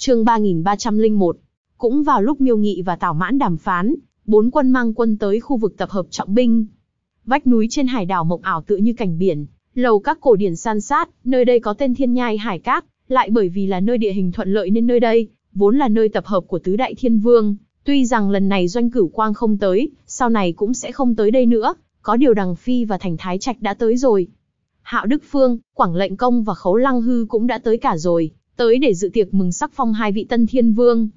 chương 3301. Cũng vào lúc Miêu Nghị và Tảo Mãn đàm phán, bốn quân mang quân tới khu vực tập hợp trọng binh. Vách núi trên hải đảo mộng ảo tựa như cảnh biển, lầu các cổ điển san sát, nơi đây có tên Thiên Nhai Hải Các, lại bởi vì là nơi địa hình thuận lợi nên nơi đây vốn là nơi tập hợp của tứ đại thiên vương, tuy rằng lần này Doanh Cửu Quang không tới, sau này cũng sẽ không tới đây nữa, có điều Đằng Phi và Thành Thái Trạch đã tới rồi. Hạo Đức Phương, Quảng Lệnh Công và Khấu Lăng Hư cũng đã tới cả rồi, tới để dự tiệc mừng sắc phong hai vị tân thiên vương.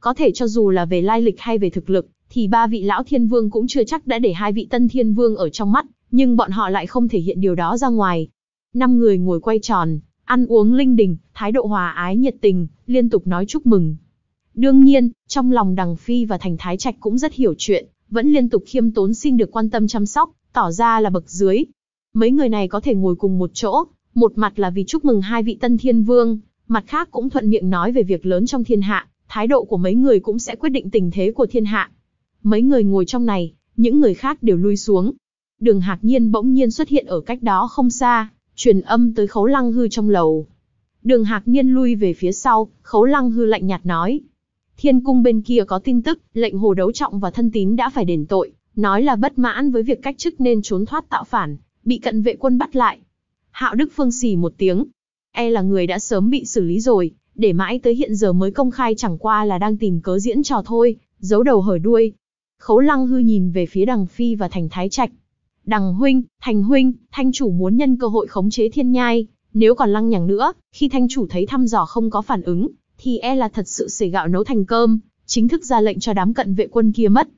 Có thể cho dù là về lai lịch hay về thực lực, thì ba vị lão thiên vương cũng chưa chắc đã để hai vị tân thiên vương ở trong mắt, nhưng bọn họ lại không thể hiện điều đó ra ngoài. Năm người ngồi quay tròn, ăn uống linh đình, thái độ hòa ái nhiệt tình, liên tục nói chúc mừng. Đương nhiên, trong lòng Đằng Phi và Thành Thái Trạch cũng rất hiểu chuyện, vẫn liên tục khiêm tốn xin được quan tâm chăm sóc, tỏ ra là bậc dưới. Mấy người này có thể ngồi cùng một chỗ, một mặt là vì chúc mừng hai vị tân thiên vương, mặt khác cũng thuận miệng nói về việc lớn trong thiên hạ, thái độ của mấy người cũng sẽ quyết định tình thế của thiên hạ. Mấy người ngồi trong này, những người khác đều lui xuống. Đường Hạc Nhiên bỗng nhiên xuất hiện ở cách đó không xa, truyền âm tới Khấu Lăng Hư trong lầu. Đường Hạc Nhiên lui về phía sau, Khấu Lăng Hư lạnh nhạt nói. Thiên cung bên kia có tin tức, lệnh hồ đấu trọng và thân tín đã phải đền tội, nói là bất mãn với việc cách chức nên trốn thoát tạo phản, bị cận vệ quân bắt lại. Hạo Đức Phương xì một tiếng, e là người đã sớm bị xử lý rồi, để mãi tới hiện giờ mới công khai chẳng qua là đang tìm cớ diễn trò thôi, giấu đầu hở đuôi. Khấu lăng hư nhìn về phía đằng phi và thành thái trạch. Đằng huynh, thành huynh, thanh chủ muốn nhân cơ hội khống chế thiên nhai, nếu còn lăng nhằng nữa, khi thanh chủ thấy thăm dò không có phản ứng, thì e là thật sự xề gạo nấu thành cơm, chính thức ra lệnh cho đám cận vệ quân kia mất.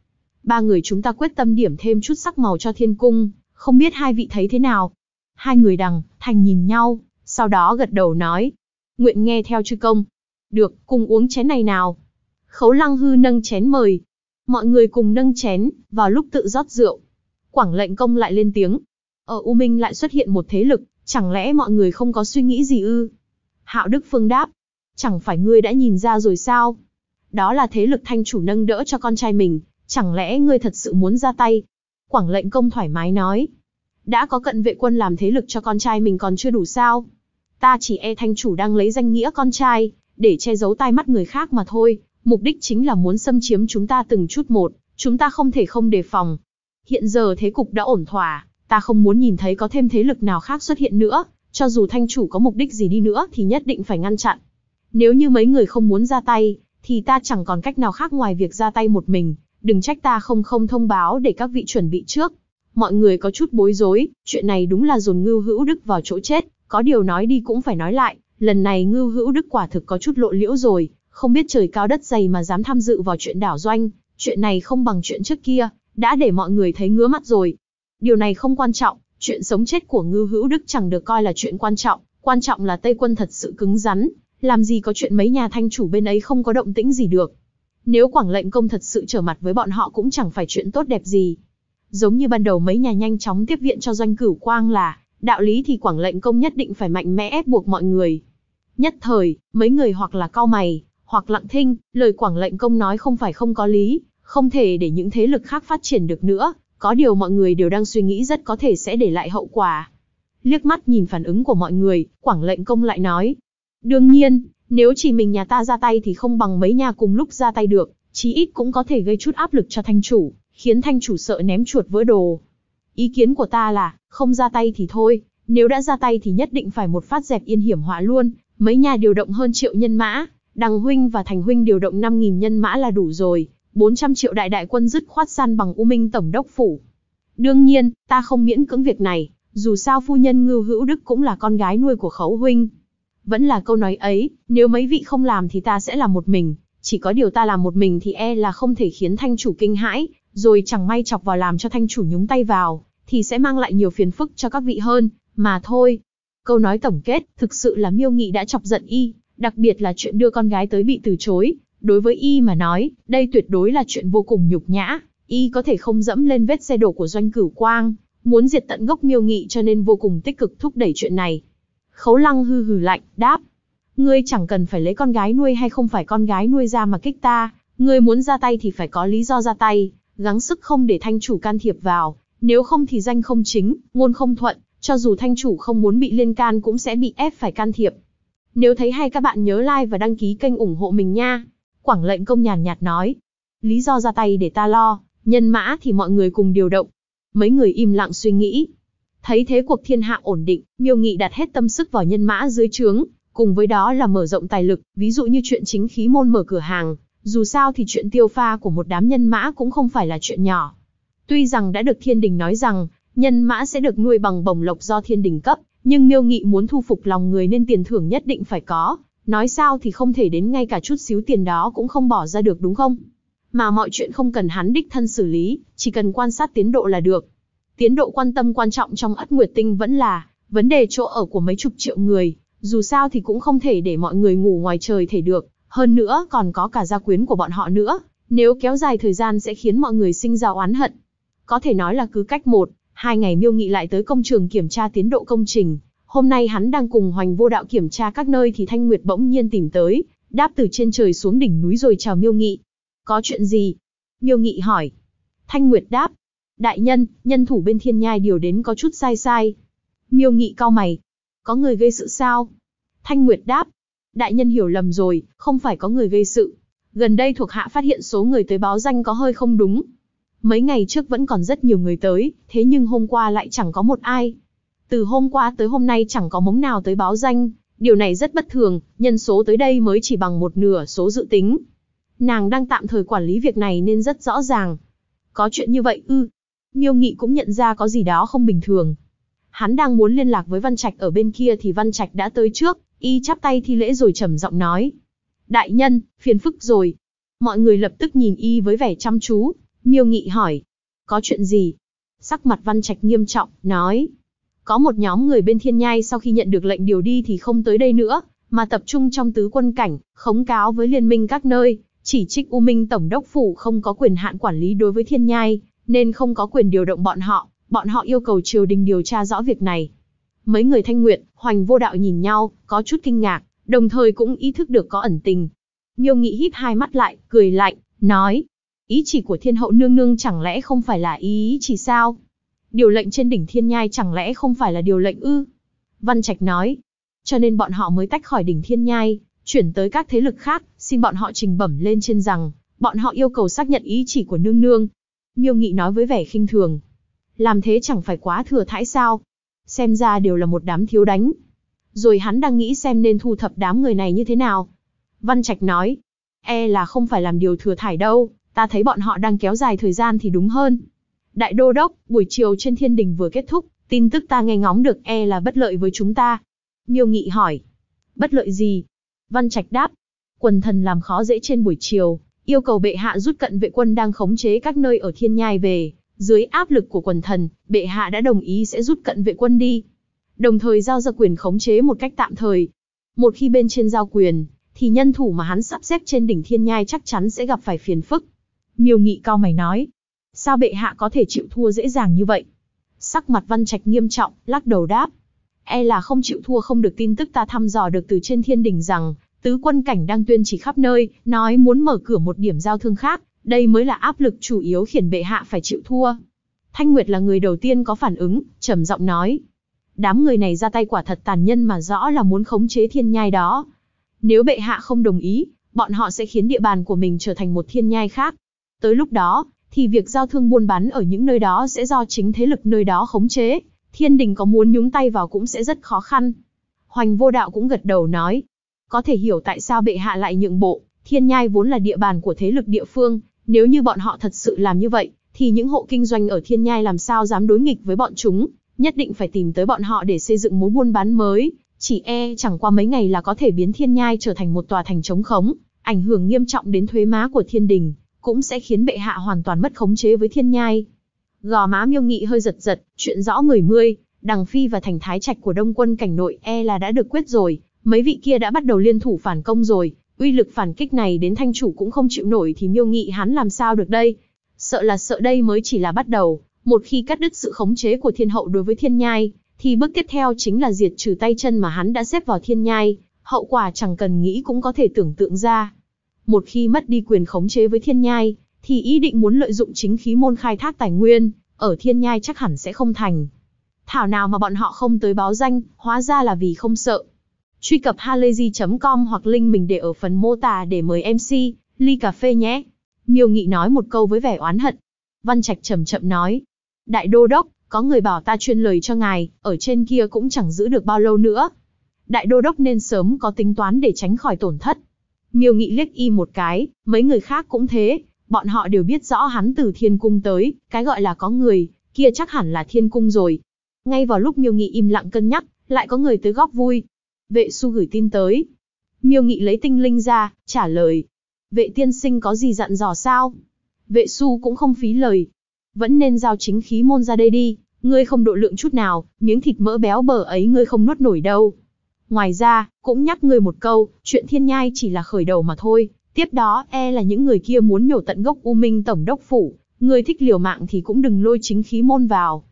Ba người chúng ta quyết tâm điểm thêm chút sắc màu cho thiên cung, không biết hai vị thấy thế nào. Hai người đằng, thành nhìn nhau, sau đó gật đầu nói. Nguyện nghe theo chư công. Được, cùng uống chén này nào. Khấu lăng hư nâng chén mời. Mọi người cùng nâng chén, vào lúc tự rót rượu. Quảng lệnh công lại lên tiếng. Ở U Minh lại xuất hiện một thế lực, chẳng lẽ mọi người không có suy nghĩ gì ư? Hạo Đức Phương đáp. Chẳng phải ngươi đã nhìn ra rồi sao? Đó là thế lực thanh chủ nâng đỡ cho con trai mình, chẳng lẽ ngươi thật sự muốn ra tay? Quảng lệnh công thoải mái nói. Đã có cận vệ quân làm thế lực cho con trai mình còn chưa đủ sao? Ta chỉ e thanh chủ đang lấy danh nghĩa con trai, để che giấu tai mắt người khác mà thôi, mục đích chính là muốn xâm chiếm chúng ta từng chút một, chúng ta không thể không đề phòng. Hiện giờ thế cục đã ổn thỏa, ta không muốn nhìn thấy có thêm thế lực nào khác xuất hiện nữa, cho dù thanh chủ có mục đích gì đi nữa thì nhất định phải ngăn chặn. Nếu như mấy người không muốn ra tay, thì ta chẳng còn cách nào khác ngoài việc ra tay một mình, đừng trách ta không không thông báo để các vị chuẩn bị trước. Mọi người có chút bối rối, chuyện này đúng là dồn ngưu hữu đức vào chỗ chết, có điều nói đi cũng phải nói lại, lần này ngưu hữu đức quả thực có chút lộ liễu rồi, không biết trời cao đất dày mà dám tham dự vào chuyện đảo doanh, chuyện này không bằng chuyện trước kia, đã để mọi người thấy ngứa mắt rồi. Điều này không quan trọng, chuyện sống chết của ngưu hữu đức chẳng được coi là chuyện quan trọng, quan trọng là Tây quân thật sự cứng rắn, làm gì có chuyện mấy nhà thanh chủ bên ấy không có động tĩnh gì được. Nếu quảng lệnh công thật sự trở mặt với bọn họ cũng chẳng phải chuyện tốt đẹp gì. Giống như ban đầu mấy nhà nhanh chóng tiếp viện cho doanh cửu quang là, đạo lý thì quảng lệnh công nhất định phải mạnh mẽ ép buộc mọi người. Nhất thời, mấy người hoặc là cao mày, hoặc lặng thinh, lời quảng lệnh công nói không phải không có lý, không thể để những thế lực khác phát triển được nữa, có điều mọi người đều đang suy nghĩ rất có thể sẽ để lại hậu quả. Liếc mắt nhìn phản ứng của mọi người, quảng lệnh công lại nói. Đương nhiên, nếu chỉ mình nhà ta ra tay thì không bằng mấy nhà cùng lúc ra tay được, chí ít cũng có thể gây chút áp lực cho thanh chủ, khiến thanh chủ sợ ném chuột vỡ đồ. Ý kiến của ta là, không ra tay thì thôi, nếu đã ra tay thì nhất định phải một phát dẹp yên hiểm họa luôn, mấy nhà điều động hơn triệu nhân mã, Đằng huynh và Thành huynh điều động 5000 nhân mã là đủ rồi, 400 triệu đại đại quân dứt khoát san bằng U Minh tổng đốc phủ. Đương nhiên, ta không miễn cưỡng việc này, dù sao phu nhân Ngưu Hữu Đức cũng là con gái nuôi của Khấu huynh. Vẫn là câu nói ấy, nếu mấy vị không làm thì ta sẽ làm một mình, chỉ có điều ta làm một mình thì e là không thể khiến thanh chủ kinh hãi, rồi chẳng may chọc vào làm cho thanh chủ nhúng tay vào thì sẽ mang lại nhiều phiền phức cho các vị hơn, mà thôi. Câu nói tổng kết, thực sự là miêu nghị đã chọc giận y, đặc biệt là chuyện đưa con gái tới bị từ chối. Đối với y mà nói, đây tuyệt đối là chuyện vô cùng nhục nhã, y có thể không dẫm lên vết xe đổ của doanh cửu quang, muốn diệt tận gốc miêu nghị cho nên vô cùng tích cực thúc đẩy chuyện này. Khấu lăng hư hừ lạnh, đáp. Ngươi chẳng cần phải lấy con gái nuôi hay không phải con gái nuôi ra mà kích ta, ngươi muốn ra tay thì phải có lý do ra tay, gắng sức không để thanh chủ can thiệp vào, nếu không thì danh không chính, ngôn không thuận, cho dù thanh chủ không muốn bị liên can cũng sẽ bị ép phải can thiệp. Nếu thấy hay các bạn nhớ like và đăng ký kênh ủng hộ mình nha. Quảng lệnh công nhàn nhạt nói. Lý do ra tay để ta lo, nhân mã thì mọi người cùng điều động. Mấy người im lặng suy nghĩ. Thấy thế cuộc thiên hạ ổn định, miêu nghị đặt hết tâm sức vào nhân mã dưới trướng, cùng với đó là mở rộng tài lực, ví dụ như chuyện chính khí môn mở cửa hàng. Dù sao thì chuyện tiêu pha của một đám nhân mã cũng không phải là chuyện nhỏ. Tuy rằng đã được thiên đình nói rằng, nhân mã sẽ được nuôi bằng bổng lộc do thiên đình cấp, nhưng miêu nghị muốn thu phục lòng người nên tiền thưởng nhất định phải có, nói sao thì không thể đến ngay cả chút xíu tiền đó cũng không bỏ ra được đúng không? Mà mọi chuyện không cần hắn đích thân xử lý, chỉ cần quan sát tiến độ là được. Tiến độ quan tâm quan trọng trong ất nguyệt tinh vẫn là vấn đề chỗ ở của mấy chục triệu người, dù sao thì cũng không thể để mọi người ngủ ngoài trời thể được, hơn nữa còn có cả gia quyến của bọn họ nữa, nếu kéo dài thời gian sẽ khiến mọi người sinh ra oán hận, có thể nói là cứ cách một, hai ngày miêu nghị lại tới công trường kiểm tra tiến độ công trình. Hôm nay hắn đang cùng hoành vô đạo kiểm tra các nơi thì Thanh Nguyệt bỗng nhiên tìm tới, đáp từ trên trời xuống đỉnh núi rồi chào miêu nghị. Có chuyện gì? Miêu nghị hỏi. Thanh Nguyệt đáp. Đại nhân, nhân thủ bên thiên nhai điều đến có chút sai sai. Miêu nghị cao mày. Có người gây sự sao? Thanh Nguyệt đáp. Đại nhân hiểu lầm rồi, không phải có người gây sự. Gần đây thuộc hạ phát hiện số người tới báo danh có hơi không đúng, Mấy ngày trước vẫn còn rất nhiều người tới, thế nhưng hôm qua lại chẳng có một ai. Từ hôm qua tới hôm nay chẳng có mống nào tới báo danh, điều này rất bất thường, nhân số tới đây mới chỉ bằng một nửa số dự tính. Nàng đang tạm thời quản lý việc này nên rất rõ ràng. Có chuyện như vậy ư? Miêu Nghị cũng nhận ra có gì đó không bình thường. Hắn đang muốn liên lạc với Văn Trạch ở bên kia thì Văn Trạch đã tới trước, y chắp tay thi lễ rồi trầm giọng nói. Đại nhân, phiền phức rồi. Mọi người lập tức nhìn y với vẻ chăm chú, Miêu Nghị hỏi, có chuyện gì? Sắc mặt Văn Trạch nghiêm trọng, nói, có một nhóm người bên thiên nhai sau khi nhận được lệnh điều đi thì không tới đây nữa, mà tập trung trong tứ quân cảnh, khống cáo với liên minh các nơi, chỉ trích U Minh Tổng đốc Phủ không có quyền hạn quản lý đối với thiên nhai, nên không có quyền điều động bọn họ, bọn họ yêu cầu triều đình điều tra rõ việc này. Mấy người thanh nguyện, hoành vô đạo nhìn nhau, có chút kinh ngạc, đồng thời cũng ý thức được có ẩn tình. Miêu Nghị híp hai mắt lại, cười lạnh, nói, Ý chỉ của thiên hậu nương nương chẳng lẽ không phải là ý chỉ sao? Điều lệnh trên đỉnh thiên nhai chẳng lẽ không phải là điều lệnh ư? Văn Trạch nói. Cho nên bọn họ mới tách khỏi đỉnh thiên nhai, chuyển tới các thế lực khác, xin bọn họ trình bẩm lên trên rằng, bọn họ yêu cầu xác nhận ý chỉ của nương nương. Miêu Nghị nói với vẻ khinh thường. Làm thế chẳng phải quá thừa thãi sao? Xem ra đều là một đám thiếu đánh. Rồi hắn đang nghĩ xem nên thu thập đám người này như thế nào. Văn Trạch nói, e là không phải làm điều thừa thải đâu ta thấy bọn họ đang kéo dài thời gian thì đúng hơn. Đại đô đốc, buổi chiều trên thiên đình vừa kết thúc, tin tức ta nghe ngóng được e là bất lợi với chúng ta. Miêu Nghị hỏi, bất lợi gì? Văn Trạch đáp, quần thần làm khó dễ trên buổi chiều, yêu cầu bệ hạ rút cận vệ quân đang khống chế các nơi ở thiên nhai về. Dưới áp lực của quần thần, bệ hạ đã đồng ý sẽ rút cận vệ quân đi. Đồng thời giao ra quyền khống chế một cách tạm thời. Một khi bên trên giao quyền, thì nhân thủ mà hắn sắp xếp trên đỉnh thiên nhai chắc chắn sẽ gặp phải phiền phức. Miêu Nghị cao mày nói. Sao bệ hạ có thể chịu thua dễ dàng như vậy? Sắc mặt văn trạch nghiêm trọng, lắc đầu đáp. E là không chịu thua không được tin tức ta thăm dò được từ trên thiên đình rằng, tứ quân cảnh đang tuyên chỉ khắp nơi, nói muốn mở cửa một điểm giao thương khác, đây mới là áp lực chủ yếu khiến bệ hạ phải chịu thua. Thanh Nguyệt là người đầu tiên có phản ứng, trầm giọng nói. Đám người này ra tay quả thật tàn nhân mà rõ là muốn khống chế thiên nhai đó. Nếu bệ hạ không đồng ý, bọn họ sẽ khiến địa bàn của mình trở thành một thiên nhai khác, Tới lúc đó, thì việc giao thương buôn bán ở những nơi đó sẽ do chính thế lực nơi đó khống chế, thiên đình có muốn nhúng tay vào cũng sẽ rất khó khăn. Hoành vô đạo cũng gật đầu nói, có thể hiểu tại sao bệ hạ lại nhượng bộ, thiên nhai vốn là địa bàn của thế lực địa phương, nếu như bọn họ thật sự làm như vậy, thì những hộ kinh doanh ở thiên nhai làm sao dám đối nghịch với bọn chúng, nhất định phải tìm tới bọn họ để xây dựng mối buôn bán mới, chỉ e chẳng qua mấy ngày là có thể biến thiên nhai trở thành một tòa thành trống khống, ảnh hưởng nghiêm trọng đến thuế má của thiên đình, cũng sẽ khiến bệ hạ hoàn toàn mất khống chế với thiên nhai. Gò má miêu nghị hơi giật giật, chuyện rõ người mươi, đằng phi và thành thái trạch của đông quân cảnh nội e là đã được quyết rồi, mấy vị kia đã bắt đầu liên thủ phản công rồi, uy lực phản kích này đến thanh chủ cũng không chịu nổi thì miêu nghị hắn làm sao được đây. Sợ là sợ đây mới chỉ là bắt đầu, một khi cắt đứt sự khống chế của thiên hậu đối với thiên nhai, thì bước tiếp theo chính là diệt trừ tay chân mà hắn đã xếp vào thiên nhai, hậu quả chẳng cần nghĩ cũng có thể tưởng tượng ra. Một khi mất đi quyền khống chế với thiên nhai, thì ý định muốn lợi dụng chính khí môn khai thác tài nguyên, ở thiên nhai chắc hẳn sẽ không thành. Thảo nào mà bọn họ không tới báo danh, hóa ra là vì không sợ. Truy cập halayzi.com hoặc link mình để ở phần mô tả để mời MC, ly cà phê nhé. Miêu Nghị nói một câu với vẻ oán hận. Văn Trạch chậm chậm nói. Đại đô đốc, có người bảo ta chuyên lời cho ngài, ở trên kia cũng chẳng giữ được bao lâu nữa. Đại đô đốc nên sớm có tính toán để tránh khỏi tổn thất. Miêu Nghị liếc y một cái, mấy người khác cũng thế, bọn họ đều biết rõ hắn từ thiên cung tới, cái gọi là có người, kia chắc hẳn là thiên cung rồi. Ngay vào lúc Miêu Nghị im lặng cân nhắc, lại có người tới góc vui. Vệ su gửi tin tới. Miêu Nghị lấy tinh linh ra, trả lời. Vệ tiên sinh có gì dặn dò sao? Vệ su cũng không phí lời. Vẫn nên giao chính khí môn ra đây đi, ngươi không độ lượng chút nào, miếng thịt mỡ béo bở ấy ngươi không nuốt nổi đâu. Ngoài ra, cũng nhắc người một câu, chuyện thiên nhai chỉ là khởi đầu mà thôi, tiếp đó e là những người kia muốn nhổ tận gốc U Minh Tổng đốc phủ, người thích liều mạng thì cũng đừng lôi chính khí môn vào.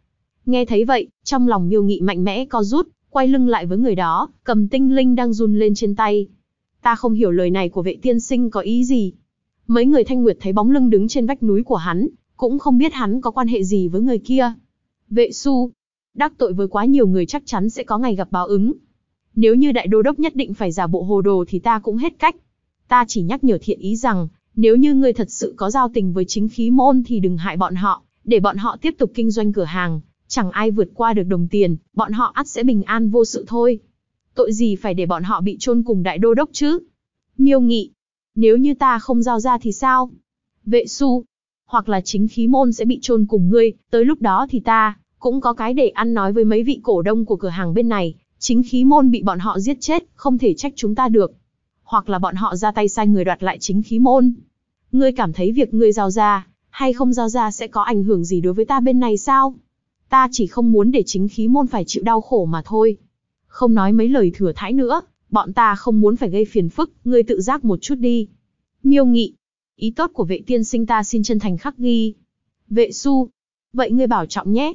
Nghe thấy vậy, trong lòng Miêu Nghị mạnh mẽ co rút, quay lưng lại với người đó, cầm tinh linh đang run lên trên tay. Ta không hiểu lời này của vệ tiên sinh có ý gì. Mấy người Thanh Nguyệt thấy bóng lưng đứng trên vách núi của hắn, cũng không biết hắn có quan hệ gì với người kia. Vệ su, đắc tội với quá nhiều người chắc chắn sẽ có ngày gặp báo ứng. Nếu như đại đô đốc nhất định phải giả bộ hồ đồ thì ta cũng hết cách. Ta chỉ nhắc nhở thiện ý rằng, nếu như ngươi thật sự có giao tình với chính khí môn thì đừng hại bọn họ, để bọn họ tiếp tục kinh doanh cửa hàng, chẳng ai vượt qua được đồng tiền, bọn họ ắt sẽ bình an vô sự thôi. Tội gì phải để bọn họ bị chôn cùng đại đô đốc chứ? Miêu nghị, nếu như ta không giao ra thì sao? Vệ su, hoặc là chính khí môn sẽ bị chôn cùng ngươi, tới lúc đó thì ta cũng có cái để ăn nói với mấy vị cổ đông của cửa hàng bên này, Chính khí môn bị bọn họ giết chết, không thể trách chúng ta được. Hoặc là bọn họ ra tay sai người đoạt lại chính khí môn. Ngươi cảm thấy việc ngươi giao ra, hay không giao ra sẽ có ảnh hưởng gì đối với ta bên này sao? Ta chỉ không muốn để chính khí môn phải chịu đau khổ mà thôi. Không nói mấy lời thừa thãi nữa, bọn ta không muốn phải gây phiền phức, ngươi tự giác một chút đi. Miêu nghị, ý tốt của vệ tiên sinh ta xin chân thành khắc ghi. Vệ su, vậy ngươi bảo trọng nhé.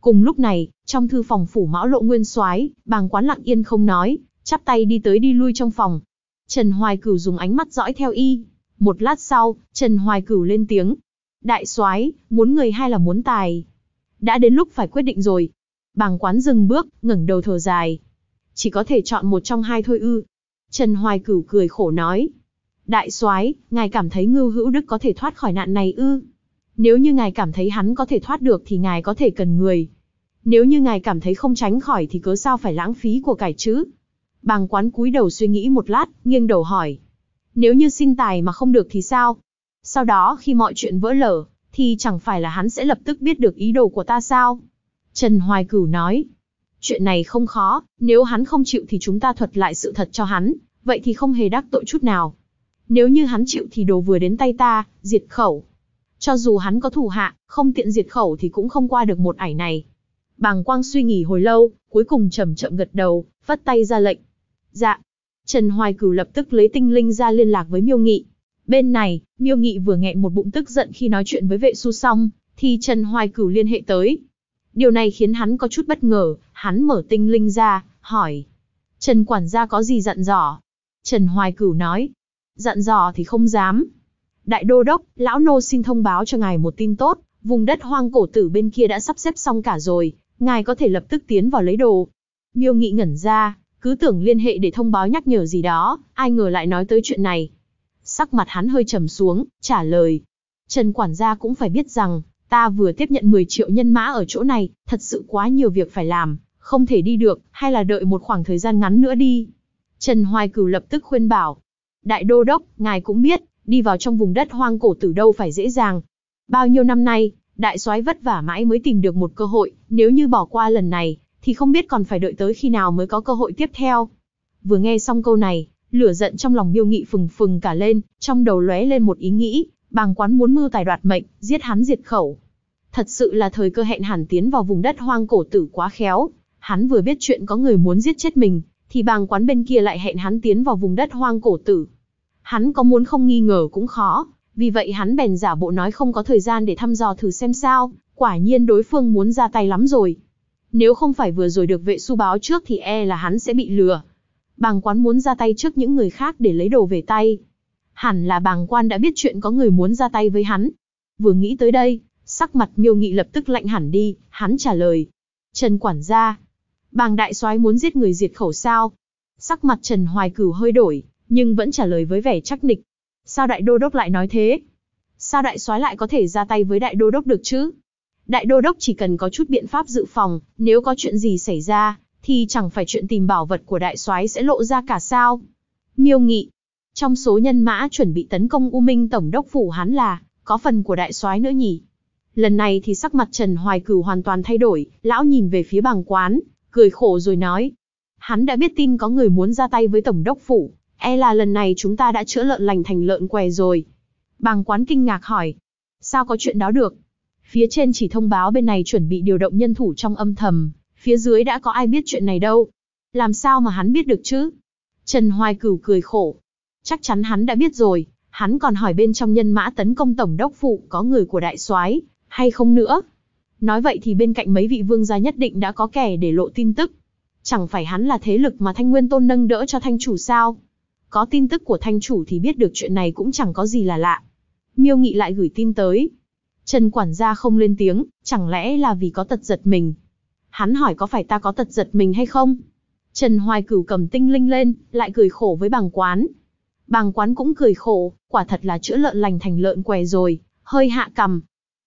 Cùng lúc này, trong thư phòng phủ Mão Lộ Nguyên Soái, Bàng Quán lặng yên không nói, chắp tay đi tới đi lui trong phòng. Trần Hoài Cửu dùng ánh mắt dõi theo y. Một lát sau, Trần Hoài Cửu lên tiếng, "Đại soái, muốn người hay là muốn tài? Đã đến lúc phải quyết định rồi." Bàng Quán dừng bước, ngẩng đầu thở dài. "Chỉ có thể chọn một trong hai thôi ư?" Trần Hoài Cửu cười khổ nói, đại soái, ngài cảm thấy Ngưu Hữu Đức có thể thoát khỏi nạn này ư? Nếu như ngài cảm thấy hắn có thể thoát được thì ngài có thể cần người. Nếu như ngài cảm thấy không tránh khỏi thì cớ sao phải lãng phí của cải chứ? Bàng quán cúi đầu suy nghĩ một lát, nghiêng đầu hỏi. Nếu như xin tài mà không được thì sao? Sau đó khi mọi chuyện vỡ lở, thì chẳng phải là hắn sẽ lập tức biết được ý đồ của ta sao? Trần Hoài Cửu nói. Chuyện này không khó, nếu hắn không chịu thì chúng ta thuật lại sự thật cho hắn, vậy thì không hề đắc tội chút nào. Nếu như hắn chịu thì đồ vừa đến tay ta, diệt khẩu. Cho dù hắn có thủ hạ, không tiện diệt khẩu thì cũng không qua được một ải này. Bàng Quang suy nghĩ hồi lâu, cuối cùng chậm chậm gật đầu, vắt tay ra lệnh. Dạ. Trần Hoài Cửu lập tức lấy tinh linh ra liên lạc với Miêu Nghị. Bên này, Miêu Nghị vừa nghẹn một bụng tức giận khi nói chuyện với vệ su xong, thì Trần Hoài Cửu liên hệ tới. Điều này khiến hắn có chút bất ngờ, hắn mở tinh linh ra, hỏi. Trần quản gia có gì dặn dò? Trần Hoài Cửu nói. Dặn dò thì không dám. Đại đô đốc, lão nô xin thông báo cho ngài một tin tốt, vùng đất hoang cổ tử bên kia đã sắp xếp xong cả rồi, ngài có thể lập tức tiến vào lấy đồ. Miêu Nghị ngẩn ra, cứ tưởng liên hệ để thông báo nhắc nhở gì đó, ai ngờ lại nói tới chuyện này. Sắc mặt hắn hơi trầm xuống, trả lời. Trần quản gia cũng phải biết rằng, ta vừa tiếp nhận 10 triệu nhân mã ở chỗ này, thật sự quá nhiều việc phải làm, không thể đi được, hay là đợi một khoảng thời gian ngắn nữa đi. Trần Hoài Cửu lập tức khuyên bảo. Đại đô đốc, ngài cũng biết, đi vào trong vùng đất hoang cổ từ đâu phải dễ dàng. Bao nhiêu năm nay, đại soái vất vả mãi mới tìm được một cơ hội, nếu như bỏ qua lần này, thì không biết còn phải đợi tới khi nào mới có cơ hội tiếp theo. Vừa nghe xong câu này, lửa giận trong lòng Miêu Nghị phừng phừng cả lên, trong đầu lóe lên một ý nghĩ, bàng quán muốn mưu tài đoạt mệnh, giết hắn diệt khẩu. Thật sự là thời cơ hẹn hẳn tiến vào vùng đất hoang cổ tử quá khéo, hắn vừa biết chuyện có người muốn giết chết mình, thì bàng quán bên kia lại hẹn hắn tiến vào vùng đất hoang cổ tử. Hắn có muốn không nghi ngờ cũng khó, vì vậy hắn bèn giả bộ nói không có thời gian để thăm dò thử xem sao, quả nhiên đối phương muốn ra tay lắm rồi. Nếu không phải vừa rồi được vệ su báo trước thì e là hắn sẽ bị lừa. Bàng quán muốn ra tay trước những người khác để lấy đồ về tay. Hẳn là bàng quan đã biết chuyện có người muốn ra tay với hắn. Vừa nghĩ tới đây, sắc mặt miêu nghị lập tức lạnh hẳn đi, hắn trả lời. Trần quản gia, bàng đại soái muốn giết người diệt khẩu sao? Sắc mặt Trần Hoài Cửu hơi đổi, nhưng vẫn trả lời với vẻ chắc nịch. Sao đại đô đốc lại nói thế? Sao đại soái lại có thể ra tay với đại đô đốc được chứ? Đại đô đốc chỉ cần có chút biện pháp dự phòng, nếu có chuyện gì xảy ra, thì chẳng phải chuyện tìm bảo vật của đại soái sẽ lộ ra cả sao. Miêu nghị, trong số nhân mã chuẩn bị tấn công U Minh Tổng đốc Phủ hắn là, có phần của đại soái nữa nhỉ? Lần này thì sắc mặt Trần Hoài Cửu hoàn toàn thay đổi, lão nhìn về phía bàng quán, cười khổ rồi nói. Hắn đã biết tin có người muốn ra tay với Tổng đốc Phủ, E là lần này chúng ta đã chữa lợn lành thành lợn què rồi. Bàng quán kinh ngạc hỏi. Sao có chuyện đó được? Phía trên chỉ thông báo bên này chuẩn bị điều động nhân thủ trong âm thầm, phía dưới đã có ai biết chuyện này đâu. Làm sao mà hắn biết được chứ? Trần Hoài Cửu cười khổ. Chắc chắn hắn đã biết rồi, hắn còn hỏi bên trong nhân mã tấn công tổng đốc phụ có người của đại soái hay không nữa. Nói vậy thì bên cạnh mấy vị vương gia nhất định đã có kẻ để lộ tin tức. Chẳng phải hắn là thế lực mà Thanh Nguyên Tôn nâng đỡ cho Thanh chủ sao? có tin tức của thanh chủ thì biết được chuyện này cũng chẳng có gì là lạ. Miêu Nghị lại gửi tin tới. Trần quản gia không lên tiếng, chẳng lẽ là vì có tật giật mình. Hắn hỏi có phải ta có tật giật mình hay không? Trần Hoài Cửu cầm tinh linh lên, lại cười khổ với bàng quán. Bàng quán cũng cười khổ, quả thật là chữa lợn lành thành lợn què rồi, hơi hạ cầm.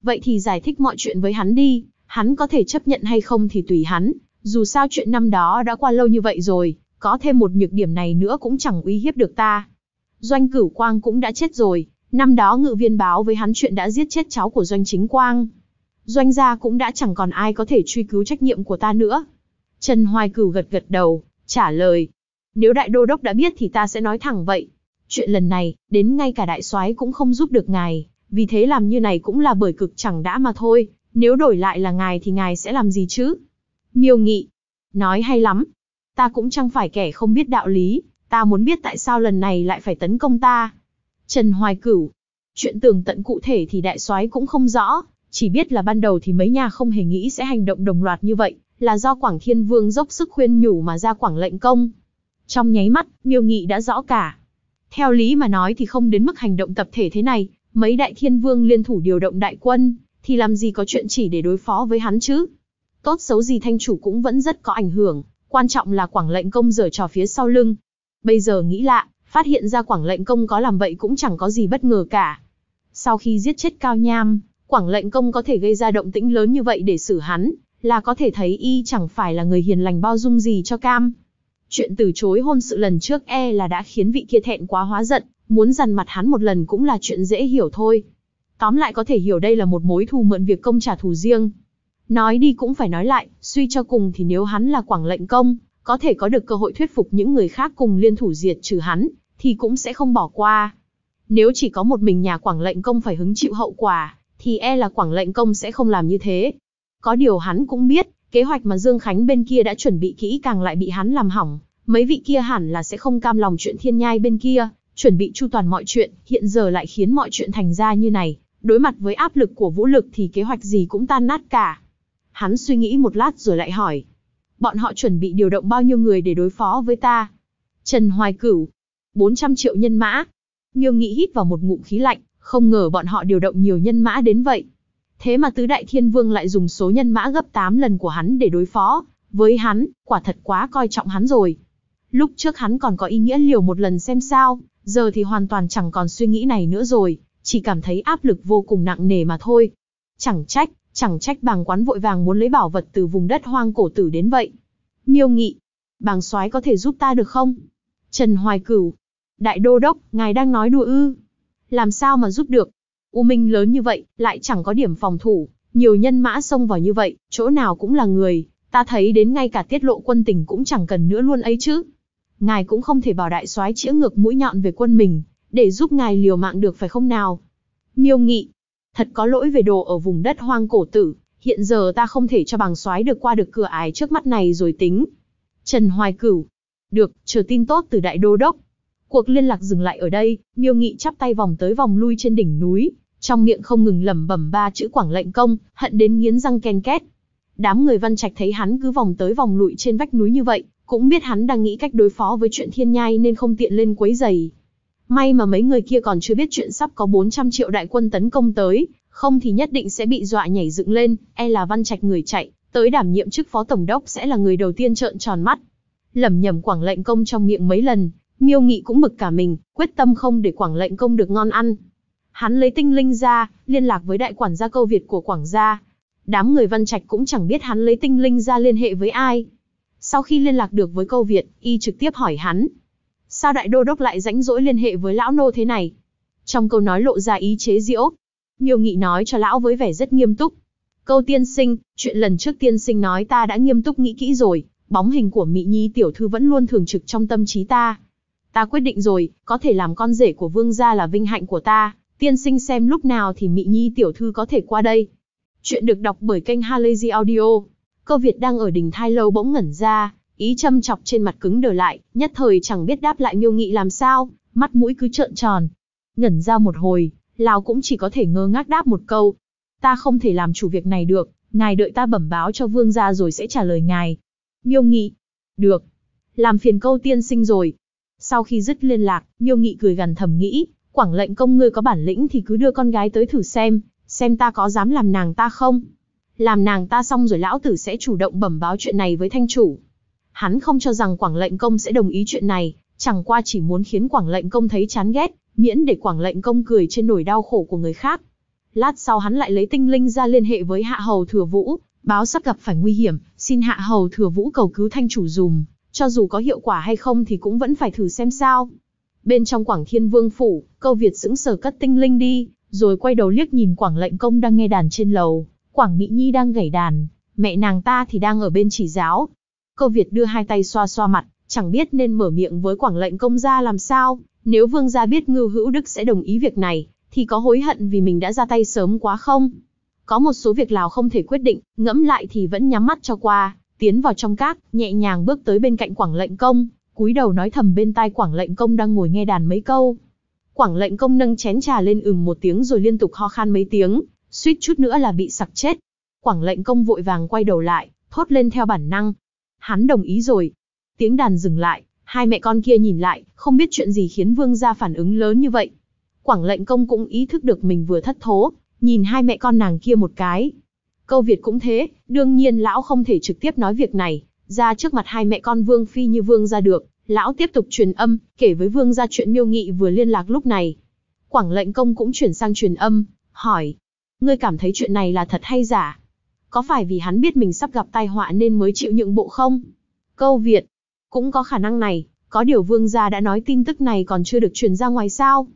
Vậy thì giải thích mọi chuyện với hắn đi, hắn có thể chấp nhận hay không thì tùy hắn, dù sao chuyện năm đó đã qua lâu như vậy rồi, có thêm một nhược điểm này nữa cũng chẳng uy hiếp được ta. Doanh cửu quang cũng đã chết rồi, năm đó ngự viên báo với hắn chuyện đã giết chết cháu của doanh chính quang. Doanh gia cũng đã chẳng còn ai có thể truy cứu trách nhiệm của ta nữa. Trần Hoài Cửu gật gật đầu, trả lời. Nếu đại đô đốc đã biết thì ta sẽ nói thẳng vậy. Chuyện lần này, đến ngay cả đại soái cũng không giúp được ngài, vì thế làm như này cũng là bởi cực chẳng đã mà thôi, nếu đổi lại là ngài thì ngài sẽ làm gì chứ? Miêu nghị, nói hay lắm, Ta cũng chẳng phải kẻ không biết đạo lý, ta muốn biết tại sao lần này lại phải tấn công ta. Trần Hoài Cửu, chuyện tường tận cụ thể thì đại soái cũng không rõ, chỉ biết là ban đầu thì mấy nhà không hề nghĩ sẽ hành động đồng loạt như vậy, là do Quảng Thiên Vương dốc sức khuyên nhủ mà ra Quảng lệnh công. Trong nháy mắt, Miêu Nghị đã rõ cả. Theo lý mà nói thì không đến mức hành động tập thể thế này, mấy đại thiên vương liên thủ điều động đại quân, thì làm gì có chuyện chỉ để đối phó với hắn chứ? Tốt xấu gì thanh chủ cũng vẫn rất có ảnh hưởng, quan trọng là quảng lệnh công dở trò phía sau lưng. Bây giờ nghĩ lạ, phát hiện ra quảng lệnh công có làm vậy cũng chẳng có gì bất ngờ cả. Sau khi giết chết Cao Nham, quảng lệnh công có thể gây ra động tĩnh lớn như vậy để xử hắn, là có thể thấy y chẳng phải là người hiền lành bao dung gì cho cam. Chuyện từ chối hôn sự lần trước e là đã khiến vị kia thẹn quá hóa giận, muốn dằn mặt hắn một lần cũng là chuyện dễ hiểu thôi. Tóm lại có thể hiểu đây là một mối thù mượn việc công trả thù riêng. Nói đi cũng phải nói lại, suy cho cùng thì nếu hắn là quảng lệnh công, có thể có được cơ hội thuyết phục những người khác cùng liên thủ diệt trừ hắn, thì cũng sẽ không bỏ qua. Nếu chỉ có một mình nhà quảng lệnh công phải hứng chịu hậu quả, thì e là quảng lệnh công sẽ không làm như thế. Có điều hắn cũng biết, kế hoạch mà Dương Khánh bên kia đã chuẩn bị kỹ càng lại bị hắn làm hỏng, mấy vị kia hẳn là sẽ không cam lòng chuyện thiên nhai bên kia, chuẩn bị chu toàn mọi chuyện, hiện giờ lại khiến mọi chuyện thành ra như này, đối mặt với áp lực của vũ lực thì kế hoạch gì cũng tan nát cả. Hắn suy nghĩ một lát rồi lại hỏi. Bọn họ chuẩn bị điều động bao nhiêu người để đối phó với ta? Trần Hoài Cửu. 400 triệu nhân mã. Miêu Nghị hít vào một ngụm khí lạnh, không ngờ bọn họ điều động nhiều nhân mã đến vậy. Thế mà Tứ Đại Thiên Vương lại dùng số nhân mã gấp 8 lần của hắn để đối phó. Với hắn, quả thật quá coi trọng hắn rồi. Lúc trước hắn còn có ý nghĩa liều một lần xem sao, giờ thì hoàn toàn chẳng còn suy nghĩ này nữa rồi, chỉ cảm thấy áp lực vô cùng nặng nề mà thôi. Chẳng trách, Chẳng trách bàng quán vội vàng muốn lấy bảo vật từ vùng đất hoang cổ tử đến vậy. Miêu nghị, bàng soái có thể giúp ta được không? Trần Hoài Cửu, đại đô đốc, ngài đang nói đùa ư. Làm sao mà giúp được? U Minh lớn như vậy, lại chẳng có điểm phòng thủ, nhiều nhân mã xông vào như vậy, chỗ nào cũng là người, ta thấy đến ngay cả tiết lộ quân tình cũng chẳng cần nữa luôn ấy chứ. Ngài cũng không thể bảo đại soái chĩa ngược mũi nhọn về quân mình, để giúp ngài liều mạng được phải không nào? Miêu Nghị, Thật có lỗi về đồ ở vùng đất hoang cổ tử, hiện giờ ta không thể cho bằng soái được qua được cửa ải trước mắt này rồi tính. Trần Hoài Cửu. Được, chờ tin tốt từ đại đô đốc. Cuộc liên lạc dừng lại ở đây, miêu nghị chắp tay vòng tới vòng lui trên đỉnh núi, trong miệng không ngừng lẩm bẩm ba chữ quảng lệnh công, hận đến nghiến răng ken két. Đám người văn trạch thấy hắn cứ vòng tới vòng lụi trên vách núi như vậy, cũng biết hắn đang nghĩ cách đối phó với chuyện thiên nhai nên không tiện lên quấy giày. May mà mấy người kia còn chưa biết chuyện sắp có 400 triệu đại quân tấn công tới, không thì nhất định sẽ bị dọa nhảy dựng lên, e là văn trạch người chạy, tới đảm nhiệm chức phó tổng đốc sẽ là người đầu tiên trợn tròn mắt. Lẩm nhẩm quảng lệnh công trong miệng mấy lần, miêu nghị cũng bực cả mình, quyết tâm không để quảng lệnh công được ngon ăn. Hắn lấy tinh linh ra, liên lạc với đại quản gia câu Việt của quảng gia. Đám người văn trạch cũng chẳng biết hắn lấy tinh linh ra liên hệ với ai. Sau khi liên lạc được với câu Việt, y trực tiếp hỏi hắn, sao đại đô đốc lại rãnh rỗi liên hệ với lão nô thế này? Trong câu nói lộ ra ý chế diễu. Miêu nghị nói cho lão với vẻ rất nghiêm túc. Câu tiên sinh, chuyện lần trước tiên sinh nói ta đã nghiêm túc nghĩ kỹ rồi, bóng hình của Mỹ Nhi tiểu thư vẫn luôn thường trực trong tâm trí ta. Ta quyết định rồi, có thể làm con rể của vương gia là vinh hạnh của ta, tiên sinh xem lúc nào thì Mỹ Nhi tiểu thư có thể qua đây. Chuyện được đọc bởi kênh Halazy Audio. Cơ Việt đang ở đỉnh thai lâu bỗng ngẩn ra, Ý châm chọc trên mặt cứng đờ lại, nhất thời chẳng biết đáp lại miêu nghị làm sao, mắt mũi cứ trợn tròn. Ngẩn ra một hồi, Lão cũng chỉ có thể ngơ ngác đáp một câu. Ta không thể làm chủ việc này được, ngài đợi ta bẩm báo cho vương gia rồi sẽ trả lời ngài. Miêu nghị. Được. Làm phiền câu tiên sinh rồi. Sau khi dứt liên lạc, miêu nghị cười gần thầm nghĩ, quảng lệnh công ngươi có bản lĩnh thì cứ đưa con gái tới thử xem, xem ta có dám làm nàng ta không. Làm nàng ta xong rồi lão tử sẽ chủ động bẩm báo chuyện này với thanh chủ, Hắn không cho rằng Quảng Lệnh Công sẽ đồng ý chuyện này, chẳng qua chỉ muốn khiến Quảng Lệnh Công thấy chán ghét, miễn để Quảng Lệnh Công cười trên nỗi đau khổ của người khác. Lát sau hắn lại lấy tinh linh ra liên hệ với Hạ Hầu Thừa Vũ, báo sắp gặp phải nguy hiểm, xin Hạ Hầu Thừa Vũ cầu cứu thanh chủ dùm, cho dù có hiệu quả hay không thì cũng vẫn phải thử xem sao. Bên trong Quảng Thiên Vương Phủ, câu Việt sững sờ cất tinh linh đi, rồi quay đầu liếc nhìn Quảng Lệnh Công đang nghe đàn trên lầu, Quảng Mỹ Nhi đang gảy đàn, mẹ nàng ta thì đang ở bên chỉ giáo, Cơ Việt đưa hai tay xoa xoa mặt, chẳng biết nên mở miệng với quảng lệnh công gia làm sao, nếu vương gia biết Ngưu Hữu Đức sẽ đồng ý việc này, thì có hối hận vì mình đã ra tay sớm quá không? Có một số việc Lào không thể quyết định, ngẫm lại thì vẫn nhắm mắt cho qua, tiến vào trong các, nhẹ nhàng bước tới bên cạnh quảng lệnh công, cúi đầu nói thầm bên tai quảng lệnh công đang ngồi nghe đàn mấy câu. Quảng lệnh công nâng chén trà lên ừm một tiếng rồi liên tục ho khan mấy tiếng, suýt chút nữa là bị sặc chết. Quảng lệnh công vội vàng quay đầu lại, thốt lên theo bản năng, hắn đồng ý rồi. Tiếng đàn dừng lại, hai mẹ con kia nhìn lại, không biết chuyện gì khiến vương gia phản ứng lớn như vậy. Quảng lệnh công cũng ý thức được mình vừa thất thố, nhìn hai mẹ con nàng kia một cái. Câu Việt cũng thế, đương nhiên lão không thể trực tiếp nói việc này, ra trước mặt hai mẹ con vương phi như vương gia được. Lão tiếp tục truyền âm, kể với vương gia chuyện miêu nghị vừa liên lạc lúc này. Quảng lệnh công cũng chuyển sang truyền âm, hỏi. Ngươi cảm thấy chuyện này là thật hay giả? có phải vì hắn biết mình sắp gặp tai họa nên mới chịu nhượng bộ không? Câu Việt, cũng có khả năng này, có điều vương gia đã nói tin tức này còn chưa được truyền ra ngoài sao?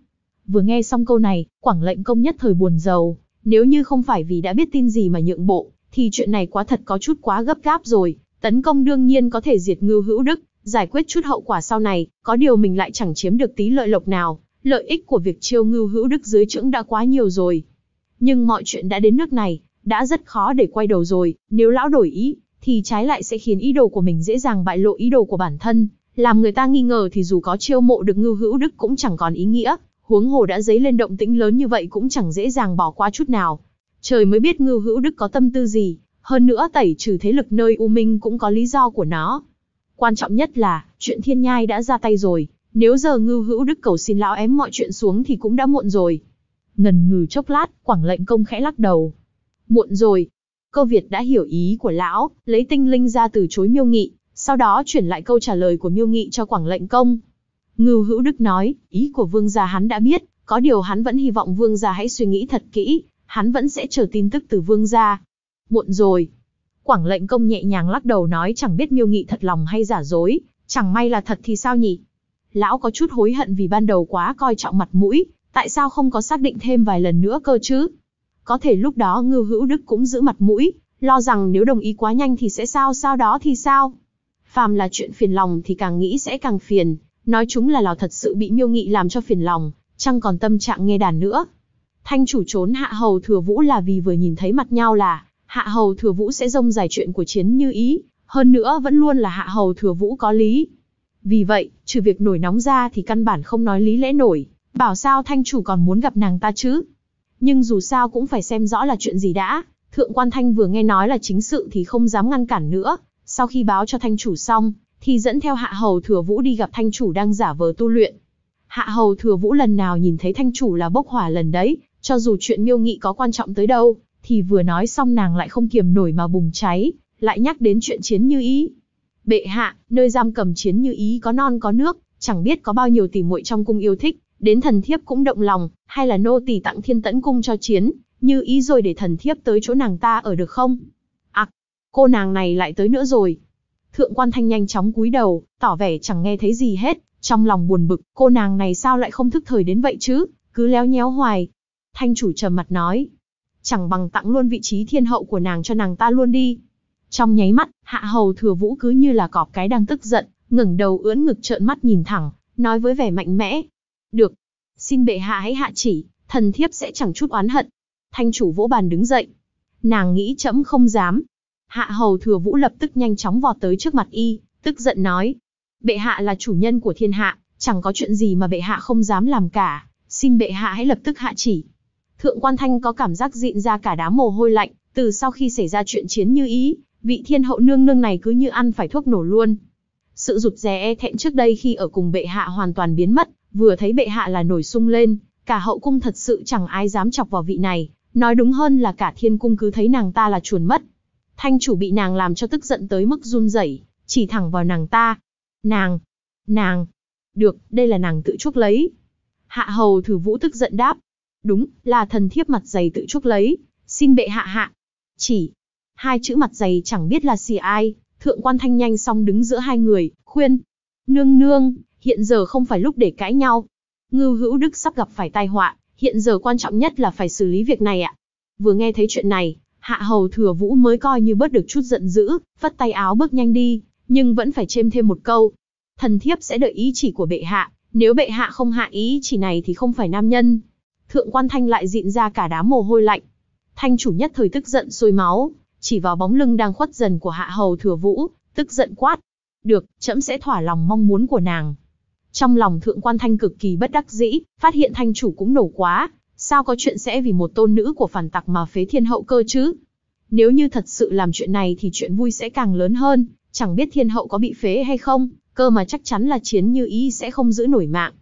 Vừa nghe xong câu này, quảng lệnh công nhất thời buồn giàu, nếu như không phải vì đã biết tin gì mà nhượng bộ, thì chuyện này quá thật có chút quá gấp gáp rồi, tấn công đương nhiên có thể diệt ngưu hữu đức, giải quyết chút hậu quả sau này, có điều mình lại chẳng chiếm được tí lợi lộc nào, lợi ích của việc chiêu ngưu hữu đức dưới trưỡng đã quá nhiều rồi. Nhưng mọi chuyện đã đến nước này, đã rất khó để quay đầu rồi, nếu lão đổi ý, thì trái lại sẽ khiến ý đồ của mình dễ dàng bại lộ ý đồ của bản thân, làm người ta nghi ngờ thì dù có chiêu mộ được Ngưu Hữu Đức cũng chẳng còn ý nghĩa, huống hồ đã dấy lên động tĩnh lớn như vậy cũng chẳng dễ dàng bỏ qua chút nào. Trời mới biết Ngưu Hữu Đức có tâm tư gì, hơn nữa tẩy trừ thế lực nơi U Minh cũng có lý do của nó. Quan trọng nhất là, chuyện thiên nhai đã ra tay rồi, nếu giờ Ngưu Hữu Đức cầu xin lão ém mọi chuyện xuống thì cũng đã muộn rồi. Ngần ngừ chốc lát, Quảng lệnh công khẽ lắc đầu, muộn rồi. Câu Việt đã hiểu ý của lão, lấy tinh linh ra từ chối miêu nghị, sau đó chuyển lại câu trả lời của miêu nghị cho quảng lệnh công. Ngưu hữu đức nói, ý của vương gia hắn đã biết, có điều hắn vẫn hy vọng vương gia hãy suy nghĩ thật kỹ, hắn vẫn sẽ chờ tin tức từ vương gia. Muộn rồi. Quảng lệnh công nhẹ nhàng lắc đầu nói chẳng biết miêu nghị thật lòng hay giả dối, chẳng may là thật thì sao nhỉ? Lão có chút hối hận vì ban đầu quá coi trọng mặt mũi, tại sao không có xác định thêm vài lần nữa cơ chứ? Có thể lúc đó Ngưu Hữu Đức cũng giữ mặt mũi, lo rằng nếu đồng ý quá nhanh thì sẽ sao sao đó thì sao. Phàm là chuyện phiền lòng thì càng nghĩ sẽ càng phiền, nói chúng là lò thật sự bị miêu nghị làm cho phiền lòng, chẳng còn tâm trạng nghe đàn nữa. Thanh chủ trốn hạ hầu thừa vũ là vì vừa nhìn thấy mặt nhau là, hạ hầu thừa vũ sẽ dông giải chuyện của chiến như ý, hơn nữa vẫn luôn là hạ hầu thừa vũ có lý. Vì vậy, trừ việc nổi nóng ra thì căn bản không nói lý lẽ nổi, bảo sao thanh chủ còn muốn gặp nàng ta chứ nhưng dù sao cũng phải xem rõ là chuyện gì đã. Thượng quan Thanh vừa nghe nói là chính sự thì không dám ngăn cản nữa. Sau khi báo cho Thanh chủ xong, thì dẫn theo Hạ Hầu Thừa Vũ đi gặp Thanh chủ đang giả vờ tu luyện. Hạ Hầu Thừa Vũ lần nào nhìn thấy Thanh chủ là bốc hỏa lần đấy, cho dù chuyện miêu nghị có quan trọng tới đâu, thì vừa nói xong nàng lại không kiềm nổi mà bùng cháy, lại nhắc đến chuyện chiến như ý. Bệ hạ, nơi giam cầm chiến như ý có non có nước, chẳng biết có bao nhiêu tỷ muội trong cung yêu thích, đến thần thiếp cũng động lòng, hay là nô tỳ tặng thiên tẫn cung cho chiến, như ý rồi để thần thiếp tới chỗ nàng ta ở được không? Ặc, à, cô nàng này lại tới nữa rồi. Thượng quan thanh nhanh chóng cúi đầu, tỏ vẻ chẳng nghe thấy gì hết, trong lòng buồn bực, cô nàng này sao lại không thức thời đến vậy chứ, cứ léo nhéo hoài. Thanh chủ trầm mặt nói, chẳng bằng tặng luôn vị trí thiên hậu của nàng cho nàng ta luôn đi. Trong nháy mắt, hạ hầu thừa vũ cứ như là cọp cái đang tức giận, ngẩng đầu ưỡn ngực trợn mắt nhìn thẳng, nói với vẻ mạnh mẽ. Được, xin bệ hạ hãy hạ chỉ, thần thiếp sẽ chẳng chút oán hận. Thanh chủ vỗ bàn đứng dậy. Nàng nghĩ chẫm không dám. Hạ hầu thừa vũ lập tức nhanh chóng vọt tới trước mặt y, tức giận nói. Bệ hạ là chủ nhân của thiên hạ, chẳng có chuyện gì mà bệ hạ không dám làm cả, xin bệ hạ hãy lập tức hạ chỉ. Thượng quan thanh có cảm giác dịn ra cả đám mồ hôi lạnh, từ sau khi xảy ra chuyện chiến như ý, vị thiên hậu nương nương này cứ như ăn phải thuốc nổ luôn. Sự rụt rè e thẹn trước đây khi ở cùng bệ hạ hoàn toàn biến mất, vừa thấy bệ hạ là nổi sung lên, cả hậu cung thật sự chẳng ai dám chọc vào vị này, nói đúng hơn là cả thiên cung cứ thấy nàng ta là chuồn mất. Thanh chủ bị nàng làm cho tức giận tới mức run rẩy, chỉ thẳng vào nàng ta. Nàng, nàng, được, đây là nàng tự chuốc lấy. Hạ hầu thử vũ tức giận đáp. Đúng, là thần thiếp mặt dày tự chuốc lấy, xin bệ hạ hạ. Chỉ, hai chữ mặt dày chẳng biết là xì ai, thượng quan thanh nhanh xong đứng giữa hai người, khuyên. Nương nương, hiện giờ không phải lúc để cãi nhau. Ngưu Hữu Đức sắp gặp phải tai họa, hiện giờ quan trọng nhất là phải xử lý việc này ạ. Vừa nghe thấy chuyện này, Hạ Hầu Thừa Vũ mới coi như bớt được chút giận dữ, phất tay áo bước nhanh đi, nhưng vẫn phải chêm thêm một câu. Thần thiếp sẽ đợi ý chỉ của bệ hạ, nếu bệ hạ không hạ ý chỉ này thì không phải nam nhân. Thượng quan Thanh lại dịn ra cả đám mồ hôi lạnh. Thanh chủ nhất thời tức giận sôi máu, chỉ vào bóng lưng đang khuất dần của Hạ Hầu Thừa Vũ, tức giận quát. Được, trẫm sẽ thỏa lòng mong muốn của nàng. Trong lòng thượng quan thanh cực kỳ bất đắc dĩ, phát hiện thanh chủ cũng nổ quá, sao có chuyện sẽ vì một tôn nữ của phản tặc mà phế thiên hậu cơ chứ? Nếu như thật sự làm chuyện này thì chuyện vui sẽ càng lớn hơn, chẳng biết thiên hậu có bị phế hay không, cơ mà chắc chắn là chiến như ý sẽ không giữ nổi mạng.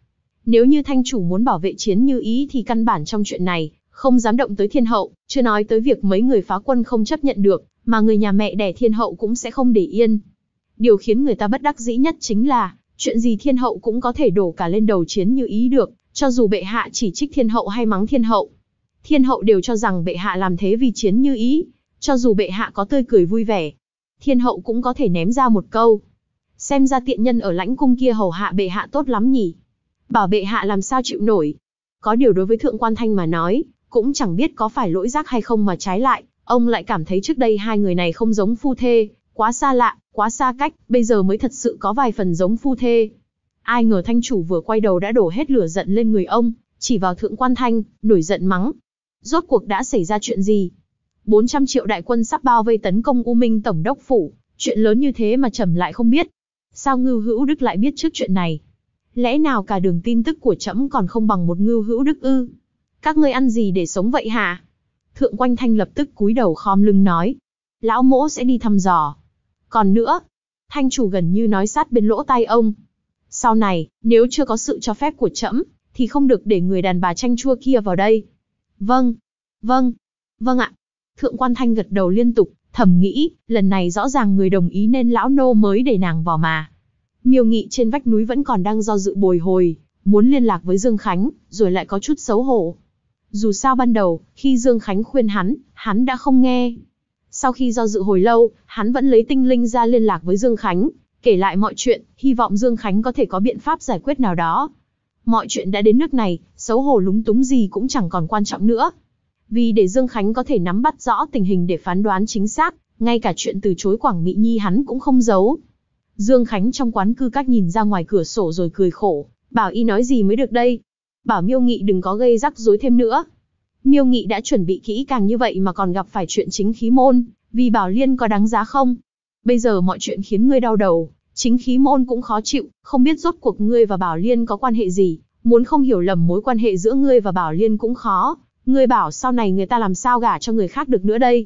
Nếu như thanh chủ muốn bảo vệ chiến như ý thì căn bản trong chuyện này, không dám động tới thiên hậu, chưa nói tới việc mấy người phá quân không chấp nhận được, mà người nhà mẹ đẻ thiên hậu cũng sẽ không để yên. Điều khiến người ta bất đắc dĩ nhất chính là, chuyện gì thiên hậu cũng có thể đổ cả lên đầu chiến như ý được, cho dù bệ hạ chỉ trích thiên hậu hay mắng thiên hậu. Thiên hậu đều cho rằng bệ hạ làm thế vì chiến như ý, cho dù bệ hạ có tươi cười vui vẻ. Thiên hậu cũng có thể ném ra một câu. Xem ra tiện nhân ở lãnh cung kia hầu hạ bệ hạ tốt lắm nhỉ. Bảo bệ hạ làm sao chịu nổi. Có điều đối với thượng quan thanh mà nói, cũng chẳng biết có phải lỗi rác hay không mà trái lại, ông lại cảm thấy trước đây hai người này không giống phu thê, quá xa lạ, quá xa cách, bây giờ mới thật sự có vài phần giống phu thê. Ai ngờ thanh chủ vừa quay đầu đã đổ hết lửa giận lên người ông, chỉ vào thượng quan thanh, nổi giận mắng. Rốt cuộc đã xảy ra chuyện gì? 400 triệu đại quân sắp bao vây tấn công U Minh Tổng đốc Phủ, chuyện lớn như thế mà trầm lại không biết. Sao Ngưu Hữu Đức lại biết trước chuyện này? Lẽ nào cả đường tin tức của trẫm còn không bằng một Ngưu Hữu Đức ư? Các ngươi ăn gì để sống vậy hả? Thượng Quanh Thanh lập tức cúi đầu khom lưng nói. Lão mỗ sẽ đi thăm dò. Còn nữa, thanh chủ gần như nói sát bên lỗ tai ông. Sau này, nếu chưa có sự cho phép của trẫm, thì không được để người đàn bà tranh chua kia vào đây. Vâng, vâng, vâng ạ. Thượng quan thanh gật đầu liên tục, thầm nghĩ, lần này rõ ràng người đồng ý nên lão nô mới để nàng vào mà. Miêu nghị trên vách núi vẫn còn đang do dự bồi hồi, muốn liên lạc với Dương Khánh, rồi lại có chút xấu hổ. Dù sao ban đầu, khi Dương Khánh khuyên hắn, hắn đã không nghe. Sau khi do dự hồi lâu, hắn vẫn lấy tinh linh ra liên lạc với Dương Khánh, kể lại mọi chuyện, hy vọng Dương Khánh có thể có biện pháp giải quyết nào đó. Mọi chuyện đã đến nước này, xấu hổ lúng túng gì cũng chẳng còn quan trọng nữa. Vì để Dương Khánh có thể nắm bắt rõ tình hình để phán đoán chính xác, ngay cả chuyện từ chối Quảng Mỹ Nhi hắn cũng không giấu. Dương Khánh trong quán cư cách nhìn ra ngoài cửa sổ rồi cười khổ, bảo y nói gì mới được đây. Bảo miêu nghị đừng có gây rắc rối thêm nữa. Miêu Nghị đã chuẩn bị kỹ càng như vậy mà còn gặp phải chuyện chính khí môn, vì bảo liên có đáng giá không? Bây giờ mọi chuyện khiến ngươi đau đầu, chính khí môn cũng khó chịu, không biết rốt cuộc ngươi và bảo liên có quan hệ gì, muốn không hiểu lầm mối quan hệ giữa ngươi và bảo liên cũng khó, ngươi bảo sau này người ta làm sao gả cho người khác được nữa đây.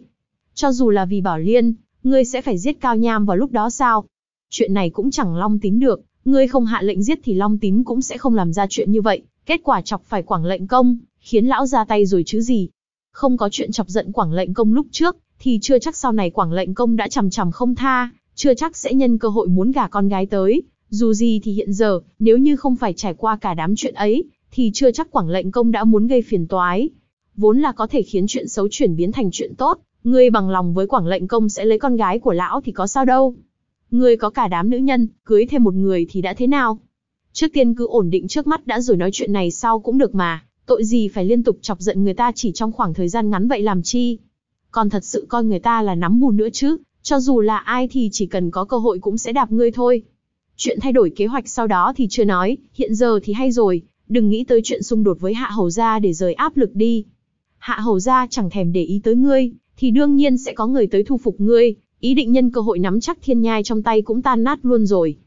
Cho dù là vì bảo liên, ngươi sẽ phải giết cao nham vào lúc đó sao? Chuyện này cũng chẳng long tín được, ngươi không hạ lệnh giết thì long tín cũng sẽ không làm ra chuyện như vậy, kết quả chọc phải quảng lệnh công, khiến lão ra tay rồi chứ gì. Không có chuyện chọc giận quảng lệnh công lúc trước, thì chưa chắc sau này quảng lệnh công đã chằm chằm không tha, chưa chắc sẽ nhân cơ hội muốn gả con gái tới. Dù gì thì hiện giờ, nếu như không phải trải qua cả đám chuyện ấy, thì chưa chắc quảng lệnh công đã muốn gây phiền toái. Vốn là có thể khiến chuyện xấu chuyển biến thành chuyện tốt, ngươi bằng lòng với quảng lệnh công sẽ lấy con gái của lão thì có sao đâu. Ngươi có cả đám nữ nhân, cưới thêm một người thì đã thế nào? Trước tiên cứ ổn định trước mắt đã rồi nói chuyện này sau cũng được mà, Tội gì phải liên tục chọc giận người ta chỉ trong khoảng thời gian ngắn vậy làm chi? Còn thật sự coi người ta là nắm bù nữa chứ, cho dù là ai thì chỉ cần có cơ hội cũng sẽ đạp ngươi thôi. Chuyện thay đổi kế hoạch sau đó thì chưa nói, hiện giờ thì hay rồi, đừng nghĩ tới chuyện xung đột với Hạ Hầu Gia để rời áp lực đi. Hạ Hầu Gia chẳng thèm để ý tới ngươi, thì đương nhiên sẽ có người tới thu phục ngươi, ý định nhân cơ hội nắm chắc thiên nhai trong tay cũng tan nát luôn rồi.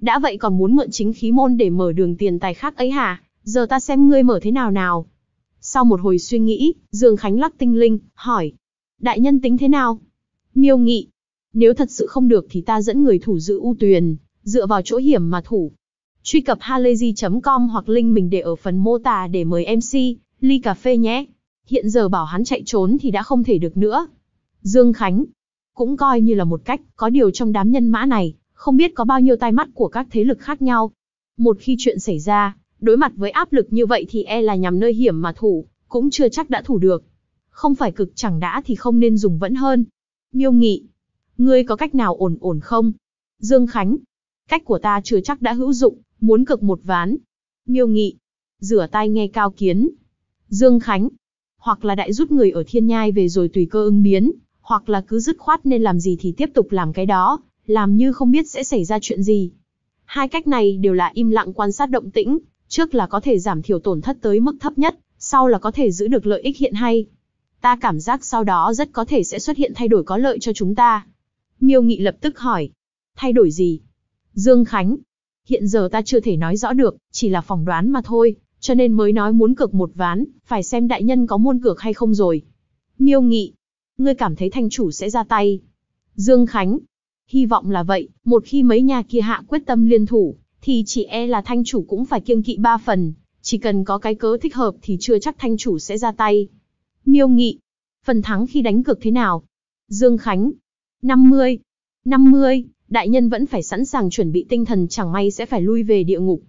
Đã vậy còn muốn mượn chính khí môn để mở đường tiền tài khác ấy hả, giờ ta xem ngươi mở thế nào nào. Sau một hồi suy nghĩ, Dương Khánh lắc tinh linh, hỏi. Đại nhân tính thế nào? Miêu nghị. Nếu thật sự không được thì ta dẫn người thủ giữ ưu Tuyền, dựa vào chỗ hiểm mà thủ. Truy cập halayzi.com hoặc link mình để ở phần mô tả để mời MC, ly cà phê nhé. Hiện giờ bảo hắn chạy trốn thì đã không thể được nữa. Dương Khánh. Cũng coi như là một cách, có điều trong đám nhân mã này, không biết có bao nhiêu tai mắt của các thế lực khác nhau. Một khi chuyện xảy ra, Đối mặt với áp lực như vậy thì e là nhằm nơi hiểm mà thủ, cũng chưa chắc đã thủ được. Không phải cực chẳng đã thì không nên dùng vẫn hơn. Miêu Nghị, ngươi có cách nào ổn ổn không? Dương Khánh, cách của ta chưa chắc đã hữu dụng, muốn cực một ván. Miêu Nghị, rửa tay nghe cao kiến. Dương Khánh, hoặc là đại rút người ở thiên nhai về rồi tùy cơ ứng biến, hoặc là cứ dứt khoát nên làm gì thì tiếp tục làm cái đó, làm như không biết sẽ xảy ra chuyện gì. Hai cách này đều là im lặng quan sát động tĩnh, Trước là có thể giảm thiểu tổn thất tới mức thấp nhất, sau là có thể giữ được lợi ích hiện hay. Ta cảm giác sau đó rất có thể sẽ xuất hiện thay đổi có lợi cho chúng ta. Miêu Nghị lập tức hỏi. Thay đổi gì? Dương Khánh. Hiện giờ ta chưa thể nói rõ được, chỉ là phỏng đoán mà thôi, cho nên mới nói muốn cược một ván, phải xem đại nhân có muôn cược hay không rồi. Miêu Nghị. Ngươi cảm thấy thanh chủ sẽ ra tay. Dương Khánh. Hy vọng là vậy, một khi mấy nhà kia hạ quyết tâm liên thủ, thì chỉ e là thanh chủ cũng phải kiêng kỵ ba phần, chỉ cần có cái cớ thích hợp thì chưa chắc thanh chủ sẽ ra tay. Miêu nghị, phần thắng khi đánh cược thế nào? Dương Khánh, 50, 50, đại nhân vẫn phải sẵn sàng chuẩn bị tinh thần chẳng may sẽ phải lui về địa ngục.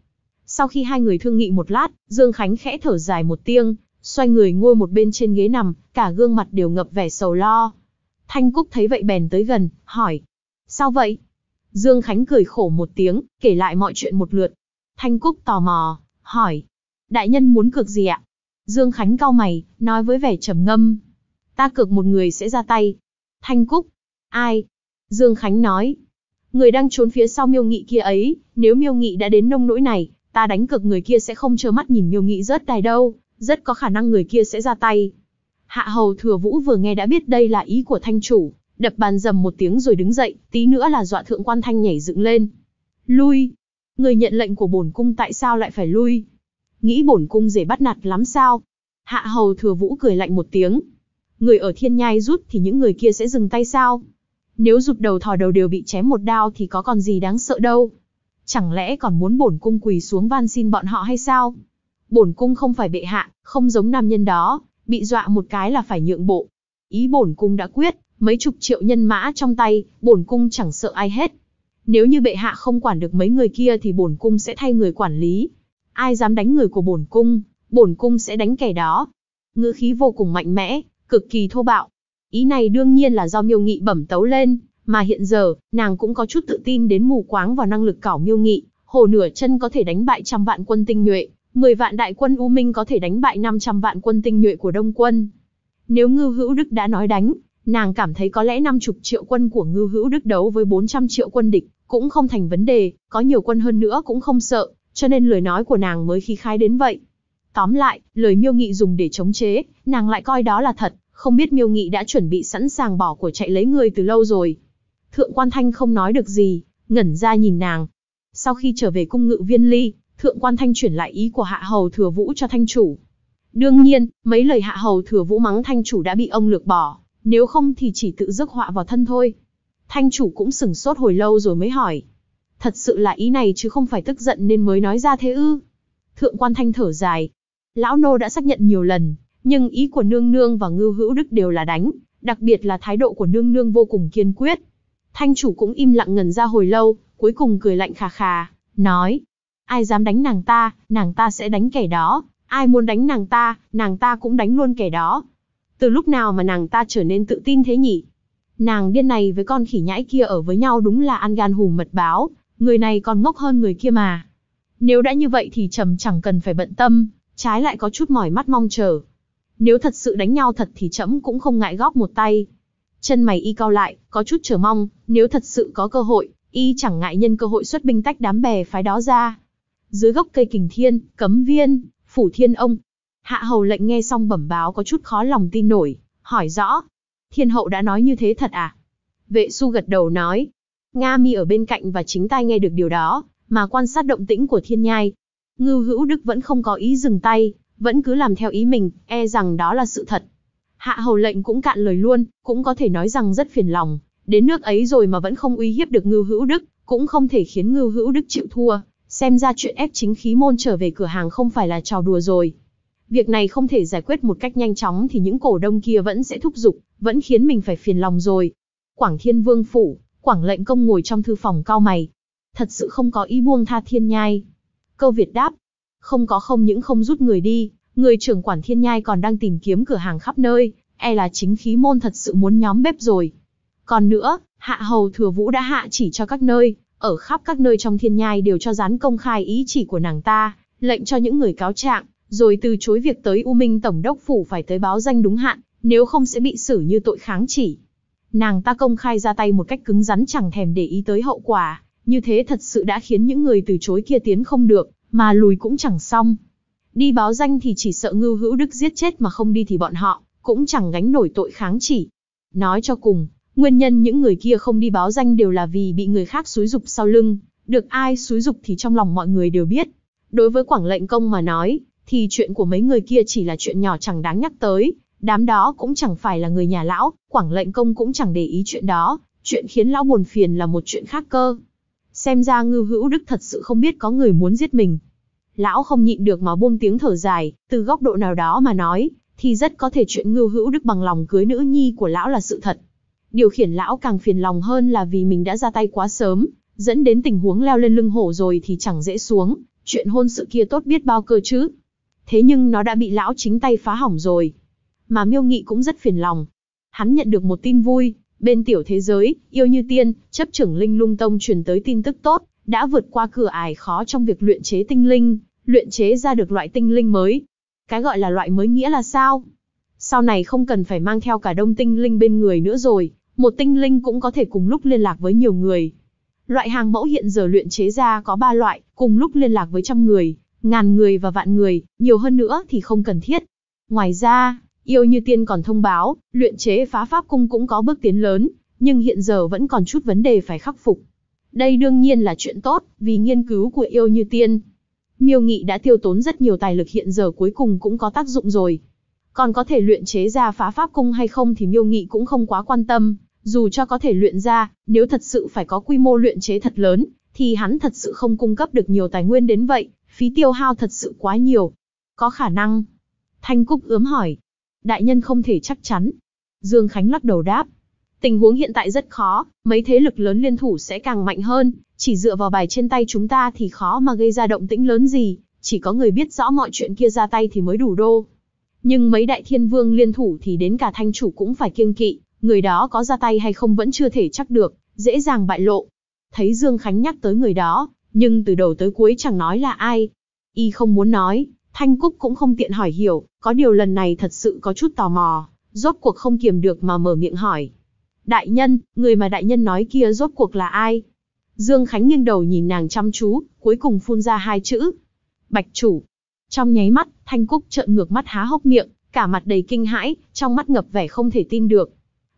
Sau khi hai người thương nghị một lát, Dương Khánh khẽ thở dài một tiếng, xoay người ngồi một bên trên ghế nằm, cả gương mặt đều ngập vẻ sầu lo. Thanh Cúc thấy vậy bèn tới gần, hỏi. Sao vậy? Dương Khánh cười khổ một tiếng, kể lại mọi chuyện một lượt. Thanh Cúc tò mò, hỏi. Đại nhân muốn cược gì ạ? Dương Khánh cau mày, nói với vẻ trầm ngâm. Ta cược một người sẽ ra tay. Thanh Cúc. Ai? Dương Khánh nói. Người đang trốn phía sau miêu nghị kia ấy, nếu miêu nghị đã đến nông nỗi này, ta đánh cược người kia sẽ không trơ mắt nhìn miêu nghị rớt đài đâu, rất có khả năng người kia sẽ ra tay. Hạ hầu thừa vũ vừa nghe đã biết đây là ý của thanh chủ, đập bàn dầm một tiếng rồi đứng dậy, tí nữa là dọa thượng quan thanh nhảy dựng lên. Lui! Người nhận lệnh của bổn cung tại sao lại phải lui? Nghĩ bổn cung dễ bắt nạt lắm sao? Hạ hầu thừa vũ cười lạnh một tiếng. Người ở thiên nhai rút thì những người kia sẽ dừng tay sao? Nếu rụt đầu thò đầu đều bị chém một đao thì có còn gì đáng sợ đâu. Chẳng lẽ còn muốn bổn cung quỳ xuống van xin bọn họ hay sao? Bổn cung không phải bệ hạ, không giống nam nhân đó, bị dọa một cái là phải nhượng bộ. Ý bổn cung đã quyết, mấy chục triệu nhân mã trong tay, bổn cung chẳng sợ ai hết. Nếu như bệ hạ không quản được mấy người kia thì bổn cung sẽ thay người quản lý. Ai dám đánh người của bổn cung, bổn cung sẽ đánh kẻ đó. Ngữ khí vô cùng mạnh mẽ, cực kỳ thô bạo. Ý này đương nhiên là do miêu nghị bẩm tấu lên, mà hiện giờ, nàng cũng có chút tự tin đến mù quáng vào năng lực cảo miêu nghị. Hồ nửa chân có thể đánh bại trăm vạn quân tinh nhuệ, mười vạn đại quân U Minh có thể đánh bại năm trăm vạn quân tinh nhuệ của Đông quân. Nếu Ngư Hữu Đức đã nói đánh, nàng cảm thấy có lẽ 50 triệu quân của ngư hữu đức đấu với 400 triệu quân địch, cũng không thành vấn đề, có nhiều quân hơn nữa cũng không sợ, cho nên lời nói của nàng mới khí khái đến vậy. Tóm lại, lời miêu nghị dùng để chống chế, nàng lại coi đó là thật, không biết miêu nghị đã chuẩn bị sẵn sàng bỏ của chạy lấy người từ lâu rồi. Thượng quan thanh không nói được gì, ngẩn ra nhìn nàng. Sau khi trở về cung ngự viên ly, thượng quan thanh chuyển lại ý của hạ hầu thừa vũ cho thanh chủ. Đương nhiên, mấy lời hạ hầu thừa vũ mắng thanh chủ đã bị ông lược bỏ, nếu không thì chỉ tự rước họa vào thân thôi. Thanh chủ cũng sửng sốt hồi lâu rồi mới hỏi. Thật sự là ý này chứ không phải tức giận nên mới nói ra thế ư. Thượng quan thanh thở dài. Lão nô đã xác nhận nhiều lần, nhưng ý của nương nương và ngư hữu đức đều là đánh, đặc biệt là thái độ của nương nương vô cùng kiên quyết. Thanh chủ cũng im lặng ngần ra hồi lâu, cuối cùng cười lạnh khà khà, nói. Ai dám đánh nàng ta, nàng ta sẽ đánh kẻ đó, ai muốn đánh nàng ta, nàng ta cũng đánh luôn kẻ đó, từ lúc nào mà nàng ta trở nên tự tin thế nhỉ? Nàng điên này với con khỉ nhãi kia ở với nhau đúng là ăn gan hùm mật báo, người này còn ngốc hơn người kia mà. Nếu đã như vậy thì Trầm chẳng cần phải bận tâm, trái lại có chút mỏi mắt mong chờ. Nếu thật sự đánh nhau thật thì Trẫm cũng không ngại góp một tay. Chân mày y cao lại, có chút chờ mong, nếu thật sự có cơ hội, y chẳng ngại nhân cơ hội xuất binh tách đám bè phái đó ra. Dưới gốc cây kình thiên, cấm viên, phủ thiên ông, Hạ hầu lệnh nghe xong bẩm báo có chút khó lòng tin nổi, hỏi rõ. Thiên hậu đã nói như thế thật à? Vệ su gật đầu nói. Nga mi ở bên cạnh và chính tai nghe được điều đó, mà quan sát động tĩnh của thiên nhai. Ngưu hữu đức vẫn không có ý dừng tay, vẫn cứ làm theo ý mình, e rằng đó là sự thật. Hạ hầu lệnh cũng cạn lời luôn, cũng có thể nói rằng rất phiền lòng. Đến nước ấy rồi mà vẫn không uy hiếp được ngưu hữu đức, cũng không thể khiến ngưu hữu đức chịu thua. Xem ra chuyện ép chính khí môn trở về cửa hàng không phải là trò đùa rồi. Việc này không thể giải quyết một cách nhanh chóng thì những cổ đông kia vẫn sẽ thúc giục, vẫn khiến mình phải phiền lòng rồi. Quảng Thiên Vương phủ, Quảng Lệnh công ngồi trong thư phòng cao mày. Thật sự không có ý buông tha Thiên Nhai. Câu Việt đáp, không có không những không rút người đi, người trưởng quản Thiên Nhai còn đang tìm kiếm cửa hàng khắp nơi, e là chính khí môn thật sự muốn nhóm bếp rồi. Còn nữa, Hạ Hầu Thừa Vũ đã hạ chỉ cho các nơi, ở khắp các nơi trong Thiên Nhai đều cho dán công khai ý chỉ của nàng ta, lệnh cho những người cáo trạng, rồi từ chối việc tới U Minh Tổng đốc phủ phải tới báo danh đúng hạn, nếu không sẽ bị xử như tội kháng chỉ. Nàng ta công khai ra tay một cách cứng rắn chẳng thèm để ý tới hậu quả, như thế thật sự đã khiến những người từ chối kia tiến không được, mà lùi cũng chẳng xong. Đi báo danh thì chỉ sợ ngưu hữu đức giết chết mà không đi thì bọn họ, cũng chẳng gánh nổi tội kháng chỉ. Nói cho cùng, nguyên nhân những người kia không đi báo danh đều là vì bị người khác xúi dục sau lưng, được ai xúi dục thì trong lòng mọi người đều biết. Đối với quảng lệnh công mà nói, thì chuyện của mấy người kia chỉ là chuyện nhỏ chẳng đáng nhắc tới, đám đó cũng chẳng phải là người nhà lão, quảng lệnh công cũng chẳng để ý chuyện đó, chuyện khiến lão buồn phiền là một chuyện khác cơ. Xem ra ngư hữu đức thật sự không biết có người muốn giết mình. Lão không nhịn được mà buông tiếng thở dài, từ góc độ nào đó mà nói, thì rất có thể chuyện ngư hữu đức bằng lòng cưới nữ nhi của lão là sự thật. Điều khiển lão càng phiền lòng hơn là vì mình đã ra tay quá sớm, dẫn đến tình huống leo lên lưng hổ rồi thì chẳng dễ xuống, chuyện hôn sự kia tốt biết bao cơ chứ. Thế nhưng nó đã bị lão chính tay phá hỏng rồi. Mà miêu nghị cũng rất phiền lòng. Hắn nhận được một tin vui, bên tiểu thế giới, yêu như tiên, chấp trưởng linh lung tông truyền tới tin tức tốt, đã vượt qua cửa ải khó trong việc luyện chế tinh linh, luyện chế ra được loại tinh linh mới. Cái gọi là loại mới nghĩa là sao? Sau này không cần phải mang theo cả đông tinh linh bên người nữa rồi, một tinh linh cũng có thể cùng lúc liên lạc với nhiều người. Loại hàng mẫu hiện giờ luyện chế ra có 3 loại, cùng lúc liên lạc với trăm người. Ngàn người và vạn người, nhiều hơn nữa thì không cần thiết. Ngoài ra, Yêu Như Tiên còn thông báo, luyện chế phá pháp cung cũng có bước tiến lớn, nhưng hiện giờ vẫn còn chút vấn đề phải khắc phục. Đây đương nhiên là chuyện tốt, vì nghiên cứu của Yêu Như Tiên. Miêu Nghị đã tiêu tốn rất nhiều tài lực hiện giờ cuối cùng cũng có tác dụng rồi. Còn có thể luyện chế ra phá pháp cung hay không thì Miêu Nghị cũng không quá quan tâm, dù cho có thể luyện ra, nếu thật sự phải có quy mô luyện chế thật lớn, thì hắn thật sự không cung cấp được nhiều tài nguyên đến vậy, phí tiêu hao thật sự quá nhiều. Có khả năng. Thanh Cúc ướm hỏi. Đại nhân không thể chắc chắn. Dương Khánh lắc đầu đáp. Tình huống hiện tại rất khó, mấy thế lực lớn liên thủ sẽ càng mạnh hơn, chỉ dựa vào bài trên tay chúng ta thì khó mà gây ra động tĩnh lớn gì, chỉ có người biết rõ mọi chuyện kia ra tay thì mới đủ đô. Nhưng mấy đại thiên vương liên thủ thì đến cả thanh chủ cũng phải kiêng kỵ, người đó có ra tay hay không vẫn chưa thể chắc được, dễ dàng bại lộ. Thấy Dương Khánh nhắc tới người đó, nhưng từ đầu tới cuối chẳng nói là ai. Y không muốn nói, Thanh Cúc cũng không tiện hỏi hiểu, có điều lần này thật sự có chút tò mò, rốt cuộc không kiềm được mà mở miệng hỏi. Đại nhân, người mà đại nhân nói kia rốt cuộc là ai? Dương Khánh nghiêng đầu nhìn nàng chăm chú, cuối cùng phun ra hai chữ. Bạch chủ. Trong nháy mắt, Thanh Cúc trợn ngược mắt há hốc miệng, cả mặt đầy kinh hãi, trong mắt ngập vẻ không thể tin được.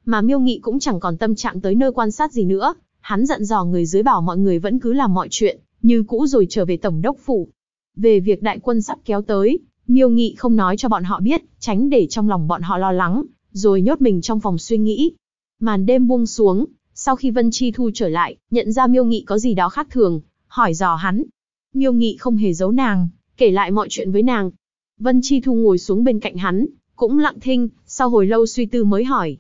Mà miêu nghị cũng chẳng còn tâm trạng tới nơi quan sát gì nữa, hắn dặn dò người dưới bảo mọi người vẫn cứ làm mọi chuyện, như cũ rồi trở về Tổng đốc phủ. Về việc đại quân sắp kéo tới, Miêu Nghị không nói cho bọn họ biết, tránh để trong lòng bọn họ lo lắng, rồi nhốt mình trong phòng suy nghĩ. Màn đêm buông xuống, sau khi Vân Chi Thu trở lại, nhận ra Miêu Nghị có gì đó khác thường, hỏi dò hắn. Miêu Nghị không hề giấu nàng, kể lại mọi chuyện với nàng. Vân Chi Thu ngồi xuống bên cạnh hắn, cũng lặng thinh, sau hồi lâu suy tư mới hỏi.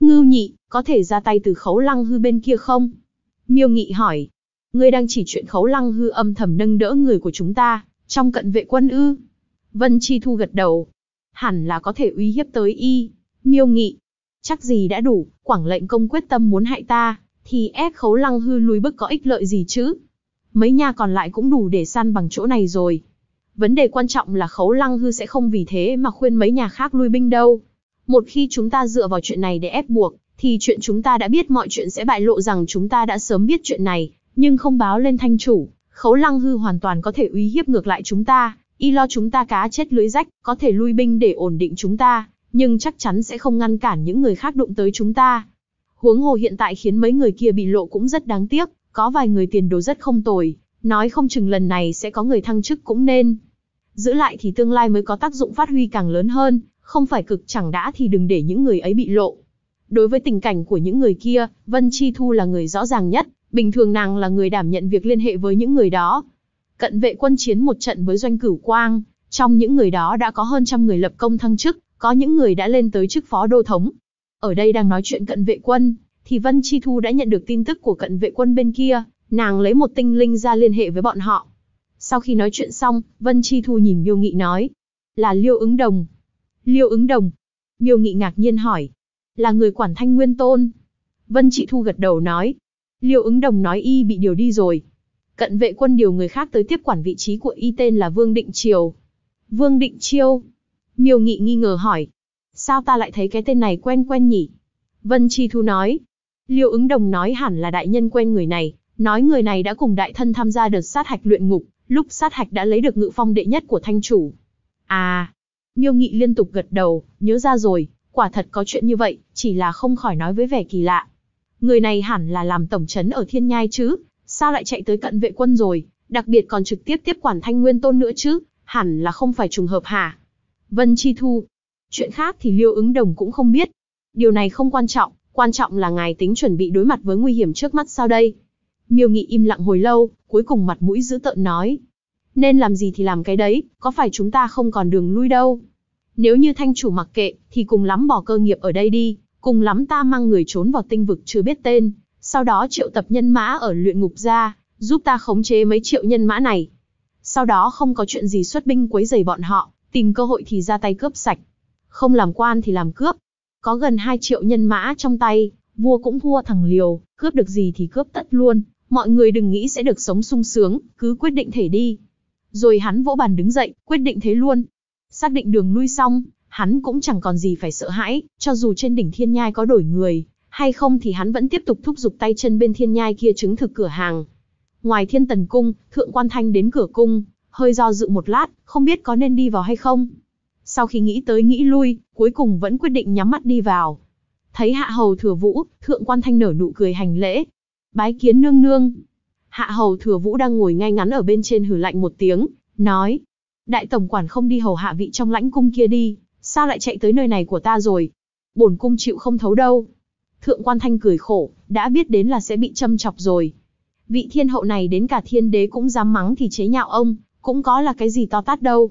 Ngưu nhị, có thể ra tay từ khấu lăng hư bên kia không? Miêu Nghị hỏi, ngươi đang chỉ chuyện khấu lăng hư âm thầm nâng đỡ người của chúng ta, trong cận vệ quân ư. Vân Chi Thu gật đầu. Hẳn là có thể uy hiếp tới y, miêu nghị. Chắc gì đã đủ, quảng lệnh công quyết tâm muốn hại ta, thì ép khấu lăng hư lùi bức có ích lợi gì chứ. Mấy nhà còn lại cũng đủ để săn bằng chỗ này rồi. Vấn đề quan trọng là khấu lăng hư sẽ không vì thế mà khuyên mấy nhà khác lui binh đâu. Một khi chúng ta dựa vào chuyện này để ép buộc, thì chuyện chúng ta đã biết mọi chuyện sẽ bại lộ rằng chúng ta đã sớm biết chuyện này, nhưng không báo lên thanh chủ, khấu lăng hư hoàn toàn có thể uy hiếp ngược lại chúng ta, y lo chúng ta cá chết lưới rách, có thể lui binh để ổn định chúng ta, nhưng chắc chắn sẽ không ngăn cản những người khác đụng tới chúng ta. Huống hồ hiện tại khiến mấy người kia bị lộ cũng rất đáng tiếc, có vài người tiền đồ rất không tồi, nói không chừng lần này sẽ có người thăng chức cũng nên. Giữ lại thì tương lai mới có tác dụng phát huy càng lớn hơn, không phải cực chẳng đã thì đừng để những người ấy bị lộ. Đối với tình cảnh của những người kia, Vân Chi Thu là người rõ ràng nhất, Bình thường nàng là người đảm nhận việc liên hệ với những người đó. Cận vệ quân chiến một trận với doanh cửu quang, trong những người đó đã có hơn trăm người lập công thăng chức, có những người đã lên tới chức phó đô thống. Ở đây đang nói chuyện cận vệ quân, thì Vân Chi Thu đã nhận được tin tức của cận vệ quân bên kia, nàng lấy một tinh linh ra liên hệ với bọn họ. Sau khi nói chuyện xong, Vân Chi Thu nhìn Miêu Nghị nói, là Liêu ứng đồng. Liêu ứng đồng. Miêu Nghị ngạc nhiên hỏi, là người quản thanh nguyên tôn. Vân Chị Thu gật đầu nói, Liêu ứng đồng nói y bị điều đi rồi. Cận vệ quân điều người khác tới tiếp quản vị trí của y tên là Vương Định Triều. Vương Định Chiêu. Miêu Nghị nghi ngờ hỏi. Sao ta lại thấy cái tên này quen quen nhỉ? Vân Chi Thu nói. Liêu ứng đồng nói hẳn là đại nhân quen người này, nói người này đã cùng đại thân tham gia đợt sát hạch luyện ngục, lúc sát hạch đã lấy được ngự phong đệ nhất của thanh chủ. À, Miêu Nghị liên tục gật đầu, nhớ ra rồi, quả thật có chuyện như vậy, chỉ là không khỏi nói với vẻ kỳ lạ. Người này hẳn là làm tổng trấn ở Thiên Nhai chứ, sao lại chạy tới cận vệ quân rồi, đặc biệt còn trực tiếp tiếp quản Thanh Nguyên Tôn nữa chứ, hẳn là không phải trùng hợp hả? Vân Chi Thu. Chuyện khác thì Liêu ứng đồng cũng không biết. Điều này không quan trọng, quan trọng là ngài tính chuẩn bị đối mặt với nguy hiểm trước mắt sau đây. Miêu Nghị im lặng hồi lâu, cuối cùng mặt mũi dữ tợn nói. Nên làm gì thì làm cái đấy, có phải chúng ta không còn đường lui đâu. Nếu như thanh chủ mặc kệ, thì cùng lắm bỏ cơ nghiệp ở đây đi, Cùng lắm ta mang người trốn vào tinh vực chưa biết tên, sau đó triệu tập nhân mã ở luyện ngục ra, giúp ta khống chế mấy triệu nhân mã này. Sau đó không có chuyện gì xuất binh quấy rầy bọn họ, tìm cơ hội thì ra tay cướp sạch. Không làm quan thì làm cướp. Có gần 2 triệu nhân mã trong tay, vua cũng thua thằng liều, cướp được gì thì cướp tất luôn. Mọi người đừng nghĩ sẽ được sống sung sướng, cứ quyết định thể đi. Rồi hắn vỗ bàn đứng dậy, quyết định thế luôn. Xác định đường lui xong, hắn cũng chẳng còn gì phải sợ hãi, cho dù trên đỉnh thiên nhai có đổi người, hay không thì hắn vẫn tiếp tục thúc giục tay chân bên thiên nhai kia chứng thực cửa hàng. Ngoài thiên tần cung, thượng quan thanh đến cửa cung, hơi do dự một lát, không biết có nên đi vào hay không. Sau khi nghĩ tới nghĩ lui, cuối cùng vẫn quyết định nhắm mắt đi vào. Thấy hạ hầu thừa vũ, thượng quan thanh nở nụ cười hành lễ. Bái kiến nương nương. Hạ hầu thừa vũ đang ngồi ngay ngắn ở bên trên hử lạnh một tiếng, nói. Đại tổng quản không đi hầu hạ vị trong lãnh cung kia đi, sao lại chạy tới nơi này của ta rồi? Bổn cung chịu không thấu đâu. Thượng quan thanh cười khổ, đã biết đến là sẽ bị châm chọc rồi. Vị thiên hậu này đến cả thiên đế cũng dám mắng thì chế nhạo ông, cũng có là cái gì to tát đâu.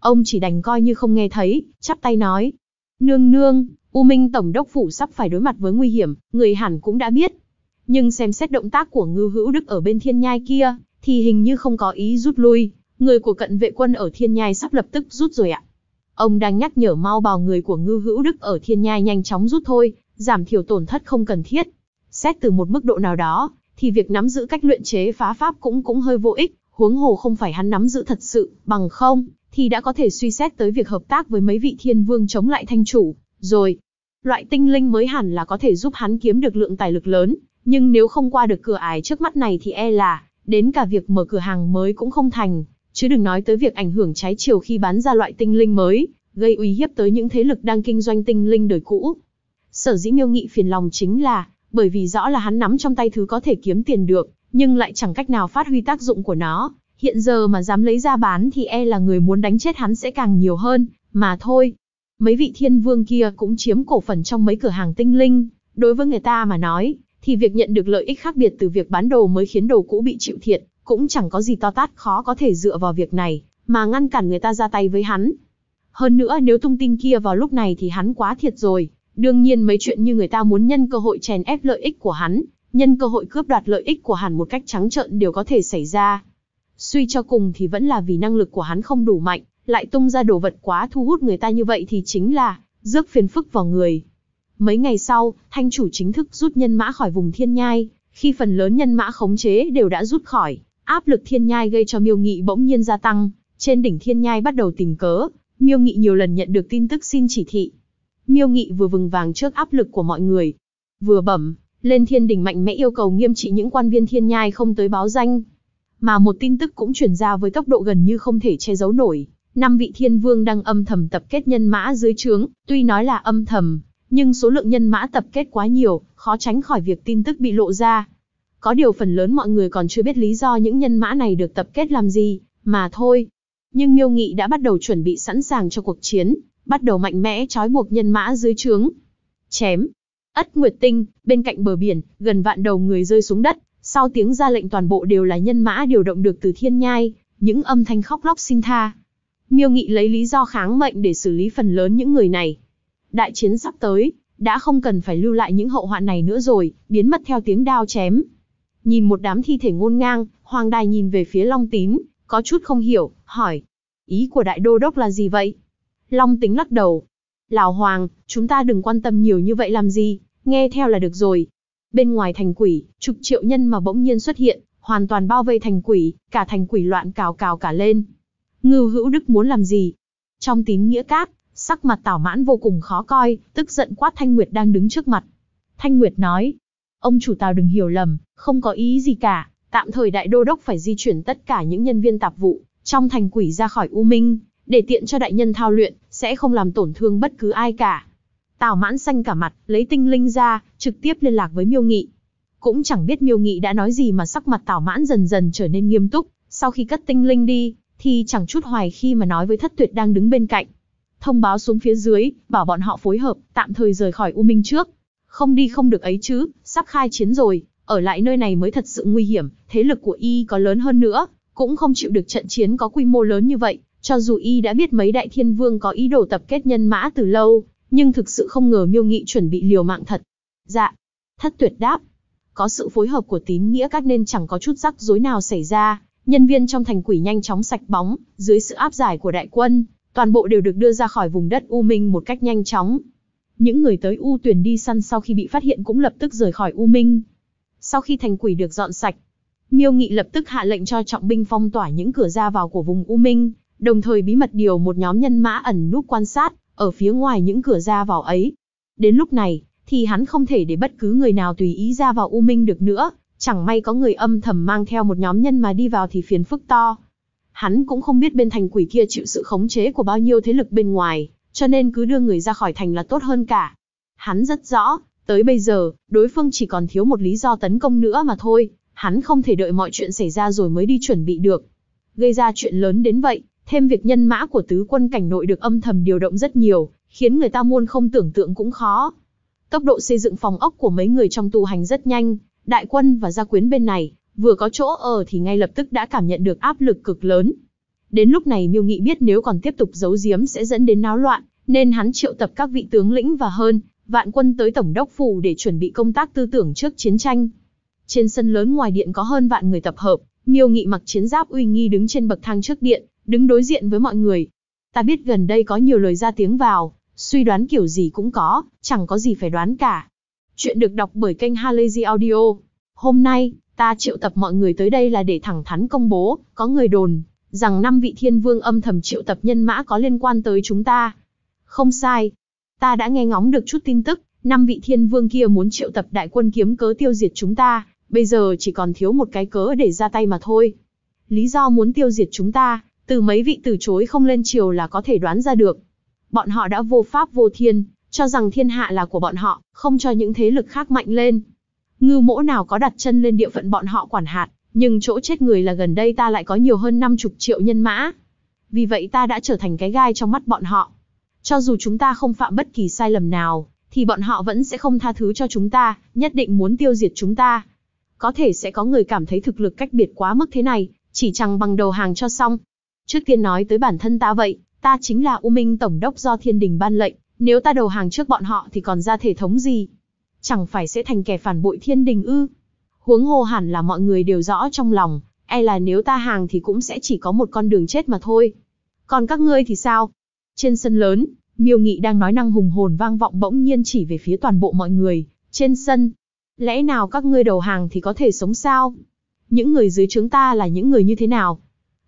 Ông chỉ đành coi như không nghe thấy, chắp tay nói. Nương nương, U Minh Tổng đốc Phủ sắp phải đối mặt với nguy hiểm, người hẳn cũng đã biết. Nhưng xem xét động tác của ngư hữu đức ở bên thiên nhai kia, thì hình như không có ý rút lui. Người của cận vệ quân ở thiên nhai sắp lập tức rút rồi ạ. Ông đang nhắc nhở mau bào người của ngư hữu đức ở thiên nhai nhanh chóng rút thôi, giảm thiểu tổn thất không cần thiết. Xét từ một mức độ nào đó, thì việc nắm giữ cách luyện chế phá pháp cũng cũng hơi vô ích, huống hồ không phải hắn nắm giữ thật sự, bằng không, thì đã có thể suy xét tới việc hợp tác với mấy vị thiên vương chống lại thanh chủ, rồi. Loại tinh linh mới hẳn là có thể giúp hắn kiếm được lượng tài lực lớn, nhưng nếu không qua được cửa ải trước mắt này thì e là, đến cả việc mở cửa hàng mới cũng không thành, Chứ đừng nói tới việc ảnh hưởng trái chiều khi bán ra loại tinh linh mới, gây uy hiếp tới những thế lực đang kinh doanh tinh linh đời cũ. Sở dĩ miêu nghị phiền lòng chính là, bởi vì rõ là hắn nắm trong tay thứ có thể kiếm tiền được, nhưng lại chẳng cách nào phát huy tác dụng của nó. Hiện giờ mà dám lấy ra bán thì e là người muốn đánh chết hắn sẽ càng nhiều hơn, mà thôi. Mấy vị thiên vương kia cũng chiếm cổ phần trong mấy cửa hàng tinh linh, đối với người ta mà nói, thì việc nhận được lợi ích khác biệt từ việc bán đồ mới khiến đồ cũ bị chịu thiệt, cũng chẳng có gì to tát khó có thể dựa vào việc này, mà ngăn cản người ta ra tay với hắn. Hơn nữa nếu thông tin kia vào lúc này thì hắn quá thiệt rồi, đương nhiên mấy chuyện như người ta muốn nhân cơ hội chèn ép lợi ích của hắn, nhân cơ hội cướp đoạt lợi ích của hắn một cách trắng trợn đều có thể xảy ra. Suy cho cùng thì vẫn là vì năng lực của hắn không đủ mạnh, lại tung ra đồ vật quá thu hút người ta như vậy thì chính là rước phiền phức vào người. Mấy ngày sau, thanh chủ chính thức rút nhân mã khỏi vùng thiên nhai, khi phần lớn nhân mã khống chế đều đã rút khỏi, Áp lực thiên nhai gây cho Miêu Nghị bỗng nhiên gia tăng, trên đỉnh thiên nhai bắt đầu tìm cớ, Miêu Nghị nhiều lần nhận được tin tức xin chỉ thị. Miêu Nghị vừa vừng vàng trước áp lực của mọi người, vừa bẩm, lên thiên đỉnh mạnh mẽ yêu cầu nghiêm trị những quan viên thiên nhai không tới báo danh. Mà một tin tức cũng truyền ra với tốc độ gần như không thể che giấu nổi, năm vị thiên vương đang âm thầm tập kết nhân mã dưới trướng, tuy nói là âm thầm, nhưng số lượng nhân mã tập kết quá nhiều, khó tránh khỏi việc tin tức bị lộ ra. Có điều phần lớn mọi người còn chưa biết lý do những nhân mã này được tập kết làm gì, mà thôi. Nhưng Miêu Nghị đã bắt đầu chuẩn bị sẵn sàng cho cuộc chiến, bắt đầu mạnh mẽ trói buộc nhân mã dưới trướng. Chém. Ất Nguyệt Tinh, bên cạnh bờ biển, gần vạn đầu người rơi xuống đất, sau tiếng ra lệnh toàn bộ đều là nhân mã điều động được từ thiên nhai, những âm thanh khóc lóc xin tha. Miêu Nghị lấy lý do kháng mệnh để xử lý phần lớn những người này. Đại chiến sắp tới, đã không cần phải lưu lại những hậu họa này nữa rồi, biến mất theo tiếng đao chém, Nhìn một đám thi thể ngôn ngang, Hoàng Đài nhìn về phía Long Tín, có chút không hiểu, hỏi. Ý của đại đô đốc là gì vậy? Long tính lắc đầu. Lào Hoàng, chúng ta đừng quan tâm nhiều như vậy làm gì, nghe theo là được rồi. Bên ngoài thành quỷ, chục triệu nhân mà bỗng nhiên xuất hiện, hoàn toàn bao vây thành quỷ, cả thành quỷ loạn cào cào cả lên. Ngưu hữu đức muốn làm gì? Trong tín nghĩa cát, sắc mặt tảo mãn vô cùng khó coi, tức giận quát Thanh Nguyệt đang đứng trước mặt. Thanh Nguyệt nói, Ông chủ Tào đừng hiểu lầm, không có ý gì cả, tạm thời đại đô đốc phải di chuyển tất cả những nhân viên tạp vụ trong thành quỷ ra khỏi U Minh, để tiện cho đại nhân thao luyện, sẽ không làm tổn thương bất cứ ai cả. Tào mãn xanh cả mặt, lấy tinh linh ra, trực tiếp liên lạc với Miêu Nghị. Cũng chẳng biết Miêu Nghị đã nói gì mà sắc mặt Tào mãn dần dần trở nên nghiêm túc, sau khi cất tinh linh đi, thì chẳng chút hoài khi mà nói với thất tuyệt đang đứng bên cạnh. Thông báo xuống phía dưới, bảo bọn họ phối hợp, tạm thời rời khỏi U Minh trước, không đi không được ấy chứ, sắp khai chiến rồi, ở lại nơi này mới thật sự nguy hiểm, thế lực của y có lớn hơn nữa, cũng không chịu được trận chiến có quy mô lớn như vậy, cho dù y đã biết mấy đại thiên vương có ý đồ tập kết nhân mã từ lâu, nhưng thực sự không ngờ Miêu Nghị chuẩn bị liều mạng thật. Dạ, thất tuyệt đáp, có sự phối hợp của tín nghĩa các nên chẳng có chút rắc rối nào xảy ra, nhân viên trong thành quỷ nhanh chóng sạch bóng, dưới sự áp giải của đại quân, toàn bộ đều được đưa ra khỏi vùng đất U Minh một cách nhanh chóng, những người tới U tuyển đi săn sau khi bị phát hiện cũng lập tức rời khỏi U Minh. Sau khi thành quỷ được dọn sạch, Miêu Nghị lập tức hạ lệnh cho trọng binh phong tỏa những cửa ra vào của vùng U Minh, đồng thời bí mật điều một nhóm nhân mã ẩn núp quan sát ở phía ngoài những cửa ra vào ấy. Đến lúc này, thì hắn không thể để bất cứ người nào tùy ý ra vào U Minh được nữa, chẳng may có người âm thầm mang theo một nhóm nhân mà đi vào thì phiền phức to. Hắn cũng không biết bên thành quỷ kia chịu sự khống chế của bao nhiêu thế lực bên ngoài, cho nên cứ đưa người ra khỏi thành là tốt hơn cả. Hắn rất rõ, tới bây giờ, đối phương chỉ còn thiếu một lý do tấn công nữa mà thôi, hắn không thể đợi mọi chuyện xảy ra rồi mới đi chuẩn bị được. Gây ra chuyện lớn đến vậy, thêm việc nhân mã của tứ quân cảnh nội được âm thầm điều động rất nhiều, khiến người ta muôn không tưởng tượng cũng khó. Tốc độ xây dựng phòng ốc của mấy người trong tu hành rất nhanh, đại quân và gia quyến bên này, vừa có chỗ ở thì ngay lập tức đã cảm nhận được áp lực cực lớn, Đến lúc này Miêu Nghị biết nếu còn tiếp tục giấu giếm sẽ dẫn đến náo loạn, nên hắn triệu tập các vị tướng lĩnh và hơn vạn quân tới tổng đốc phủ để chuẩn bị công tác tư tưởng trước chiến tranh. Trên sân lớn ngoài điện có hơn vạn người tập hợp, Miêu Nghị mặc chiến giáp uy nghi đứng trên bậc thang trước điện, đứng đối diện với mọi người. Ta biết gần đây có nhiều lời ra tiếng vào, suy đoán kiểu gì cũng có, chẳng có gì phải đoán cả. Chuyện được đọc bởi kênh Halazy Audio. Hôm nay, ta triệu tập mọi người tới đây là để thẳng thắn công bố, có người đồn, rằng năm vị thiên vương âm thầm triệu tập nhân mã có liên quan tới chúng ta. Không sai. Ta đã nghe ngóng được chút tin tức, năm vị thiên vương kia muốn triệu tập đại quân kiếm cớ tiêu diệt chúng ta, bây giờ chỉ còn thiếu một cái cớ để ra tay mà thôi. Lý do muốn tiêu diệt chúng ta, từ mấy vị từ chối không lên triều là có thể đoán ra được. Bọn họ đã vô pháp vô thiên, cho rằng thiên hạ là của bọn họ, không cho những thế lực khác mạnh lên. Ngư mỗ nào có đặt chân lên địa phận bọn họ quản hạt, nhưng chỗ chết người là gần đây ta lại có nhiều hơn 50 triệu nhân mã. Vì vậy ta đã trở thành cái gai trong mắt bọn họ. Cho dù chúng ta không phạm bất kỳ sai lầm nào, thì bọn họ vẫn sẽ không tha thứ cho chúng ta, nhất định muốn tiêu diệt chúng ta. Có thể sẽ có người cảm thấy thực lực cách biệt quá mức thế này, chỉ chẳng bằng đầu hàng cho xong. Trước tiên nói tới bản thân ta vậy, ta chính là U Minh Tổng đốc do Thiên Đình ban lệnh, nếu ta đầu hàng trước bọn họ thì còn ra thể thống gì? Chẳng phải sẽ thành kẻ phản bội Thiên Đình ư? Huống hồ hẳn là mọi người đều rõ trong lòng, e là nếu ta hàng thì cũng sẽ chỉ có một con đường chết mà thôi. Còn các ngươi thì sao? Trên sân lớn, miêu nghị đang nói năng hùng hồn vang vọng bỗng nhiên chỉ về phía toàn bộ mọi người, trên sân. Lẽ nào các ngươi đầu hàng thì có thể sống sao? Những người dưới trướng ta là những người như thế nào?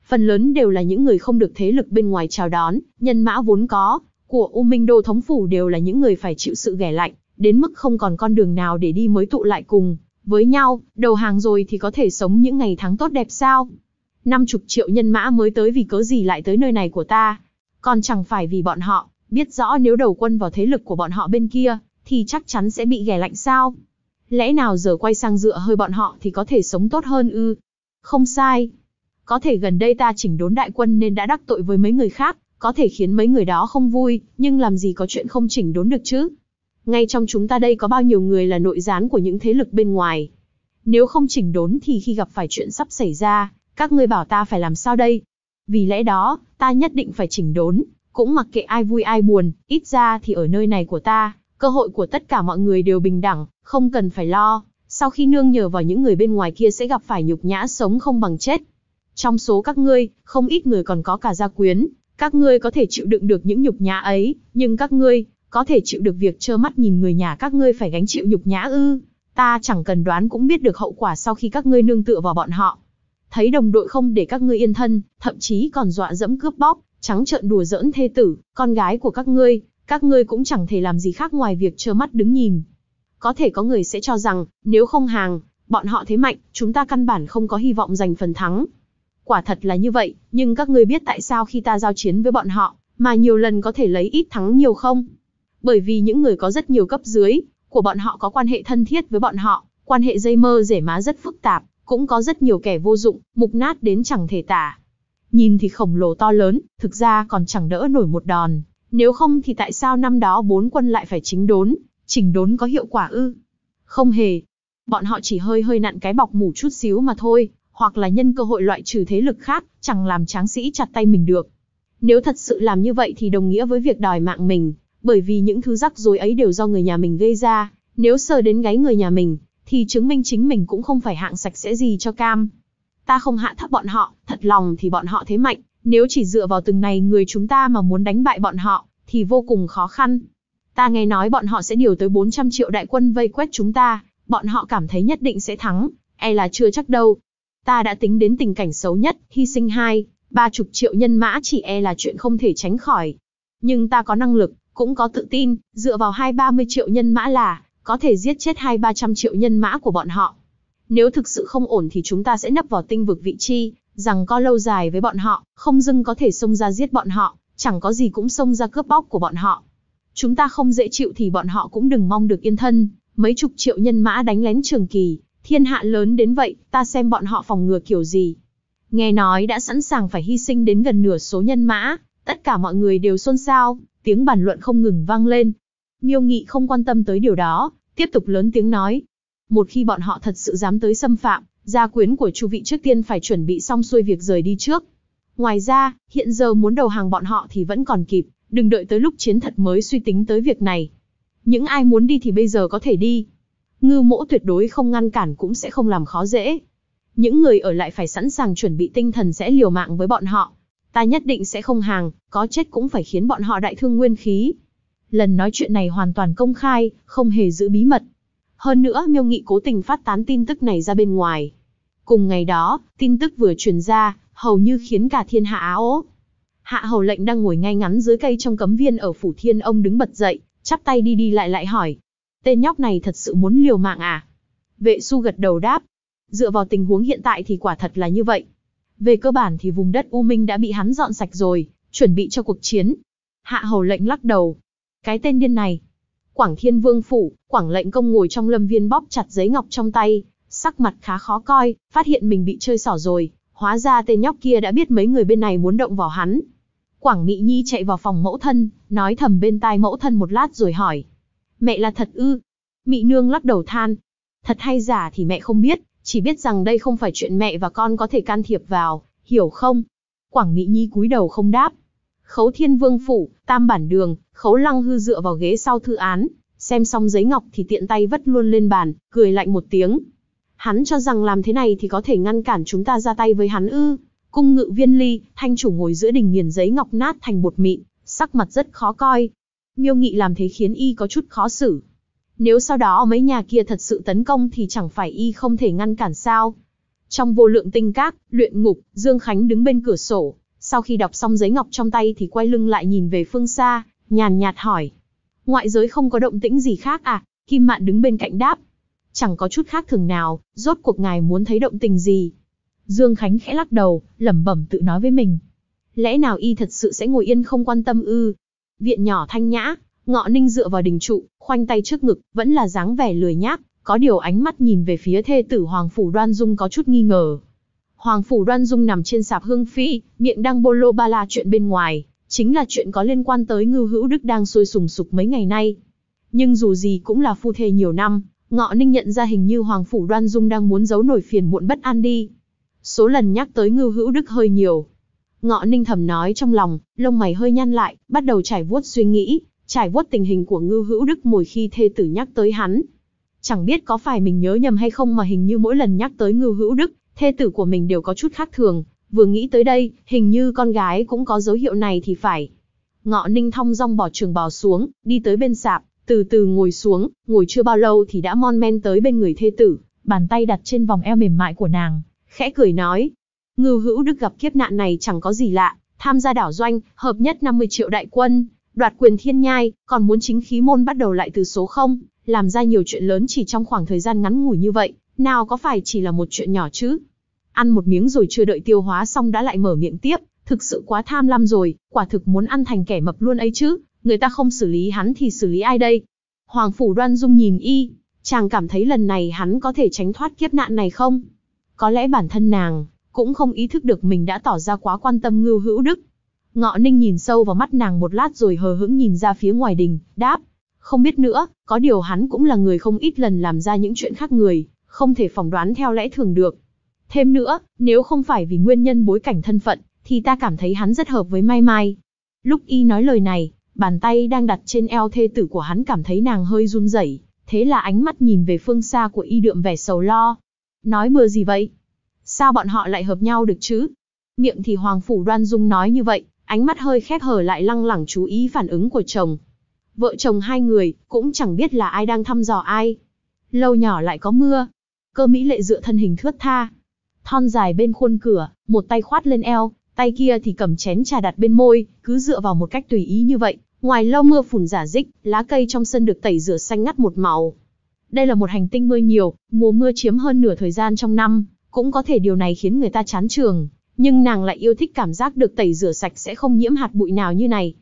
Phần lớn đều là những người không được thế lực bên ngoài chào đón, nhân mã vốn có, của U Minh Đô Thống Phủ đều là những người phải chịu sự ghẻ lạnh, đến mức không còn con đường nào để đi mới tụ lại cùng, với nhau, đầu hàng rồi thì có thể sống những ngày tháng tốt đẹp sao? Năm chục triệu nhân mã mới tới vì cớ gì lại tới nơi này của ta? Còn chẳng phải vì bọn họ, biết rõ nếu đầu quân vào thế lực của bọn họ bên kia, thì chắc chắn sẽ bị ghẻ lạnh sao? Lẽ nào giờ quay sang dựa hơi bọn họ thì có thể sống tốt hơn ư? Không sai. Có thể gần đây ta chỉnh đốn đại quân nên đã đắc tội với mấy người khác, có thể khiến mấy người đó không vui, nhưng làm gì có chuyện không chỉnh đốn được chứ? Ngay trong chúng ta đây có bao nhiêu người là nội gián của những thế lực bên ngoài. Nếu không chỉnh đốn thì khi gặp phải chuyện sắp xảy ra, các ngươi bảo ta phải làm sao đây? Vì lẽ đó, ta nhất định phải chỉnh đốn, cũng mặc kệ ai vui ai buồn, ít ra thì ở nơi này của ta, cơ hội của tất cả mọi người đều bình đẳng, không cần phải lo, sau khi nương nhờ vào những người bên ngoài kia sẽ gặp phải nhục nhã sống không bằng chết. Trong số các ngươi, không ít người còn có cả gia quyến, các ngươi có thể chịu đựng được những nhục nhã ấy, nhưng các ngươi có thể chịu được việc trơ mắt nhìn người nhà các ngươi phải gánh chịu nhục nhã ư? Ta chẳng cần đoán cũng biết được hậu quả sau khi các ngươi nương tựa vào bọn họ. Thấy đồng đội không để các ngươi yên thân, thậm chí còn dọa dẫm cướp bóc, trắng trợn đùa giỡn thê tử, con gái của các ngươi, các ngươi cũng chẳng thể làm gì khác ngoài việc trơ mắt đứng nhìn. Có thể có người sẽ cho rằng, nếu không hàng, bọn họ thế mạnh, chúng ta căn bản không có hy vọng giành phần thắng. Quả thật là như vậy, nhưng các ngươi biết tại sao khi ta giao chiến với bọn họ, mà nhiều lần có thể lấy ít thắng nhiều không? bởi vì những người có rất nhiều cấp dưới của bọn họ có quan hệ thân thiết với bọn họ, quan hệ dây mơ rể má rất phức tạp, cũng có rất nhiều kẻ vô dụng, mục nát đến chẳng thể tả. Nhìn thì khổng lồ to lớn, thực ra còn chẳng đỡ nổi một đòn, nếu không thì tại sao năm đó bốn quân lại phải chính đốn, chỉnh đốn có hiệu quả ư? Không hề. Bọn họ chỉ hơi hơi nặn cái bọc mủ chút xíu mà thôi, hoặc là nhân cơ hội loại trừ thế lực khác, chẳng làm tráng sĩ chặt tay mình được. Nếu thật sự làm như vậy thì đồng nghĩa với việc đòi mạng mình, bởi vì những thứ rắc rối ấy đều do người nhà mình gây ra, nếu sờ đến gáy người nhà mình, thì chứng minh chính mình cũng không phải hạng sạch sẽ gì cho cam. Ta không hạ thấp bọn họ, thật lòng thì bọn họ thế mạnh, nếu chỉ dựa vào từng này người chúng ta mà muốn đánh bại bọn họ, thì vô cùng khó khăn. Ta nghe nói bọn họ sẽ điều tới 400 triệu đại quân vây quét chúng ta, bọn họ cảm thấy nhất định sẽ thắng, e là chưa chắc đâu. Ta đã tính đến tình cảnh xấu nhất, hy sinh hai, ba chục triệu nhân mã chỉ e là chuyện không thể tránh khỏi. Nhưng ta có năng lực, cũng có tự tin, dựa vào hai ba mươi triệu nhân mã là, có thể giết chết hai ba trăm triệu nhân mã của bọn họ. Nếu thực sự không ổn thì chúng ta sẽ nấp vào tinh vực vị chi, rằng có lâu dài với bọn họ, không dưng có thể xông ra giết bọn họ, chẳng có gì cũng xông ra cướp bóc của bọn họ. Chúng ta không dễ chịu thì bọn họ cũng đừng mong được yên thân, mấy chục triệu nhân mã đánh lén trường kỳ, thiên hạ lớn đến vậy, ta xem bọn họ phòng ngừa kiểu gì. Nghe nói đã sẵn sàng phải hy sinh đến gần nửa số nhân mã, tất cả mọi người đều xôn xao, tiếng bàn luận không ngừng vang lên. Miêu Nghị không quan tâm tới điều đó, tiếp tục lớn tiếng nói. Một khi bọn họ thật sự dám tới xâm phạm, gia quyến của chu vị trước tiên phải chuẩn bị xong xuôi việc rời đi trước. Ngoài ra, hiện giờ muốn đầu hàng bọn họ thì vẫn còn kịp, đừng đợi tới lúc chiến thật mới suy tính tới việc này. Những ai muốn đi thì bây giờ có thể đi. Ngư mỗ tuyệt đối không ngăn cản cũng sẽ không làm khó dễ. Những người ở lại phải sẵn sàng chuẩn bị tinh thần sẽ liều mạng với bọn họ. Ta nhất định sẽ không hàng, có chết cũng phải khiến bọn họ đại thương nguyên khí. Lần nói chuyện này hoàn toàn công khai, không hề giữ bí mật. Hơn nữa, miêu nghị cố tình phát tán tin tức này ra bên ngoài. Cùng ngày đó, tin tức vừa truyền ra, hầu như khiến cả thiên hạ áo. Hạ hầu lệnh đang ngồi ngay ngắn dưới cây trong cấm viên ở phủ thiên ông đứng bật dậy, chắp tay đi đi lại lại hỏi. Tên nhóc này thật sự muốn liều mạng à? Vệ su gật đầu đáp. Dựa vào tình huống hiện tại thì quả thật là như vậy. Về cơ bản thì vùng đất U Minh đã bị hắn dọn sạch rồi, chuẩn bị cho cuộc chiến. Hạ hầu lệnh lắc đầu. Cái tên điên này. Quảng Thiên Vương Phủ, Quảng lệnh công ngồi trong lâm viên bóp chặt giấy ngọc trong tay, sắc mặt khá khó coi, phát hiện mình bị chơi xỏ rồi. Hóa ra tên nhóc kia đã biết mấy người bên này muốn động vào hắn. Quảng Mỹ Nhi chạy vào phòng mẫu thân, nói thầm bên tai mẫu thân một lát rồi hỏi. Mẹ là thật ư? Mỹ Nương lắc đầu than. Thật hay giả thì mẹ không biết, chỉ biết rằng đây không phải chuyện mẹ và con có thể can thiệp vào, hiểu không? Quảng Mỹ Nhi cúi đầu không đáp. Khấu Thiên Vương Phủ, Tam Bản Đường, Khấu Lăng Hư dựa vào ghế sau thư án, xem xong giấy ngọc thì tiện tay vất luôn lên bàn, cười lạnh một tiếng. Hắn cho rằng làm thế này thì có thể ngăn cản chúng ta ra tay với hắn ư. Cung ngự viên ly, thanh chủ ngồi giữa đình nghiền giấy ngọc nát thành bột mịn, sắc mặt rất khó coi. Miêu nghị làm thế khiến y có chút khó xử, nếu sau đó mấy nhà kia thật sự tấn công thì chẳng phải y không thể ngăn cản sao. Trong vô lượng tinh các, luyện ngục, Dương Khánh đứng bên cửa sổ. Sau khi đọc xong giấy ngọc trong tay thì quay lưng lại nhìn về phương xa, nhàn nhạt hỏi. Ngoại giới không có động tĩnh gì khác à? Kim Mạn đứng bên cạnh đáp. Chẳng có chút khác thường nào, rốt cuộc ngài muốn thấy động tình gì. Dương Khánh khẽ lắc đầu, lẩm bẩm tự nói với mình. Lẽ nào y thật sự sẽ ngồi yên không quan tâm ư? Viện nhỏ thanh nhã, Ngọ Ninh dựa vào đỉnh trụ, khoanh tay trước ngực, vẫn là dáng vẻ lười nhác, có điều ánh mắt nhìn về phía thê tử Hoàng Phủ Đoan Dung có chút nghi ngờ. Hoàng Phủ Đoan Dung nằm trên sạp hương phi, miệng đang bô lô ba la chuyện bên ngoài, chính là chuyện có liên quan tới Ngưu hữu đức đang sôi sùng sục mấy ngày nay. Nhưng dù gì cũng là phu thê nhiều năm, Ngọ Ninh nhận ra hình như Hoàng Phủ Đoan Dung đang muốn giấu nổi phiền muộn bất an đi. Số lần nhắc tới Ngưu hữu đức hơi nhiều. Ngọ Ninh thầm nói trong lòng, lông mày hơi nhăn lại, bắt đầu trải vuốt suy nghĩ, trải vuốt tình hình của Ngưu Hữu Đức mỗi khi thê tử nhắc tới hắn. Chẳng biết có phải mình nhớ nhầm hay không mà hình như mỗi lần nhắc tới Ngưu Hữu Đức, thê tử của mình đều có chút khác thường, vừa nghĩ tới đây, hình như con gái cũng có dấu hiệu này thì phải. Ngọ Ninh thong dong bỏ trường bò xuống, đi tới bên sạp, từ từ ngồi xuống, ngồi chưa bao lâu thì đã mon men tới bên người thê tử, bàn tay đặt trên vòng eo mềm mại của nàng, khẽ cười nói. Ngưu hữu đức gặp kiếp nạn này chẳng có gì lạ, tham gia đảo doanh, hợp nhất 50 triệu đại quân, đoạt quyền thiên nhai, còn muốn chính khí môn bắt đầu lại từ số 0, làm ra nhiều chuyện lớn chỉ trong khoảng thời gian ngắn ngủi như vậy, nào có phải chỉ là một chuyện nhỏ chứ? Ăn một miếng rồi chưa đợi tiêu hóa xong đã lại mở miệng tiếp, thực sự quá tham lam rồi, quả thực muốn ăn thành kẻ mập luôn ấy chứ, người ta không xử lý hắn thì xử lý ai đây? Hoàng phủ đoan dung nhìn y, chàng cảm thấy lần này hắn có thể tránh thoát kiếp nạn này không? Có lẽ bản thân nàng, cũng không ý thức được mình đã tỏ ra quá quan tâm ngưu hữu đức, Ngọ Ninh nhìn sâu vào mắt nàng một lát rồi hờ hững nhìn ra phía ngoài đình, đáp. Không biết nữa, có điều hắn cũng là người không ít lần làm ra những chuyện khác người, không thể phỏng đoán theo lẽ thường được. Thêm nữa, nếu không phải vì nguyên nhân bối cảnh thân phận, thì ta cảm thấy hắn rất hợp với Mai Mai. Lúc y nói lời này, bàn tay đang đặt trên eo thê tử của hắn cảm thấy nàng hơi run rẩy, thế là ánh mắt nhìn về phương xa của y đượm vẻ sầu lo. Nói bừa gì vậy? Sao bọn họ lại hợp nhau được chứ? Miệng thì Hoàng Phủ Đoan Dung nói như vậy, ánh mắt hơi khép hờ lại lăng lẳng chú ý phản ứng của chồng. Vợ chồng hai người, cũng chẳng biết là ai đang thăm dò ai. Lâu nhỏ lại có mưa. Cơ Mỹ lệ dựa thân hình thướt tha. Thon dài bên khuôn cửa, một tay khoát lên eo, tay kia thì cầm chén trà đặt bên môi, cứ dựa vào một cách tùy ý như vậy. Ngoài lau mưa phùn giả dích, lá cây trong sân được tẩy rửa xanh ngắt một màu. Đây là một hành tinh mưa nhiều, mùa mưa chiếm hơn nửa thời gian trong năm, cũng có thể điều này khiến người ta chán trường, nhưng nàng lại yêu thích cảm giác được tẩy rửa sạch sẽ không nhiễm hạt bụi nào như này.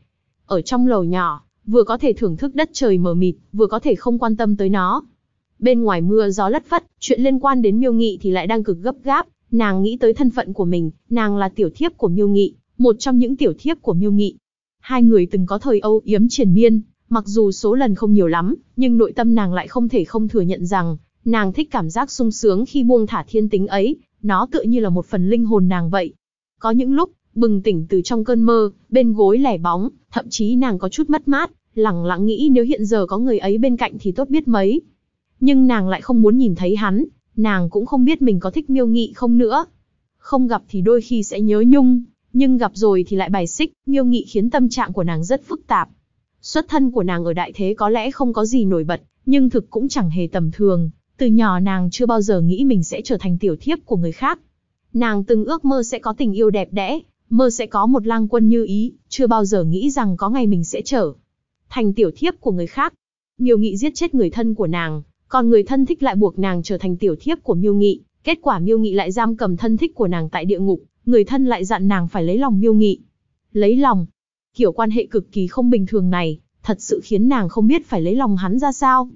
Ở trong lầu nhỏ, vừa có thể thưởng thức đất trời mờ mịt, vừa có thể không quan tâm tới nó. Bên ngoài mưa gió lất phất, chuyện liên quan đến Miêu Nghị thì lại đang cực gấp gáp, nàng nghĩ tới thân phận của mình, nàng là tiểu thiếp của Miêu Nghị, một trong những tiểu thiếp của Miêu Nghị. Hai người từng có thời Âu yếm triền miên, mặc dù số lần không nhiều lắm, nhưng nội tâm nàng lại không thể không thừa nhận rằng, nàng thích cảm giác sung sướng khi buông thả thiên tính ấy, nó tựa như là một phần linh hồn nàng vậy. Có những lúc, bừng tỉnh từ trong cơn mơ, bên gối lẻ bóng, thậm chí nàng có chút mất mát, lặng lặng nghĩ nếu hiện giờ có người ấy bên cạnh thì tốt biết mấy. Nhưng nàng lại không muốn nhìn thấy hắn, nàng cũng không biết mình có thích miêu nghị không nữa. Không gặp thì đôi khi sẽ nhớ nhung, nhưng gặp rồi thì lại bài xích, miêu nghị khiến tâm trạng của nàng rất phức tạp. Xuất thân của nàng ở đại thế có lẽ không có gì nổi bật, nhưng thực cũng chẳng hề tầm thường, từ nhỏ nàng chưa bao giờ nghĩ mình sẽ trở thành tiểu thiếp của người khác. Nàng từng ước mơ sẽ có tình yêu đẹp đẽ, mơ sẽ có một lang quân như ý, chưa bao giờ nghĩ rằng có ngày mình sẽ trở thành tiểu thiếp của người khác. Miêu Nghị giết chết người thân của nàng, còn người thân thích lại buộc nàng trở thành tiểu thiếp của Miêu Nghị, kết quả Miêu Nghị lại giam cầm thân thích của nàng tại địa ngục, người thân lại dặn nàng phải lấy lòng Miêu Nghị. Lấy lòng? Kiểu quan hệ cực kỳ không bình thường này, thật sự khiến nàng không biết phải lấy lòng hắn ra sao.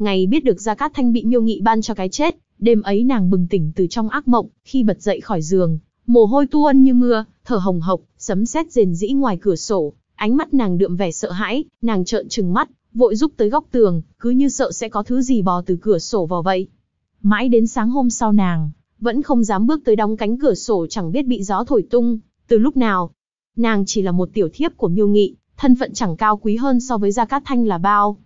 Ngày biết được Gia Cát Thanh bị miêu nghị ban cho cái chết, đêm ấy nàng bừng tỉnh từ trong ác mộng, khi bật dậy khỏi giường, mồ hôi tuôn như mưa, thở hồng hộc, sấm sét rền rĩ ngoài cửa sổ, ánh mắt nàng đượm vẻ sợ hãi, nàng trợn trừng mắt, vội rúc tới góc tường, cứ như sợ sẽ có thứ gì bò từ cửa sổ vào vậy. Mãi đến sáng hôm sau nàng, vẫn không dám bước tới đóng cánh cửa sổ chẳng biết bị gió thổi tung, từ lúc nào. Nàng chỉ là một tiểu thiếp của miêu nghị, thân phận chẳng cao quý hơn so với Gia Cát Thanh là bao.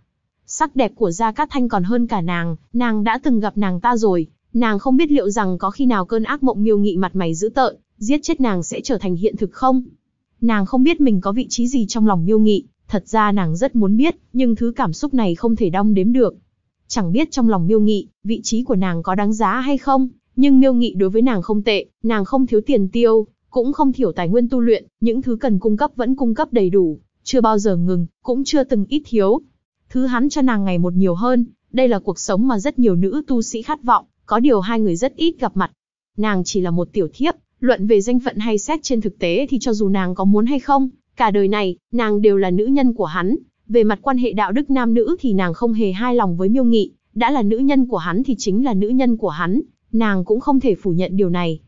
Sắc đẹp của Gia Cát Thanh còn hơn cả nàng, nàng đã từng gặp nàng ta rồi, nàng không biết liệu rằng có khi nào cơn ác mộng miêu nghị mặt mày dữ tợn, giết chết nàng sẽ trở thành hiện thực không? Nàng không biết mình có vị trí gì trong lòng miêu nghị, thật ra nàng rất muốn biết, nhưng thứ cảm xúc này không thể đong đếm được. Chẳng biết trong lòng miêu nghị, vị trí của nàng có đáng giá hay không, nhưng miêu nghị đối với nàng không tệ, nàng không thiếu tiền tiêu, cũng không thiểu tài nguyên tu luyện, những thứ cần cung cấp vẫn cung cấp đầy đủ, chưa bao giờ ngừng, cũng chưa từng ít thiếu, Thứ hắn cho nàng ngày một nhiều hơn, đây là cuộc sống mà rất nhiều nữ tu sĩ khát vọng, có điều hai người rất ít gặp mặt. Nàng chỉ là một tiểu thiếp, luận về danh phận hay xét trên thực tế thì cho dù nàng có muốn hay không, cả đời này, nàng đều là nữ nhân của hắn. Về mặt quan hệ đạo đức nam nữ thì nàng không hề hài lòng với miêu nghị, đã là nữ nhân của hắn thì chính là nữ nhân của hắn, nàng cũng không thể phủ nhận điều này.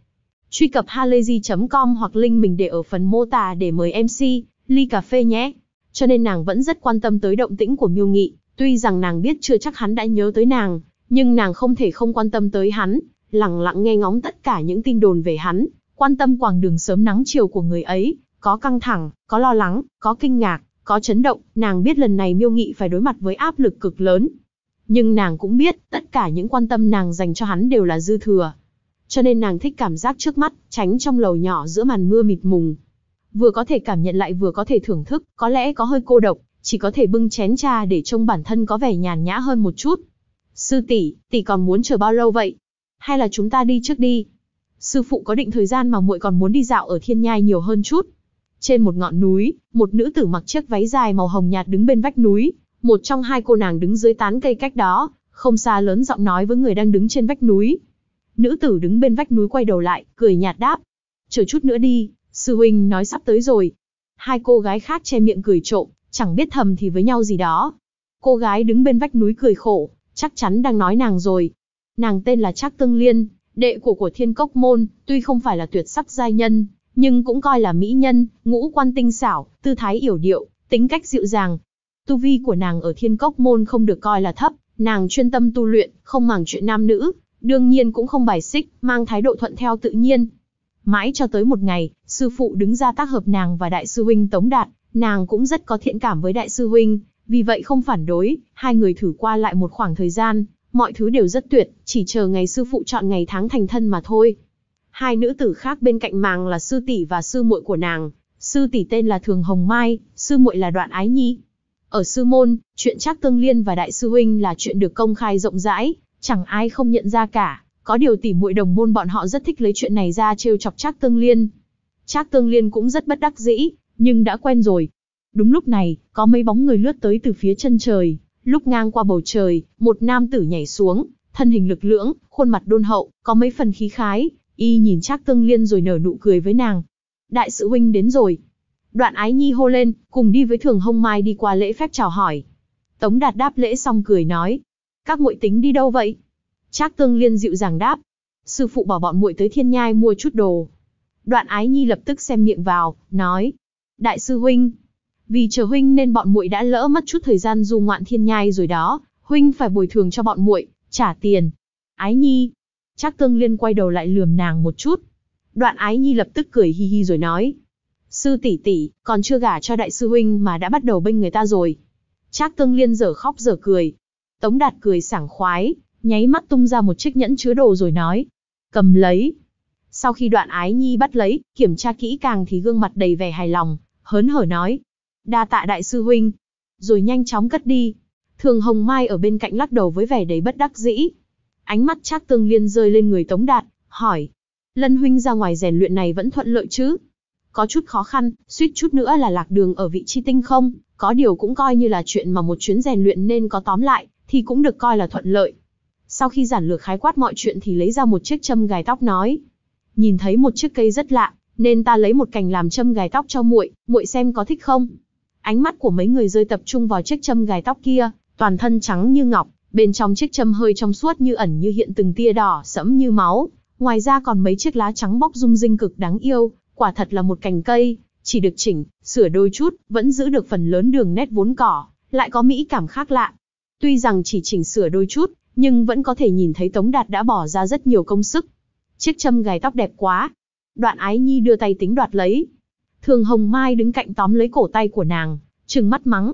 Truy cập halayzi.com hoặc link mình để ở phần mô tả để mời MC, ly cà phê nhé cho nên nàng vẫn rất quan tâm tới động tĩnh của Miêu Nghị, tuy rằng nàng biết chưa chắc hắn đã nhớ tới nàng, nhưng nàng không thể không quan tâm tới hắn, lặng lặng nghe ngóng tất cả những tin đồn về hắn, quan tâm quãng đường sớm nắng chiều của người ấy, có căng thẳng, có lo lắng, có kinh ngạc, có chấn động, nàng biết lần này Miêu Nghị phải đối mặt với áp lực cực lớn. Nhưng nàng cũng biết, tất cả những quan tâm nàng dành cho hắn đều là dư thừa. Cho nên nàng thích cảm giác trước mắt, tránh trong lầu nhỏ giữa màn mưa mịt mùng, vừa có thể cảm nhận lại vừa có thể thưởng thức, có lẽ có hơi cô độc, chỉ có thể bưng chén trà để trông bản thân có vẻ nhàn nhã hơn một chút. Sư tỷ, tỷ còn muốn chờ bao lâu vậy? Hay là chúng ta đi trước đi? Sư phụ có định thời gian mà muội còn muốn đi dạo ở thiên nhai nhiều hơn chút. Trên một ngọn núi, một nữ tử mặc chiếc váy dài màu hồng nhạt đứng bên vách núi, một trong hai cô nàng đứng dưới tán cây cách đó, không xa lớn giọng nói với người đang đứng trên vách núi. Nữ tử đứng bên vách núi quay đầu lại, cười nhạt đáp. Chờ chút nữa đi, Sư huynh nói sắp tới rồi. Hai cô gái khác che miệng cười trộm, chẳng biết thầm thì với nhau gì đó. Cô gái đứng bên vách núi cười khổ, chắc chắn đang nói nàng rồi. Nàng tên là Trác Tương Liên, đệ của của Thiên Cốc Môn, tuy không phải là tuyệt sắc giai nhân, nhưng cũng coi là mỹ nhân, ngũ quan tinh xảo, tư thái yểu điệu, tính cách dịu dàng. Tu vi của nàng ở Thiên Cốc Môn không được coi là thấp, nàng chuyên tâm tu luyện, không màng chuyện nam nữ, đương nhiên cũng không bài xích, mang thái độ thuận theo tự nhiên, Mãi cho tới một ngày, sư phụ đứng ra tác hợp nàng và đại sư huynh Tống Đạt, nàng cũng rất có thiện cảm với đại sư huynh, vì vậy không phản đối, hai người thử qua lại một khoảng thời gian, mọi thứ đều rất tuyệt, chỉ chờ ngày sư phụ chọn ngày tháng thành thân mà thôi. Hai nữ tử khác bên cạnh màng là sư tỷ và sư muội của nàng, sư tỷ tên là Thường Hồng Mai, sư muội là Đoạn Ái Nhi. Ở sư môn, chuyện Trác Tương Liên và đại sư huynh là chuyện được công khai rộng rãi, chẳng ai không nhận ra cả. Có điều tỉ muội đồng môn bọn họ rất thích lấy chuyện này ra trêu chọc Trác Tương Liên. Trác Tương Liên cũng rất bất đắc dĩ, nhưng đã quen rồi. Đúng lúc này, có mấy bóng người lướt tới từ phía chân trời, lúc ngang qua bầu trời, một nam tử nhảy xuống, thân hình lực lưỡng, khuôn mặt đôn hậu, có mấy phần khí khái, y nhìn Trác Tương Liên rồi nở nụ cười với nàng. Đại sự huynh đến rồi. Đoạn Ái Nhi hô lên, cùng đi với Thường Hông Mai đi qua lễ phép chào hỏi. Tống Đạt đáp lễ xong cười nói, các muội tính đi đâu vậy? Trác Tương Liên dịu dàng đáp, sư phụ bảo bọn muội tới thiên nhai mua chút đồ. Đoạn Ái Nhi lập tức xem miệng vào, nói, đại sư huynh, vì chờ huynh nên bọn muội đã lỡ mất chút thời gian du ngoạn thiên nhai rồi đó, huynh phải bồi thường cho bọn muội, trả tiền. Ái Nhi, Trác Tương Liên quay đầu lại lườm nàng một chút. Đoạn Ái Nhi lập tức cười hi hi rồi nói, sư tỷ tỷ, còn chưa gả cho đại sư huynh mà đã bắt đầu bênh người ta rồi. Trác Tương Liên dở khóc dở cười. Tống Đạt cười sảng khoái, nháy mắt tung ra một chiếc nhẫn chứa đồ rồi nói. Cầm lấy. Sau khi đoạn ái nhi bắt lấy, kiểm tra kỹ càng thì gương mặt đầy vẻ hài lòng, hớn hở nói. Đa tạ đại sư huynh. Rồi nhanh chóng cất đi. Thường Hồng Mai ở bên cạnh lắc đầu với vẻ đầy bất đắc dĩ. Ánh mắt Trác Tương Liên rơi lên người Tống Đạt, hỏi. Lân huynh ra ngoài rèn luyện này vẫn thuận lợi chứ? Có chút khó khăn, suýt chút nữa là lạc đường ở vị trí tinh không, có điều cũng coi như là chuyện mà một chuyến rèn luyện nên có tóm lại, thì cũng được coi là thuận lợi. Sau khi giản lược khái quát mọi chuyện thì lấy ra một chiếc châm gài tóc nói. Nhìn thấy một chiếc cây rất lạ, nên ta lấy một cành làm châm gài tóc cho muội, muội xem có thích không? Ánh mắt của mấy người rơi tập trung vào chiếc châm gài tóc kia, toàn thân trắng như ngọc, bên trong chiếc châm hơi trong suốt như ẩn như hiện từng tia đỏ sẫm như máu, ngoài ra còn mấy chiếc lá trắng bóc rung rinh cực đáng yêu, quả thật là một cành cây, chỉ được chỉnh, sửa đôi chút, vẫn giữ được phần lớn đường nét vốn cỏ, lại có mỹ cảm khác lạ. Tuy rằng chỉ chỉnh sửa đôi chút, nhưng vẫn có thể nhìn thấy Tống Đạt đã bỏ ra rất nhiều công sức. Chiếc châm gài tóc đẹp quá. Đoạn Ái Nhi đưa tay tính đoạt lấy. Thường Hồng Mai đứng cạnh tóm lấy cổ tay của nàng, trừng mắt mắng.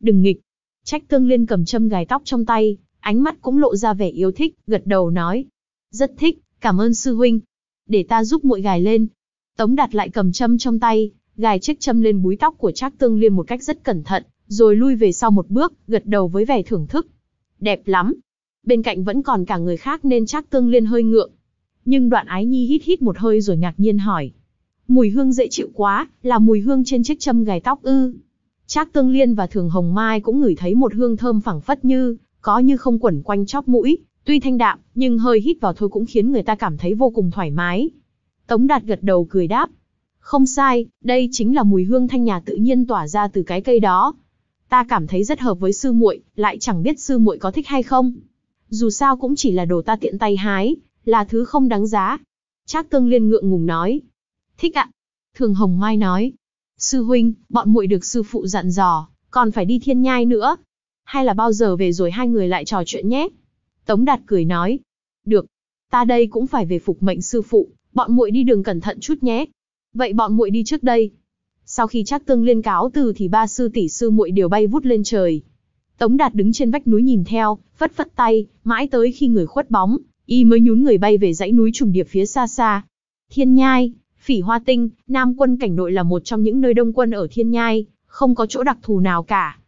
Đừng nghịch. Trách Tương Liên cầm châm gài tóc trong tay, ánh mắt cũng lộ ra vẻ yêu thích, gật đầu nói. Rất thích, cảm ơn sư huynh. Để ta giúp muội gài lên. Tống Đạt lại cầm châm trong tay, gài chiếc châm lên búi tóc của Trác Tương Liên một cách rất cẩn thận, rồi lui về sau một bước, gật đầu với vẻ thưởng thức. Đẹp lắm, bên cạnh vẫn còn cả người khác nên chắc tương liên hơi ngượng. Nhưng đoạn ái nhi hít hít một hơi rồi ngạc nhiên hỏi. Mùi hương dễ chịu quá, là mùi hương trên chiếc châm gài tóc ư. chắc Tương Liên và Thường Hồng Mai cũng ngửi thấy một hương thơm phảng phất như, có như không quẩn quanh chóp mũi, tuy thanh đạm, nhưng hơi hít vào thôi cũng khiến người ta cảm thấy vô cùng thoải mái. Tống Đạt gật đầu cười đáp. Không sai, đây chính là mùi hương thanh nhà tự nhiên tỏa ra từ cái cây đó. Ta cảm thấy rất hợp với sư muội, lại chẳng biết sư muội có thích hay không dù sao cũng chỉ là đồ ta tiện tay hái, là thứ không đáng giá. Trác Tương Liên ngượng ngùng nói. Thích ạ. Thường Hồng Mai nói. Sư huynh, bọn muội được sư phụ dặn dò, còn phải đi thiên nhai nữa. Hay là bao giờ về rồi hai người lại trò chuyện nhé? Tống Đạt cười nói. Được, ta đây cũng phải về phục mệnh sư phụ, bọn muội đi đường cẩn thận chút nhé. Vậy bọn muội đi trước đây. Sau khi Trác Tương Liên cáo từ thì ba sư tỷ sư muội đều bay vút lên trời, Tống Đạt đứng trên vách núi nhìn theo, phất phất tay, mãi tới khi người khuất bóng, y mới nhún người bay về dãy núi trùng điệp phía xa xa. Thiên Nhai, Phỉ Hoa Tinh, Nam quân cảnh nội là một trong những nơi đông quân ở Thiên Nhai, không có chỗ đặc thù nào cả.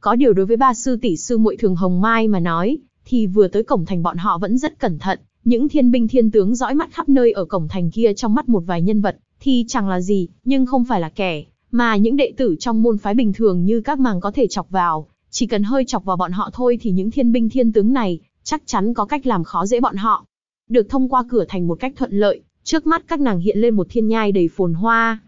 Có điều đối với ba sư tỷ sư muội thường Hồng Mai mà nói, thì vừa tới cổng thành bọn họ vẫn rất cẩn thận, những thiên binh thiên tướng dõi mắt khắp nơi ở cổng thành kia trong mắt một vài nhân vật, thì chẳng là gì, nhưng không phải là kẻ, mà những đệ tử trong môn phái bình thường như các màng có thể chọc vào, chỉ cần hơi chọc vào bọn họ thôi thì những thiên binh thiên tướng này chắc chắn có cách làm khó dễ bọn họ. Được thông qua cửa thành một cách thuận lợi, trước mắt các nàng hiện lên một thiên nhai đầy phồn hoa.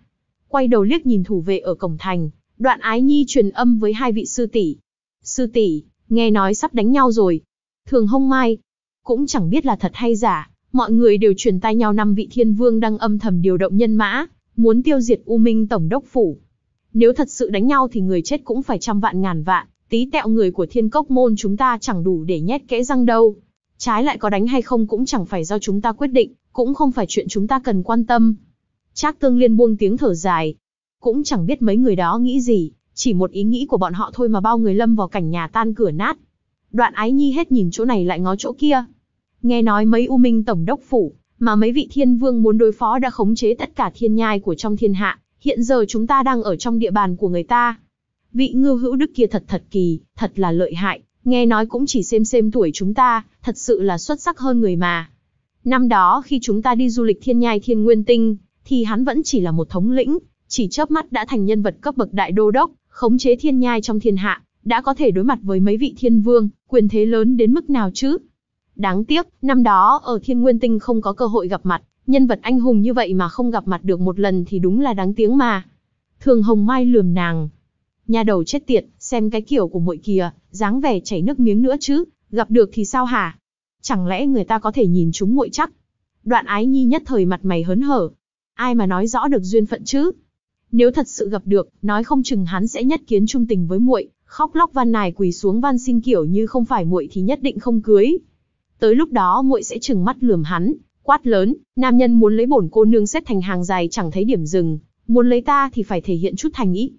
Quay đầu liếc nhìn thủ vệ ở cổng thành, đoạn ái nhi truyền âm với hai vị sư tỷ. Sư tỷ, nghe nói sắp đánh nhau rồi. Thường hông mai, cũng chẳng biết là thật hay giả, mọi người đều truyền tay nhau năm vị thiên vương đang âm thầm điều động nhân mã, muốn tiêu diệt U Minh Tổng Đốc Phủ. Nếu thật sự đánh nhau thì người chết cũng phải trăm vạn ngàn vạn, tí tẹo người của thiên cốc môn chúng ta chẳng đủ để nhét kẽ răng đâu. Trái lại có đánh hay không cũng chẳng phải do chúng ta quyết định, cũng không phải chuyện chúng ta cần quan tâm. Trác tương liên buông tiếng thở dài. Cũng chẳng biết mấy người đó nghĩ gì, chỉ một ý nghĩ của bọn họ thôi mà bao người lâm vào cảnh nhà tan cửa nát. Đoạn ái nhi hết nhìn chỗ này lại ngó chỗ kia. Nghe nói mấy u minh tổng đốc phủ, mà mấy vị thiên vương muốn đối phó đã khống chế tất cả thiên nhai của trong thiên hạ, hiện giờ chúng ta đang ở trong địa bàn của người ta vị ngưu hữu đức kia thật thật kỳ, thật là lợi hại, nghe nói cũng chỉ xem xem tuổi chúng ta, thật sự là xuất sắc hơn người mà. Năm đó khi chúng ta đi du lịch thiên nhai thiên nguyên tinh, thì hắn vẫn chỉ là một thống lĩnh, chỉ chớp mắt đã thành nhân vật cấp bậc đại đô đốc, khống chế thiên nhai trong thiên hạ, đã có thể đối mặt với mấy vị thiên vương, quyền thế lớn đến mức nào chứ? Đáng tiếc, năm đó ở thiên nguyên tinh không có cơ hội gặp mặt, nhân vật anh hùng như vậy mà không gặp mặt được một lần thì đúng là đáng tiếng mà. Thường Hồng Mai lườm nàng, nha đầu chết tiệt, xem cái kiểu của muội kìa, dáng vẻ chảy nước miếng nữa chứ, gặp được thì sao hả? Chẳng lẽ người ta có thể nhìn chúng muội chắc? Đoạn ái nhi nhất thời mặt mày hớn hở. Ai mà nói rõ được duyên phận chứ? Nếu thật sự gặp được, nói không chừng hắn sẽ nhất kiến trung tình với muội, khóc lóc van nài quỳ xuống van xin kiểu như không phải muội thì nhất định không cưới. Tới lúc đó muội sẽ trừng mắt lườm hắn, quát lớn, nam nhân muốn lấy bổn cô nương xếp thành hàng dài chẳng thấy điểm dừng, muốn lấy ta thì phải thể hiện chút thành ý.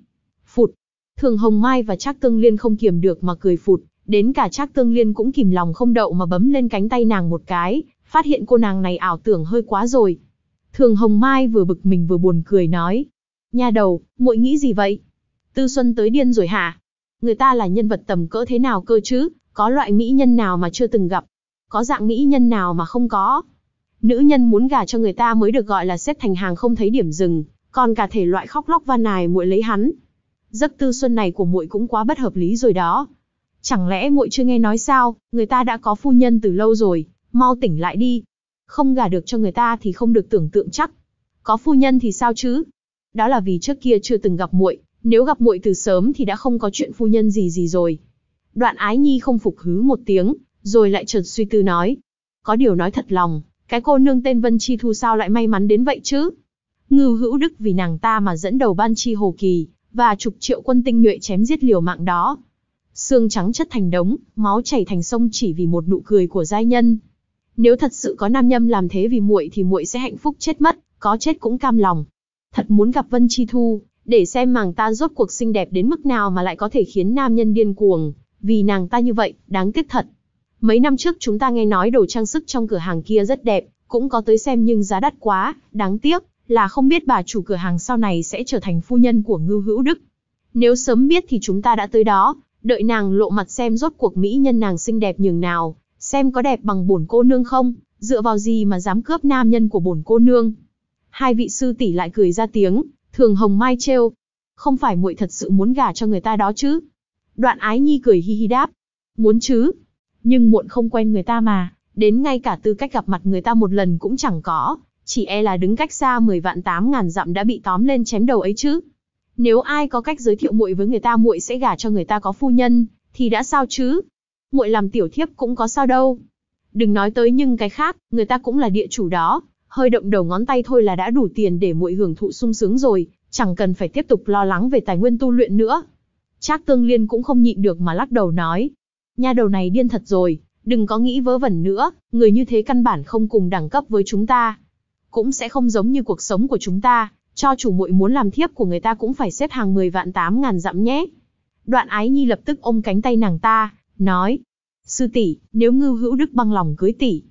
Phụt, Thường Hồng Mai và Trác Tương Liên không kiềm được mà cười phụt, đến cả Trác Tương Liên cũng kìm lòng không đậu mà bấm lên cánh tay nàng một cái, phát hiện cô nàng này ảo tưởng hơi quá rồi. Thường Hồng Mai vừa bực mình vừa buồn cười nói. Nha đầu, muội nghĩ gì vậy? Tư Xuân tới điên rồi hả? Người ta là nhân vật tầm cỡ thế nào cơ chứ? Có loại mỹ nhân nào mà chưa từng gặp? Có dạng mỹ nhân nào mà không có? Nữ nhân muốn gả cho người ta mới được gọi là xếp thành hàng không thấy điểm dừng, còn cả thể loại khóc lóc van nài muội lấy hắn, giấc tư xuân này của muội cũng quá bất hợp lý rồi đó. Chẳng lẽ muội chưa nghe nói sao, người ta đã có phu nhân từ lâu rồi, mau tỉnh lại đi. Không gả được cho người ta thì không được tưởng tượng chắc. Có phu nhân thì sao chứ? Đó là vì trước kia chưa từng gặp muội, nếu gặp muội từ sớm thì đã không có chuyện phu nhân gì gì rồi. Đoạn Ái Nhi không phục hứ một tiếng, rồi lại chợt suy tư nói, có điều nói thật lòng, cái cô nương tên Vân Chi Thu sao lại may mắn đến vậy chứ? Ngưu Hữu Đức vì nàng ta mà dẫn đầu ban chi hồ kỳ, và chục triệu quân tinh nhuệ chém giết liều mạng đó. Xương trắng chất thành đống, máu chảy thành sông chỉ vì một nụ cười của giai nhân. Nếu thật sự có nam nhâm làm thế vì muội thì muội sẽ hạnh phúc chết mất, có chết cũng cam lòng. Thật muốn gặp Vân Chi Thu, để xem màng ta rốt cuộc xinh đẹp đến mức nào mà lại có thể khiến nam nhân điên cuồng, vì nàng ta như vậy, đáng tiếc thật. Mấy năm trước chúng ta nghe nói đồ trang sức trong cửa hàng kia rất đẹp, cũng có tới xem nhưng giá đắt quá, đáng tiếc, là không biết bà chủ cửa hàng sau này sẽ trở thành phu nhân của Ngưu Hữu Đức. Nếu sớm biết thì chúng ta đã tới đó, đợi nàng lộ mặt xem rốt cuộc mỹ nhân nàng xinh đẹp nhường nào, xem có đẹp bằng bổn cô nương không, dựa vào gì mà dám cướp nam nhân của bổn cô nương. Hai vị sư tỷ lại cười ra tiếng, thường hồng mai trêu, không phải muội thật sự muốn gả cho người ta đó chứ? Đoạn Ái Nhi cười hi hi đáp, muốn chứ, nhưng muộn không quen người ta mà, đến ngay cả tư cách gặp mặt người ta một lần cũng chẳng có, chỉ e là đứng cách xa 10 vạn 8 ngàn dặm đã bị tóm lên chém đầu ấy chứ. Nếu ai có cách giới thiệu muội với người ta muội sẽ gả cho người ta có phu nhân, thì đã sao chứ? Muội làm tiểu thiếp cũng có sao đâu. Đừng nói tới nhưng cái khác, người ta cũng là địa chủ đó, hơi động đầu ngón tay thôi là đã đủ tiền để muội hưởng thụ sung sướng rồi, chẳng cần phải tiếp tục lo lắng về tài nguyên tu luyện nữa. Trác Tương Liên cũng không nhịn được mà lắc đầu nói, nha đầu này điên thật rồi, đừng có nghĩ vớ vẩn nữa, người như thế căn bản không cùng đẳng cấp với chúng ta, cũng sẽ không giống như cuộc sống của chúng ta, cho chủ muội muốn làm thiếp của người ta cũng phải xếp hàng 10 vạn 8 ngàn dặm nhé. Đoạn ái nhi lập tức ôm cánh tay nàng ta, nói, sư tỷ, nếu ngư hữu đức băng lòng cưới tỷ,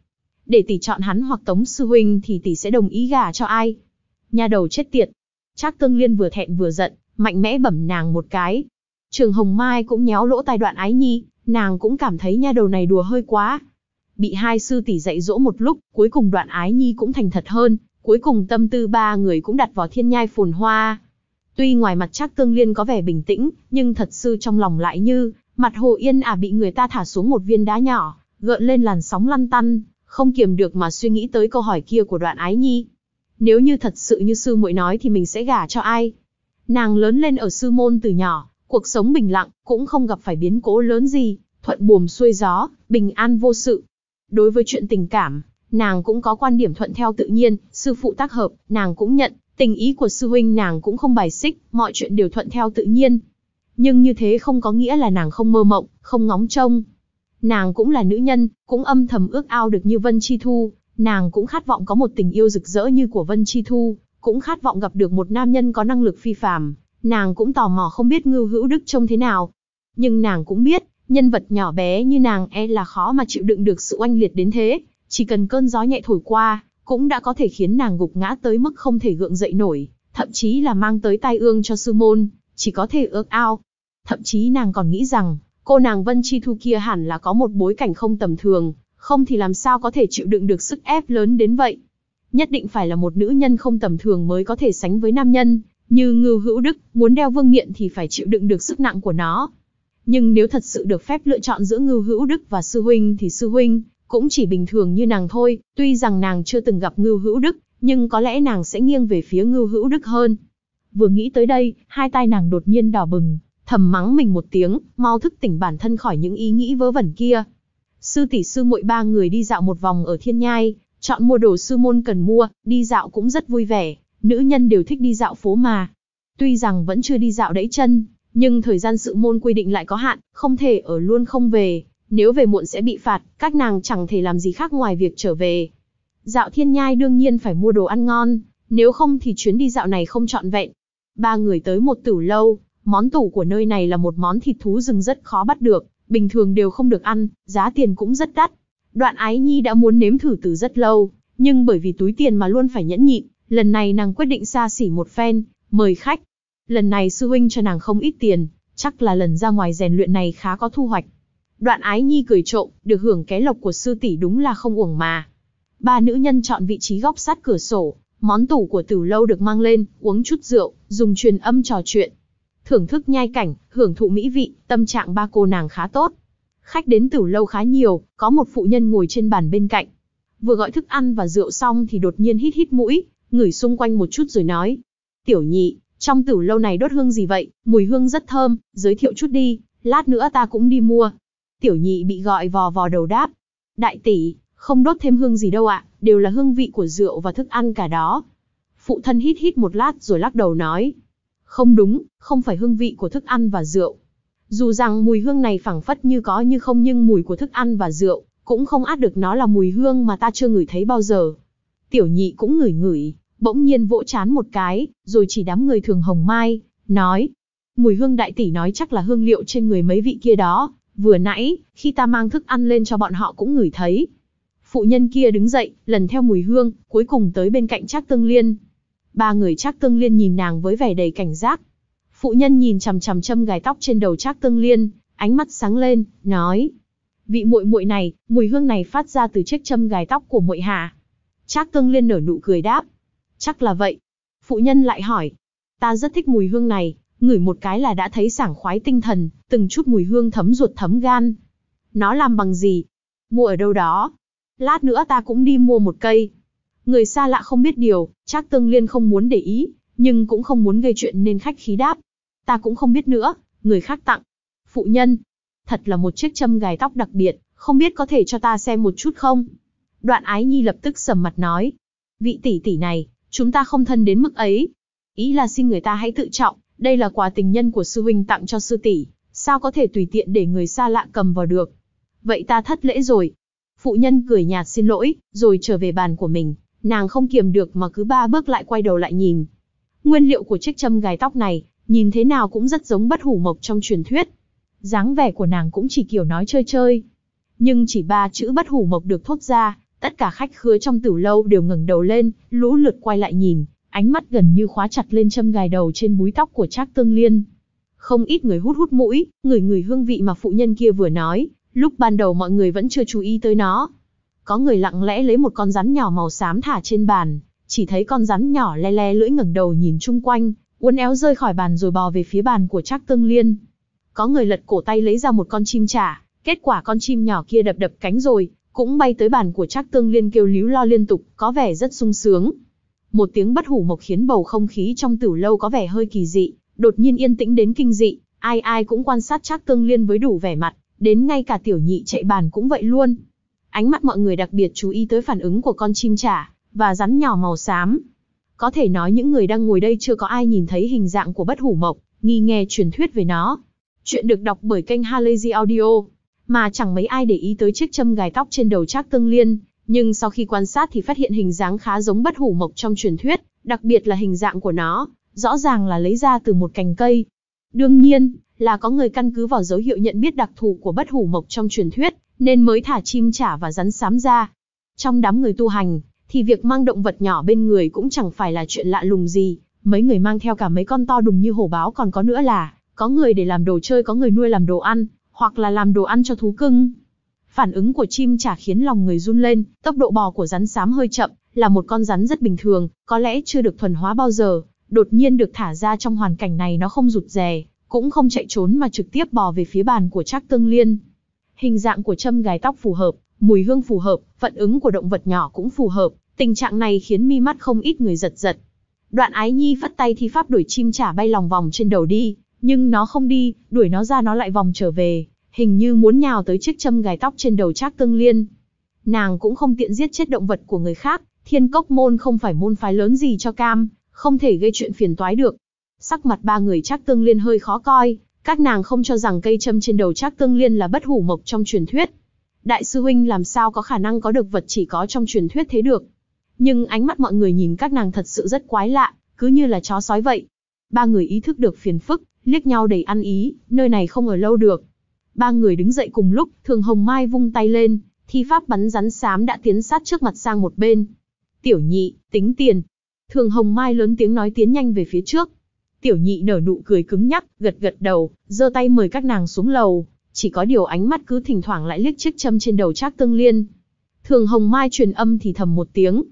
để tỷ chọn hắn hoặc tống sư huynh thì tỷ sẽ đồng ý gả cho ai. Nhà đầu chết tiệt. Trác tương liên vừa thẹn vừa giận, mạnh mẽ bẩm nàng một cái. Trường Hồng Mai cũng nhéo lỗ tai đoạn ái nhi, nàng cũng cảm thấy nha đầu này đùa hơi quá, bị hai sư tỷ dạy dỗ một lúc, cuối cùng đoạn ái nhi cũng thành thật hơn, cuối cùng tâm tư ba người cũng đặt vào thiên nhai phồn hoa. Tuy ngoài mặt chắc tương liên có vẻ bình tĩnh, nhưng thật sư trong lòng lại như, mặt hồ yên à bị người ta thả xuống một viên đá nhỏ, gợn lên làn sóng lăn tăn, không kiềm được mà suy nghĩ tới câu hỏi kia của đoạn ái nhi. Nếu như thật sự như sư muội nói thì mình sẽ gả cho ai? Nàng lớn lên ở sư môn từ nhỏ, cuộc sống bình lặng, cũng không gặp phải biến cố lớn gì, thuận buồm xuôi gió, bình an vô sự, Đối với chuyện tình cảm, nàng cũng có quan điểm thuận theo tự nhiên, sư phụ tác hợp, nàng cũng nhận, tình ý của sư huynh nàng cũng không bài xích, mọi chuyện đều thuận theo tự nhiên. Nhưng như thế không có nghĩa là nàng không mơ mộng, không ngóng trông. Nàng cũng là nữ nhân, cũng âm thầm ước ao được như Vân Chi Thu, nàng cũng khát vọng có một tình yêu rực rỡ như của Vân Chi Thu, cũng khát vọng gặp được một nam nhân có năng lực phi phàm, nàng cũng tò mò không biết Ngưu Hữu Đức trông thế nào. Nhưng nàng cũng biết, nhân vật nhỏ bé như nàng e là khó mà chịu đựng được sự oanh liệt đến thế, chỉ cần cơn gió nhẹ thổi qua, cũng đã có thể khiến nàng gục ngã tới mức không thể gượng dậy nổi, thậm chí là mang tới tai ương cho sư môn, chỉ có thể ước ao. Thậm chí nàng còn nghĩ rằng, cô nàng Vân Chi Thu kia hẳn là có một bối cảnh không tầm thường, không thì làm sao có thể chịu đựng được sức ép lớn đến vậy. Nhất định phải là một nữ nhân không tầm thường mới có thể sánh với nam nhân, như Ngưu hữu đức, muốn đeo vương miện thì phải chịu đựng được sức nặng của nó. Nhưng nếu thật sự được phép lựa chọn giữa Ngưu Hữu Đức và Sư Huynh thì Sư Huynh cũng chỉ bình thường như nàng thôi, tuy rằng nàng chưa từng gặp Ngưu Hữu Đức, nhưng có lẽ nàng sẽ nghiêng về phía Ngưu Hữu Đức hơn. Vừa nghĩ tới đây, hai tai nàng đột nhiên đỏ bừng, thầm mắng mình một tiếng, mau thức tỉnh bản thân khỏi những ý nghĩ vớ vẩn kia. Sư tỷ sư muội ba người đi dạo một vòng ở Thiên Nhai, chọn mua đồ sư môn cần mua, đi dạo cũng rất vui vẻ, nữ nhân đều thích đi dạo phố mà. Tuy rằng vẫn chưa đi dạo đẫy chân, nhưng thời gian sự môn quy định lại có hạn, không thể ở luôn không về, nếu về muộn sẽ bị phạt, các nàng chẳng thể làm gì khác ngoài việc trở về. Dạo thiên nhai đương nhiên phải mua đồ ăn ngon, nếu không thì chuyến đi dạo này không trọn vẹn. Ba người tới một tửu lâu, món tủ của nơi này là một món thịt thú rừng rất khó bắt được, bình thường đều không được ăn, giá tiền cũng rất đắt. Đoạn ái nhi đã muốn nếm thử từ rất lâu, nhưng bởi vì túi tiền mà luôn phải nhẫn nhịn, lần này nàng quyết định xa xỉ một phen, mời khách, Lần này sư huynh cho nàng không ít tiền, chắc là lần ra ngoài rèn luyện này khá có thu hoạch. Đoạn ái nhi cười trộm, được hưởng cái lộc của sư tỷ đúng là không uổng mà. Ba nữ nhân chọn vị trí góc sát cửa sổ, món tủ của tử lâu được mang lên, uống chút rượu, dùng truyền âm trò chuyện. Thưởng thức nhai cảnh, hưởng thụ mỹ vị, tâm trạng ba cô nàng khá tốt. Khách đến tử lâu khá nhiều, có một phụ nhân ngồi trên bàn bên cạnh. Vừa gọi thức ăn và rượu xong thì đột nhiên hít hít mũi, ngửi xung quanh một chút rồi nói. Tiểu nhị, trong tử lâu này đốt hương gì vậy, mùi hương rất thơm, giới thiệu chút đi, lát nữa ta cũng đi mua. Tiểu nhị bị gọi vò vò đầu đáp. Đại tỷ, không đốt thêm hương gì đâu ạ, đều là hương vị của rượu và thức ăn cả đó. Phụ thân hít hít một lát rồi lắc đầu nói. Không đúng, không phải hương vị của thức ăn và rượu. Dù rằng mùi hương này phảng phất như có như không nhưng mùi của thức ăn và rượu cũng không át được nó là mùi hương mà ta chưa ngửi thấy bao giờ. Tiểu nhị cũng ngửi ngửi, bỗng nhiên vỗ chán một cái, rồi chỉ đám người thường hồng mai, nói. Mùi hương đại tỷ nói chắc là hương liệu trên người mấy vị kia đó, vừa nãy, khi ta mang thức ăn lên cho bọn họ cũng ngửi thấy. Phụ nhân kia đứng dậy, lần theo mùi hương, cuối cùng tới bên cạnh Trác Tương Liên. Ba người Trác Tương Liên nhìn nàng với vẻ đầy cảnh giác. Phụ nhân nhìn chằm chằm châm gài tóc trên đầu Trác Tương Liên, ánh mắt sáng lên, nói: "Vị muội muội này, mùi hương này phát ra từ chiếc châm gài tóc của muội hả?" Trác Tương Liên nở nụ cười đáp: Chắc là vậy. Phụ nhân lại hỏi. Ta rất thích mùi hương này, ngửi một cái là đã thấy sảng khoái tinh thần, từng chút mùi hương thấm ruột thấm gan. Nó làm bằng gì? Mua ở đâu đó? Lát nữa ta cũng đi mua một cây. Người xa lạ không biết điều, chắc tương liên không muốn để ý, nhưng cũng không muốn gây chuyện nên khách khí đáp. Ta cũng không biết nữa, người khác tặng. Phụ nhân, thật là một chiếc châm gài tóc đặc biệt, không biết có thể cho ta xem một chút không? Đoạn ái nhi lập tức sầm mặt nói. Vị tỷ tỷ này, Chúng ta không thân đến mức ấy. Ý là xin người ta hãy tự trọng, đây là quà tình nhân của sư huynh tặng cho sư tỷ, sao có thể tùy tiện để người xa lạ cầm vào được. Vậy ta thất lễ rồi. Phụ nhân cười nhạt xin lỗi, rồi trở về bàn của mình, nàng không kiềm được mà cứ ba bước lại quay đầu lại nhìn. Nguyên liệu của chiếc châm gài tóc này, nhìn thế nào cũng rất giống bất hủ mộc trong truyền thuyết. dáng vẻ của nàng cũng chỉ kiểu nói chơi chơi. Nhưng chỉ ba chữ bất hủ mộc được thốt ra, Tất cả khách khứa trong tử lâu đều ngẩng đầu lên, lũ lượt quay lại nhìn, ánh mắt gần như khóa chặt lên châm gài đầu trên búi tóc của Trác Tương Liên. Không ít người hút hút mũi, người người hương vị mà phụ nhân kia vừa nói, lúc ban đầu mọi người vẫn chưa chú ý tới nó. Có người lặng lẽ lấy một con rắn nhỏ màu xám thả trên bàn, chỉ thấy con rắn nhỏ le le lưỡi ngẩng đầu nhìn chung quanh, uốn éo rơi khỏi bàn rồi bò về phía bàn của Trác Tương Liên. Có người lật cổ tay lấy ra một con chim trả, kết quả con chim nhỏ kia đập đập cánh rồi, cũng bay tới bàn của Trác Tương Liên kêu líu lo liên tục, có vẻ rất sung sướng. Một tiếng bất hủ mộc khiến bầu không khí trong tử lâu có vẻ hơi kỳ dị, đột nhiên yên tĩnh đến kinh dị, ai ai cũng quan sát Trác Tương Liên với đủ vẻ mặt, đến ngay cả tiểu nhị chạy bàn cũng vậy luôn. Ánh mắt mọi người đặc biệt chú ý tới phản ứng của con chim trả và rắn nhỏ màu xám. Có thể nói những người đang ngồi đây chưa có ai nhìn thấy hình dạng của bất hủ mộc, nghi nghe truyền thuyết về nó. Chuyện được đọc bởi kênh Halazy Audio mà chẳng mấy ai để ý tới chiếc châm gài tóc trên đầu Trác Tương Liên, nhưng sau khi quan sát thì phát hiện hình dáng khá giống bất hủ mộc trong truyền thuyết, đặc biệt là hình dạng của nó, rõ ràng là lấy ra từ một cành cây. Đương nhiên, là có người căn cứ vào dấu hiệu nhận biết đặc thù của bất hủ mộc trong truyền thuyết, nên mới thả chim trả và rắn xám ra. Trong đám người tu hành, thì việc mang động vật nhỏ bên người cũng chẳng phải là chuyện lạ lùng gì, mấy người mang theo cả mấy con to đùng như hổ báo còn có nữa là, có người để làm đồ chơi có người nuôi làm đồ ăn, hoặc là làm đồ ăn cho thú cưng. Phản ứng của chim chả khiến lòng người run lên, tốc độ bò của rắn xám hơi chậm, là một con rắn rất bình thường, có lẽ chưa được thuần hóa bao giờ, đột nhiên được thả ra trong hoàn cảnh này nó không rụt rè, cũng không chạy trốn mà trực tiếp bò về phía bàn của Trác Tương Liên. Hình dạng của châm gài tóc phù hợp, mùi hương phù hợp, phản ứng của động vật nhỏ cũng phù hợp, tình trạng này khiến mi mắt không ít người giật giật. Đoạn Ái Nhi phất tay thi pháp đuổi chim chả bay lòng vòng trên đầu đi, nhưng nó không đi, đuổi nó ra nó lại vòng trở về, hình như muốn nhào tới chiếc châm gài tóc trên đầu Trác Tương Liên. Nàng cũng không tiện giết chết động vật của người khác, Thiên Cốc môn không phải môn phái lớn gì cho cam, không thể gây chuyện phiền toái được. Sắc mặt ba người Trác Tương Liên hơi khó coi, các nàng không cho rằng cây châm trên đầu Trác Tương Liên là bất hủ mộc trong truyền thuyết. Đại sư huynh làm sao có khả năng có được vật chỉ có trong truyền thuyết thế được. Nhưng ánh mắt mọi người nhìn các nàng thật sự rất quái lạ, cứ như là chó sói vậy. Ba người ý thức được phiền phức, liếc nhau đầy ăn ý, nơi này không ở lâu được. Ba người đứng dậy cùng lúc, Thường Hồng Mai vung tay lên, thi pháp bắn rắn xám đã tiến sát trước mặt sang một bên. Tiểu nhị, tính tiền. Thường Hồng Mai lớn tiếng nói tiến nhanh về phía trước. Tiểu nhị nở nụ cười cứng nhắc, gật gật đầu, giơ tay mời các nàng xuống lầu, chỉ có điều ánh mắt cứ thỉnh thoảng lại liếc chiếc châm trên đầu Trác Tương Liên. Thường Hồng Mai truyền âm thì thầm một tiếng.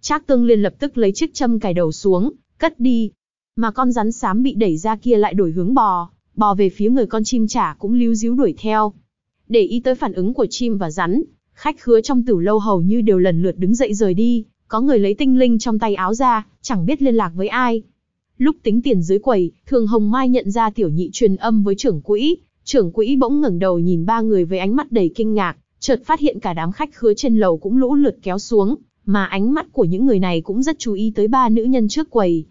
Trác Tương Liên lập tức lấy chiếc châm cài đầu xuống, cất đi, mà con rắn xám bị đẩy ra kia lại đổi hướng bò, bò về phía người con chim trả cũng líu díu đuổi theo. Để ý tới phản ứng của chim và rắn, khách khứa trong tử lâu hầu như đều lần lượt đứng dậy rời đi, có người lấy tinh linh trong tay áo ra, chẳng biết liên lạc với ai. Lúc tính tiền dưới quầy, Thường Hồng Mai nhận ra tiểu nhị truyền âm với trưởng quỹ, trưởng quỹ bỗng ngẩng đầu nhìn ba người với ánh mắt đầy kinh ngạc, chợt phát hiện cả đám khách khứa trên lầu cũng lũ lượt kéo xuống, mà ánh mắt của những người này cũng rất chú ý tới ba nữ nhân trước quầy.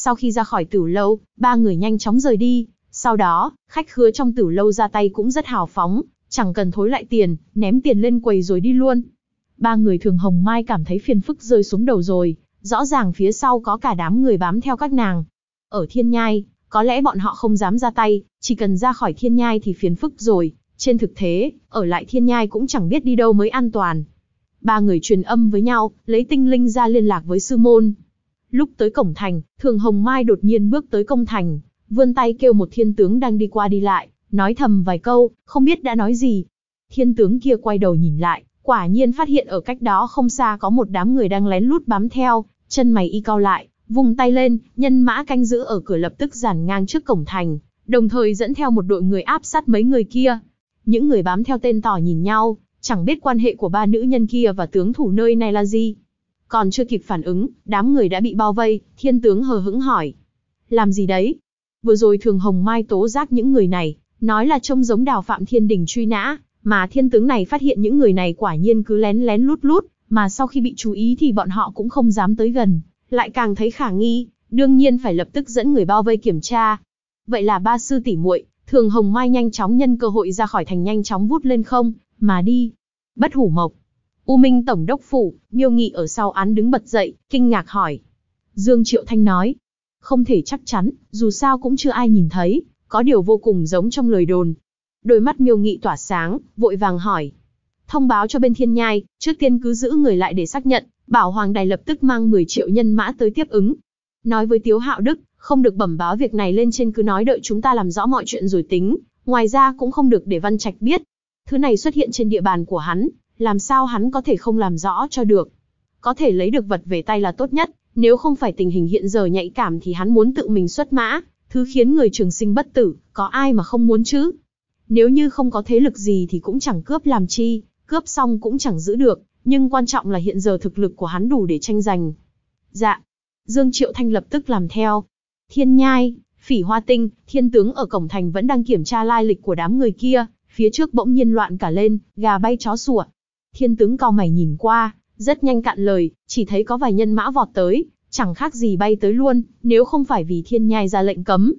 Sau khi ra khỏi tử lâu, ba người nhanh chóng rời đi. Sau đó, khách khứa trong tử lâu ra tay cũng rất hào phóng, chẳng cần thối lại tiền, ném tiền lên quầy rồi đi luôn. Ba người thường hồng mai cảm thấy phiền phức rơi xuống đầu rồi, rõ ràng phía sau có cả đám người bám theo các nàng. Ở thiên nhai, có lẽ bọn họ không dám ra tay, chỉ cần ra khỏi thiên nhai thì phiền phức rồi. Trên thực tế, ở lại thiên nhai cũng chẳng biết đi đâu mới an toàn. Ba người truyền âm với nhau, lấy tinh linh ra liên lạc với sư môn. Lúc tới cổng thành, Thường Hồng Mai đột nhiên bước tới công thành, vươn tay kêu một thiên tướng đang đi qua đi lại, nói thầm vài câu, không biết đã nói gì. Thiên tướng kia quay đầu nhìn lại, quả nhiên phát hiện ở cách đó không xa có một đám người đang lén lút bám theo, chân mày y cao lại, vùng tay lên, nhân mã canh giữ ở cửa lập tức giàn ngang trước cổng thành, đồng thời dẫn theo một đội người áp sát mấy người kia. Những người bám theo tên tỏ nhìn nhau, chẳng biết quan hệ của ba nữ nhân kia và tướng thủ nơi này là gì. Còn chưa kịp phản ứng, đám người đã bị bao vây, thiên tướng hờ hững hỏi. Làm gì đấy? Vừa rồi thường hồng mai tố giác những người này, nói là trông giống đào phạm thiên đình truy nã, mà thiên tướng này phát hiện những người này quả nhiên cứ lén lén lút lút, mà sau khi bị chú ý thì bọn họ cũng không dám tới gần, lại càng thấy khả nghi, đương nhiên phải lập tức dẫn người bao vây kiểm tra. Vậy là ba sư tỷ muội, Thường Hồng Mai nhanh chóng nhân cơ hội ra khỏi thành nhanh chóng vút lên không, mà đi. Bất hủ mộc, U Minh Tổng đốc phủ, Miêu Nghị ở sau án đứng bật dậy, kinh ngạc hỏi. Dương Triệu Thanh nói, không thể chắc chắn, dù sao cũng chưa ai nhìn thấy, có điều vô cùng giống trong lời đồn. Đôi mắt Miêu Nghị tỏa sáng, vội vàng hỏi. Thông báo cho bên thiên nhai, trước tiên cứ giữ người lại để xác nhận, bảo Hoàng Đài lập tức mang 10 triệu nhân mã tới tiếp ứng. Nói với Tiếu Hạo Đức, không được bẩm báo việc này lên trên cứ nói đợi chúng ta làm rõ mọi chuyện rồi tính, ngoài ra cũng không được để Văn Trạch biết. Thứ này xuất hiện trên địa bàn của hắn, làm sao hắn có thể không làm rõ cho được. Có thể lấy được vật về tay là tốt nhất, nếu không phải tình hình hiện giờ nhạy cảm thì hắn muốn tự mình xuất mã, thứ khiến người trường sinh bất tử, có ai mà không muốn chứ. Nếu như không có thế lực gì thì cũng chẳng cướp làm chi, cướp xong cũng chẳng giữ được, nhưng quan trọng là hiện giờ thực lực của hắn đủ để tranh giành. Dạ. Dương Triệu Thanh lập tức làm theo. Thiên Nhai, Phỉ Hoa Tinh, Thiên Tướng ở cổng thành vẫn đang kiểm tra lai lịch của đám người kia, phía trước bỗng nhiên loạn cả lên, gà bay chó sủa, Thiên tướng cao mày nhìn qua, rất nhanh cạn lời, chỉ thấy có vài nhân mã vọt tới, chẳng khác gì bay tới luôn, nếu không phải vì thiên nhai ra lệnh cấm.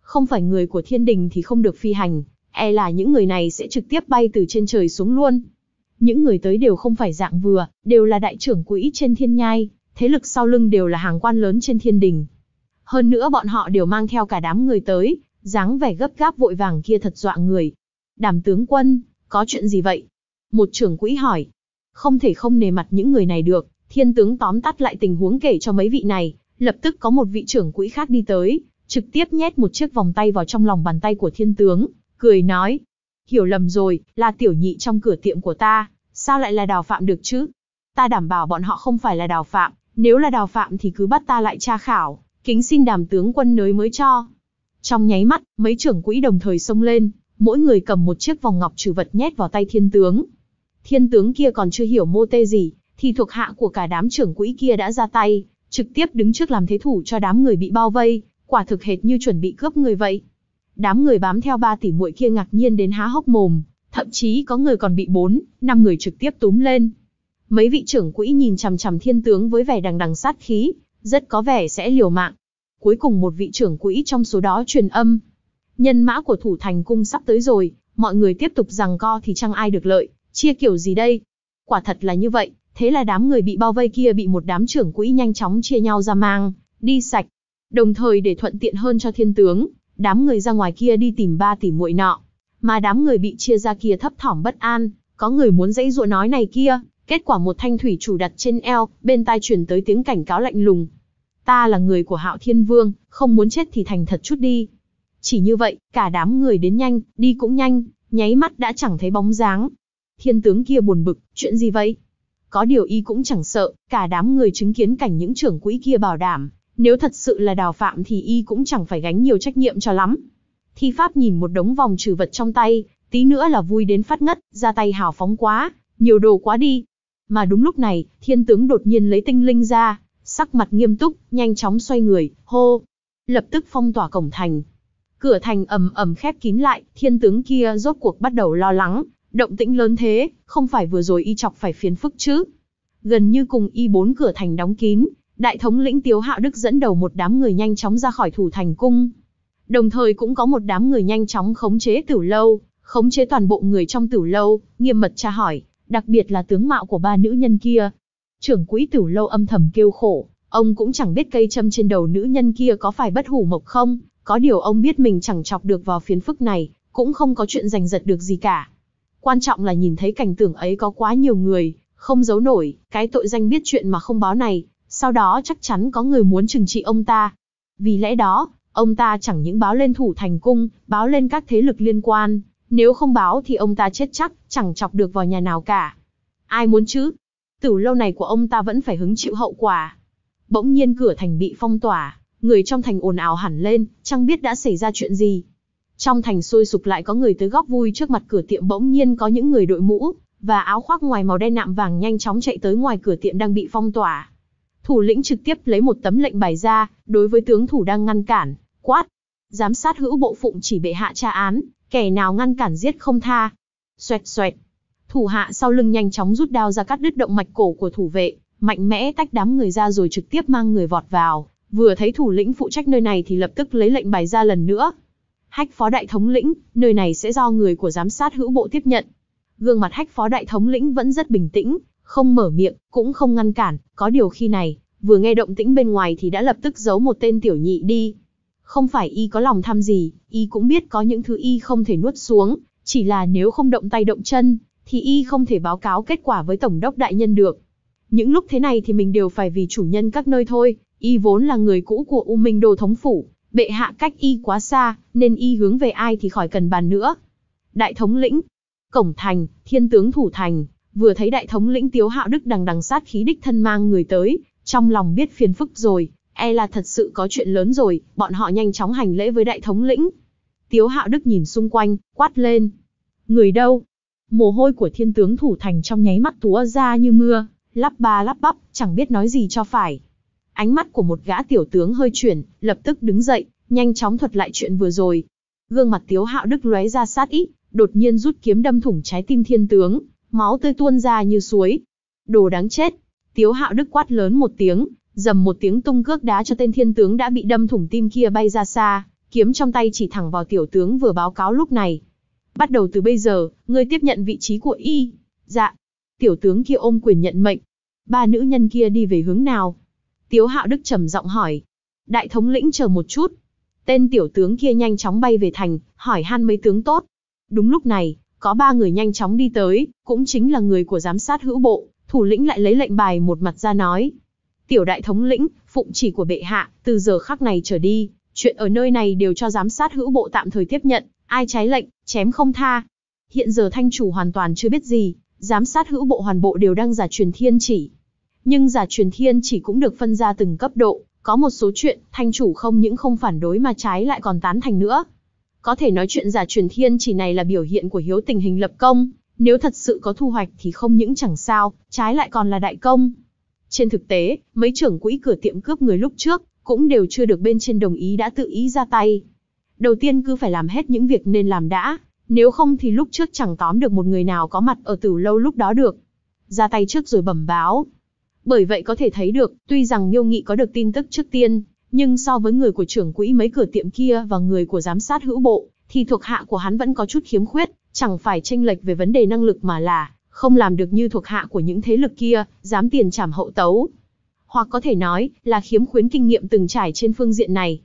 Không phải người của thiên đình thì không được phi hành, e là những người này sẽ trực tiếp bay từ trên trời xuống luôn. Những người tới đều không phải dạng vừa, đều là đại trưởng quỹ trên thiên nhai, thế lực sau lưng đều là hàng quan lớn trên thiên đình. Hơn nữa bọn họ đều mang theo cả đám người tới, dáng vẻ gấp gáp vội vàng kia thật dọa người. Đàm tướng quân, có chuyện gì vậy? Một trưởng quỹ hỏi. Không thể không nề mặt những người này được, thiên tướng tóm tắt lại tình huống kể cho mấy vị này, lập tức có một vị trưởng quỹ khác đi tới, trực tiếp nhét một chiếc vòng tay vào trong lòng bàn tay của thiên tướng, cười nói. Hiểu lầm rồi, là tiểu nhị trong cửa tiệm của ta, sao lại là đào phạm được chứ? Ta đảm bảo bọn họ không phải là đào phạm, nếu là đào phạm thì cứ bắt ta lại tra khảo, kính xin đàm tướng quân nới mới cho. Trong nháy mắt, mấy trưởng quỹ đồng thời xông lên, mỗi người cầm một chiếc vòng ngọc trừ vật nhét vào tay thiên tướng, Thiên tướng kia còn chưa hiểu mô tê gì, thì thuộc hạ của cả đám trưởng quỹ kia đã ra tay, trực tiếp đứng trước làm thế thủ cho đám người bị bao vây, quả thực hệt như chuẩn bị cướp người vậy. Đám người bám theo ba tỷ muội kia ngạc nhiên đến há hốc mồm, thậm chí có người còn bị bốn, năm người trực tiếp túm lên. Mấy vị trưởng quỹ nhìn chằm chằm thiên tướng với vẻ đằng đằng sát khí, rất có vẻ sẽ liều mạng. Cuối cùng một vị trưởng quỹ trong số đó truyền âm. Nhân mã của thủ thành cung sắp tới rồi, mọi người tiếp tục rằng co thì chẳng ai được lợi, Chia kiểu gì đây? Quả thật là như vậy, thế là đám người bị bao vây kia bị một đám trưởng quỹ nhanh chóng chia nhau ra mang, đi sạch. Đồng thời để thuận tiện hơn cho thiên tướng, đám người ra ngoài kia đi tìm ba tỷ muội nọ. Mà đám người bị chia ra kia thấp thỏm bất an, có người muốn dãy dụa nói này kia, kết quả một thanh thủy chủ đặt trên eo, bên tai truyền tới tiếng cảnh cáo lạnh lùng. Ta là người của hạo thiên vương, không muốn chết thì thành thật chút đi. Chỉ như vậy, cả đám người đến nhanh, đi cũng nhanh, nháy mắt đã chẳng thấy bóng dáng, Thiên tướng kia buồn bực, chuyện gì vậy? Có điều y cũng chẳng sợ, cả đám người chứng kiến cảnh những trưởng quỹ kia bảo đảm, nếu thật sự là đào phạm thì y cũng chẳng phải gánh nhiều trách nhiệm cho lắm. Thi Pháp nhìn một đống vòng trừ vật trong tay, tí nữa là vui đến phát ngất, ra tay hào phóng quá, nhiều đồ quá đi. Mà đúng lúc này, thiên tướng đột nhiên lấy tinh linh ra, sắc mặt nghiêm túc, nhanh chóng xoay người, hô. Lập tức phong tỏa cổng thành. Cửa thành ầm ầm khép kín lại, thiên tướng kia rốt cuộc bắt đầu lo lắng, Động tĩnh lớn thế, không phải vừa rồi y chọc phải phiền phức chứ. Gần như cùng y bốn cửa thành đóng kín, đại thống lĩnh Tiếu Hạo Đức dẫn đầu một đám người nhanh chóng ra khỏi thủ thành cung. Đồng thời cũng có một đám người nhanh chóng khống chế tử lâu, khống chế toàn bộ người trong tử lâu, nghiêm mật tra hỏi, đặc biệt là tướng mạo của ba nữ nhân kia. Trưởng quỹ tử lâu âm thầm kêu khổ, ông cũng chẳng biết cây châm trên đầu nữ nhân kia có phải bất hủ mộc không, có điều ông biết mình chẳng chọc được vào phiến phức này, cũng không có chuyện giành giật được gì cả. Quan trọng là nhìn thấy cảnh tượng ấy có quá nhiều người, không giấu nổi, cái tội danh biết chuyện mà không báo này, sau đó chắc chắn có người muốn trừng trị ông ta. Vì lẽ đó, ông ta chẳng những báo lên thủ thành cung, báo lên các thế lực liên quan, nếu không báo thì ông ta chết chắc, chẳng chọc được vào nhà nào cả. Ai muốn chứ? từ lâu này của ông ta vẫn phải hứng chịu hậu quả. Bỗng nhiên cửa thành bị phong tỏa, người trong thành ồn ào hẳn lên, chẳng biết đã xảy ra chuyện gì. Trong thành sôi sục lại có người tới góc vui trước mặt cửa tiệm bỗng nhiên có những người đội mũ, và áo khoác ngoài màu đen nạm vàng nhanh chóng chạy tới ngoài cửa tiệm đang bị phong tỏa. Thủ lĩnh trực tiếp lấy một tấm lệnh bài ra, đối với tướng thủ đang ngăn cản, quát. Giám sát hữu bộ phụng chỉ bệ hạ tra án, kẻ nào ngăn cản giết không tha. Xoẹt xoẹt. Thủ hạ sau lưng nhanh chóng rút đao ra cắt đứt động mạch cổ của thủ vệ, mạnh mẽ tách đám người ra rồi trực tiếp mang người vọt vào. Vừa thấy thủ lĩnh phụ trách nơi này thì lập tức lấy lệnh bài ra lần nữa, Hách phó đại thống lĩnh, nơi này sẽ do người của giám sát hữu bộ tiếp nhận. Gương mặt hách phó đại thống lĩnh vẫn rất bình tĩnh, không mở miệng, cũng không ngăn cản, có điều khi này, vừa nghe động tĩnh bên ngoài thì đã lập tức giấu một tên tiểu nhị đi. Không phải y có lòng tham gì, y cũng biết có những thứ y không thể nuốt xuống, chỉ là nếu không động tay động chân, thì y không thể báo cáo kết quả với Tổng đốc đại nhân được. Những lúc thế này thì mình đều phải vì chủ nhân các nơi thôi, y vốn là người cũ của U Minh Đồ Thống Phủ, bệ hạ cách y quá xa, nên y hướng về ai thì khỏi cần bàn nữa. Đại thống lĩnh, cổng thành, thiên tướng thủ thành, vừa thấy đại thống lĩnh Tiếu Hạo Đức đằng đằng sát khí đích thân mang người tới, trong lòng biết phiền phức rồi, e là thật sự có chuyện lớn rồi, bọn họ nhanh chóng hành lễ với đại thống lĩnh. Tiếu Hạo Đức nhìn xung quanh, quát lên. Người đâu? Mồ hôi của thiên tướng thủ thành trong nháy mắt túa ra như mưa, lắp ba lắp bắp, chẳng biết nói gì cho phải, Ánh mắt của một gã tiểu tướng hơi chuyển, lập tức đứng dậy, nhanh chóng thuật lại chuyện vừa rồi. Gương mặt Tiếu Hạo Đức lóe ra sát ý, đột nhiên rút kiếm đâm thủng trái tim thiên tướng, máu tươi tuôn ra như suối. Đồ đáng chết! Tiếu Hạo Đức quát lớn một tiếng, dầm một tiếng tung cước đá cho tên thiên tướng đã bị đâm thủng tim kia bay ra xa, kiếm trong tay chỉ thẳng vào tiểu tướng vừa báo cáo lúc này. Bắt đầu từ bây giờ, ngươi tiếp nhận vị trí của y. Dạ. Tiểu tướng kia ôm quyền nhận mệnh. Ba nữ nhân kia đi về hướng nào? Tiếu Hạo Đức trầm giọng hỏi. Đại thống lĩnh chờ một chút. Tên tiểu tướng kia nhanh chóng bay về thành, hỏi han mấy tướng tốt. Đúng lúc này, có ba người nhanh chóng đi tới, cũng chính là người của giám sát hữu bộ, thủ lĩnh lại lấy lệnh bài một mặt ra nói. Tiểu đại thống lĩnh, phụng chỉ của bệ hạ, từ giờ khắc này trở đi, chuyện ở nơi này đều cho giám sát hữu bộ tạm thời tiếp nhận, ai trái lệnh, chém không tha. Hiện giờ thanh chủ hoàn toàn chưa biết gì, giám sát hữu bộ hoàn bộ đều đang giả truyền thiên chỉ, nhưng giả truyền thiên chỉ cũng được phân ra từng cấp độ, có một số chuyện, thanh chủ không những không phản đối mà trái lại còn tán thành nữa. Có thể nói chuyện giả truyền thiên chỉ này là biểu hiện của hiếu tình hình lập công, nếu thật sự có thu hoạch thì không những chẳng sao, trái lại còn là đại công. Trên thực tế, mấy trưởng quỹ cửa tiệm cướp người lúc trước, cũng đều chưa được bên trên đồng ý đã tự ý ra tay. Đầu tiên cứ phải làm hết những việc nên làm đã, nếu không thì lúc trước chẳng tóm được một người nào có mặt ở tử lâu lúc đó được. Ra tay trước rồi bẩm báo, bởi vậy có thể thấy được, tuy rằng Miêu Nghị có được tin tức trước tiên, nhưng so với người của trưởng quỹ mấy cửa tiệm kia và người của giám sát hữu bộ, thì thuộc hạ của hắn vẫn có chút khiếm khuyết, chẳng phải tranh lệch về vấn đề năng lực mà là không làm được như thuộc hạ của những thế lực kia, dám tiền trảm hậu tấu. Hoặc có thể nói, là khiếm khuyến kinh nghiệm từng trải trên phương diện này.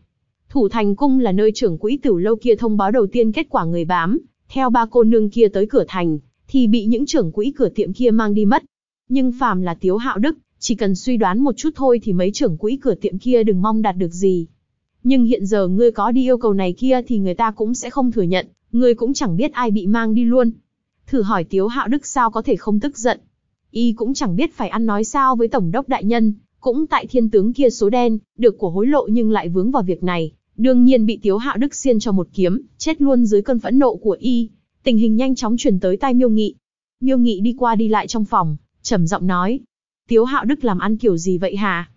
Thủ thành cung là nơi trưởng quỹ tử lâu kia thông báo đầu tiên kết quả người bám, theo ba cô nương kia tới cửa thành, thì bị những trưởng quỹ cửa tiệm kia mang đi mất. Nhưng phàm là Tiếu Hạo Đức, chỉ cần suy đoán một chút thôi thì mấy trưởng quỹ cửa tiệm kia đừng mong đạt được gì. Nhưng hiện giờ ngươi có đi yêu cầu này kia thì người ta cũng sẽ không thừa nhận, ngươi cũng chẳng biết ai bị mang đi luôn. Thử hỏi Tiếu Hạo Đức sao có thể không tức giận. Y cũng chẳng biết phải ăn nói sao với Tổng đốc Đại Nhân, cũng tại thiên tướng kia số đen, được của hối lộ nhưng lại vướng vào việc này, đương nhiên bị Tiếu Hạo Đức xiên cho một kiếm, chết luôn dưới cơn phẫn nộ của y. Tình hình nhanh chóng chuyển tới tai Miêu Nghị. Miêu Nghị đi qua đi lại trong phòng, trầm giọng nói, Tiếu Hạo Đức làm ăn kiểu gì vậy hả?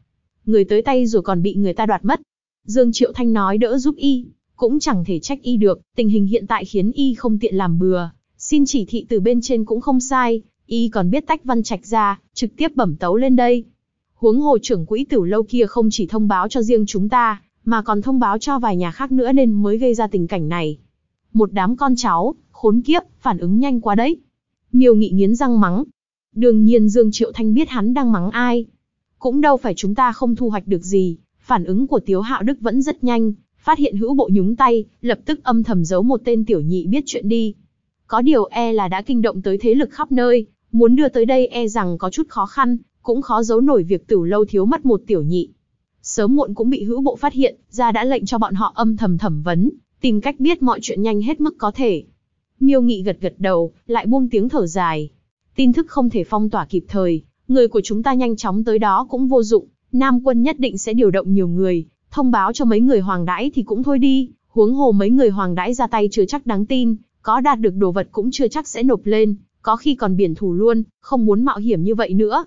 Người tới tay rồi còn bị người ta đoạt mất. Dương Triệu Thanh nói đỡ giúp y, cũng chẳng thể trách y được, tình hình hiện tại khiến y không tiện làm bừa, xin chỉ thị từ bên trên cũng không sai, y còn biết tách văn trạch ra, trực tiếp bẩm tấu lên đây. Huống hồ trưởng quỹ tử lâu kia không chỉ thông báo cho riêng chúng ta, mà còn thông báo cho vài nhà khác nữa nên mới gây ra tình cảnh này. Một đám con cháu, khốn kiếp, phản ứng nhanh quá đấy. Miêu nghị nghiến răng mắng, Đương nhiên Dương Triệu Thanh biết hắn đang mắng ai. Cũng đâu phải chúng ta không thu hoạch được gì, phản ứng của Tiếu Hạo Đức vẫn rất nhanh, phát hiện hữu bộ nhúng tay, lập tức âm thầm giấu một tên tiểu nhị biết chuyện đi. Có điều e là đã kinh động tới thế lực khắp nơi, muốn đưa tới đây e rằng có chút khó khăn, cũng khó giấu nổi việc tử lâu thiếu mất một tiểu nhị. Sớm muộn cũng bị hữu bộ phát hiện, ra đã lệnh cho bọn họ âm thầm thẩm vấn, tìm cách biết mọi chuyện nhanh hết mức có thể. Miêu nghị gật gật đầu, lại buông tiếng thở dài, tin tức không thể phong tỏa kịp thời, người của chúng ta nhanh chóng tới đó cũng vô dụng, Nam quân nhất định sẽ điều động nhiều người, thông báo cho mấy người hoàng đãi thì cũng thôi đi, huống hồ mấy người hoàng đãi ra tay chưa chắc đáng tin, có đạt được đồ vật cũng chưa chắc sẽ nộp lên, có khi còn biển thủ luôn, không muốn mạo hiểm như vậy nữa.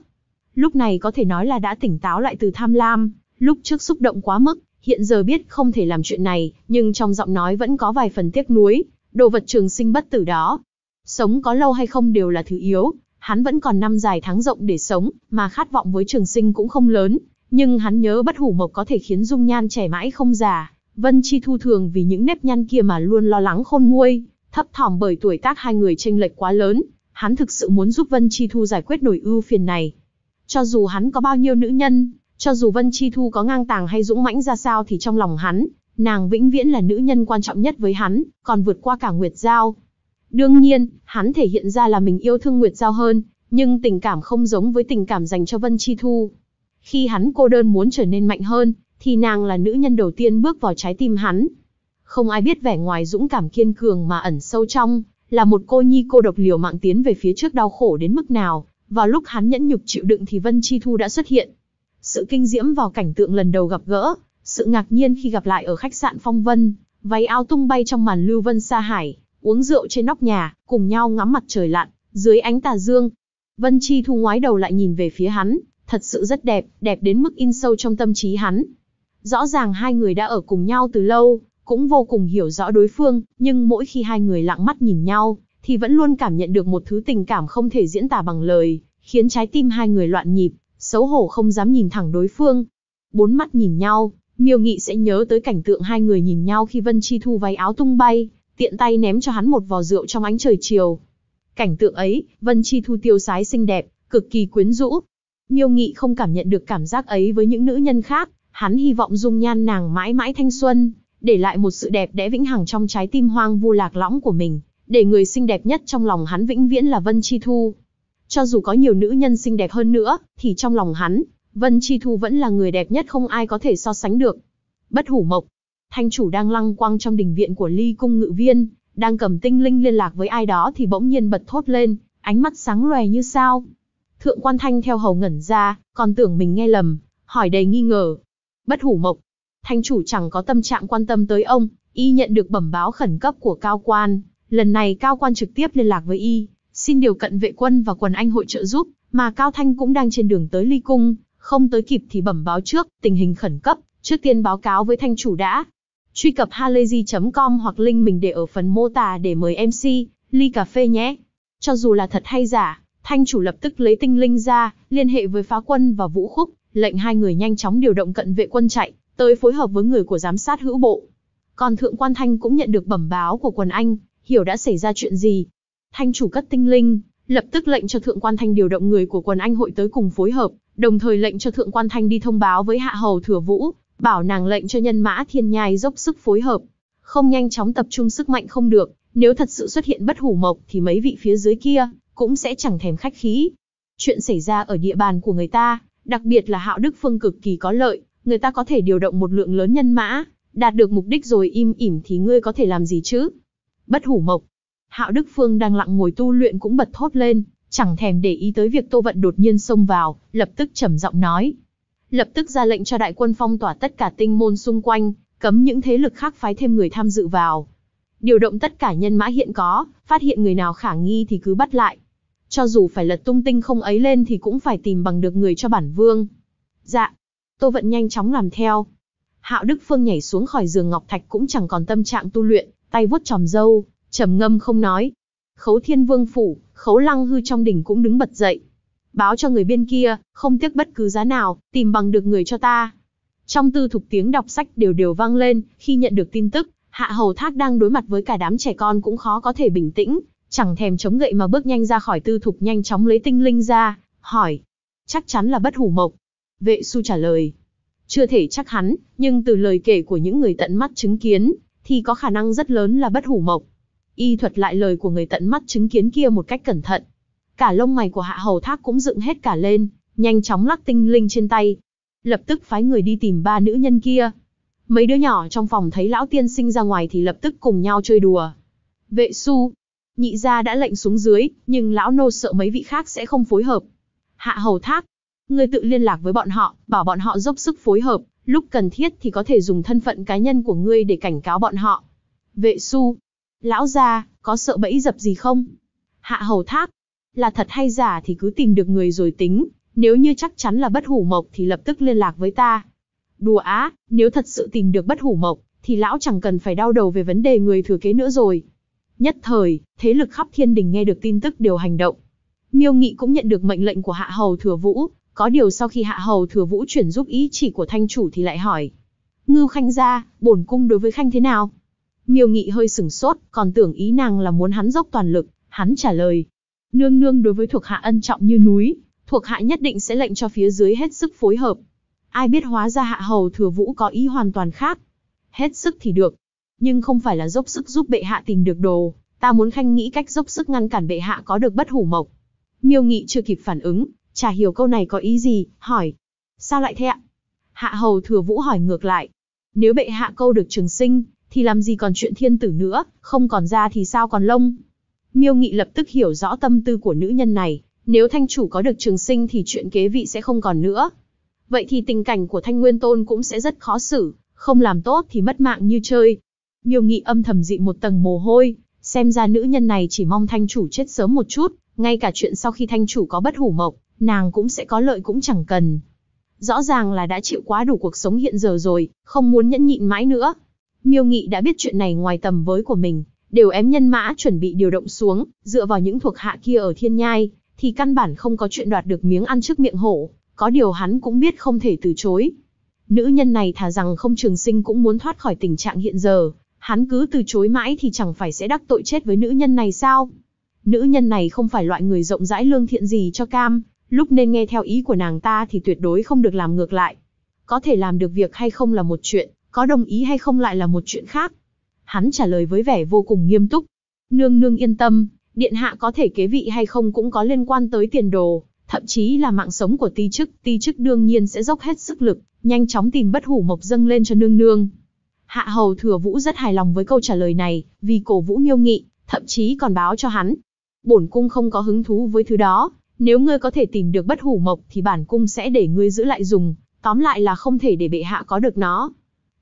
Lúc này có thể nói là đã tỉnh táo lại từ tham lam, lúc trước xúc động quá mức, hiện giờ biết không thể làm chuyện này, nhưng trong giọng nói vẫn có vài phần tiếc nuối, đồ vật trường sinh bất tử đó, Sống có lâu hay không đều là thứ yếu, hắn vẫn còn năm dài tháng rộng để sống, mà khát vọng với trường sinh cũng không lớn, nhưng hắn nhớ bất hủ mộc có thể khiến dung nhan trẻ mãi không già. Vân Chi Thu thường vì những nếp nhăn kia mà luôn lo lắng khôn nguôi, thấp thỏm bởi tuổi tác hai người chênh lệch quá lớn, hắn thực sự muốn giúp Vân Chi Thu giải quyết nổi ưu phiền này. Cho dù hắn có bao nhiêu nữ nhân, cho dù Vân Chi Thu có ngang tàng hay dũng mãnh ra sao thì trong lòng hắn, nàng vĩnh viễn là nữ nhân quan trọng nhất với hắn, còn vượt qua cả Nguyệt Giao, Đương nhiên, hắn thể hiện ra là mình yêu thương Nguyệt Giao hơn, nhưng tình cảm không giống với tình cảm dành cho Vân Chi Thu. Khi hắn cô đơn muốn trở nên mạnh hơn, thì nàng là nữ nhân đầu tiên bước vào trái tim hắn. Không ai biết vẻ ngoài dũng cảm kiên cường mà ẩn sâu trong, là một cô nhi cô độc liều mạng tiến về phía trước đau khổ đến mức nào, vào lúc hắn nhẫn nhục chịu đựng thì Vân Chi Thu đã xuất hiện. Sự kinh diễm vào cảnh tượng lần đầu gặp gỡ, sự ngạc nhiên khi gặp lại ở khách sạn Phong Vân, váy áo tung bay trong màn lưu vân xa hải, uống rượu trên nóc nhà, cùng nhau ngắm mặt trời lặn, dưới ánh tà dương. Vân Chi thu ngoái đầu lại nhìn về phía hắn, thật sự rất đẹp, đẹp đến mức in sâu trong tâm trí hắn. Rõ ràng hai người đã ở cùng nhau từ lâu, cũng vô cùng hiểu rõ đối phương, nhưng mỗi khi hai người lặng mắt nhìn nhau, thì vẫn luôn cảm nhận được một thứ tình cảm không thể diễn tả bằng lời, khiến trái tim hai người loạn nhịp, xấu hổ không dám nhìn thẳng đối phương. Bốn mắt nhìn nhau, Miêu Nghị sẽ nhớ tới cảnh tượng hai người nhìn nhau khi Vân Chi thu váy áo tung bay, tiện tay ném cho hắn một vò rượu trong ánh trời chiều. Cảnh tượng ấy, Vân Chi Thu tiêu sái xinh đẹp, cực kỳ quyến rũ. Miêu Nghị không cảm nhận được cảm giác ấy với những nữ nhân khác, hắn hy vọng dung nhan nàng mãi mãi thanh xuân, để lại một sự đẹp đẽ vĩnh hằng trong trái tim hoang vu lạc lõng của mình, để người xinh đẹp nhất trong lòng hắn vĩnh viễn là Vân Chi Thu. Cho dù có nhiều nữ nhân xinh đẹp hơn nữa, thì trong lòng hắn, Vân Chi Thu vẫn là người đẹp nhất không ai có thể so sánh được. Bất hủ mộc, Thanh chủ đang lăng quăng trong đình viện của Ly cung ngự viên, đang cầm tinh linh liên lạc với ai đó thì bỗng nhiên bật thốt lên, ánh mắt sáng loè như sao. Thượng quan Thanh theo hầu ngẩn ra, còn tưởng mình nghe lầm, hỏi đầy nghi ngờ. Bất hủ mộc, Thanh chủ chẳng có tâm trạng quan tâm tới ông, y nhận được bẩm báo khẩn cấp của cao quan, lần này cao quan trực tiếp liên lạc với y, xin điều cận vệ quân và quần anh hội trợ giúp, mà Cao Thanh cũng đang trên đường tới Ly Cung, không tới kịp thì bẩm báo trước, tình hình khẩn cấp, trước tiên báo cáo với Thanh chủ đã. Truy cập halayzi.com hoặc link mình để ở phần mô tả để mời MC, ly cà phê nhé. Cho dù là thật hay giả, Thanh chủ lập tức lấy tinh linh ra, liên hệ với phá quân và vũ khúc, lệnh hai người nhanh chóng điều động cận vệ quân chạy, tới phối hợp với người của giám sát hữu bộ. Còn thượng quan Thanh cũng nhận được bẩm báo của quần anh, hiểu đã xảy ra chuyện gì. Thanh chủ cất tinh linh, lập tức lệnh cho thượng quan Thanh điều động người của quần anh hội tới cùng phối hợp, đồng thời lệnh cho thượng quan Thanh đi thông báo với hạ hầu thừa vũ, bảo nàng lệnh cho nhân mã thiên nhai dốc sức phối hợp. Không nhanh chóng tập trung sức mạnh không được, nếu thật sự xuất hiện bất hủ mộc thì mấy vị phía dưới kia cũng sẽ chẳng thèm khách khí. Chuyện xảy ra ở địa bàn của người ta, đặc biệt là hạo đức phương cực kỳ có lợi, người ta có thể điều động một lượng lớn nhân mã, đạt được mục đích rồi im ỉm thì ngươi có thể làm gì chứ? Bất hủ mộc. Hạo Đức Phương đang lặng ngồi tu luyện cũng bật thốt lên, chẳng thèm để ý tới việc Tô Vận đột nhiên xông vào, lập tức trầm giọng nói, lập tức ra lệnh cho đại quân phong tỏa tất cả tinh môn xung quanh, cấm những thế lực khác phái thêm người tham dự vào. Điều động tất cả nhân mã hiện có, phát hiện người nào khả nghi thì cứ bắt lại. Cho dù phải lật tung tinh không ấy lên thì cũng phải tìm bằng được người cho bản vương. Dạ, Tô Vận nhanh chóng làm theo. Hạo Đức Phương nhảy xuống khỏi giường Ngọc Thạch cũng chẳng còn tâm trạng tu luyện, tay vuốt tròm dâu, trầm ngâm không nói. Khấu Thiên Vương Phủ, Khấu Lăng Hư trong đỉnh cũng đứng bật dậy, báo cho người bên kia, không tiếc bất cứ giá nào, tìm bằng được người cho ta. Trong tư thục tiếng đọc sách đều đều vang lên, khi nhận được tin tức, Hạ Hầu Thác đang đối mặt với cả đám trẻ con cũng khó có thể bình tĩnh, chẳng thèm chống gậy mà bước nhanh ra khỏi tư thục nhanh chóng lấy tinh linh ra, hỏi. Chắc chắn là bất hủ mộc. Vệ su trả lời. Chưa thể chắc hắn, nhưng từ lời kể của những người tận mắt chứng kiến, thì có khả năng rất lớn là bất hủ mộc. Y thuật lại lời của người tận mắt chứng kiến kia một cách cẩn thận, cả lông mày của hạ hầu thác cũng dựng hết cả lên, nhanh chóng lắc tinh linh trên tay. Lập tức phái người đi tìm ba nữ nhân kia. Mấy đứa nhỏ trong phòng thấy lão tiên sinh ra ngoài thì lập tức cùng nhau chơi đùa. Vệ su, nhị gia đã lệnh xuống dưới, nhưng lão nô sợ mấy vị khác sẽ không phối hợp. Hạ hầu thác, người tự liên lạc với bọn họ, bảo bọn họ dốc sức phối hợp, lúc cần thiết thì có thể dùng thân phận cá nhân của ngươi để cảnh cáo bọn họ. Vệ su, lão gia, có sợ bẫy dập gì không? Hạ hầu thác, là thật hay giả thì cứ tìm được người rồi tính, nếu như chắc chắn là bất hủ mộc thì lập tức liên lạc với ta. Đùa á, nếu thật sự tìm được bất hủ mộc, thì lão chẳng cần phải đau đầu về vấn đề người thừa kế nữa rồi. Nhất thời, thế lực khắp thiên đình nghe được tin tức đều hành động. Miêu Nghị cũng nhận được mệnh lệnh của Hạ Hầu Thừa Vũ, có điều sau khi Hạ Hầu Thừa Vũ chuyển giúp ý chỉ của thanh chủ thì lại hỏi. Ngưu Khanh ra, bổn cung đối với Khanh thế nào? Miêu Nghị hơi sửng sốt, còn tưởng ý nàng là muốn hắn dốc toàn lực, hắn trả lời, Nương nương đối với thuộc hạ ân trọng như núi, thuộc hạ nhất định sẽ lệnh cho phía dưới hết sức phối hợp. Ai biết hóa ra hạ hầu thừa vũ có ý hoàn toàn khác. Hết sức thì được, nhưng không phải là dốc sức giúp bệ hạ tìm được đồ, ta muốn khanh nghĩ cách dốc sức ngăn cản bệ hạ có được bất hủ mộc. Miêu nghị chưa kịp phản ứng, chả hiểu câu này có ý gì, hỏi. Sao lại thế ạ? Hạ hầu thừa vũ hỏi ngược lại. Nếu bệ hạ câu được trường sinh, thì làm gì còn chuyện thiên tử nữa, không còn da thì sao còn lông. Miêu Nghị lập tức hiểu rõ tâm tư của nữ nhân này, nếu thanh chủ có được trường sinh thì chuyện kế vị sẽ không còn nữa. Vậy thì tình cảnh của thanh nguyên tôn cũng sẽ rất khó xử, không làm tốt thì mất mạng như chơi. Miêu Nghị âm thầm dị một tầng mồ hôi, xem ra nữ nhân này chỉ mong thanh chủ chết sớm một chút, ngay cả chuyện sau khi thanh chủ có bất hủ mộc, nàng cũng sẽ có lợi cũng chẳng cần. Rõ ràng là đã chịu quá đủ cuộc sống hiện giờ rồi, không muốn nhẫn nhịn mãi nữa. Miêu Nghị đã biết chuyện này ngoài tầm với của mình, đều ém nhân mã chuẩn bị điều động xuống, dựa vào những thuộc hạ kia ở thiên nhai, thì căn bản không có chuyện đoạt được miếng ăn trước miệng hổ, có điều hắn cũng biết không thể từ chối. Nữ nhân này thà rằng không trường sinh cũng muốn thoát khỏi tình trạng hiện giờ, hắn cứ từ chối mãi thì chẳng phải sẽ đắc tội chết với nữ nhân này sao? Nữ nhân này không phải loại người rộng rãi lương thiện gì cho cam, lúc nên nghe theo ý của nàng ta thì tuyệt đối không được làm ngược lại. Có thể làm được việc hay không là một chuyện, có đồng ý hay không lại là một chuyện khác, Hắn trả lời với vẻ vô cùng nghiêm túc. Nương nương yên tâm, điện hạ có thể kế vị hay không cũng có liên quan tới tiền đồ, thậm chí là mạng sống của ti chức. Ti chức đương nhiên sẽ dốc hết sức lực, nhanh chóng tìm bất hủ mộc dâng lên cho nương nương. Hạ hầu thừa vũ rất hài lòng với câu trả lời này, vì cổ vũ miêu nghị, thậm chí còn báo cho hắn. Bổn cung không có hứng thú với thứ đó, nếu ngươi có thể tìm được bất hủ mộc thì bản cung sẽ để ngươi giữ lại dùng, tóm lại là không thể để bệ hạ có được nó.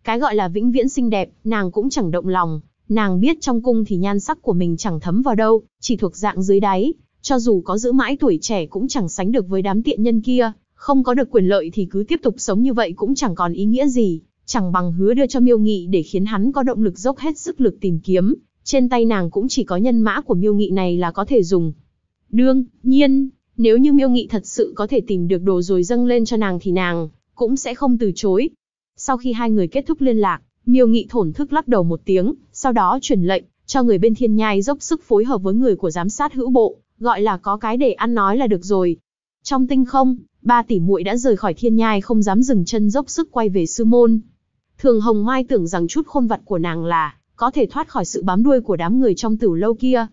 Cái gọi là vĩnh viễn xinh đẹp, nàng cũng chẳng động lòng, nàng biết trong cung thì nhan sắc của mình chẳng thấm vào đâu, chỉ thuộc dạng dưới đáy, cho dù có giữ mãi tuổi trẻ cũng chẳng sánh được với đám tiện nhân kia, không có được quyền lợi thì cứ tiếp tục sống như vậy cũng chẳng còn ý nghĩa gì, chẳng bằng hứa đưa cho Miêu Nghị để khiến hắn có động lực dốc hết sức lực tìm kiếm, trên tay nàng cũng chỉ có nhân mã của Miêu Nghị này là có thể dùng. Đương nhiên, nếu như Miêu Nghị thật sự có thể tìm được đồ rồi dâng lên cho nàng thì nàng cũng sẽ không từ chối, sau khi hai người kết thúc liên lạc, Miêu Nghị thổn thức lắc đầu một tiếng, sau đó truyền lệnh cho người bên Thiên Nhai dốc sức phối hợp với người của giám sát hữu bộ, gọi là có cái để ăn nói là được rồi. Trong tinh không, ba tỷ muội đã rời khỏi Thiên Nhai không dám dừng chân dốc sức quay về sư môn. Thường Hồng Mai tưởng rằng chút khôn vật của nàng là có thể thoát khỏi sự bám đuôi của đám người trong tử lâu kia.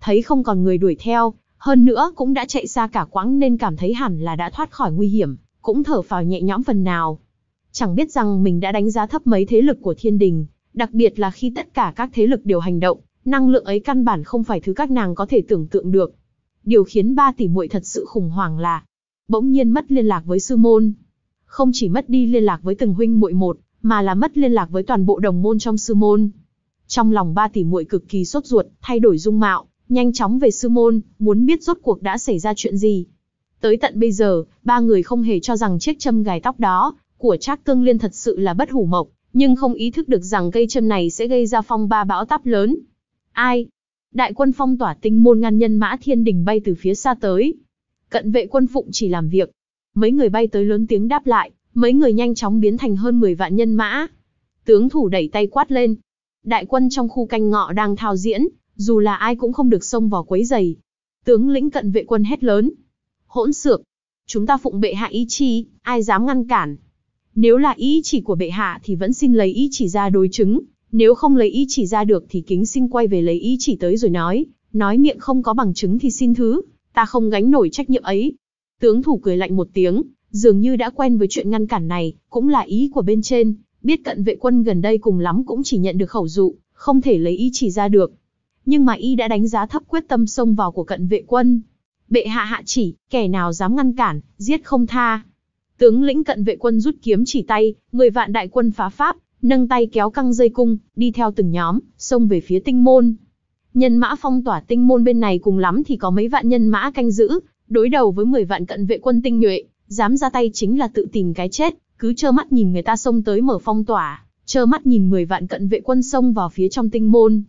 Thấy không còn người đuổi theo, hơn nữa cũng đã chạy xa cả quãng nên cảm thấy hẳn là đã thoát khỏi nguy hiểm, cũng thở phào nhẹ nhõm phần nào. Chẳng biết rằng mình đã đánh giá thấp mấy thế lực của thiên đình, đặc biệt là khi tất cả các thế lực đều hành động, năng lượng ấy căn bản không phải thứ các nàng có thể tưởng tượng được. Điều khiến ba tỷ muội thật sự khủng hoảng là bỗng nhiên mất liên lạc với sư môn. Không chỉ mất đi liên lạc với từng huynh muội một, mà là mất liên lạc với toàn bộ đồng môn trong sư môn. Trong lòng ba tỷ muội cực kỳ sốt ruột, thay đổi dung mạo, nhanh chóng về sư môn, muốn biết rốt cuộc đã xảy ra chuyện gì. Tới tận bây giờ, ba người không hề cho rằng chiếc châm gài tóc đó của Trác Tương Liên thật sự là bất hủ mộc, nhưng không ý thức được rằng cây châm này sẽ gây ra phong ba bão táp lớn. Ai? Đại quân phong tỏa tinh môn ngăn nhân mã thiên đình bay từ phía xa tới. Cận vệ quân phụng chỉ làm việc. Mấy người bay tới lớn tiếng đáp lại, mấy người nhanh chóng biến thành hơn 10 vạn nhân mã. Tướng thủ đẩy tay quát lên. Đại quân trong khu canh ngọ đang thao diễn, dù là ai cũng không được xông vào quấy giày. Tướng lĩnh cận vệ quân hét lớn. Hỗn xược! Chúng ta phụng bệ hạ ý chi, ai dám ngăn cản, nếu là ý chỉ của bệ hạ thì vẫn xin lấy ý chỉ ra đối chứng, nếu không lấy ý chỉ ra được thì kính xin quay về lấy ý chỉ tới rồi nói, nói miệng không có bằng chứng thì xin thứ, ta không gánh nổi trách nhiệm ấy. Tướng thủ cười lạnh một tiếng, dường như đã quen với chuyện ngăn cản này, cũng là ý của bên trên, biết cận vệ quân gần đây cùng lắm cũng chỉ nhận được khẩu dụ, không thể lấy ý chỉ ra được. Nhưng mà y đã đánh giá thấp quyết tâm xông vào của cận vệ quân. Bệ hạ hạ chỉ, kẻ nào dám ngăn cản, giết không tha. Tướng lĩnh cận vệ quân rút kiếm chỉ tay, 10 vạn đại quân phá Pháp, nâng tay kéo căng dây cung, đi theo từng nhóm, xông về phía tinh môn. Nhân mã phong tỏa tinh môn bên này cùng lắm thì có mấy vạn nhân mã canh giữ, đối đầu với 10 vạn cận vệ quân tinh nhuệ, dám ra tay chính là tự tìm cái chết, cứ trơ mắt nhìn người ta xông tới mở phong tỏa, trơ mắt nhìn 10 vạn cận vệ quân xông vào phía trong tinh môn.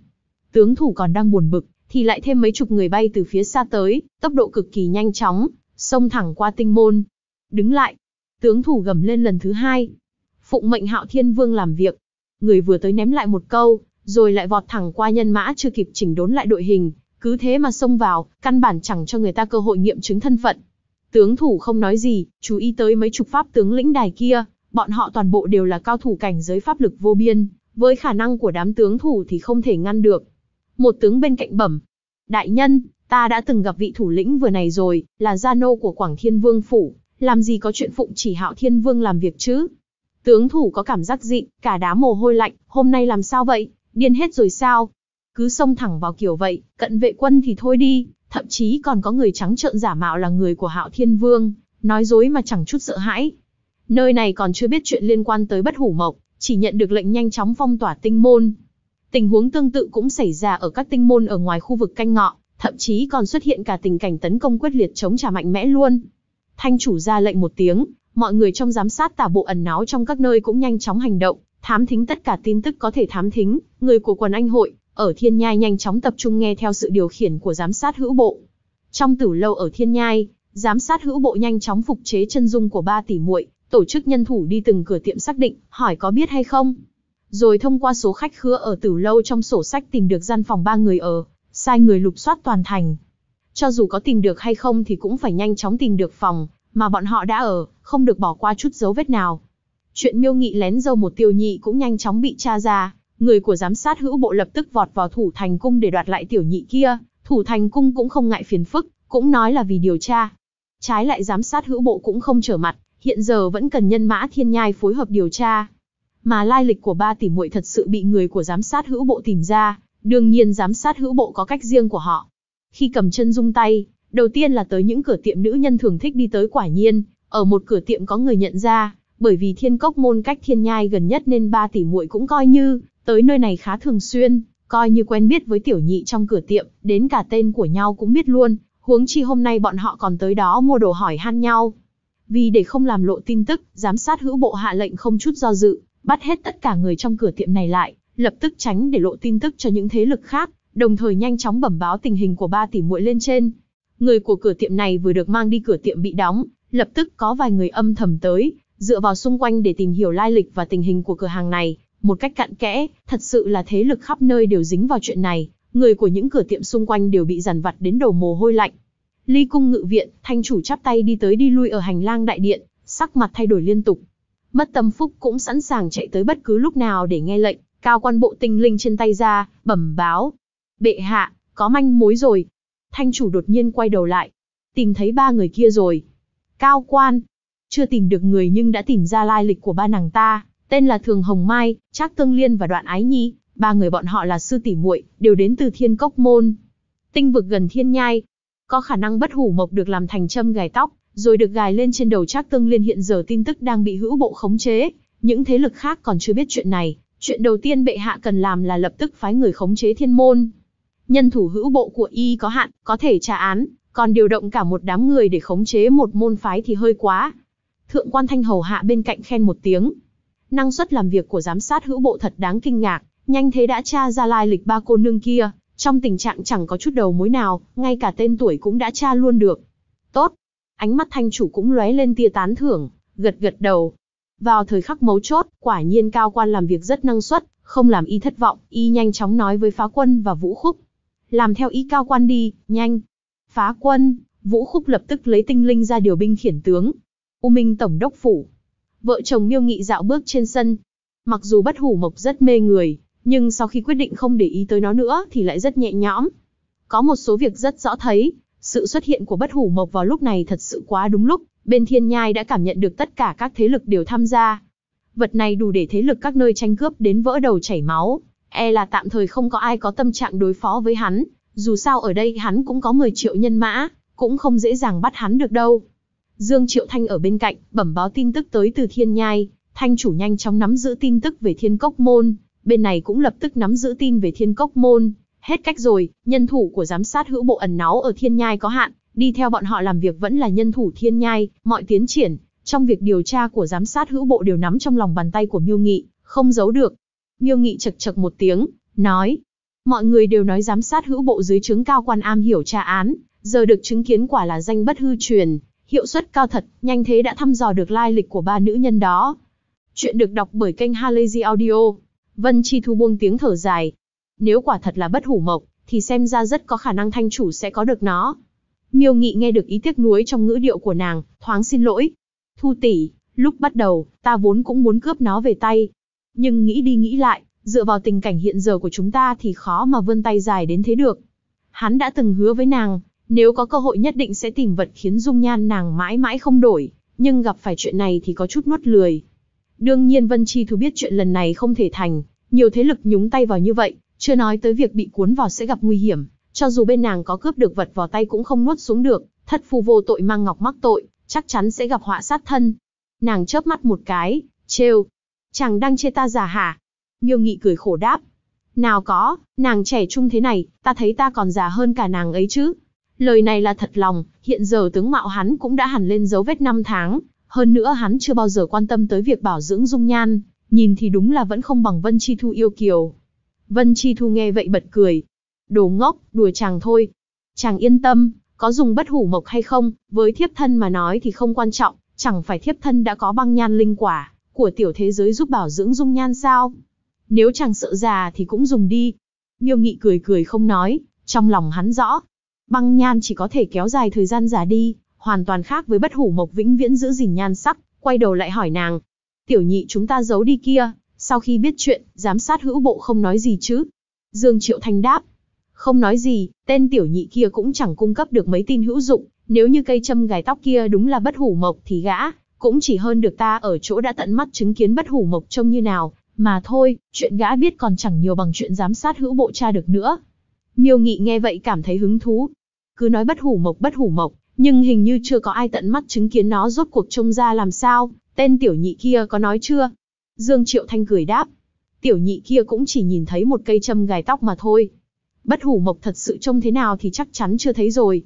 Tướng thủ còn đang buồn bực, thì lại thêm mấy chục người bay từ phía xa tới, tốc độ cực kỳ nhanh chóng, xông thẳng qua tinh môn. Đứng lại, Tướng thủ gầm lên lần thứ hai. Phụng mệnh hạo thiên vương làm việc. Người vừa tới ném lại một câu, rồi lại vọt thẳng qua nhân mã chưa kịp chỉnh đốn lại đội hình. Cứ thế mà xông vào, căn bản chẳng cho người ta cơ hội nghiệm chứng thân phận. Tướng thủ không nói gì, chú ý tới mấy chục pháp tướng lĩnh đài kia, bọn họ toàn bộ đều là cao thủ cảnh giới pháp lực vô biên, với khả năng của đám tướng thủ thì không thể ngăn được. Một tướng bên cạnh bẩm, đại nhân, ta đã từng gặp vị thủ lĩnh vừa này rồi, là gia nô của Quảng Thiên Vương Phủ, làm gì có chuyện phụng chỉ hạo thiên vương làm việc chứ. Tướng thủ có cảm giác dị, cả đá mồ hôi lạnh, hôm nay làm sao vậy, điên hết rồi sao? Cứ xông thẳng vào kiểu vậy, cận vệ quân thì thôi đi, thậm chí còn có người trắng trợn giả mạo là người của hạo thiên vương, nói dối mà chẳng chút sợ hãi. Nơi này còn chưa biết chuyện liên quan tới bất hủ mộc, chỉ nhận được lệnh nhanh chóng phong tỏa tinh môn. Tình huống tương tự cũng xảy ra ở các tinh môn ở ngoài khu vực canh ngọ, thậm chí còn xuất hiện cả tình cảnh tấn công quyết liệt chống trả mạnh mẽ luôn. Thanh chủ ra lệnh một tiếng, mọi người trong giám sát tả bộ ẩn náu trong các nơi cũng nhanh chóng hành động, thám thính tất cả tin tức có thể thám thính, người của quần anh hội, ở thiên nhai nhanh chóng tập trung nghe theo sự điều khiển của giám sát hữu bộ. Trong tử lâu ở thiên nhai, giám sát hữu bộ nhanh chóng phục chế chân dung của ba tỷ muội, tổ chức nhân thủ đi từng cửa tiệm xác định, hỏi có biết hay không. Rồi thông qua số khách khứa ở tử lâu trong sổ sách tìm được gian phòng ba người ở, sai người lục soát toàn thành, cho dù có tìm được hay không thì cũng phải nhanh chóng tìm được phòng mà bọn họ đã ở, không được bỏ qua chút dấu vết nào. Chuyện miêu nghị lén dâu một tiểu nhị cũng nhanh chóng bị tra ra, người của giám sát hữu bộ lập tức vọt vào thủ thành cung để đoạt lại tiểu nhị kia, thủ thành cung cũng không ngại phiền phức, cũng nói là vì điều tra. Trái lại giám sát hữu bộ cũng không trở mặt, hiện giờ vẫn cần nhân mã thiên nhai phối hợp điều tra. Mà lai lịch của ba tỷ muội thật sự bị người của giám sát hữu bộ tìm ra, đương nhiên giám sát hữu bộ có cách riêng của họ, khi cầm chân dung tay, đầu tiên là tới những cửa tiệm nữ nhân thường thích đi tới quả nhiên, ở một cửa tiệm có người nhận ra, bởi vì thiên cốc môn cách thiên nhai gần nhất nên ba tỷ muội cũng coi như, tới nơi này khá thường xuyên, coi như quen biết với tiểu nhị trong cửa tiệm, đến cả tên của nhau cũng biết luôn, huống chi hôm nay bọn họ còn tới đó mua đồ hỏi han nhau. Vì để không làm lộ tin tức, giám sát hữu bộ hạ lệnh không chút do dự, bắt hết tất cả người trong cửa tiệm này lại, lập tức tránh để lộ tin tức cho những thế lực khác, đồng thời nhanh chóng bẩm báo tình hình của ba tỷ muội lên trên. Người của cửa tiệm này vừa được mang đi cửa tiệm bị đóng, lập tức có vài người âm thầm tới, dựa vào xung quanh để tìm hiểu lai lịch và tình hình của cửa hàng này, một cách cặn kẽ, thật sự là thế lực khắp nơi đều dính vào chuyện này, người của những cửa tiệm xung quanh đều bị dằn vặt đến đầu mồ hôi lạnh. Ly cung ngự viện, thanh chủ chắp tay đi tới đi lui ở hành lang đại điện, sắc mặt thay đổi liên tục. Mất tâm phúc cũng sẵn sàng chạy tới bất cứ lúc nào để nghe lệnh, cao quan bộ tinh linh trên tay ra, bẩm báo, Bệ hạ, có manh mối rồi. Thanh chủ đột nhiên quay đầu lại. Tìm thấy ba người kia rồi. Cao quan. Chưa tìm được người nhưng đã tìm ra lai lịch của ba nàng ta. Tên là Thường Hồng Mai, Trác Tương Liên và Đoạn Ái Nhi. Ba người bọn họ là sư tỷ muội, đều đến từ thiên cốc môn. Tinh vực gần thiên nhai. Có khả năng bất hủ mộc được làm thành châm gài tóc, rồi được gài lên trên đầu Trác Tương Liên hiện giờ tin tức đang bị hữu bộ khống chế. Những thế lực khác còn chưa biết chuyện này. Chuyện đầu tiên bệ hạ cần làm là lập tức phái người khống chế thiên môn, nhân thủ hữu bộ của y có hạn, có thể trả án, còn điều động cả một đám người để khống chế một môn phái thì hơi quá. Thượng quan thanh hầu hạ bên cạnh khen một tiếng. Năng suất làm việc của giám sát hữu bộ thật đáng kinh ngạc, nhanh thế đã tra ra lai lịch ba cô nương kia, trong tình trạng chẳng có chút đầu mối nào, ngay cả tên tuổi cũng đã tra luôn được. Tốt. Ánh mắt thanh chủ cũng lóe lên tia tán thưởng, gật gật đầu. Vào thời khắc mấu chốt, quả nhiên cao quan làm việc rất năng suất, không làm y thất vọng, y nhanh chóng nói với phá quân và vũ khúc làm theo ý cao quan đi, nhanh. Phá quân, Vũ Khúc lập tức lấy tinh linh ra điều binh khiển tướng. U Minh Tổng đốc phủ. Vợ chồng miêu nghị dạo bước trên sân. Mặc dù bất hủ mộc rất mê người, nhưng sau khi quyết định không để ý tới nó nữa thì lại rất nhẹ nhõm. Có một số việc rất rõ thấy, sự xuất hiện của bất hủ mộc vào lúc này thật sự quá đúng lúc, bên thiên nhai đã cảm nhận được tất cả các thế lực đều tham gia. Vật này đủ để thế lực các nơi tranh cướp đến vỡ đầu chảy máu. E là tạm thời không có ai có tâm trạng đối phó với hắn, dù sao ở đây hắn cũng có 10 triệu nhân mã, cũng không dễ dàng bắt hắn được đâu. Dương Triệu Thanh ở bên cạnh, bẩm báo tin tức tới từ thiên nhai, Thanh chủ nhanh chóng nắm giữ tin tức về thiên cốc môn, bên này cũng lập tức nắm giữ tin về thiên cốc môn. Hết cách rồi, nhân thủ của giám sát hữu bộ ẩn náu ở thiên nhai có hạn, đi theo bọn họ làm việc vẫn là nhân thủ thiên nhai, mọi tiến triển, trong việc điều tra của giám sát hữu bộ đều nắm trong lòng bàn tay của Miêu Nghị, không giấu được, Miêu Nghị chật chật một tiếng, nói. Mọi người đều nói giám sát hữu bộ dưới chứng cao quan am hiểu tra án, giờ được chứng kiến quả là danh bất hư truyền, hiệu suất cao thật, nhanh thế đã thăm dò được lai lịch của ba nữ nhân đó. Chuyện được đọc bởi kênh Halazy Audio. Vân Chi Thu buông tiếng thở dài. Nếu quả thật là bất hủ mộc, thì xem ra rất có khả năng thanh chủ sẽ có được nó. Miêu Nghị nghe được ý tiếc nuối trong ngữ điệu của nàng, thoáng xin lỗi. Thu tỷ, lúc bắt đầu, ta vốn cũng muốn cướp nó về tay, nhưng nghĩ đi nghĩ lại, dựa vào tình cảnh hiện giờ của chúng ta thì khó mà vươn tay dài đến thế được. Hắn đã từng hứa với nàng, nếu có cơ hội nhất định sẽ tìm vật khiến dung nhan nàng mãi mãi không đổi, nhưng gặp phải chuyện này thì có chút nuốt lười. Đương nhiên Vân Chi Thu biết chuyện lần này không thể thành, nhiều thế lực nhúng tay vào như vậy, chưa nói tới việc bị cuốn vào sẽ gặp nguy hiểm, cho dù bên nàng có cướp được vật vào tay cũng không nuốt xuống được, thất phu vô tội mang ngọc mắc tội, chắc chắn sẽ gặp họa sát thân. Nàng chớp mắt một cái, trêu, Chàng đang chê ta già hả? Miêu Nghị cười khổ đáp. Nào có, nàng trẻ trung thế này, ta thấy ta còn già hơn cả nàng ấy chứ. Lời này là thật lòng, hiện giờ tướng mạo hắn cũng đã hẳn lên dấu vết năm tháng, hơn nữa hắn chưa bao giờ quan tâm tới việc bảo dưỡng dung nhan, nhìn thì đúng là vẫn không bằng Vân Chi Thu yêu kiều. Vân Chi Thu nghe vậy bật cười. Đồ ngốc, đùa chàng thôi. Chàng yên tâm, có dùng bất hủ mộc hay không, với thiếp thân mà nói thì không quan trọng, chẳng phải thiếp thân đã có băng nhan linh quả, của tiểu thế giới giúp bảo dưỡng dung nhan sao? Nếu chẳng sợ già thì cũng dùng đi. Miêu Nghị cười cười không nói, trong lòng hắn rõ. Băng nhan chỉ có thể kéo dài thời gian già đi, hoàn toàn khác với bất hủ mộc vĩnh viễn giữ gìn nhan sắc, quay đầu lại hỏi nàng. Tiểu nhị chúng ta giấu đi kia, sau khi biết chuyện, giám sát hữu bộ không nói gì chứ. Dương Triệu Thanh đáp. Không nói gì, tên tiểu nhị kia cũng chẳng cung cấp được mấy tin hữu dụng, nếu như cây châm gài tóc kia đúng là bất hủ mộc thì gã, cũng chỉ hơn được ta ở chỗ đã tận mắt chứng kiến bất hủ mộc trông như nào, mà thôi, chuyện gã biết còn chẳng nhiều bằng chuyện giám sát hữu bộ cha được nữa. Miêu Nghị nghe vậy cảm thấy hứng thú. Cứ nói bất hủ mộc bất hủ mộc, nhưng hình như chưa có ai tận mắt chứng kiến nó rốt cuộc trông ra làm sao, tên tiểu nhị kia có nói chưa? Dương Triệu Thanh cười đáp. Tiểu nhị kia cũng chỉ nhìn thấy một cây châm gài tóc mà thôi. Bất hủ mộc thật sự trông thế nào thì chắc chắn chưa thấy rồi.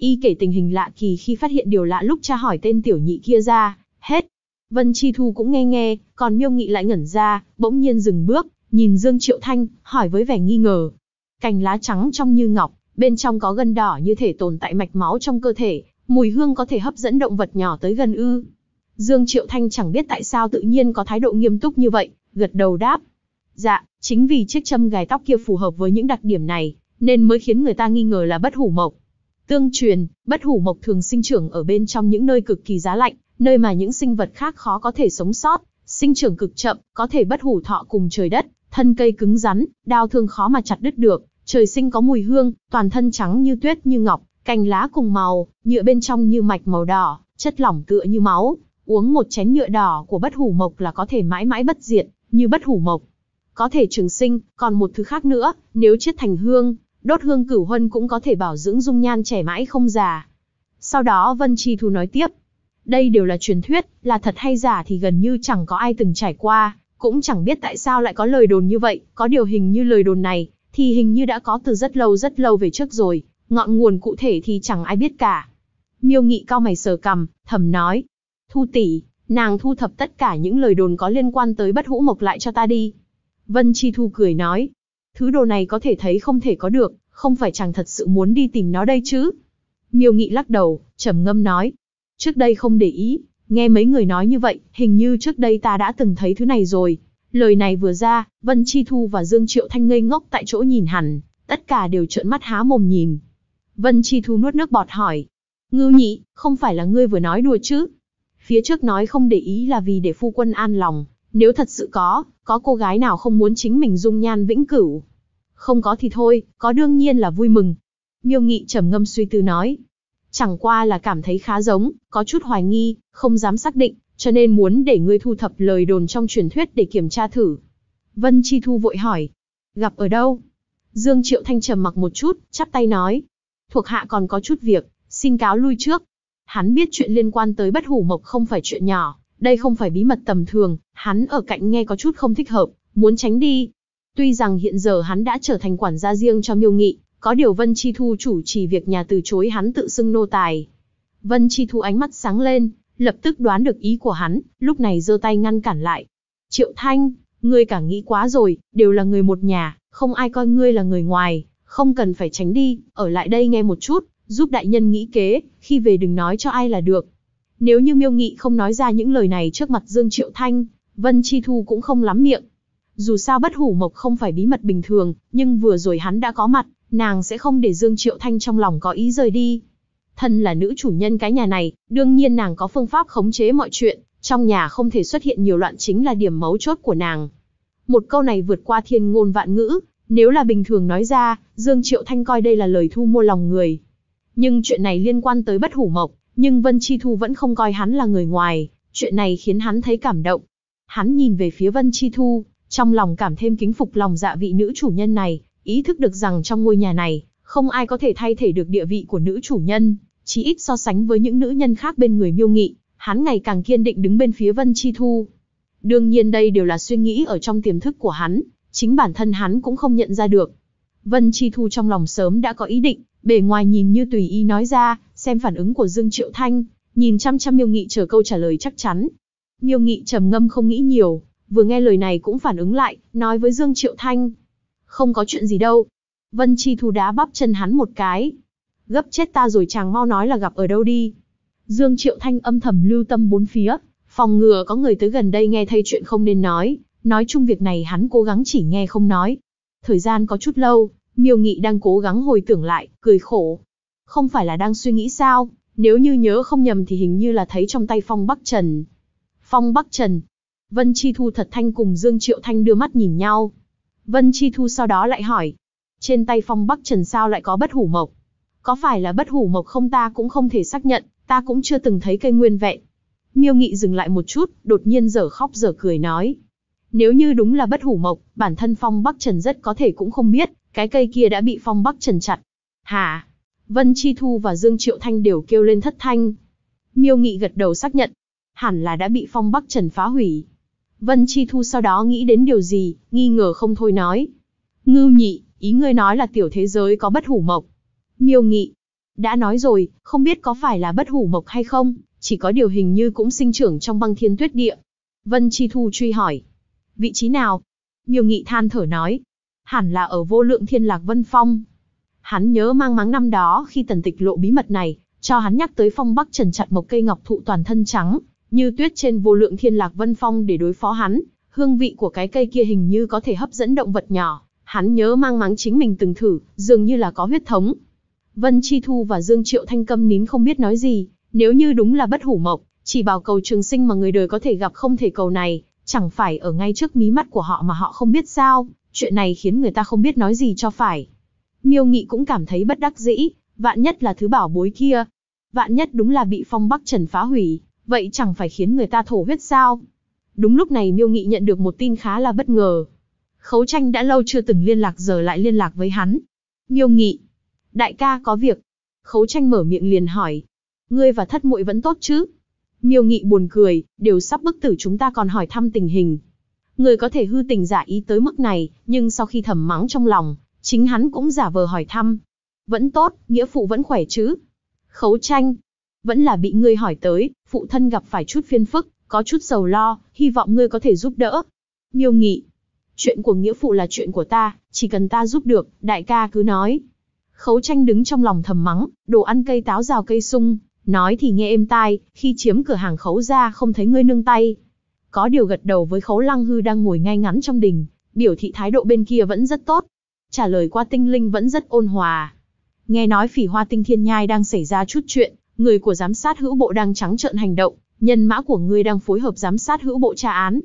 Y kể tình hình lạ kỳ khi phát hiện điều lạ lúc tra hỏi tên tiểu nhị kia ra, hết. Vân Chi Thu cũng nghe nghe, còn miêu nghị lại ngẩn ra, bỗng nhiên dừng bước, nhìn Dương Triệu Thanh, hỏi với vẻ nghi ngờ. Cành lá trắng trong như ngọc, bên trong có gân đỏ như thể tồn tại mạch máu trong cơ thể, mùi hương có thể hấp dẫn động vật nhỏ tới gần ư. Dương Triệu Thanh chẳng biết tại sao tự nhiên có thái độ nghiêm túc như vậy, gật đầu đáp. Dạ, chính vì chiếc châm gài tóc kia phù hợp với những đặc điểm này, nên mới khiến người ta nghi ngờ là bất hủ mộc. Tương truyền, bất hủ mộc thường sinh trưởng ở bên trong những nơi cực kỳ giá lạnh, nơi mà những sinh vật khác khó có thể sống sót, sinh trưởng cực chậm, có thể bất hủ thọ cùng trời đất, thân cây cứng rắn, đao thương khó mà chặt đứt được, trời sinh có mùi hương, toàn thân trắng như tuyết như ngọc, cành lá cùng màu, nhựa bên trong như mạch màu đỏ, chất lỏng tựa như máu, uống một chén nhựa đỏ của bất hủ mộc là có thể mãi mãi bất diệt, như bất hủ mộc. Có thể trường sinh, còn một thứ khác nữa, nếu chết thành hương, đốt hương cửu huân cũng có thể bảo dưỡng dung nhan trẻ mãi không già. Sau đó Vân Chi Thu nói tiếp, đây đều là truyền thuyết, là thật hay giả thì gần như chẳng có ai từng trải qua, cũng chẳng biết tại sao lại có lời đồn như vậy, có điều hình như lời đồn này, thì hình như đã có từ rất lâu rất lâu về trước rồi, ngọn nguồn cụ thể thì chẳng ai biết cả. Miêu Nghị cao mày sờ cầm, thầm nói, Thu tỷ, nàng thu thập tất cả những lời đồn có liên quan tới bất hũ mộc lại cho ta đi. Vân Chi Thu cười nói, thứ đồ này có thể thấy không thể có được, không phải chàng thật sự muốn đi tìm nó đây chứ. Miêu Nghị lắc đầu, trầm ngâm nói. Trước đây không để ý, nghe mấy người nói như vậy, hình như trước đây ta đã từng thấy thứ này rồi. Lời này vừa ra, Vân Chi Thu và Dương Triệu Thanh ngây ngốc tại chỗ nhìn hẳn, tất cả đều trợn mắt há mồm nhìn. Vân Chi Thu nuốt nước bọt hỏi. Ngưu nhị, không phải là ngươi vừa nói đùa chứ? Phía trước nói không để ý là vì để phu quân an lòng, nếu thật sự có, có cô gái nào không muốn chính mình dung nhan vĩnh cửu? Không có thì thôi, có đương nhiên là vui mừng. Miêu Nghị trầm ngâm suy tư nói. Chẳng qua là cảm thấy khá giống, có chút hoài nghi, không dám xác định, cho nên muốn để ngươi thu thập lời đồn trong truyền thuyết để kiểm tra thử. Vân Chi Thu vội hỏi. Gặp ở đâu? Dương Triệu Thanh trầm mặc một chút, chắp tay nói. Thuộc hạ còn có chút việc, xin cáo lui trước. Hắn biết chuyện liên quan tới bất hủ mộc không phải chuyện nhỏ, đây không phải bí mật tầm thường, hắn ở cạnh nghe có chút không thích hợp, muốn tránh đi. Tuy rằng hiện giờ hắn đã trở thành quản gia riêng cho Miêu Nghị, có điều Vân Chi Thu chủ trì việc nhà từ chối hắn tự xưng nô tài. Vân Chi Thu ánh mắt sáng lên, lập tức đoán được ý của hắn, lúc này giơ tay ngăn cản lại. Triệu Thanh, ngươi cả nghĩ quá rồi, đều là người một nhà, không ai coi ngươi là người ngoài, không cần phải tránh đi, ở lại đây nghe một chút, giúp đại nhân nghĩ kế, khi về đừng nói cho ai là được. Nếu như Miêu Nghị không nói ra những lời này trước mặt Dương Triệu Thanh, Vân Chi Thu cũng không lắm miệng. Dù sao bất hủ mộc không phải bí mật bình thường, nhưng vừa rồi hắn đã có mặt, nàng sẽ không để Dương Triệu Thanh trong lòng có ý rời đi. Thân là nữ chủ nhân cái nhà này, đương nhiên nàng có phương pháp khống chế mọi chuyện, trong nhà không thể xuất hiện nhiều loạn chính là điểm mấu chốt của nàng. Một câu này vượt qua thiên ngôn vạn ngữ, nếu là bình thường nói ra, Dương Triệu Thanh coi đây là lời thu mua lòng người. Nhưng chuyện này liên quan tới bất hủ mộc, nhưng Vân Chi Thu vẫn không coi hắn là người ngoài, chuyện này khiến hắn thấy cảm động. Hắn nhìn về phía Vân Chi Thu, trong lòng cảm thêm kính phục lòng dạ vị nữ chủ nhân này, ý thức được rằng trong ngôi nhà này, không ai có thể thay thể được địa vị của nữ chủ nhân, chí ít so sánh với những nữ nhân khác bên người miêu nghị, hắn ngày càng kiên định đứng bên phía Vân Chi Thu. Đương nhiên đây đều là suy nghĩ ở trong tiềm thức của hắn, chính bản thân hắn cũng không nhận ra được. Vân Chi Thu trong lòng sớm đã có ý định, bề ngoài nhìn như tùy ý nói ra, xem phản ứng của Dương Triệu Thanh, nhìn chăm chăm Miêu Nghị chờ câu trả lời chắc chắn. Miêu Nghị trầm ngâm không nghĩ nhiều, vừa nghe lời này cũng phản ứng lại, nói với Dương Triệu Thanh. Không có chuyện gì đâu. Vân Chi Thu đá bắp chân hắn một cái. Gấp chết ta rồi chàng mau nói là gặp ở đâu đi. Dương Triệu Thanh âm thầm lưu tâm bốn phía, phòng ngừa có người tới gần đây nghe thấy chuyện không nên nói. Nói chung việc này hắn cố gắng chỉ nghe không nói. Thời gian có chút lâu, Miêu Nghị đang cố gắng hồi tưởng lại, cười khổ không phải là đang suy nghĩ sao, nếu như nhớ không nhầm thì hình như là thấy trong tay Phong Bắc Trần. Phong Bắc Trần. Vân Chi Thu thật thanh cùng Dương Triệu Thanh đưa mắt nhìn nhau. Vân Chi Thu sau đó lại hỏi, trên tay Phong Bắc Trần sao lại có bất hủ mộc? Có phải là bất hủ mộc không ta cũng không thể xác nhận, ta cũng chưa từng thấy cây nguyên vẹn. Miêu Nghị dừng lại một chút, đột nhiên dở khóc dở cười nói. Nếu như đúng là bất hủ mộc, bản thân Phong Bắc Trần rất có thể cũng không biết, cái cây kia đã bị Phong Bắc Trần chặt. Hà? Vân Chi Thu và Dương Triệu Thanh đều kêu lên thất thanh. Miêu Nghị gật đầu xác nhận, hẳn là đã bị phong Bắc Trần phá hủy. Vân Chi Thu sau đó nghĩ đến điều gì, nghi ngờ không thôi nói. Ngưu nhị, ý ngươi nói là tiểu thế giới có bất hủ mộc. Miêu Nghị, đã nói rồi, không biết có phải là bất hủ mộc hay không, chỉ có điều hình như cũng sinh trưởng trong băng thiên tuyết địa. Vân Chi Thu truy hỏi, vị trí nào? Miêu Nghị than thở nói, hẳn là ở vô lượng thiên lạc vân phong, Hắn nhớ mang máng năm đó khi tần tịch lộ bí mật này, cho hắn nhắc tới phong bắc trần chặt một cây ngọc thụ toàn thân trắng, như tuyết trên vô lượng thiên lạc vân phong để đối phó hắn, hương vị của cái cây kia hình như có thể hấp dẫn động vật nhỏ, hắn nhớ mang máng chính mình từng thử, dường như là có huyết thống. Vân Chi Thu và Dương Triệu Thanh Câm nín không biết nói gì, nếu như đúng là bất hủ mộc, chỉ bảo cầu trường sinh mà người đời có thể gặp không thể cầu này, chẳng phải ở ngay trước mí mắt của họ mà họ không biết sao, chuyện này khiến người ta không biết nói gì cho phải. Miêu Nghị cũng cảm thấy bất đắc dĩ, vạn nhất là thứ bảo bối kia. Vạn nhất đúng là bị phong bắc trần phá hủy, vậy chẳng phải khiến người ta thổ huyết sao? Đúng lúc này Miêu Nghị nhận được một tin khá là bất ngờ. Khấu tranh đã lâu chưa từng liên lạc giờ lại liên lạc với hắn. Miêu Nghị, đại ca có việc. Khấu tranh mở miệng liền hỏi. Ngươi và thất muội vẫn tốt chứ? Miêu Nghị buồn cười, đều sắp bức tử chúng ta còn hỏi thăm tình hình. Người có thể hư tình giả ý tới mức này, nhưng sau khi thầm mắng trong lòng, Chính hắn cũng giả vờ hỏi thăm. Vẫn tốt, nghĩa phụ vẫn khỏe chứ. Khấu tranh. Vẫn là bị ngươi hỏi tới, phụ thân gặp phải chút phiên phức, có chút sầu lo, hy vọng ngươi có thể giúp đỡ. Miêu nghị. Chuyện của nghĩa phụ là chuyện của ta, chỉ cần ta giúp được, đại ca cứ nói. Khấu tranh đứng trong lòng thầm mắng, đồ ăn cây táo rào cây sung, nói thì nghe êm tai, khi chiếm cửa hàng khấu ra không thấy ngươi nương tay. Có điều gật đầu với khấu lăng hư đang ngồi ngay ngắn trong đình, biểu thị thái độ bên kia vẫn rất tốt, trả lời qua tinh linh vẫn rất ôn hòa. Nghe nói phỉ hoa tinh thiên nhai đang xảy ra chút chuyện, người của giám sát hữu bộ đang trắng trợn hành động, nhân mã của ngươi đang phối hợp giám sát hữu bộ tra án.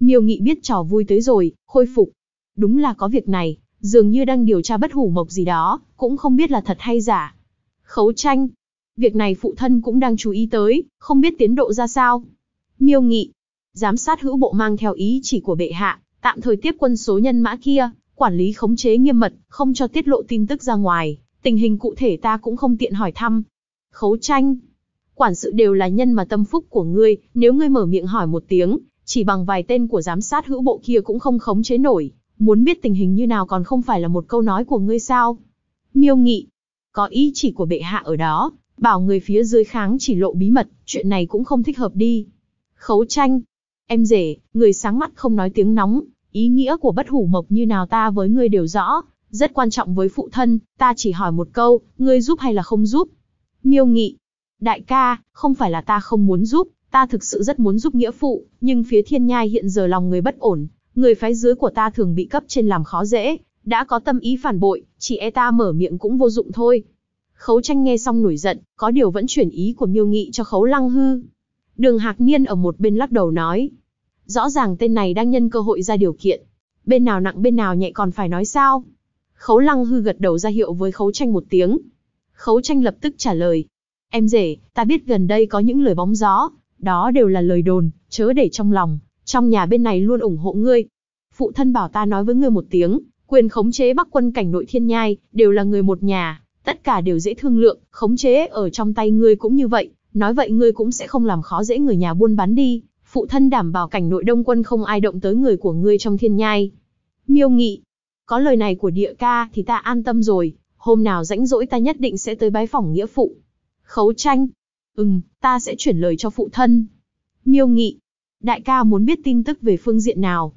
Miêu Nghị biết trò vui tới rồi, khôi phục. Đúng là có việc này, dường như đang điều tra bất hủ mộc gì đó, cũng không biết là thật hay giả. Khấu tranh. Việc này phụ thân cũng đang chú ý tới, không biết tiến độ ra sao. Miêu Nghị. Giám sát hữu bộ mang theo ý chỉ của bệ hạ, tạm thời tiếp quân số nhân mã kia, quản lý khống chế nghiêm mật, không cho tiết lộ tin tức ra ngoài, tình hình cụ thể ta cũng không tiện hỏi thăm. Khấu tranh, quản sự đều là nhân mà tâm phúc của ngươi, nếu ngươi mở miệng hỏi một tiếng, chỉ bằng vài tên của giám sát hữu bộ kia cũng không khống chế nổi, muốn biết tình hình như nào còn không phải là một câu nói của ngươi sao. Miêu nghị, có ý chỉ của bệ hạ ở đó, bảo người phía dưới kháng chỉ lộ bí mật, chuyện này cũng không thích hợp đi. Khấu tranh, em rể, người sáng mắt không nói tiếng nóng, ý nghĩa của bất hủ mộc như nào ta với ngươi đều rõ, rất quan trọng với phụ thân, ta chỉ hỏi một câu, ngươi giúp hay là không giúp? Miêu nghị, đại ca, không phải là ta không muốn giúp, ta thực sự rất muốn giúp nghĩa phụ, nhưng phía thiên nhai hiện giờ lòng người bất ổn, người phái dưới của ta thường bị cấp trên làm khó dễ, đã có tâm ý phản bội, chỉ e ta mở miệng cũng vô dụng thôi. Khấu tranh nghe xong nổi giận, có điều vẫn chuyển ý của miêu nghị cho khấu lăng hư. Đường Hạc Niên ở một bên lắc đầu nói, Rõ ràng tên này đang nhân cơ hội ra điều kiện. Bên nào nặng bên nào nhẹ còn phải nói sao? Khấu lăng hư gật đầu ra hiệu với khấu tranh một tiếng. Khấu tranh lập tức trả lời. Em rể, ta biết gần đây có những lời bóng gió, đó đều là lời đồn, chớ để trong lòng, trong nhà bên này luôn ủng hộ ngươi. Phụ thân bảo ta nói với ngươi một tiếng, quyền khống chế bắc quân cảnh nội thiên nhai, đều là người một nhà, tất cả đều dễ thương lượng, khống chế ở trong tay ngươi cũng như vậy, nói vậy ngươi cũng sẽ không làm khó dễ người nhà buôn bán đi phụ thân đảm bảo cảnh nội đông quân không ai động tới người của ngươi trong thiên nhai. Miêu nghị, có lời này của địa ca thì ta an tâm rồi, hôm nào rãnh rỗi ta nhất định sẽ tới bái phỏng nghĩa phụ. Khấu tranh, ừm, ta sẽ chuyển lời cho phụ thân. Miêu nghị, đại ca muốn biết tin tức về phương diện nào.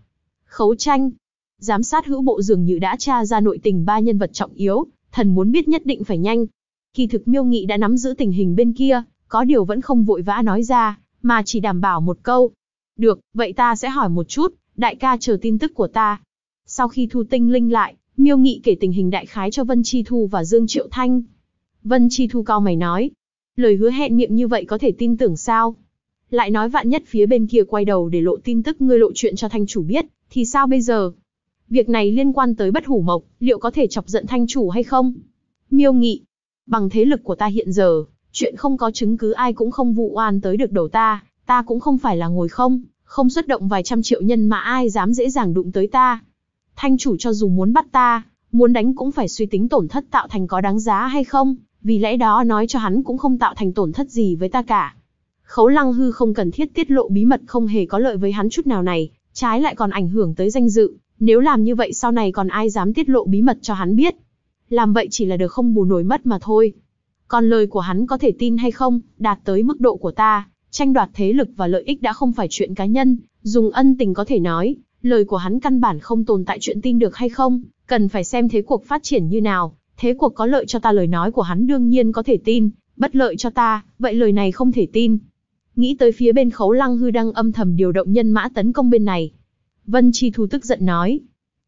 Khấu tranh, giám sát hữu bộ dường như đã tra ra nội tình ba nhân vật trọng yếu, thần muốn biết nhất định phải nhanh. Kỳ thực miêu nghị đã nắm giữ tình hình bên kia, có điều vẫn không vội vã nói ra, mà chỉ đảm bảo một câu. Được, vậy ta sẽ hỏi một chút, đại ca chờ tin tức của ta. Sau khi thu tinh linh lại, miêu nghị kể tình hình đại khái cho Vân Chi Thu và Dương Triệu Thanh. Vân Chi Thu cao mày nói, lời hứa hẹn miệng như vậy có thể tin tưởng sao? Lại nói vạn nhất phía bên kia quay đầu để lộ tin tức ngươi lộ chuyện cho thanh chủ biết, thì sao bây giờ? Việc này liên quan tới bất hủ mộc, liệu có thể chọc giận thanh chủ hay không? Miêu nghị, bằng thế lực của ta hiện giờ, chuyện không có chứng cứ ai cũng không vụ oan tới được đầu ta, ta cũng không phải là ngồi không, không xuất động vài trăm triệu nhân mà ai dám dễ dàng đụng tới ta. Thanh chủ cho dù muốn bắt ta, muốn đánh cũng phải suy tính tổn thất tạo thành có đáng giá hay không, vì lẽ đó nói cho hắn cũng không tạo thành tổn thất gì với ta cả. Khấu lăng hư không cần thiết tiết lộ bí mật không hề có lợi với hắn chút nào này, trái lại còn ảnh hưởng tới danh dự, nếu làm như vậy sau này còn ai dám tiết lộ bí mật cho hắn biết. Làm vậy chỉ là được không bù nổi mất mà thôi, còn lời của hắn có thể tin hay không, đạt tới mức độ của ta, tranh đoạt thế lực và lợi ích đã không phải chuyện cá nhân, dùng ân tình có thể nói, lời của hắn căn bản không tồn tại chuyện tin được hay không, cần phải xem thế cuộc phát triển như nào, thế cuộc có lợi cho ta lời nói của hắn đương nhiên có thể tin, bất lợi cho ta, vậy lời này không thể tin. Nghĩ tới phía bên khấu lăng hư đang âm thầm điều động nhân mã tấn công bên này. Vân Chi Thu tức giận nói.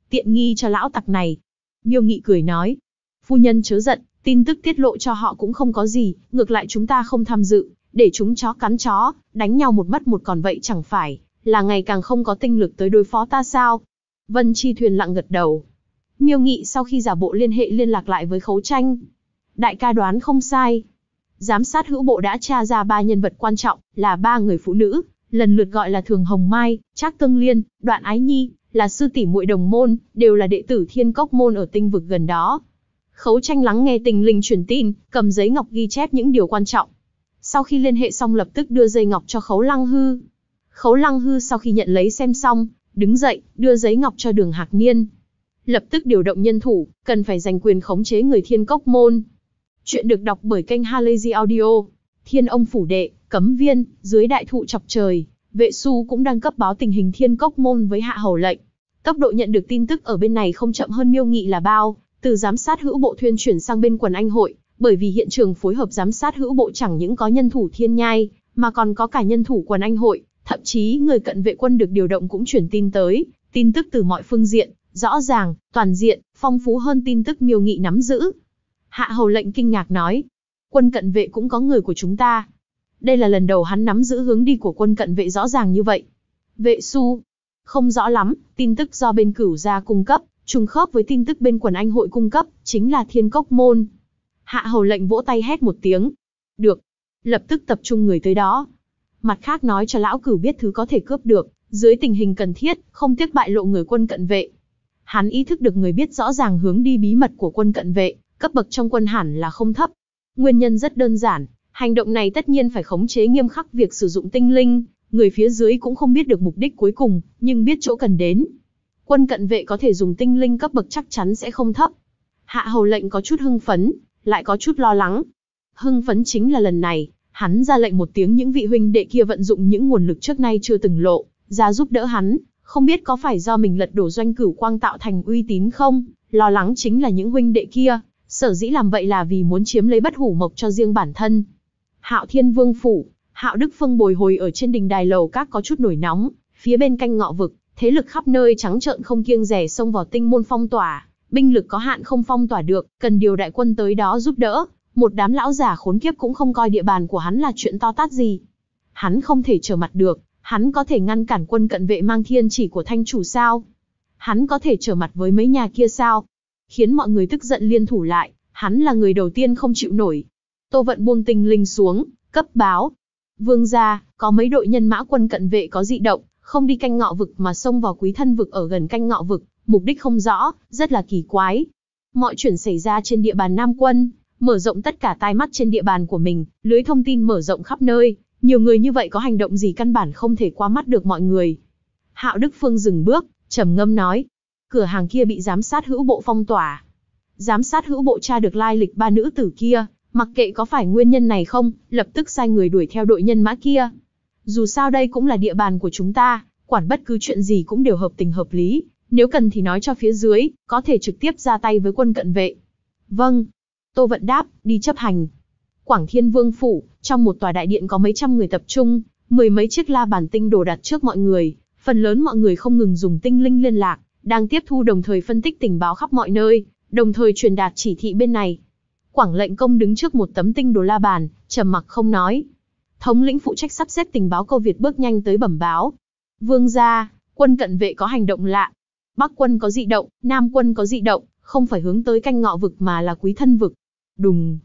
Tiện nghi cho lão tặc này. Miêu Nghị cười nói. Phu nhân chớ giận, tin tức tiết lộ cho họ cũng không có gì, ngược lại chúng ta không tham dự, để chúng chó cắn chó, đánh nhau một mất một còn vậy chẳng phải, là ngày càng không có tinh lực tới đối phó ta sao? Vân Chi Thuyền lặng gật đầu. Miêu Nghị sau khi giả bộ liên hệ liên lạc lại với khấu tranh. Đại ca đoán không sai. Giám sát hữu bộ đã tra ra ba nhân vật quan trọng, là ba người phụ nữ, lần lượt gọi là Thường Hồng Mai, Trác Tương Liên, Đoạn Ái Nhi, là sư tỷ muội đồng môn, đều là đệ tử thiên cốc môn ở tinh vực gần đó. Khấu tranh lắng nghe tình linh chuyển tin, cầm giấy ngọc ghi chép những điều quan trọng. Sau khi liên hệ xong lập tức đưa dây ngọc cho Khấu Lăng Hư. Khấu Lăng Hư sau khi nhận lấy xem xong, đứng dậy, đưa giấy ngọc cho đường Hạc Niên. Lập tức điều động nhân thủ, cần phải giành quyền khống chế người thiên cốc môn. Chuyện được đọc bởi kênh Halazy Audio. Thiên ông phủ đệ, cấm viên, dưới đại thụ chọc trời, vệ su cũng đang cấp báo tình hình thiên cốc môn với hạ hầu lệnh. Tốc độ nhận được tin tức ở bên này không chậm hơn miêu nghị là bao, từ giám sát hữu bộ thuyên chuyển sang bên quần anh hội, bởi vì hiện trường phối hợp giám sát hữu bộ chẳng những có nhân thủ thiên nhai, mà còn có cả nhân thủ quần anh hội, thậm chí người cận vệ quân được điều động cũng chuyển tin tới, tin tức từ mọi phương diện, rõ ràng, toàn diện, phong phú hơn tin tức miêu nghị nắm giữ. Hạ hầu lệnh kinh ngạc nói, quân cận vệ cũng có người của chúng ta. Đây là lần đầu hắn nắm giữ hướng đi của quân cận vệ rõ ràng như vậy. Vệ su, không rõ lắm, tin tức do bên cửu gia cung cấp, trùng khớp với tin tức bên quần anh hội cung cấp, chính là thiên cốc môn. Hạ hầu lệnh vỗ tay hét một tiếng. Được. Lập tức tập trung người tới đó. Mặt khác nói cho lão cửu biết thứ có thể cướp được, dưới tình hình cần thiết, không tiếc bại lộ người quân cận vệ. Hắn ý thức được người biết rõ ràng hướng đi bí mật của quân cận vệ, cấp bậc trong quân hẳn là không thấp. Nguyên nhân rất đơn giản, hành động này tất nhiên phải khống chế nghiêm khắc việc sử dụng tinh linh, người phía dưới cũng không biết được mục đích cuối cùng, nhưng biết chỗ cần đến, quân cận vệ có thể dùng tinh linh cấp bậc chắc chắn sẽ không thấp. Hạ hầu lệnh có chút hưng phấn, lại có chút lo lắng. Hưng phấn chính là lần này, hắn ra lệnh một tiếng những vị huynh đệ kia vận dụng những nguồn lực trước nay chưa từng lộ, ra giúp đỡ hắn, không biết có phải do mình lật đổ doanh cửu quang tạo thành uy tín không, lo lắng chính là những huynh đệ kia, sở dĩ làm vậy là vì muốn chiếm lấy bất hủ mộc cho riêng bản thân. Hạo Thiên Vương Phủ, Hạo Đức Phương bồi hồi ở trên đình đài lầu các có chút nổi nóng, phía bên canh ngọ vực, Thế lực khắp nơi trắng trợn không kiêng rẻ xông vào tinh môn phong tỏa, binh lực có hạn không phong tỏa được, cần điều đại quân tới đó giúp đỡ. Một đám lão giả khốn kiếp cũng không coi địa bàn của hắn là chuyện to tát gì. Hắn không thể trở mặt được, hắn có thể ngăn cản quân cận vệ mang thiên chỉ của thanh chủ sao? Hắn có thể trở mặt với mấy nhà kia sao? Khiến mọi người tức giận liên thủ lại, hắn là người đầu tiên không chịu nổi. Tô Vận buông tinh linh xuống, cấp báo. Vương gia, có mấy đội nhân mã quân cận vệ có dị động, không đi canh ngọ vực mà xông vào quý thân vực ở gần canh ngọ vực, mục đích không rõ, rất là kỳ quái. Mọi chuyện xảy ra trên địa bàn Nam Quân, mở rộng tất cả tai mắt trên địa bàn của mình, lưới thông tin mở rộng khắp nơi, nhiều người như vậy có hành động gì căn bản không thể qua mắt được mọi người. Hạo Đức Phương dừng bước, trầm ngâm nói, cửa hàng kia bị giám sát hữu bộ phong tỏa. Giám sát hữu bộ tra được lai lịch ba nữ tử kia, mặc kệ có phải nguyên nhân này không, lập tức sai người đuổi theo đội nhân mã kia. Dù sao đây cũng là địa bàn của chúng ta, quản bất cứ chuyện gì cũng đều hợp tình hợp lý, nếu cần thì nói cho phía dưới, có thể trực tiếp ra tay với quân cận vệ. Vâng. Tô Vận đáp, đi chấp hành. Quảng Thiên Vương Phủ, trong một tòa đại điện có mấy trăm người tập trung, mười mấy chiếc la bàn tinh đồ đặt trước mọi người, phần lớn mọi người không ngừng dùng tinh linh liên lạc, đang tiếp thu đồng thời phân tích tình báo khắp mọi nơi, đồng thời truyền đạt chỉ thị bên này. Quảng lệnh công đứng trước một tấm tinh đồ la bàn, trầm mặc không nói, thống lĩnh phụ trách sắp xếp tình báo câu Việt bước nhanh tới bẩm báo. Vương gia, quân cận vệ có hành động lạ. Bắc quân có dị động, Nam quân có dị động, không phải hướng tới canh ngọ vực mà là quý thân vực. Đùng.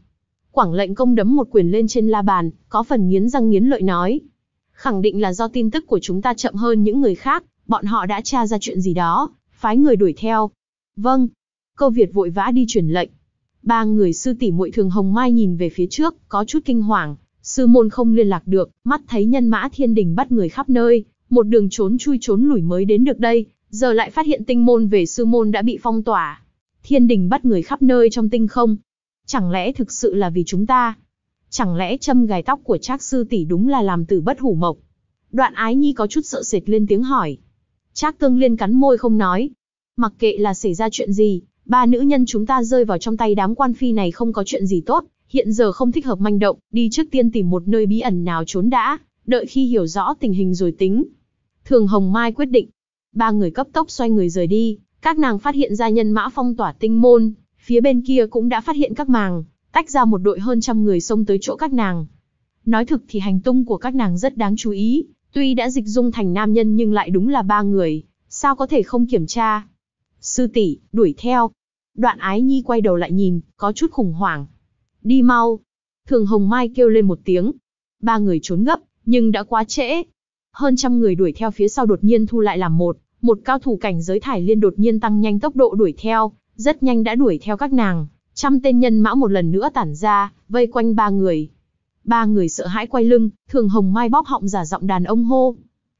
Quảng lệnh công đấm một quyền lên trên la bàn, có phần nghiến răng nghiến lợi nói. Khẳng định là do tin tức của chúng ta chậm hơn những người khác, bọn họ đã tra ra chuyện gì đó, phái người đuổi theo. Vâng. Câu Việt vội vã đi truyền lệnh. Ba người sư tỷ muội thường hồng mai nhìn về phía trước, có chút kinh hoàng. Sư môn không liên lạc được, mắt thấy nhân mã thiên đình bắt người khắp nơi, một đường trốn chui trốn lủi mới đến được đây, giờ lại phát hiện tinh môn về sư môn đã bị phong tỏa. Thiên đình bắt người khắp nơi trong tinh không. Chẳng lẽ thực sự là vì chúng ta? Chẳng lẽ châm gài tóc của Trác sư tỷ đúng là làm từ bất hủ mộc? Đoạn ái nhi có chút sợ sệt lên tiếng hỏi. Trác tương liên cắn môi không nói. Mặc kệ là xảy ra chuyện gì, ba nữ nhân chúng ta rơi vào trong tay đám quan phi này không có chuyện gì tốt, hiện giờ không thích hợp manh động, đi trước tiên tìm một nơi bí ẩn nào trốn đã, đợi khi hiểu rõ tình hình rồi tính. Thường Hồng Mai quyết định, ba người cấp tốc xoay người rời đi, các nàng phát hiện ra nhân mã phong tỏa tinh môn, phía bên kia cũng đã phát hiện các màng, tách ra một đội hơn trăm người xông tới chỗ các nàng. Nói thực thì hành tung của các nàng rất đáng chú ý, tuy đã dịch dung thành nam nhân nhưng lại đúng là ba người, sao có thể không kiểm tra. Sư tỷ đuổi theo. Đoạn ái nhi quay đầu lại nhìn, có chút khủng hoảng đi mau. Thường Hồng Mai kêu lên một tiếng. Ba người trốn gấp, nhưng đã quá trễ. Hơn trăm người đuổi theo phía sau đột nhiên thu lại làm một, một cao thủ cảnh giới thải liên đột nhiên tăng nhanh tốc độ đuổi theo, rất nhanh đã đuổi theo các nàng. Trăm tên nhân mã một lần nữa tản ra, vây quanh ba người. Ba người sợ hãi quay lưng, Thường Hồng Mai bóp họng giả giọng đàn ông hô.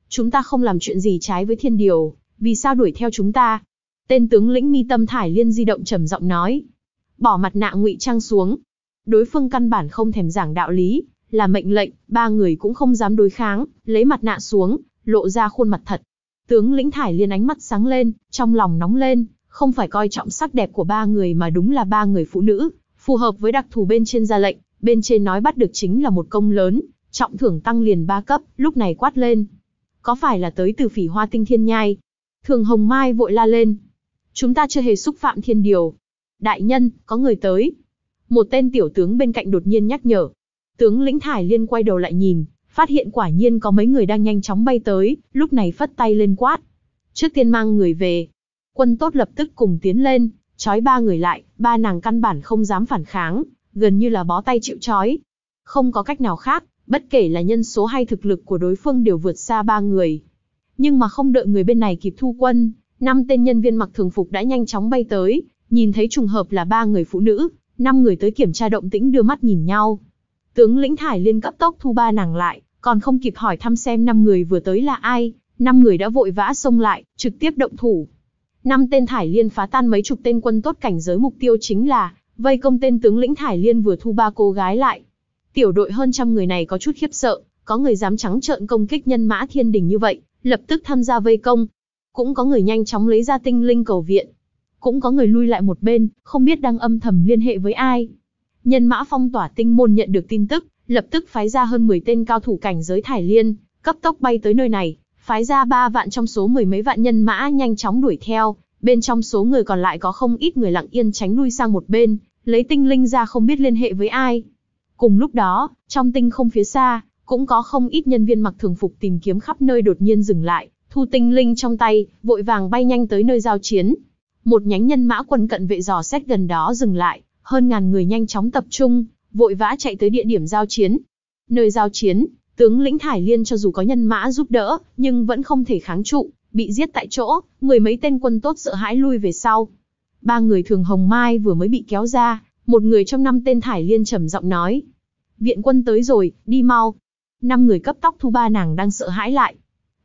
Chúng ta không làm chuyện gì trái với thiên điều, vì sao đuổi theo chúng ta? Tên tướng lĩnh mi tâm thải liên di động trầm giọng nói. Bỏ mặt nạ ngụy trang xuống, đối phương căn bản không thèm giảng đạo lý, là mệnh lệnh, ba người cũng không dám đối kháng, lấy mặt nạ xuống, lộ ra khuôn mặt thật. Tướng lĩnh thải liên ánh mắt sáng lên, trong lòng nóng lên, không phải coi trọng sắc đẹp của ba người mà đúng là ba người phụ nữ, phù hợp với đặc thù bên trên ra lệnh, bên trên nói bắt được chính là một công lớn, trọng thưởng tăng liền ba cấp, lúc này quát lên. Có phải là tới từ phỉ hoa tinh thiên nhai? Thường Hồng Mai vội la lên. Chúng ta chưa hề xúc phạm thiên điều. Đại nhân, có người tới, một tên tiểu tướng bên cạnh đột nhiên nhắc nhở. Tướng lĩnh Thải Liên quay đầu lại nhìn, phát hiện quả nhiên có mấy người đang nhanh chóng bay tới, lúc này phất tay lên quát. Trước tiên mang người về. Quân tốt lập tức cùng tiến lên, trói ba người lại, ba nàng căn bản không dám phản kháng, gần như là bó tay chịu trói. Không có cách nào khác, bất kể là nhân số hay thực lực của đối phương đều vượt xa ba người. Nhưng mà không đợi người bên này kịp thu quân, năm tên nhân viên mặc thường phục đã nhanh chóng bay tới, nhìn thấy trùng hợp là ba người phụ nữ, Năm người tới kiểm tra động tĩnh đưa mắt nhìn nhau. Tướng lĩnh Thải Liên cấp tốc thu ba nàng lại, còn không kịp hỏi thăm xem năm người vừa tới là ai, năm người đã vội vã xông lại, trực tiếp động thủ. Năm tên Thải Liên phá tan mấy chục tên quân tốt cảnh giới mục tiêu chính là vây công tên tướng lĩnh Thải Liên vừa thu ba cô gái lại. Tiểu đội hơn trăm người này có chút khiếp sợ, có người dám trắng trợn công kích nhân mã thiên đình như vậy, lập tức tham gia vây công. Cũng có người nhanh chóng lấy ra tinh linh cầu viện, cũng có người lui lại một bên, không biết đang âm thầm liên hệ với ai. Nhân mã phong tỏa tinh môn nhận được tin tức, lập tức phái ra hơn 10 tên cao thủ cảnh giới thải liên, cấp tốc bay tới nơi này, phái ra 3 vạn trong số mười mấy vạn nhân mã nhanh chóng đuổi theo, bên trong số người còn lại có không ít người lặng yên tránh lui sang một bên, lấy tinh linh ra không biết liên hệ với ai. Cùng lúc đó, trong tinh không phía xa, cũng có không ít nhân viên mặc thường phục tìm kiếm khắp nơi đột nhiên dừng lại, thu tinh linh trong tay, vội vàng bay nhanh tới nơi giao chiến, một nhánh nhân mã quân cận vệ dò xét gần đó dừng lại, hơn ngàn người nhanh chóng tập trung, vội vã chạy tới địa điểm giao chiến. Nơi giao chiến, tướng lĩnh Thải Liên cho dù có nhân mã giúp đỡ, nhưng vẫn không thể kháng trụ, bị giết tại chỗ, mười mấy tên quân tốt sợ hãi lui về sau. Ba người thường hồng mai vừa mới bị kéo ra, một người trong năm tên Thải Liên trầm giọng nói. Viện quân tới rồi, đi mau. Năm người cấp tốc thu ba nàng đang sợ hãi lại.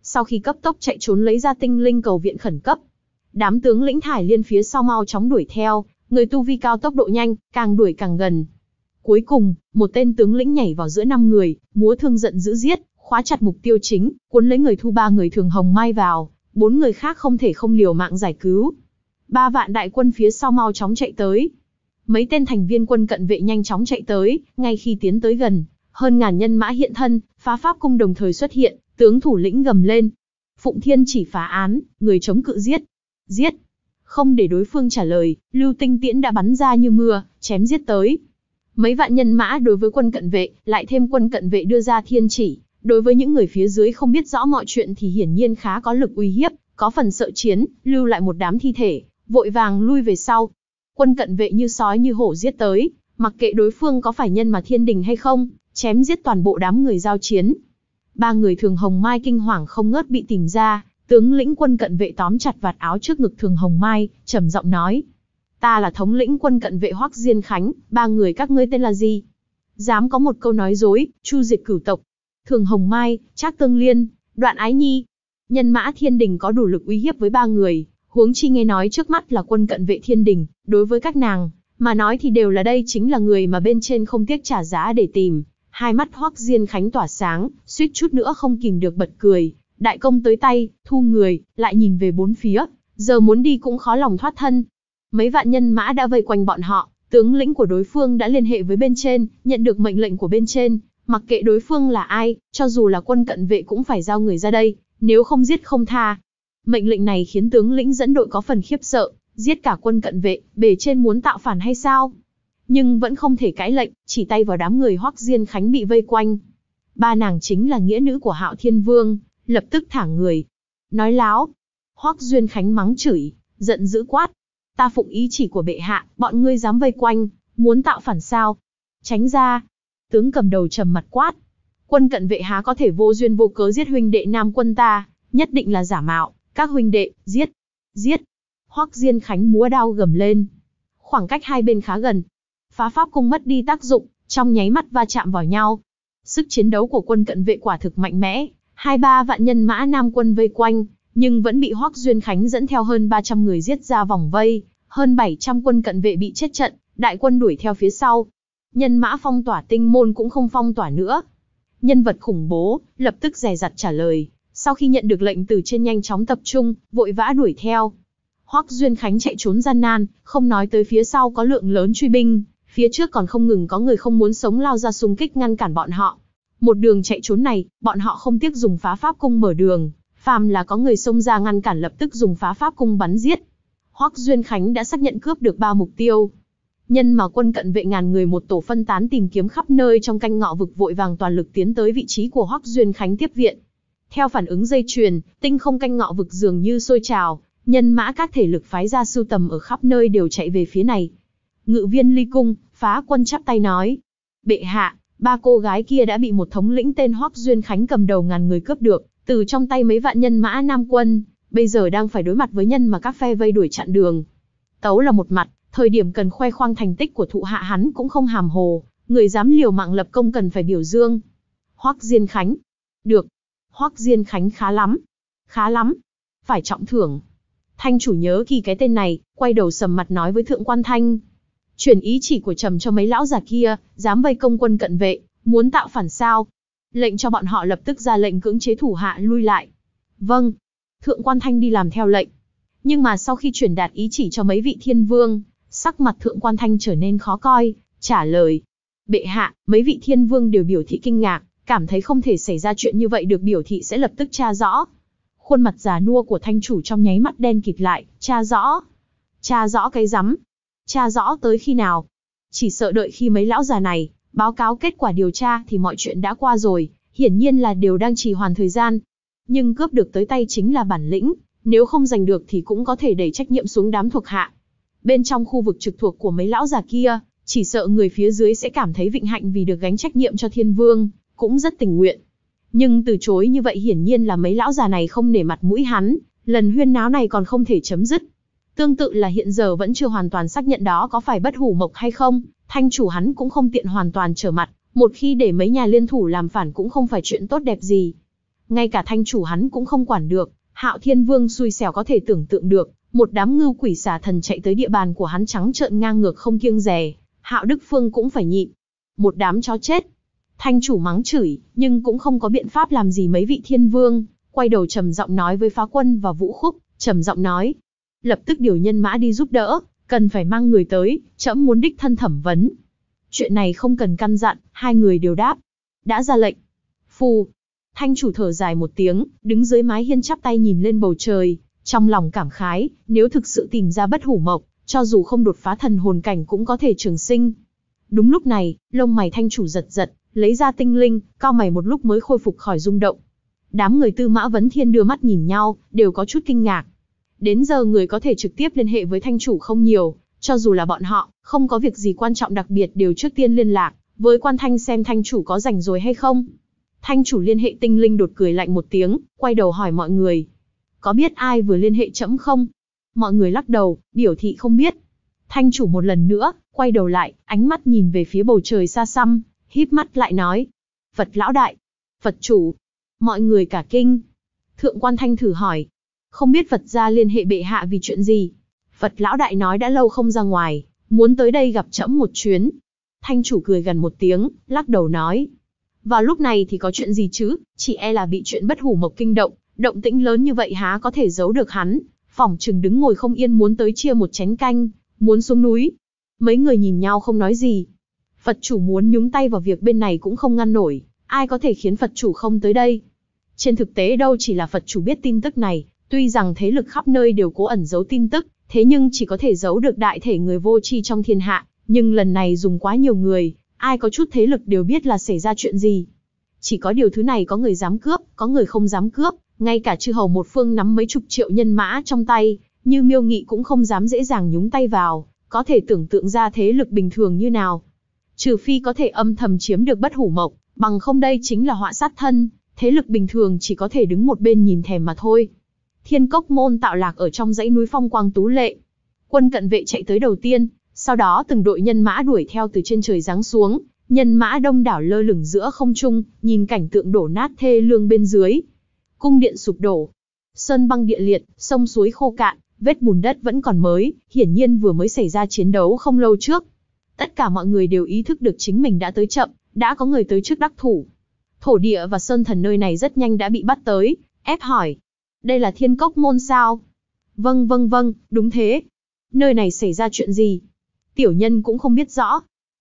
Sau khi cấp tốc chạy trốn lấy ra tinh linh cầu viện khẩn cấp, Đám tướng lĩnh thải liên phía sau mau chóng đuổi theo, người tu vi cao tốc độ nhanh, càng đuổi càng gần. Cuối cùng, một tên tướng lĩnh nhảy vào giữa năm người, múa thương giận dữ giết, khóa chặt mục tiêu chính, cuốn lấy người thu ba người thường hồng mai vào, bốn người khác không thể không liều mạng giải cứu. Ba vạn đại quân phía sau mau chóng chạy tới. Mấy tên thành viên quân cận vệ nhanh chóng chạy tới, ngay khi tiến tới gần, hơn ngàn nhân mã hiện thân, phá pháp cung đồng thời xuất hiện, tướng thủ lĩnh gầm lên. Phụng Thiên chỉ phá án, người chống cự giết, giết. Không để đối phương trả lời, lưu tinh tiễn đã bắn ra như mưa, chém giết tới. Mấy vạn nhân mã đối với quân cận vệ, lại thêm quân cận vệ đưa ra thiên chỉ, đối với những người phía dưới không biết rõ mọi chuyện thì hiển nhiên khá có lực uy hiếp, có phần sợ chiến, lưu lại một đám thi thể, vội vàng lui về sau. Quân cận vệ như sói như hổ giết tới, mặc kệ đối phương có phải nhân mà thiên đình hay không, chém giết toàn bộ đám người giao chiến. Ba người thường hồng mai kinh hoàng không ngớt bị tìm ra, Tướng lĩnh quân cận vệ tóm chặt vạt áo trước ngực Thường Hồng Mai, trầm giọng nói. Ta là thống lĩnh quân cận vệ Hoắc Diên Khánh, ba người các ngươi tên là gì? Dám có một câu nói dối, chu diệt cửu tộc. Thường Hồng Mai, Trác Tương Liên, Đoạn Ái Nhi. Nhân mã thiên đình có đủ lực uy hiếp với ba người, huống chi nghe nói trước mắt là quân cận vệ thiên đình, đối với các nàng, mà nói thì đều là đây chính là người mà bên trên không tiếc trả giá để tìm. Hai mắt Hoắc Diên Khánh tỏa sáng, suýt chút nữa không kìm được bật cười, đại công tới tay, thu người, lại nhìn về bốn phía, giờ muốn đi cũng khó lòng thoát thân. Mấy vạn nhân mã đã vây quanh bọn họ, tướng lĩnh của đối phương đã liên hệ với bên trên, nhận được mệnh lệnh của bên trên, mặc kệ đối phương là ai, cho dù là quân cận vệ cũng phải giao người ra đây, nếu không giết không tha. Mệnh lệnh này khiến tướng lĩnh dẫn đội có phần khiếp sợ, giết cả quân cận vệ, bề trên muốn tạo phản hay sao? Nhưng vẫn không thể cãi lệnh, chỉ tay vào đám người Hoắc Diên Khánh bị vây quanh. Ba nàng chính là nghĩa nữ của Hạo Thiên Vương, lập tức thả người. Nói láo. Hoắc Duyên Khánh mắng chửi, giận dữ quát. Ta phụng ý chỉ của bệ hạ, bọn ngươi dám vây quanh, muốn tạo phản sao. Tránh ra. Tướng cầm đầu trầm mặt quát. Quân cận vệ há có thể vô duyên vô cớ giết huynh đệ nam quân ta, nhất định là giả mạo. Các huynh đệ, giết, giết. Hoắc Diên Khánh múa đao gầm lên. Khoảng cách hai bên khá gần. Phá pháp cung mất đi tác dụng, trong nháy mắt va chạm vào nhau. Sức chiến đấu của quân cận vệ quả thực mạnh mẽ, hai ba vạn nhân mã Nam quân vây quanh, nhưng vẫn bị Hoắc Duyên Khánh dẫn theo hơn 300 người giết ra vòng vây, hơn 700 quân cận vệ bị chết trận, đại quân đuổi theo phía sau. Nhân mã phong tỏa tinh môn cũng không phong tỏa nữa. Nhân vật khủng bố, lập tức rè rặt trả lời, sau khi nhận được lệnh từ trên nhanh chóng tập trung, vội vã đuổi theo. Hoắc Duyên Khánh chạy trốn gian nan, không nói tới phía sau có lượng lớn truy binh, phía trước còn không ngừng có người không muốn sống lao ra xung kích ngăn cản bọn họ. Một đường chạy trốn này, bọn họ không tiếc dùng phá pháp cung mở đường, phàm là có người xông ra ngăn cản lập tức dùng phá pháp cung bắn giết. Hoắc Duyên Khánh đã xác nhận cướp được ba mục tiêu. Nhân mà quân cận vệ ngàn người một tổ phân tán tìm kiếm khắp nơi trong canh ngọ vực vội vàng toàn lực tiến tới vị trí của Hoắc Duyên Khánh tiếp viện. Theo phản ứng dây chuyền, tinh không canh ngọ vực dường như sôi trào, nhân mã các thể lực phái ra sưu tầm ở khắp nơi đều chạy về phía này. Ngự viên ly cung, phá quân chắp tay nói. Bệ hạ, ba cô gái kia đã bị một thống lĩnh tên Hoắc Duyên Khánh cầm đầu ngàn người cướp được, từ trong tay mấy vạn nhân mã Nam quân, bây giờ đang phải đối mặt với nhân mà các phe vây đuổi chặn đường. Tấu là một mặt, thời điểm cần khoe khoang thành tích của thụ hạ hắn cũng không hàm hồ, người dám liều mạng lập công cần phải biểu dương. Hoắc Diên Khánh. Được. Hoắc Diên Khánh khá lắm. Khá lắm. Phải trọng thưởng. Thanh chủ nhớ khi cái tên này, quay đầu sầm mặt nói với thượng quan Thanh chuyển ý chỉ của trầm cho mấy lão già kia, dám vây công quân cận vệ, muốn tạo phản sao. Lệnh cho bọn họ lập tức ra lệnh cưỡng chế thủ hạ lui lại. Vâng. Thượng quan thanh đi làm theo lệnh. Nhưng mà sau khi chuyển đạt ý chỉ cho mấy vị thiên vương, sắc mặt thượng quan thanh trở nên khó coi, trả lời. Bệ hạ, mấy vị thiên vương đều biểu thị kinh ngạc, cảm thấy không thể xảy ra chuyện như vậy được biểu thị sẽ lập tức tra rõ. Khuôn mặt già nua của thanh chủ trong nháy mắt đen kịt lại, tra rõ. Tra rõ cái rắm, tra rõ tới khi nào. Chỉ sợ đợi khi mấy lão già này, báo cáo kết quả điều tra thì mọi chuyện đã qua rồi, hiển nhiên là đều đang trì hoàn thời gian. Nhưng cướp được tới tay chính là bản lĩnh, nếu không giành được thì cũng có thể đẩy trách nhiệm xuống đám thuộc hạ. Bên trong khu vực trực thuộc của mấy lão già kia, chỉ sợ người phía dưới sẽ cảm thấy vịnh hạnh vì được gánh trách nhiệm cho thiên vương, cũng rất tình nguyện. Nhưng từ chối như vậy hiển nhiên là mấy lão già này không nể mặt mũi hắn, lần huyên náo này còn không thể chấm dứt, Tương tự là hiện giờ vẫn chưa hoàn toàn xác nhận đó có phải bất hủ mộc hay không, thanh chủ hắn cũng không tiện hoàn toàn trở mặt, một khi để mấy nhà liên thủ làm phản cũng không phải chuyện tốt đẹp gì. Ngay cả thanh chủ hắn cũng không quản được, hạo thiên vương xui xẻo có thể tưởng tượng được, một đám ngưu quỷ xà thần chạy tới địa bàn của hắn trắng trợn ngang ngược không kiêng rè, hạo đức phương cũng phải nhịn. Một đám chó chết. Thanh chủ mắng chửi, nhưng cũng không có biện pháp làm gì mấy vị thiên vương, quay đầu trầm giọng nói với phá quân và vũ khúc, trầm giọng nói, lập tức điều nhân mã đi giúp đỡ, cần phải mang người tới, trẫm muốn đích thân thẩm vấn. Chuyện này không cần căn dặn, hai người đều đáp. Đã ra lệnh. Phù. Thanh chủ thở dài một tiếng, đứng dưới mái hiên chắp tay nhìn lên bầu trời, trong lòng cảm khái, nếu thực sự tìm ra bất hủ mộc, cho dù không đột phá thần hồn cảnh cũng có thể trường sinh. Đúng lúc này, lông mày thanh chủ giật giật, lấy ra tinh linh, cao mày một lúc mới khôi phục khỏi rung động. Đám người tư mã vấn thiên đưa mắt nhìn nhau, đều có chút kinh ngạc. Đến giờ người có thể trực tiếp liên hệ với thanh chủ không nhiều, cho dù là bọn họ, không có việc gì quan trọng đặc biệt đều trước tiên liên lạc, với quan thanh xem thanh chủ có rảnh rồi hay không. Thanh chủ liên hệ tinh linh đột cười lạnh một tiếng, quay đầu hỏi mọi người. Có biết ai vừa liên hệ chẫm không? Mọi người lắc đầu, biểu thị không biết. Thanh chủ một lần nữa, quay đầu lại, ánh mắt nhìn về phía bầu trời xa xăm, híp mắt lại nói. Phật lão đại, Phật chủ, mọi người cả kinh. Thượng quan thanh thử hỏi, không biết Phật gia liên hệ bệ hạ vì chuyện gì. Phật lão đại nói đã lâu không ra ngoài, muốn tới đây gặp trẫm một chuyến. Thanh chủ cười gần một tiếng, lắc đầu nói. Vào lúc này thì có chuyện gì chứ, chỉ e là bị chuyện bất hủ mộc kinh động, động tĩnh lớn như vậy há có thể giấu được hắn. Phỏng chừng đứng ngồi không yên muốn tới chia một chén canh, muốn xuống núi. Mấy người nhìn nhau không nói gì. Phật chủ muốn nhúng tay vào việc bên này cũng không ngăn nổi, ai có thể khiến Phật chủ không tới đây. Trên thực tế đâu chỉ là Phật chủ biết tin tức này, Tuy rằng thế lực khắp nơi đều cố ẩn giấu tin tức, thế nhưng chỉ có thể giấu được đại thể người vô tri trong thiên hạ, nhưng lần này dùng quá nhiều người, ai có chút thế lực đều biết là xảy ra chuyện gì. Chỉ có điều thứ này có người dám cướp, có người không dám cướp, ngay cả chư hầu một phương nắm mấy chục triệu nhân mã trong tay, như miêu nghị cũng không dám dễ dàng nhúng tay vào, có thể tưởng tượng ra thế lực bình thường như nào. Trừ phi có thể âm thầm chiếm được bất hủ mộc, bằng không đây chính là họa sát thân, thế lực bình thường chỉ có thể đứng một bên nhìn thèm mà thôi. Thiên Cốc Môn tạo lạc ở trong dãy núi phong quang tú lệ. Quân cận vệ chạy tới đầu tiên, sau đó từng đội nhân mã đuổi theo từ trên trời giáng xuống, nhân mã đông đảo lơ lửng giữa không trung, nhìn cảnh tượng đổ nát thê lương bên dưới. Cung điện sụp đổ, sơn băng địa liệt, sông suối khô cạn, vết bùn đất vẫn còn mới, hiển nhiên vừa mới xảy ra chiến đấu không lâu trước. Tất cả mọi người đều ý thức được chính mình đã tới chậm, đã có người tới trước đắc thủ. Thổ địa và sơn thần nơi này rất nhanh đã bị bắt tới, ép hỏi, đây là thiên cốc môn sao? Vâng vâng vâng, đúng thế. Nơi này xảy ra chuyện gì? Tiểu nhân cũng không biết rõ.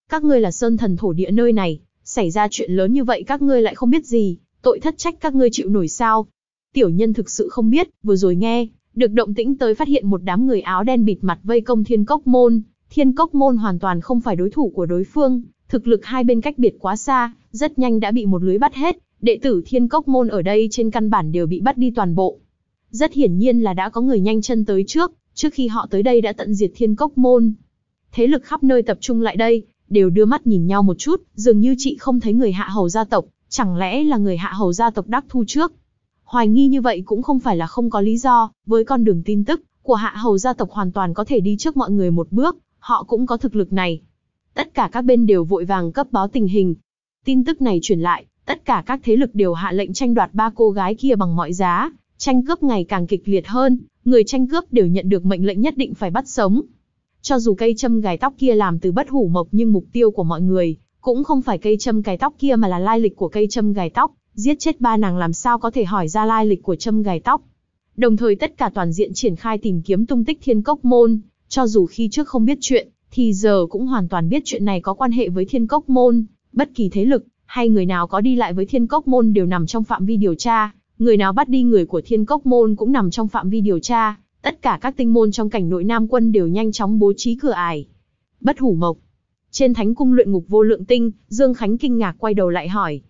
Các ngươi là sơn thần thổ địa nơi này, xảy ra chuyện lớn như vậy các ngươi lại không biết gì, tội thất trách các ngươi chịu nổi sao? Tiểu nhân thực sự không biết, vừa rồi nghe, được động tĩnh tới phát hiện một đám người áo đen bịt mặt vây công thiên cốc môn. Thiên cốc môn hoàn toàn không phải đối thủ của đối phương, thực lực hai bên cách biệt quá xa, rất nhanh đã bị một lưới bắt hết. Đệ tử thiên cốc môn ở đây trên căn bản đều bị bắt đi toàn bộ. Rất hiển nhiên là đã có người nhanh chân tới trước, trước khi họ tới đây đã tận diệt thiên cốc môn. Thế lực khắp nơi tập trung lại đây, đều đưa mắt nhìn nhau một chút, dường như chị không thấy người hạ hầu gia tộc, chẳng lẽ là người hạ hầu gia tộc đắc thu trước. Hoài nghi như vậy cũng không phải là không có lý do, với con đường tin tức của hạ hầu gia tộc hoàn toàn có thể đi trước mọi người một bước, họ cũng có thực lực này. Tất cả các bên đều vội vàng cấp báo tình hình. Tin tức này truyền lại, tất cả các thế lực đều hạ lệnh tranh đoạt ba cô gái kia bằng mọi giá, Tranh cướp ngày càng kịch liệt hơn, người tranh cướp đều nhận được mệnh lệnh nhất định phải bắt sống. Cho dù cây châm gài tóc kia làm từ bất hủ mộc nhưng mục tiêu của mọi người cũng không phải cây châm gài tóc kia mà là lai lịch của cây châm gài tóc, giết chết ba nàng làm sao có thể hỏi ra lai lịch của châm gài tóc. Đồng thời tất cả toàn diện triển khai tìm kiếm tung tích thiên cốc môn, cho dù khi trước không biết chuyện, thì giờ cũng hoàn toàn biết chuyện này có quan hệ với thiên cốc môn, bất kỳ thế lực, hay người nào có đi lại với thiên cốc môn đều nằm trong phạm vi điều tra, Người nào bắt đi người của thiên cốc môn cũng nằm trong phạm vi điều tra, tất cả các tinh môn trong cảnh nội nam quân đều nhanh chóng bố trí cửa ải. Bất hủ mộc. Trên thánh cung luyện ngục vô lượng tinh, Dương Khánh kinh ngạc quay đầu lại hỏi.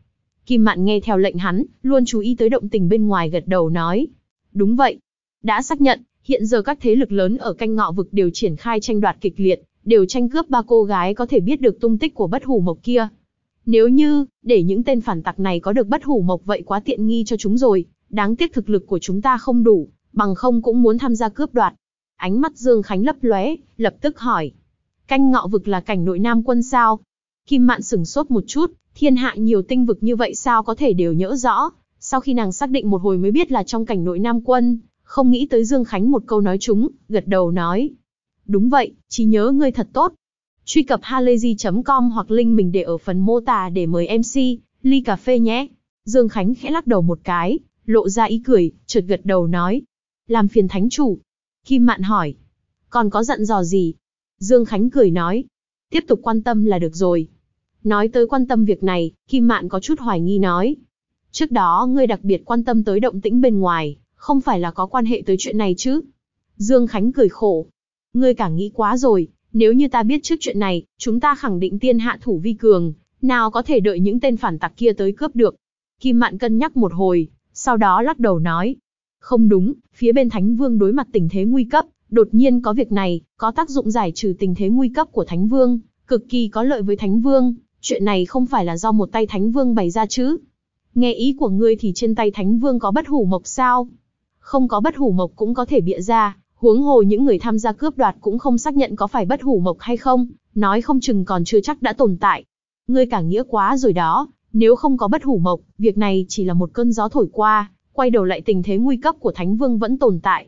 Kim Mạn nghe theo lệnh hắn, luôn chú ý tới động tình bên ngoài gật đầu nói. Đúng vậy. Đã xác nhận, hiện giờ các thế lực lớn ở canh ngọ vực đều triển khai tranh đoạt kịch liệt, đều tranh cướp ba cô gái có thể biết được tung tích của bất hủ mộc kia. Nếu như, để những tên phản tặc này có được bất hủ mộc vậy quá tiện nghi cho chúng rồi, đáng tiếc thực lực của chúng ta không đủ, bằng không cũng muốn tham gia cướp đoạt. Ánh mắt Dương Khánh lấp lóe, lập tức hỏi. Canh ngọ vực là cảnh nội nam quân sao? Kim Mạn sửng sốt một chút, thiên hạ nhiều tinh vực như vậy sao có thể đều nhỡ rõ. Sau khi nàng xác định một hồi mới biết là trong cảnh nội nam quân, không nghĩ tới Dương Khánh một câu nói chúng, gật đầu nói. Đúng vậy, chỉ nhớ ngươi thật tốt, Truy cập halayzi.com hoặc link mình để ở phần mô tả để mời MC, ly cà phê nhé. Dương Khánh khẽ lắc đầu một cái, lộ ra ý cười, chợt gật đầu nói. Làm phiền thánh chủ. Kim Mạn hỏi. Còn có giận dò gì? Dương Khánh cười nói. Tiếp tục quan tâm là được rồi. Nói tới quan tâm việc này, Kim Mạn có chút hoài nghi nói. Trước đó ngươi đặc biệt quan tâm tới động tĩnh bên ngoài, không phải là có quan hệ tới chuyện này chứ? Dương Khánh cười khổ. Ngươi cả nghĩ quá rồi, nếu như ta biết trước chuyện này, chúng ta khẳng định tiên hạ thủ vi cường, nào có thể đợi những tên phản tặc kia tới cướp được. Kim Mạn cân nhắc một hồi, sau đó lắc đầu nói. Không đúng, phía bên Thánh Vương đối mặt tình thế nguy cấp, đột nhiên có việc này, có tác dụng giải trừ tình thế nguy cấp của Thánh Vương, cực kỳ có lợi với Thánh Vương, chuyện này không phải là do một tay Thánh Vương bày ra chứ. Nghe ý của ngươi thì trên tay Thánh Vương có bất hủ mộc sao? Không có bất hủ mộc cũng có thể bịa ra, Huống hồ những người tham gia cướp đoạt cũng không xác nhận có phải bất hủ mộc hay không, nói không chừng còn chưa chắc đã tồn tại. Ngươi cả nghĩa quá rồi đó, nếu không có bất hủ mộc, việc này chỉ là một cơn gió thổi qua, quay đầu lại tình thế nguy cấp của Thánh Vương vẫn tồn tại.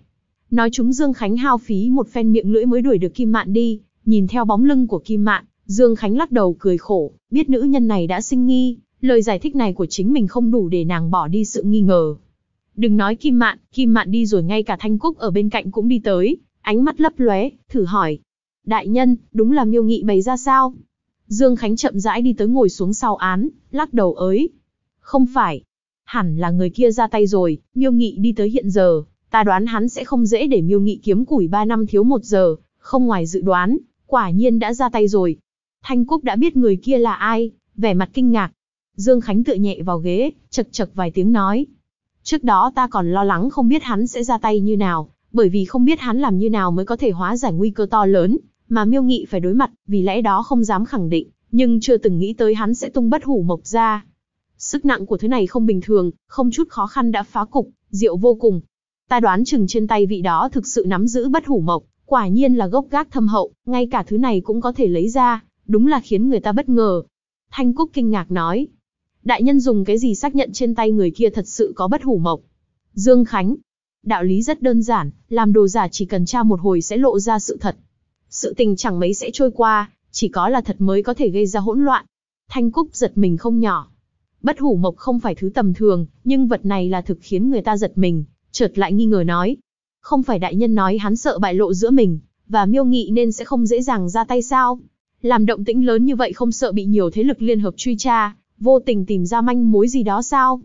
Nói chúng Dương Khánh hao phí một phen miệng lưỡi mới đuổi được Kim Mạn đi, nhìn theo bóng lưng của Kim Mạn, Dương Khánh lắc đầu cười khổ, biết nữ nhân này đã sinh nghi, lời giải thích này của chính mình không đủ để nàng bỏ đi sự nghi ngờ. Đừng nói Kim Mạn, Kim Mạn đi rồi ngay cả Thanh Cúc ở bên cạnh cũng đi tới, ánh mắt lấp lóe, thử hỏi. Đại nhân, đúng là miêu nghị bày ra sao? Dương Khánh chậm rãi đi tới ngồi xuống sau án, lắc đầu ới. Không phải. Hẳn là người kia ra tay rồi, miêu nghị đi tới hiện giờ. Ta đoán hắn sẽ không dễ để miêu nghị kiếm củi 3 năm thiếu 1 giờ, không ngoài dự đoán, quả nhiên đã ra tay rồi. Thanh Cúc đã biết người kia là ai, vẻ mặt kinh ngạc. Dương Khánh tựa nhẹ vào ghế, chật chật vài tiếng nói, Trước đó ta còn lo lắng không biết hắn sẽ ra tay như nào, bởi vì không biết hắn làm như nào mới có thể hóa giải nguy cơ to lớn, mà miêu nghị phải đối mặt, vì lẽ đó không dám khẳng định, nhưng chưa từng nghĩ tới hắn sẽ tung bất hủ mộc ra. Sức nặng của thứ này không bình thường, không chút khó khăn đã phá cục, diệu vô cùng. Ta đoán chừng trên tay vị đó thực sự nắm giữ bất hủ mộc, quả nhiên là gốc gác thâm hậu, ngay cả thứ này cũng có thể lấy ra, đúng là khiến người ta bất ngờ. Thanh Cúc kinh ngạc nói, Đại nhân dùng cái gì xác nhận trên tay người kia thật sự có bất hủ mộc? Dương Khánh. Đạo lý rất đơn giản, làm đồ giả chỉ cần tra một hồi sẽ lộ ra sự thật. Sự tình chẳng mấy sẽ trôi qua, chỉ có là thật mới có thể gây ra hỗn loạn. Thanh Cúc giật mình không nhỏ. Bất hủ mộc không phải thứ tầm thường, nhưng vật này là thực khiến người ta giật mình, chợt lại nghi ngờ nói. Không phải đại nhân nói hắn sợ bại lộ giữa mình, và miêu nghị nên sẽ không dễ dàng ra tay sao? Làm động tĩnh lớn như vậy không sợ bị nhiều thế lực liên hợp truy tra, vô tình tìm ra manh mối gì đó sao?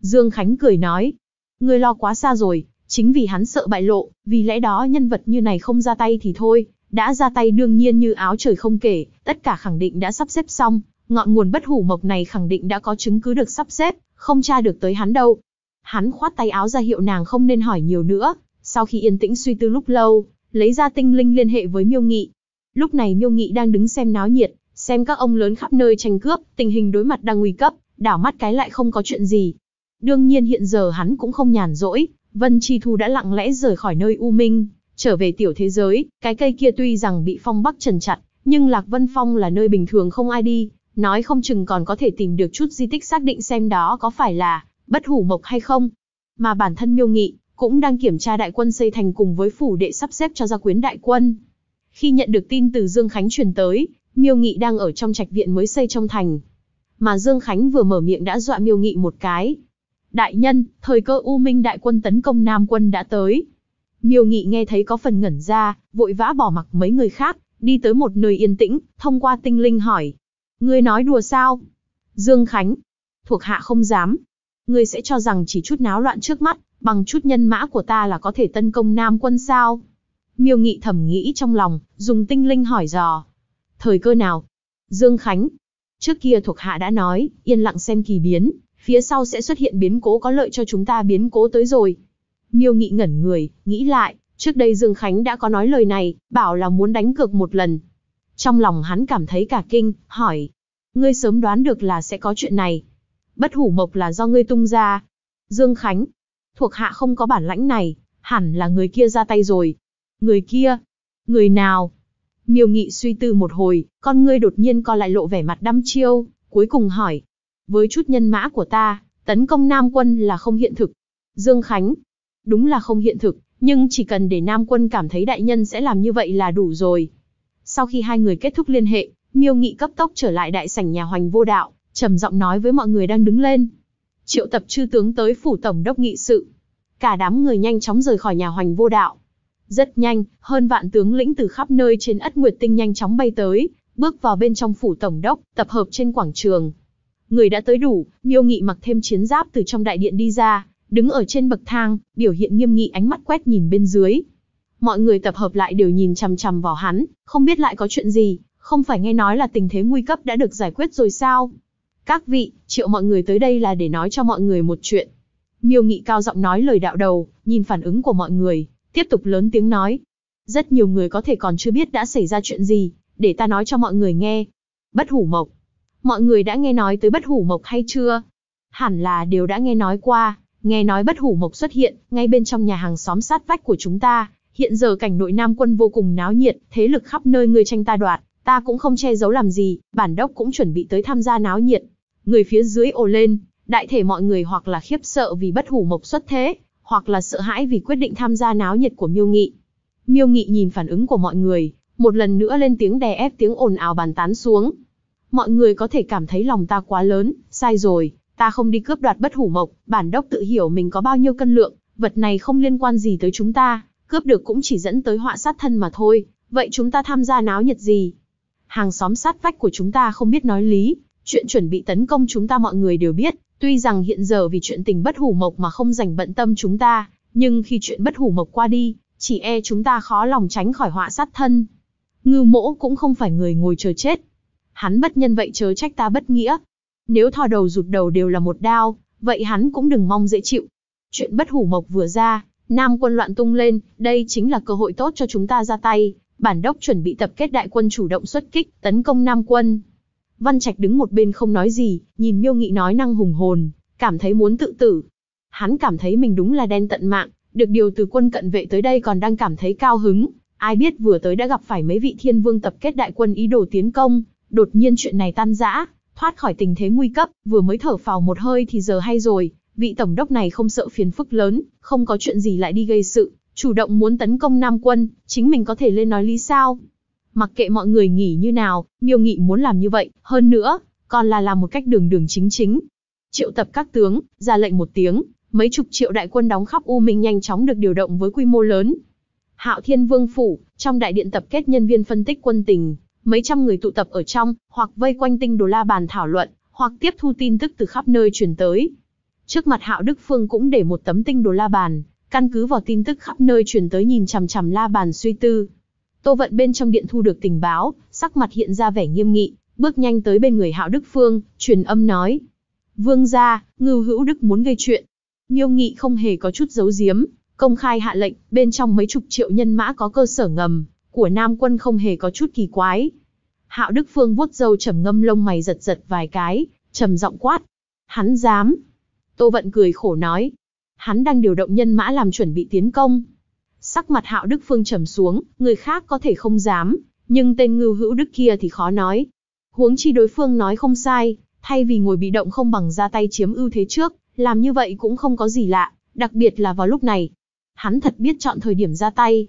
Dương Khánh cười nói, ngươi lo quá xa rồi, chính vì hắn sợ bại lộ, vì lẽ đó nhân vật như này không ra tay thì thôi, đã ra tay đương nhiên như áo trời không kể, tất cả khẳng định đã sắp xếp xong, ngọn nguồn bất hủ mộc này khẳng định đã có chứng cứ được sắp xếp, không tra được tới hắn đâu. Hắn khoát tay áo ra hiệu nàng không nên hỏi nhiều nữa, sau khi yên tĩnh suy tư lúc lâu, lấy ra tinh linh liên hệ với Miêu Nghị. Lúc này Miêu Nghị đang đứng xem náo nhiệt, xem các ông lớn khắp nơi tranh cướp, tình hình đối mặt đang nguy cấp, đảo mắt cái lại không có chuyện gì. Đương nhiên hiện giờ hắn cũng không nhàn rỗi, Vân Chi Thu đã lặng lẽ rời khỏi nơi U Minh, trở về tiểu thế giới, cái cây kia tuy rằng bị phong bắc trần chặt, nhưng Lạc Vân Phong là nơi bình thường không ai đi, nói không chừng còn có thể tìm được chút di tích xác định xem đó có phải là bất hủ mộc hay không. Mà bản thân miêu nghị cũng đang kiểm tra đại quân xây thành cùng với phủ đệ sắp xếp cho gia quyến đại quân. Khi nhận được tin từ Dương Khánh truyền tới, Miêu Nghị đang ở trong trạch viện mới xây trong thành. Mà Dương Khánh vừa mở miệng đã dọa Miêu Nghị một cái. Đại nhân, thời cơ U Minh đại quân tấn công Nam quân đã tới. Miêu Nghị nghe thấy có phần ngẩn ra, vội vã bỏ mặc mấy người khác, đi tới một nơi yên tĩnh, thông qua tinh linh hỏi. Ngươi nói đùa sao? Dương Khánh. Thuộc hạ không dám. Ngươi sẽ cho rằng chỉ chút náo loạn trước mắt, bằng chút nhân mã của ta là có thể tấn công Nam quân sao? Miêu Nghị thầm nghĩ trong lòng, dùng tinh linh hỏi dò. Thời cơ nào? Dương Khánh. Trước kia thuộc hạ đã nói, yên lặng xem kỳ biến, phía sau sẽ xuất hiện biến cố có lợi cho chúng ta biến cố tới rồi. Miêu Nghị ngẩn người, nghĩ lại, trước đây Dương Khánh đã có nói lời này, bảo là muốn đánh cược một lần. Trong lòng hắn cảm thấy cả kinh, hỏi. Ngươi sớm đoán được là sẽ có chuyện này. Bất hủ mộc là do ngươi tung ra. Dương Khánh. Thuộc hạ không có bản lãnh này, hẳn là người kia ra tay rồi. Người kia? Người nào? Miêu Nghị suy tư một hồi, con ngươi đột nhiên co lại lộ vẻ mặt đăm chiêu, cuối cùng hỏi. Với chút nhân mã của ta, tấn công Nam quân là không hiện thực. Dương Khánh. Đúng là không hiện thực, nhưng chỉ cần để Nam quân cảm thấy đại nhân sẽ làm như vậy là đủ rồi. Sau khi hai người kết thúc liên hệ, Miêu Nghị cấp tốc trở lại đại sảnh nhà hoành vô đạo, trầm giọng nói với mọi người đang đứng lên. Triệu tập chư tướng tới phủ tổng đốc nghị sự. Cả đám người nhanh chóng rời khỏi nhà hoành vô đạo, rất nhanh, hơn vạn tướng lĩnh từ khắp nơi trên ất nguyệt tinh nhanh chóng bay tới, bước vào bên trong phủ tổng đốc, tập hợp trên quảng trường. Người đã tới đủ, miêu nghị mặc thêm chiến giáp từ trong đại điện đi ra, đứng ở trên bậc thang, biểu hiện nghiêm nghị ánh mắt quét nhìn bên dưới. Mọi người tập hợp lại đều nhìn chằm chằm vào hắn, không biết lại có chuyện gì, không phải nghe nói là tình thế nguy cấp đã được giải quyết rồi sao? Các vị, triệu mọi người tới đây là để nói cho mọi người một chuyện. Miêu nghị cao giọng nói lời đạo đầu, nhìn phản ứng của mọi người, tiếp tục lớn tiếng nói. Rất nhiều người có thể còn chưa biết đã xảy ra chuyện gì, để ta nói cho mọi người nghe. Bất hủ mộc. Mọi người đã nghe nói tới bất hủ mộc hay chưa? Hẳn là đều đã nghe nói qua, nghe nói bất hủ mộc xuất hiện, ngay bên trong nhà hàng xóm sát vách của chúng ta. Hiện giờ cảnh nội Nam quân vô cùng náo nhiệt, thế lực khắp nơi người tranh ta đoạt, ta cũng không che giấu làm gì, bản đốc cũng chuẩn bị tới tham gia náo nhiệt. Người phía dưới ồ lên, đại thể mọi người hoặc là khiếp sợ vì bất hủ mộc xuất thế, hoặc là sợ hãi vì quyết định tham gia náo nhiệt của Miêu Nghị. Miêu Nghị nhìn phản ứng của mọi người, một lần nữa lên tiếng đè ép tiếng ồn ào bàn tán xuống. Mọi người có thể cảm thấy lòng ta quá lớn, sai rồi, ta không đi cướp đoạt bất hủ mộc, bản đốc tự hiểu mình có bao nhiêu cân lượng, vật này không liên quan gì tới chúng ta, cướp được cũng chỉ dẫn tới họa sát thân mà thôi, vậy chúng ta tham gia náo nhiệt gì? Hàng xóm sát vách của chúng ta không biết nói lý, chuyện chuẩn bị tấn công chúng ta mọi người đều biết, Tuy rằng hiện giờ vì chuyện tình bất hủ mộc mà không dành bận tâm chúng ta, nhưng khi chuyện bất hủ mộc qua đi, chỉ e chúng ta khó lòng tránh khỏi họa sát thân. Ngư mỗ cũng không phải người ngồi chờ chết. Hắn bất nhân vậy chớ trách ta bất nghĩa. Nếu thò đầu rụt đầu đều là một đao, vậy hắn cũng đừng mong dễ chịu. Chuyện bất hủ mộc vừa ra, Nam quân loạn tung lên, đây chính là cơ hội tốt cho chúng ta ra tay. Bản đốc chuẩn bị tập kết đại quân chủ động xuất kích, tấn công Nam quân. Văn Trạch đứng một bên không nói gì, nhìn Miêu Nghị nói năng hùng hồn, cảm thấy muốn tự tử. Hắn cảm thấy mình đúng là đen tận mạng, được điều từ quân cận vệ tới đây còn đang cảm thấy cao hứng, ai biết vừa tới đã gặp phải mấy vị thiên vương tập kết đại quân ý đồ tiến công, đột nhiên chuyện này tan rã, thoát khỏi tình thế nguy cấp, vừa mới thở phào một hơi thì giờ hay rồi, vị tổng đốc này không sợ phiền phức lớn, không có chuyện gì lại đi gây sự, chủ động muốn tấn công Nam quân, chính mình có thể lên nói lý sao? Mặc kệ mọi người nghỉ như nào, miêu nghị muốn làm như vậy, hơn nữa, còn là làm một cách đường đường chính chính. Triệu tập các tướng, ra lệnh một tiếng, mấy chục triệu đại quân đóng khắp U Minh nhanh chóng được điều động với quy mô lớn. Hạo Thiên Vương Phủ, trong đại điện tập kết nhân viên phân tích quân tình, mấy trăm người tụ tập ở trong, hoặc vây quanh tinh đồ la bàn thảo luận, hoặc tiếp thu tin tức từ khắp nơi truyền tới. Trước mặt Hạo Đức Phương cũng để một tấm tinh đồ la bàn, căn cứ vào tin tức khắp nơi truyền tới nhìn chằm chằm la bàn suy tư. Tô Vận bên trong điện thu được tình báo, sắc mặt hiện ra vẻ nghiêm nghị, bước nhanh tới bên người Hạo Đức Phương, truyền âm nói: "Vương gia, Ngưu Hữu Đức muốn gây chuyện." Miêu Nghị không hề có chút giấu giếm, công khai hạ lệnh, bên trong mấy chục triệu nhân mã có cơ sở ngầm của Nam quân không hề có chút kỳ quái. Hạo Đức Phương vuốt râu trầm ngâm lông mày giật giật vài cái, trầm giọng quát: "Hắn dám?" Tô Vận cười khổ nói: "Hắn đang điều động nhân mã làm chuẩn bị tiến công, Sắc mặt Hạo Đức Phương trầm xuống, người khác có thể không dám, nhưng tên ngưu hữu đức kia thì khó nói. Huống chi đối phương nói không sai, thay vì ngồi bị động không bằng ra tay chiếm ưu thế trước, làm như vậy cũng không có gì lạ, đặc biệt là vào lúc này. Hắn thật biết chọn thời điểm ra tay.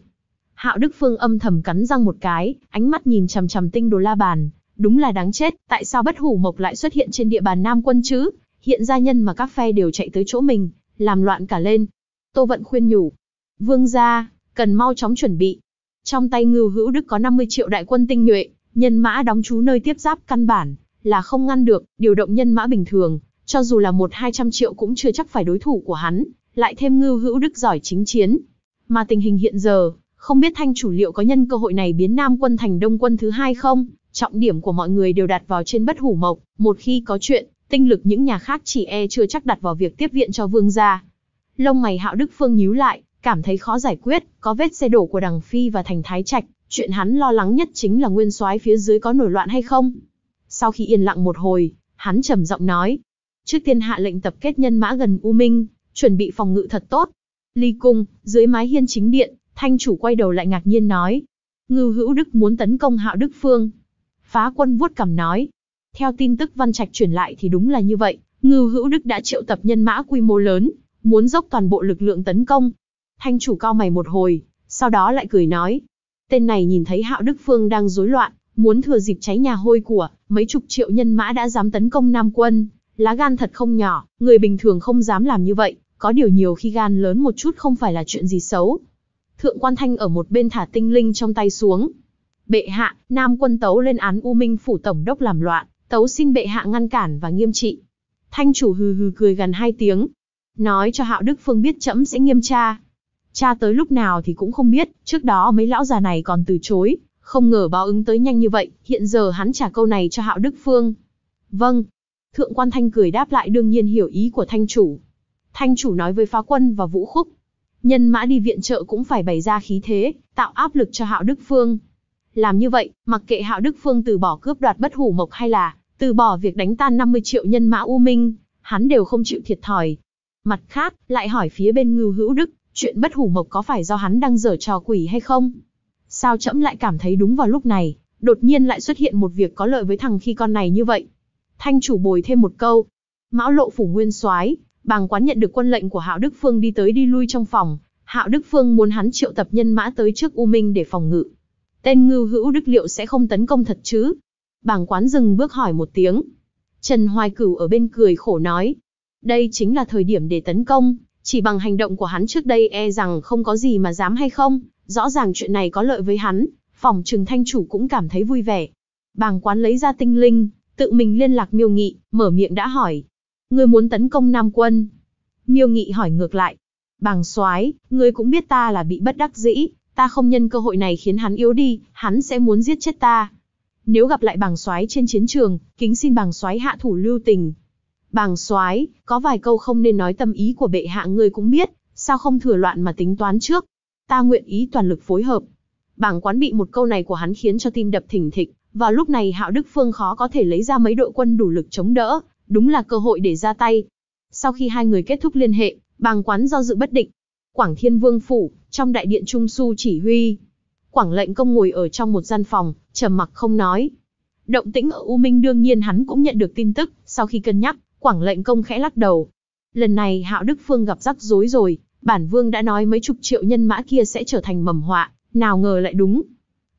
Hạo Đức Phương âm thầm cắn răng một cái, ánh mắt nhìn chằm chằm tinh đồ la bàn. Đúng là đáng chết, tại sao bất hủ mộc lại xuất hiện trên địa bàn Nam quân chứ? Hiện gia nhân mà các phe đều chạy tới chỗ mình, làm loạn cả lên. Tô Vận khuyên nhủ. Vương gia, cần mau chóng chuẩn bị. Trong tay Ngưu Hữu Đức có 50 triệu đại quân tinh nhuệ, nhân mã đóng trú nơi tiếp giáp căn bản là không ngăn được, điều động nhân mã bình thường, cho dù là một hai trăm triệu cũng chưa chắc phải đối thủ của hắn, lại thêm Ngưu Hữu Đức giỏi chính chiến. Mà tình hình hiện giờ, không biết Thanh chủ liệu có nhân cơ hội này biến Nam quân thành Đông quân thứ hai không? Trọng điểm của mọi người đều đặt vào trên bất hủ mộc, một khi có chuyện, tinh lực những nhà khác chỉ e chưa chắc đặt vào việc tiếp viện cho vương gia. Lông mày Hạo Đức Phương nhíu lại, cảm thấy khó giải quyết, có vết xe đổ của đằng Phi và thành Thái Trạch, chuyện hắn lo lắng nhất chính là nguyên soái phía dưới có nổi loạn hay không. Sau khi yên lặng một hồi, hắn trầm giọng nói, trước tiên hạ lệnh tập kết nhân mã gần U Minh, chuẩn bị phòng ngự thật tốt. Ly cung, dưới mái hiên chính điện, thanh chủ quay đầu lại ngạc nhiên nói, Ngưu Hữu Đức muốn tấn công Hạo Đức Phương. Phá quân vuốt cằm nói, theo tin tức Văn Trạch truyền lại thì đúng là như vậy, Ngưu Hữu Đức đã triệu tập nhân mã quy mô lớn, muốn dốc toàn bộ lực lượng tấn công, Thanh chủ cao mày một hồi, sau đó lại cười nói. Tên này nhìn thấy Hạo Đức Phương đang rối loạn, muốn thừa dịp cháy nhà hôi của, mấy chục triệu nhân mã đã dám tấn công Nam quân. Lá gan thật không nhỏ, người bình thường không dám làm như vậy, có điều nhiều khi gan lớn một chút không phải là chuyện gì xấu. Thượng quan thanh ở một bên thả tinh linh trong tay xuống. Bệ hạ, Nam quân tấu lên án U Minh phủ tổng đốc làm loạn, tấu xin bệ hạ ngăn cản và nghiêm trị. Thanh chủ hừ hừ cười gần hai tiếng. Nói cho Hạo Đức Phương biết chấm sẽ nghiêm tra. Cha tới lúc nào thì cũng không biết, trước đó mấy lão già này còn từ chối, không ngờ báo ứng tới nhanh như vậy, hiện giờ hắn trả câu này cho Hạo Đức Phương. Vâng. Thượng quan Thanh cười đáp lại đương nhiên hiểu ý của Thanh chủ. Thanh chủ nói với phá quân và vũ khúc. Nhân mã đi viện trợ cũng phải bày ra khí thế, tạo áp lực cho Hạo Đức Phương. Làm như vậy, mặc kệ Hạo Đức Phương từ bỏ cướp đoạt bất hủ mộc hay là từ bỏ việc đánh tan 50 triệu nhân mã U Minh, hắn đều không chịu thiệt thòi. Mặt khác, lại hỏi phía bên Ngưu Hữu Đức, chuyện bất hủ mộc có phải do hắn đang dở trò quỷ hay không? Sao trẫm lại cảm thấy đúng vào lúc này, đột nhiên lại xuất hiện một việc có lợi với thằng khi con này như vậy? Thanh chủ bồi thêm một câu. Mão lộ phủ nguyên soái, bàng quán nhận được quân lệnh của Hạo Đức Phương đi tới đi lui trong phòng. Hạo Đức Phương muốn hắn triệu tập nhân mã tới trước U Minh để phòng ngự. Tên ngưu hữu Đức liệu sẽ không tấn công thật chứ? Bàng quán dừng bước hỏi một tiếng. Trần Hoài Cửu ở bên cười khổ nói. Đây chính là thời điểm để tấn công, chỉ bằng hành động của hắn trước đây e rằng không có gì mà dám hay không, rõ ràng chuyện này có lợi với hắn, phòng trừng thanh chủ cũng cảm thấy vui vẻ. Bàng quán lấy ra tinh linh, tự mình liên lạc miêu nghị, mở miệng đã hỏi. Ngươi muốn tấn công Nam quân? Miêu nghị hỏi ngược lại. Bàng soái, ngươi cũng biết ta là bị bất đắc dĩ, ta không nhân cơ hội này khiến hắn yếu đi, hắn sẽ muốn giết chết ta. Nếu gặp lại bàng soái trên chiến trường, kính xin bàng soái hạ thủ lưu tình, Bàng soái, có vài câu không nên nói tâm ý của bệ hạ ngươi cũng biết, sao không thừa loạn mà tính toán trước? Ta nguyện ý toàn lực phối hợp. Bàng quán bị một câu này của hắn khiến cho tim đập thình thịch, vào lúc này Hạo Đức Phương khó có thể lấy ra mấy đội quân đủ lực chống đỡ, đúng là cơ hội để ra tay. Sau khi hai người kết thúc liên hệ, Bàng quán do dự bất định. Quảng Thiên Vương phủ, trong đại điện Trung Su chỉ huy, Quảng Lệnh công ngồi ở trong một gian phòng, trầm mặc không nói. Động tĩnh ở U Minh đương nhiên hắn cũng nhận được tin tức, sau khi cân nhắc, Quảng lệnh công khẽ lắc đầu. Lần này Hạo Đức Phương gặp rắc rối rồi, bản vương đã nói mấy chục triệu nhân mã kia sẽ trở thành mầm họa, nào ngờ lại đúng.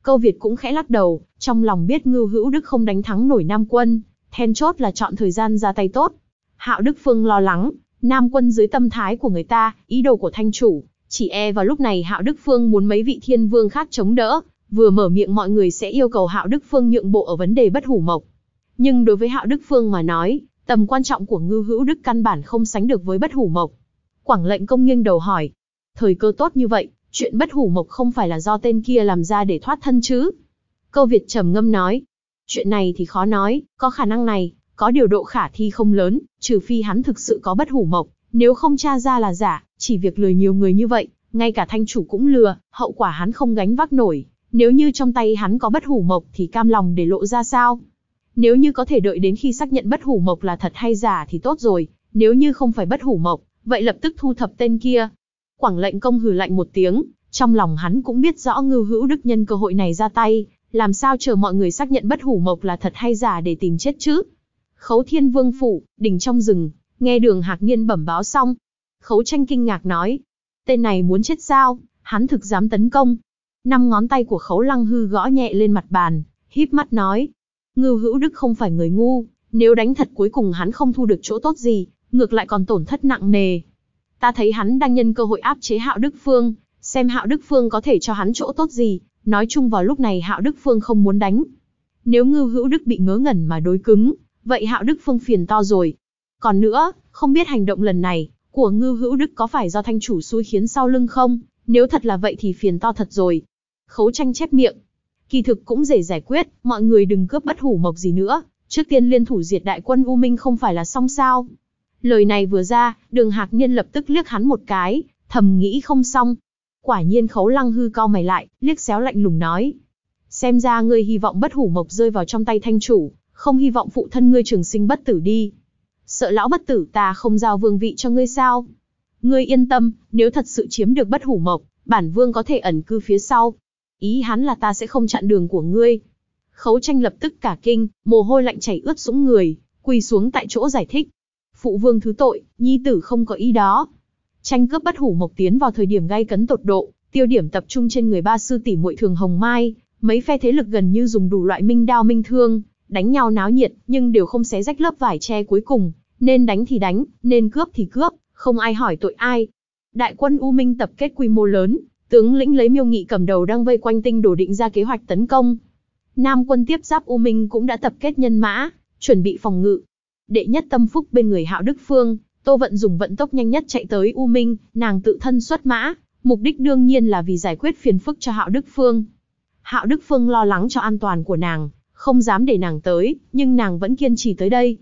Câu Việt cũng khẽ lắc đầu, trong lòng biết Ngưu Hữu Đức không đánh thắng nổi Nam quân, then chốt là chọn thời gian ra tay tốt. Hạo Đức Phương lo lắng, Nam quân dưới tâm thái của người ta, ý đồ của thanh chủ, chỉ e vào lúc này Hạo Đức Phương muốn mấy vị thiên vương khác chống đỡ, vừa mở miệng mọi người sẽ yêu cầu Hạo Đức Phương nhượng bộ ở vấn đề bất hủ mộc. Nhưng đối với Hạo Đức Phương mà nói, Tầm quan trọng của ngư hữu đức căn bản không sánh được với bất hủ mộc. Quảng lệnh công nghiêng đầu hỏi. Thời cơ tốt như vậy, chuyện bất hủ mộc không phải là do tên kia làm ra để thoát thân chứ. Câu Việt trầm ngâm nói. Chuyện này thì khó nói, có khả năng này, có điều độ khả thi không lớn, trừ phi hắn thực sự có bất hủ mộc, nếu không tra ra là giả, chỉ việc lừa nhiều người như vậy, ngay cả thanh chủ cũng lừa, hậu quả hắn không gánh vác nổi, nếu như trong tay hắn có bất hủ mộc thì cam lòng để lộ ra sao. Nếu như có thể đợi đến khi xác nhận bất hủ mộc là thật hay giả thì tốt rồi, nếu như không phải bất hủ mộc, vậy lập tức thu thập tên kia. Quảng lệnh công hừ lạnh một tiếng, trong lòng hắn cũng biết rõ ngưu hữu đức nhân cơ hội này ra tay, làm sao chờ mọi người xác nhận bất hủ mộc là thật hay giả để tìm chết chứ. Khấu thiên vương phủ, đỉnh trong rừng, nghe đường hạc nhiên bẩm báo xong. Khấu tranh kinh ngạc nói, tên này muốn chết sao, hắn thực dám tấn công. Năm ngón tay của khấu lăng hư gõ nhẹ lên mặt bàn, híp mắt nói, Ngưu Hữu Đức không phải người ngu, nếu đánh thật cuối cùng hắn không thu được chỗ tốt gì, ngược lại còn tổn thất nặng nề. Ta thấy hắn đang nhân cơ hội áp chế Hạo Đức Phương, xem Hạo Đức Phương có thể cho hắn chỗ tốt gì, nói chung vào lúc này Hạo Đức Phương không muốn đánh. Nếu Ngưu Hữu Đức bị ngớ ngẩn mà đối cứng, vậy Hạo Đức Phương phiền to rồi. Còn nữa, không biết hành động lần này của Ngưu Hữu Đức có phải do thanh chủ xui khiến sau lưng không, nếu thật là vậy thì phiền to thật rồi. Khấu tranh chép miệng, kỳ thực cũng dễ giải quyết, mọi người đừng cướp bất hủ mộc gì nữa, trước tiên liên thủ diệt đại quân U Minh không phải là xong sao. Lời này vừa ra, đường hạc Nhiên lập tức liếc hắn một cái, thầm nghĩ không xong. Quả nhiên khấu lăng hư co mày lại, liếc xéo lạnh lùng nói. Xem ra ngươi hy vọng bất hủ mộc rơi vào trong tay thanh chủ, không hy vọng phụ thân ngươi trường sinh bất tử đi. Sợ lão bất tử ta không giao vương vị cho ngươi sao? Ngươi yên tâm, nếu thật sự chiếm được bất hủ mộc, bản vương có thể ẩn cư phía sau, ý hắn là ta sẽ không chặn đường của ngươi. Khấu tranh lập tức cả kinh, mồ hôi lạnh chảy ướt sũng người, quỳ xuống tại chỗ giải thích. Phụ vương thứ tội, nhi tử không có ý đó. Tranh cướp bất hủ mộc tiến vào thời điểm gay cấn tột độ, tiêu điểm tập trung trên người ba sư tỷ muội thường hồng mai, mấy phe thế lực gần như dùng đủ loại minh đao minh thương, đánh nhau náo nhiệt, nhưng đều không xé rách lớp vải che cuối cùng, nên đánh thì đánh, nên cướp thì cướp, không ai hỏi tội ai. Đại quân U Minh tập kết quy mô lớn, Tướng lĩnh lấy Miêu Nghị cầm đầu đang vây quanh Tinh Đồ định ra kế hoạch tấn công. Nam quân tiếp giáp U Minh cũng đã tập kết nhân mã, chuẩn bị phòng ngự. Đệ nhất tâm phúc bên người Hạo Đức Phương, Tô Vận dùng vận tốc nhanh nhất chạy tới U Minh, nàng tự thân xuất mã, mục đích đương nhiên là vì giải quyết phiền phức cho Hạo Đức Phương. Hạo Đức Phương lo lắng cho an toàn của nàng, không dám để nàng tới, nhưng nàng vẫn kiên trì tới đây.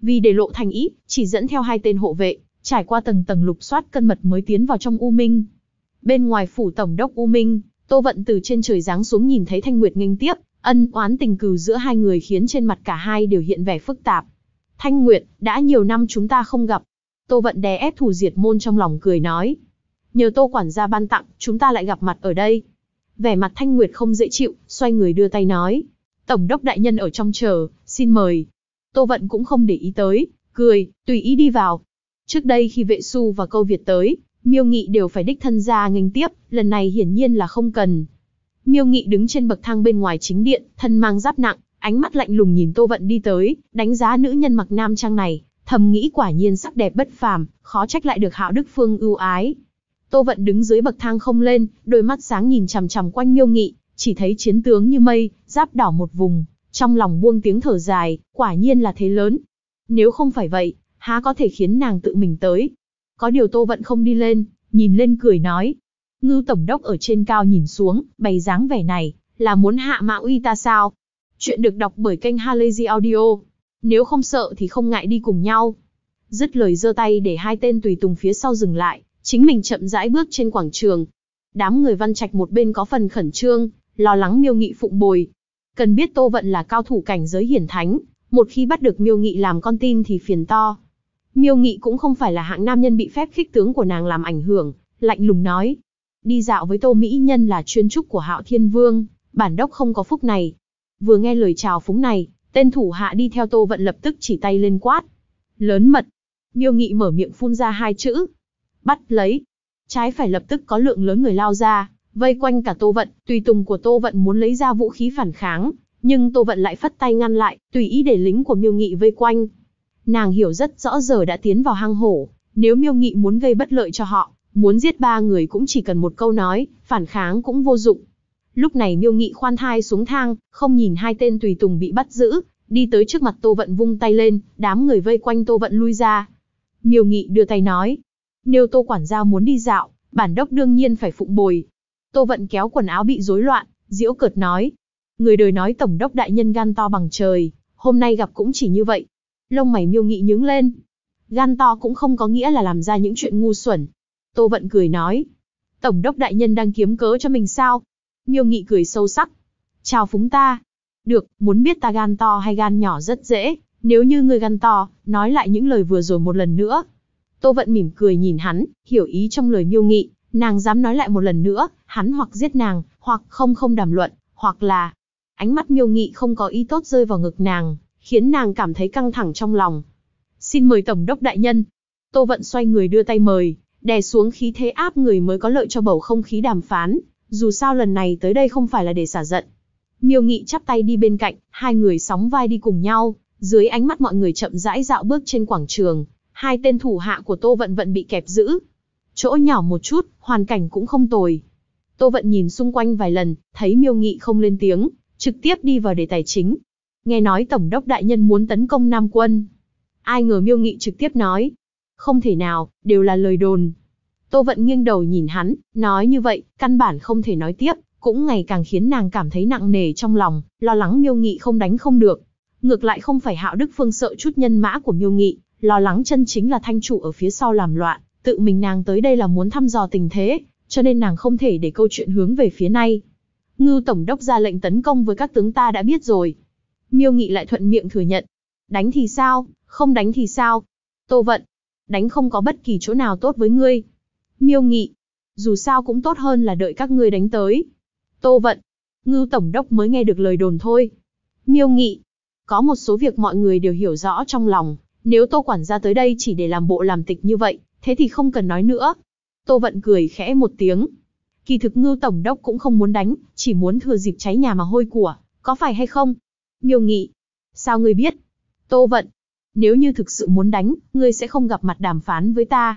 Vì để lộ thành ý, chỉ dẫn theo hai tên hộ vệ, trải qua tầng tầng lục soát cân mật mới tiến vào trong U Minh. Bên ngoài phủ tổng đốc U Minh, Tô Vận từ trên trời giáng xuống nhìn thấy Thanh Nguyệt nghênh tiếp, ân oán tình cừu giữa hai người khiến trên mặt cả hai đều hiện vẻ phức tạp. Thanh Nguyệt, đã nhiều năm chúng ta không gặp. Tô Vận đè ép thủ diệt môn trong lòng cười nói. Nhờ Tô quản gia ban tặng, chúng ta lại gặp mặt ở đây. Vẻ mặt Thanh Nguyệt không dễ chịu, xoay người đưa tay nói. Tổng đốc đại nhân ở trong chờ, xin mời. Tô Vận cũng không để ý tới, cười, tùy ý đi vào. Trước đây khi vệ su và câu Việt tới, Miêu Nghị đều phải đích thân ra nghênh tiếp, lần này hiển nhiên là không cần. Miêu Nghị đứng trên bậc thang bên ngoài chính điện, thân mang giáp nặng, ánh mắt lạnh lùng nhìn Tô Vận đi tới, đánh giá nữ nhân mặc nam trang này, thầm nghĩ quả nhiên sắc đẹp bất phàm, khó trách lại được Hạo Đức Phương ưu ái. Tô Vận đứng dưới bậc thang không lên, đôi mắt sáng nhìn chằm chằm quanh Miêu Nghị, chỉ thấy chiến tướng như mây, giáp đỏ một vùng, trong lòng buông tiếng thở dài, quả nhiên là thế lớn. Nếu không phải vậy, há có thể khiến nàng tự mình tới, có điều Tô Vận không đi lên, nhìn lên cười nói. Ngưu Tổng Đốc ở trên cao nhìn xuống, bày dáng vẻ này, là muốn hạ mã uy ta sao? Chuyện được đọc bởi kênh Halazy Audio. Nếu không sợ thì không ngại đi cùng nhau. Dứt lời giơ tay để hai tên tùy tùng phía sau dừng lại, chính mình chậm rãi bước trên quảng trường. Đám người văn trạch một bên có phần khẩn trương, lo lắng miêu nghị phụng bồi. Cần biết Tô Vận là cao thủ cảnh giới hiển thánh, một khi bắt được miêu nghị làm con tin thì phiền to. Miêu Nghị cũng không phải là hạng nam nhân bị phép khích tướng của nàng làm ảnh hưởng, lạnh lùng nói. Đi dạo với Tô Mỹ Nhân là chuyên trúc của Hạo Thiên Vương, bản đốc không có phúc này. Vừa nghe lời chào phúng này, tên thủ hạ đi theo Tô Vận lập tức chỉ tay lên quát. Lớn mật. Miêu Nghị mở miệng phun ra hai chữ. Bắt lấy. Trái phải lập tức có lượng lớn người lao ra, vây quanh cả Tô Vận, tùy tùng của Tô Vận muốn lấy ra vũ khí phản kháng, nhưng Tô Vận lại phất tay ngăn lại, tùy ý để lính của Miêu Nghị vây quanh, Nàng hiểu rất rõ giờ đã tiến vào hang hổ, nếu miêu nghị muốn gây bất lợi cho họ, muốn giết ba người cũng chỉ cần một câu nói, phản kháng cũng vô dụng. Lúc này miêu nghị khoan thai xuống thang, không nhìn hai tên tùy tùng bị bắt giữ, đi tới trước mặt Tô Vận vung tay lên, đám người vây quanh Tô Vận lui ra. Miêu nghị đưa tay nói, nếu Tô quản gia muốn đi dạo, bản đốc đương nhiên phải phụng bồi. Tô Vận kéo quần áo bị rối loạn, diễu cợt nói, người đời nói tổng đốc đại nhân gan to bằng trời, hôm nay gặp cũng chỉ như vậy, Lông mày miêu nghị nhướng lên. Gan to cũng không có nghĩa là làm ra những chuyện ngu xuẩn. Tô Vận cười nói. Tổng đốc đại nhân đang kiếm cớ cho mình sao? Miêu nghị cười sâu sắc. Chào phúng ta. Được, muốn biết ta gan to hay gan nhỏ rất dễ. Nếu như người gan to, nói lại những lời vừa rồi một lần nữa. Tô Vận mỉm cười nhìn hắn, hiểu ý trong lời miêu nghị. Nàng dám nói lại một lần nữa, hắn hoặc giết nàng, hoặc không không đàm luận, hoặc là... Ánh mắt miêu nghị không có ý tốt rơi vào ngực nàng, khiến nàng cảm thấy căng thẳng trong lòng. Xin mời Tổng đốc đại nhân. Tô Vận xoay người đưa tay mời, đè xuống khí thế áp người mới có lợi cho bầu không khí đàm phán, dù sao lần này tới đây không phải là để xả giận. Miêu Nghị chắp tay đi bên cạnh, hai người sóng vai đi cùng nhau, dưới ánh mắt mọi người chậm rãi dạo bước trên quảng trường, hai tên thủ hạ của Tô Vận Vận bị kẹp giữ. Chỗ nhỏ một chút, hoàn cảnh cũng không tồi. Tô Vận nhìn xung quanh vài lần, thấy Miêu Nghị không lên tiếng, trực tiếp đi vào đề tài chính, nghe nói Tổng đốc Đại Nhân muốn tấn công Nam quân. Ai ngờ miêu nghị trực tiếp nói. Không thể nào, đều là lời đồn. Tô Vận nghiêng đầu nhìn hắn, nói như vậy, căn bản không thể nói tiếp, cũng ngày càng khiến nàng cảm thấy nặng nề trong lòng, lo lắng miêu nghị không đánh không được. Ngược lại không phải hạo đức phương sợ chút nhân mã của miêu nghị, lo lắng chân chính là thanh chủ ở phía sau làm loạn, tự mình nàng tới đây là muốn thăm dò tình thế, cho nên nàng không thể để câu chuyện hướng về phía nay. Ngư Tổng đốc ra lệnh tấn công với các tướng ta đã biết rồi. Miêu Nghị lại thuận miệng thừa nhận. Đánh thì sao, không đánh thì sao? Tô Vận, đánh không có bất kỳ chỗ nào tốt với ngươi. Miêu Nghị, dù sao cũng tốt hơn là đợi các ngươi đánh tới. Tô Vận, Ngưu Tổng Đốc mới nghe được lời đồn thôi. Miêu Nghị, có một số việc mọi người đều hiểu rõ trong lòng, nếu Tô Quản gia tới đây chỉ để làm bộ làm tịch như vậy, thế thì không cần nói nữa. Tô Vận cười khẽ một tiếng. Kỳ thực Ngưu Tổng Đốc cũng không muốn đánh, chỉ muốn thừa dịp cháy nhà mà hôi của, có phải hay không? Miêu Nghị. Sao ngươi biết? Tô Vận. Nếu như thực sự muốn đánh, ngươi sẽ không gặp mặt đàm phán với ta.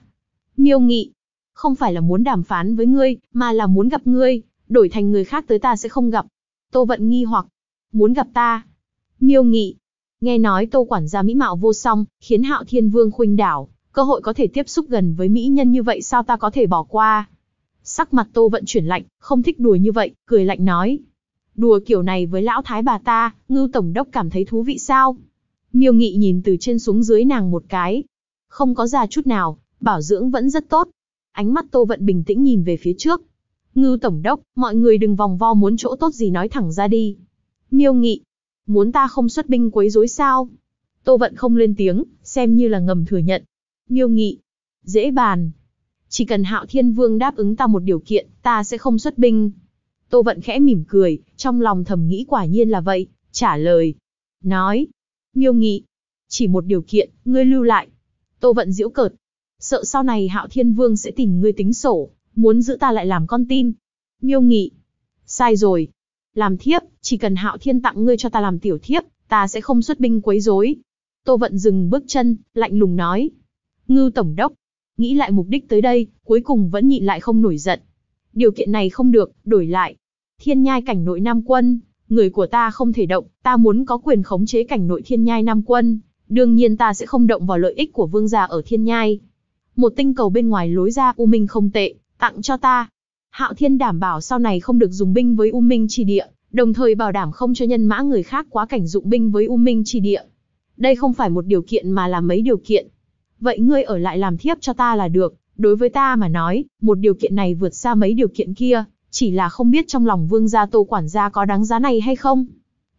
Miêu Nghị. Không phải là muốn đàm phán với ngươi, mà là muốn gặp ngươi, đổi thành người khác tới ta sẽ không gặp. Tô Vận nghi hoặc. Muốn gặp ta. Miêu Nghị. Nghe nói Tô quản gia mỹ mạo vô song, khiến Hạo Thiên Vương khuynh đảo, cơ hội có thể tiếp xúc gần với mỹ nhân như vậy sao ta có thể bỏ qua? Sắc mặt Tô Vận chuyển lạnh, không thích đùa như vậy, cười lạnh nói, đùa kiểu này với lão thái bà ta, ngưu tổng đốc cảm thấy thú vị sao? Miêu nghị nhìn từ trên xuống dưới nàng một cái. Không có già chút nào, bảo dưỡng vẫn rất tốt. Ánh mắt tô vận bình tĩnh nhìn về phía trước. Ngưu tổng đốc, mọi người đừng vòng vo muốn chỗ tốt gì nói thẳng ra đi. Miêu nghị, muốn ta không xuất binh quấy rối sao? Tô vận không lên tiếng, xem như là ngầm thừa nhận. Miêu nghị, dễ bàn. Chỉ cần hạo thiên vương đáp ứng ta một điều kiện, ta sẽ không xuất binh. Tô Vận khẽ mỉm cười, trong lòng thầm nghĩ quả nhiên là vậy, trả lời. Nói, miêu nghị, chỉ một điều kiện, ngươi lưu lại. Tô Vận giễu cợt, sợ sau này Hạo Thiên Vương sẽ tìm ngươi tính sổ, muốn giữ ta lại làm con tin. Miêu nghị, sai rồi. Làm thiếp, chỉ cần Hạo Thiên tặng ngươi cho ta làm tiểu thiếp, ta sẽ không xuất binh quấy rối. Tô Vận dừng bước chân, lạnh lùng nói. Ngưu Tổng Đốc, nghĩ lại mục đích tới đây, cuối cùng vẫn nhịn lại không nổi giận. Điều kiện này không được, đổi lại, Thiên nhai cảnh nội Nam Quân, người của ta không thể động, ta muốn có quyền khống chế cảnh nội thiên nhai Nam Quân, đương nhiên ta sẽ không động vào lợi ích của vương gia ở thiên nhai. Một tinh cầu bên ngoài lối ra U Minh không tệ, tặng cho ta. Hạo Thiên đảm bảo sau này không được dùng binh với U Minh Chỉ địa, đồng thời bảo đảm không cho nhân mã người khác quá cảnh dụng binh với U Minh Chỉ địa. Đây không phải một điều kiện mà là mấy điều kiện. Vậy ngươi ở lại làm thiếp cho ta là được, đối với ta mà nói, một điều kiện này vượt xa mấy điều kiện kia, chỉ là không biết trong lòng vương gia tô quản gia có đáng giá này hay không.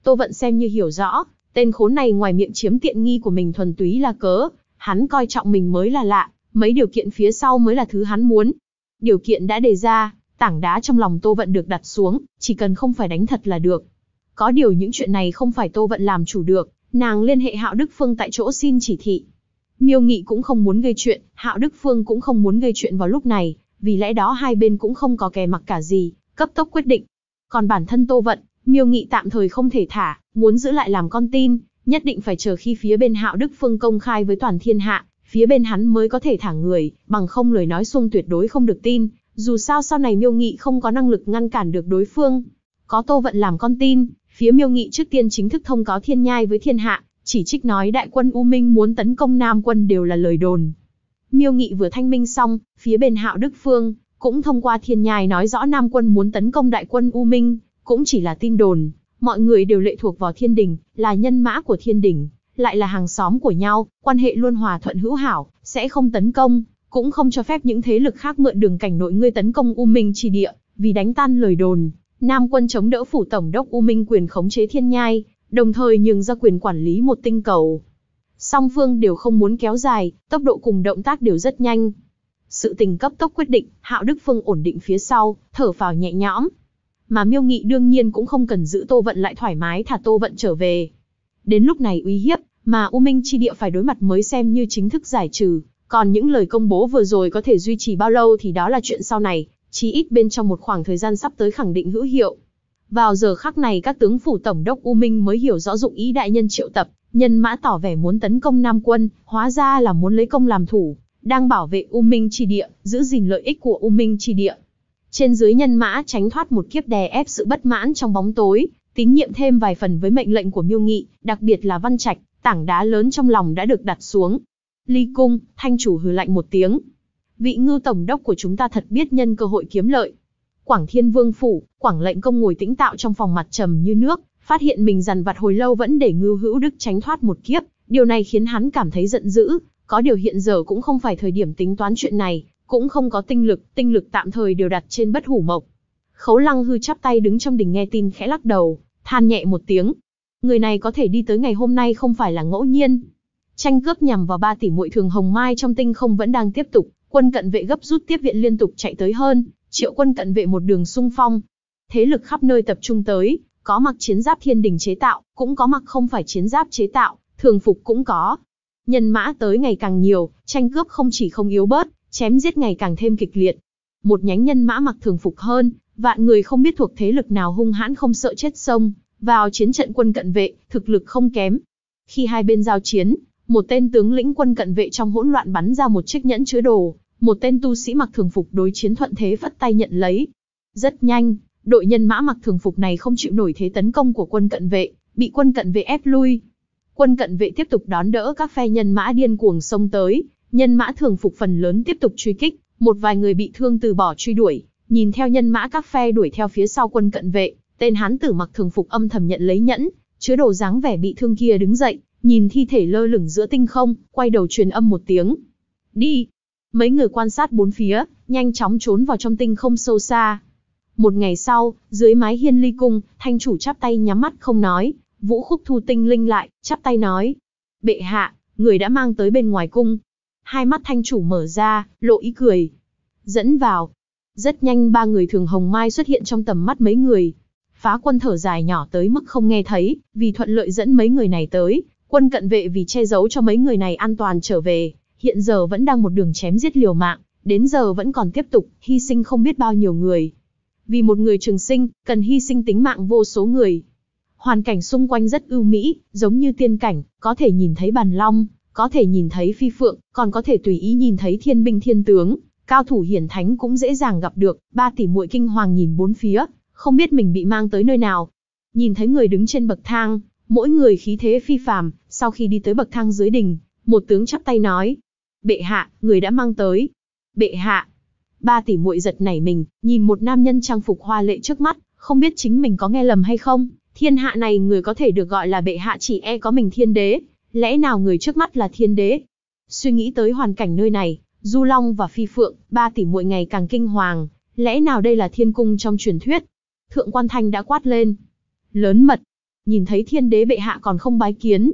Tô Vận xem như hiểu rõ, tên khốn này ngoài miệng chiếm tiện nghi của mình thuần túy là cớ, hắn coi trọng mình mới là lạ, mấy điều kiện phía sau mới là thứ hắn muốn. Điều kiện đã đề ra, tảng đá trong lòng Tô Vận được đặt xuống, chỉ cần không phải đánh thật là được. Có điều những chuyện này không phải Tô Vận làm chủ được, nàng liên hệ Hạo Đức Phương tại chỗ xin chỉ thị. Miêu Nghị cũng không muốn gây chuyện, Hạo Đức Phương cũng không muốn gây chuyện vào lúc này, vì lẽ đó hai bên cũng không có kè mặc cả gì, cấp tốc quyết định. Còn bản thân Tô Vận, Miêu Nghị tạm thời không thể thả, muốn giữ lại làm con tin, nhất định phải chờ khi phía bên Hạo Đức Phương công khai với toàn thiên hạ, phía bên hắn mới có thể thả người, bằng không lời nói xung tuyệt đối không được tin, dù sao sau này Miêu Nghị không có năng lực ngăn cản được đối phương. Có Tô Vận làm con tin, phía Miêu Nghị trước tiên chính thức thông cáo thiên nhai với thiên hạ, chỉ trích nói đại quân U Minh muốn tấn công Nam quân đều là lời đồn, Miêu Nghị vừa thanh minh xong, phía bên Hạo Đức Phương cũng thông qua thiên nhai nói rõ Nam quân muốn tấn công đại quân U Minh, cũng chỉ là tin đồn, mọi người đều lệ thuộc vào Thiên Đình, là nhân mã của Thiên Đình, lại là hàng xóm của nhau, quan hệ luôn hòa thuận hữu hảo, sẽ không tấn công, cũng không cho phép những thế lực khác mượn đường cảnh nội ngươi tấn công U Minh chỉ địa, vì đánh tan lời đồn, Nam quân chống đỡ phủ tổng đốc U Minh quyền khống chế thiên nhai, đồng thời nhường ra quyền quản lý một tinh cầu. Song phương đều không muốn kéo dài, tốc độ cùng động tác đều rất nhanh. Sự tình cấp tốc quyết định, Hạo Đức Phương ổn định phía sau, thở vào nhẹ nhõm. Mà Miêu Nghị đương nhiên cũng không cần giữ Tô Vận lại thoải mái thả Tô Vận trở về. Đến lúc này uy hiếp, mà U Minh chi địa phải đối mặt mới xem như chính thức giải trừ, còn những lời công bố vừa rồi có thể duy trì bao lâu thì đó là chuyện sau này, chí ít bên trong một khoảng thời gian sắp tới khẳng định hữu hiệu. Vào giờ khắc này các tướng phủ tổng đốc U Minh mới hiểu rõ dụng ý đại nhân triệu tập, nhân mã tỏ vẻ muốn tấn công Nam quân, hóa ra là muốn lấy công làm thủ, đang bảo vệ U Minh Chi Địa, giữ gìn lợi ích của U Minh Chi Địa. Trên dưới nhân mã tránh thoát một kiếp đè ép sự bất mãn trong bóng tối, tín nhiệm thêm vài phần với mệnh lệnh của Miêu Nghị, đặc biệt là Văn Trạch, tảng đá lớn trong lòng đã được đặt xuống. Ly Cung, thanh chủ hừ lạnh một tiếng. Vị ngư tổng đốc của chúng ta thật biết nhân cơ hội kiếm lợi. Quảng Thiên Vương phủ, Quảng lệnh công ngồi tĩnh tạo trong phòng mặt trầm như nước, phát hiện mình dằn vặt hồi lâu vẫn để Ngưu Hữu Đức tránh thoát một kiếp, điều này khiến hắn cảm thấy giận dữ, có điều hiện giờ cũng không phải thời điểm tính toán chuyện này, cũng không có tinh lực, tinh lực tạm thời đều đặt trên bất hủ mộc. Khấu Lăng Hư chắp tay đứng trong đỉnh nghe tin khẽ lắc đầu, than nhẹ một tiếng. Người này có thể đi tới ngày hôm nay không phải là ngẫu nhiên. Tranh cướp nhằm vào ba tỷ muội thường hồng mai trong tinh không vẫn đang tiếp tục, quân cận vệ gấp rút tiếp viện liên tục chạy tới hơn, triệu quân cận vệ một đường sung phong. Thế lực khắp nơi tập trung tới, có mặc chiến giáp thiên đình chế tạo, cũng có mặc không phải chiến giáp chế tạo, thường phục cũng có. Nhân mã tới ngày càng nhiều, tranh cướp không chỉ không yếu bớt, chém giết ngày càng thêm kịch liệt. Một nhánh nhân mã mặc thường phục hơn, vạn người không biết thuộc thế lực nào hung hãn không sợ chết sông, vào chiến trận quân cận vệ, thực lực không kém. Khi hai bên giao chiến, một tên tướng lĩnh quân cận vệ trong hỗn loạn bắn ra một chiếc nhẫn chứa đồ, một tên tu sĩ mặc thường phục đối chiến thuận thế vất tay nhận lấy. Rất nhanh, đội nhân mã mặc thường phục này không chịu nổi thế tấn công của quân cận vệ, bị quân cận vệ ép lui. Quân cận vệ tiếp tục đón đỡ các phe nhân mã điên cuồng xông tới, nhân mã thường phục phần lớn tiếp tục truy kích, một vài người bị thương từ bỏ truy đuổi, nhìn theo nhân mã các phe đuổi theo phía sau quân cận vệ, tên hán tử mặc thường phục âm thầm nhận lấy nhẫn, chứa đồ dáng vẻ bị thương kia đứng dậy, nhìn thi thể lơ lửng giữa tinh không, quay đầu truyền âm một tiếng. Đi! Mấy người quan sát bốn phía, nhanh chóng trốn vào trong tinh không sâu xa. Một ngày sau, dưới mái hiên ly cung, thanh chủ chắp tay nhắm mắt không nói, vũ khúc thu tinh linh lại, chắp tay nói. Bệ hạ, người đã mang tới bên ngoài cung. Hai mắt thanh chủ mở ra, lộ ý cười. Dẫn vào. Rất nhanh ba người thường hồng mai xuất hiện trong tầm mắt mấy người. Phá quân thở dài nhỏ tới mức không nghe thấy, vì thuận lợi dẫn mấy người này tới. Quân cận vệ vì che giấu cho mấy người này an toàn trở về, hiện giờ vẫn đang một đường chém giết liều mạng, đến giờ vẫn còn tiếp tục, hy sinh không biết bao nhiêu người. Vì một người trường sinh, cần hy sinh tính mạng vô số người. Hoàn cảnh xung quanh rất ưu mỹ, giống như tiên cảnh, có thể nhìn thấy bàn long, có thể nhìn thấy phi phượng, còn có thể tùy ý nhìn thấy thiên binh thiên tướng. Cao thủ hiển thánh cũng dễ dàng gặp được, ba tỷ muội kinh hoàng nhìn bốn phía, không biết mình bị mang tới nơi nào. Nhìn thấy người đứng trên bậc thang, mỗi người khí thế phi phàm, sau khi đi tới bậc thang dưới đình, một tướng chắp tay nói. Bệ hạ, người đã mang tới. Bệ hạ, Ba tỷ muội giật nảy mình, nhìn một nam nhân trang phục hoa lệ trước mắt, không biết chính mình có nghe lầm hay không. Thiên hạ này người có thể được gọi là bệ hạ chỉ e có mình thiên đế, lẽ nào người trước mắt là thiên đế? Suy nghĩ tới hoàn cảnh nơi này, Du Long và Phi Phượng, ba tỷ muội ngày càng kinh hoàng, lẽ nào đây là thiên cung trong truyền thuyết? Thượng quan thanh đã quát lên. Lớn mật, nhìn thấy thiên đế bệ hạ còn không bái kiến.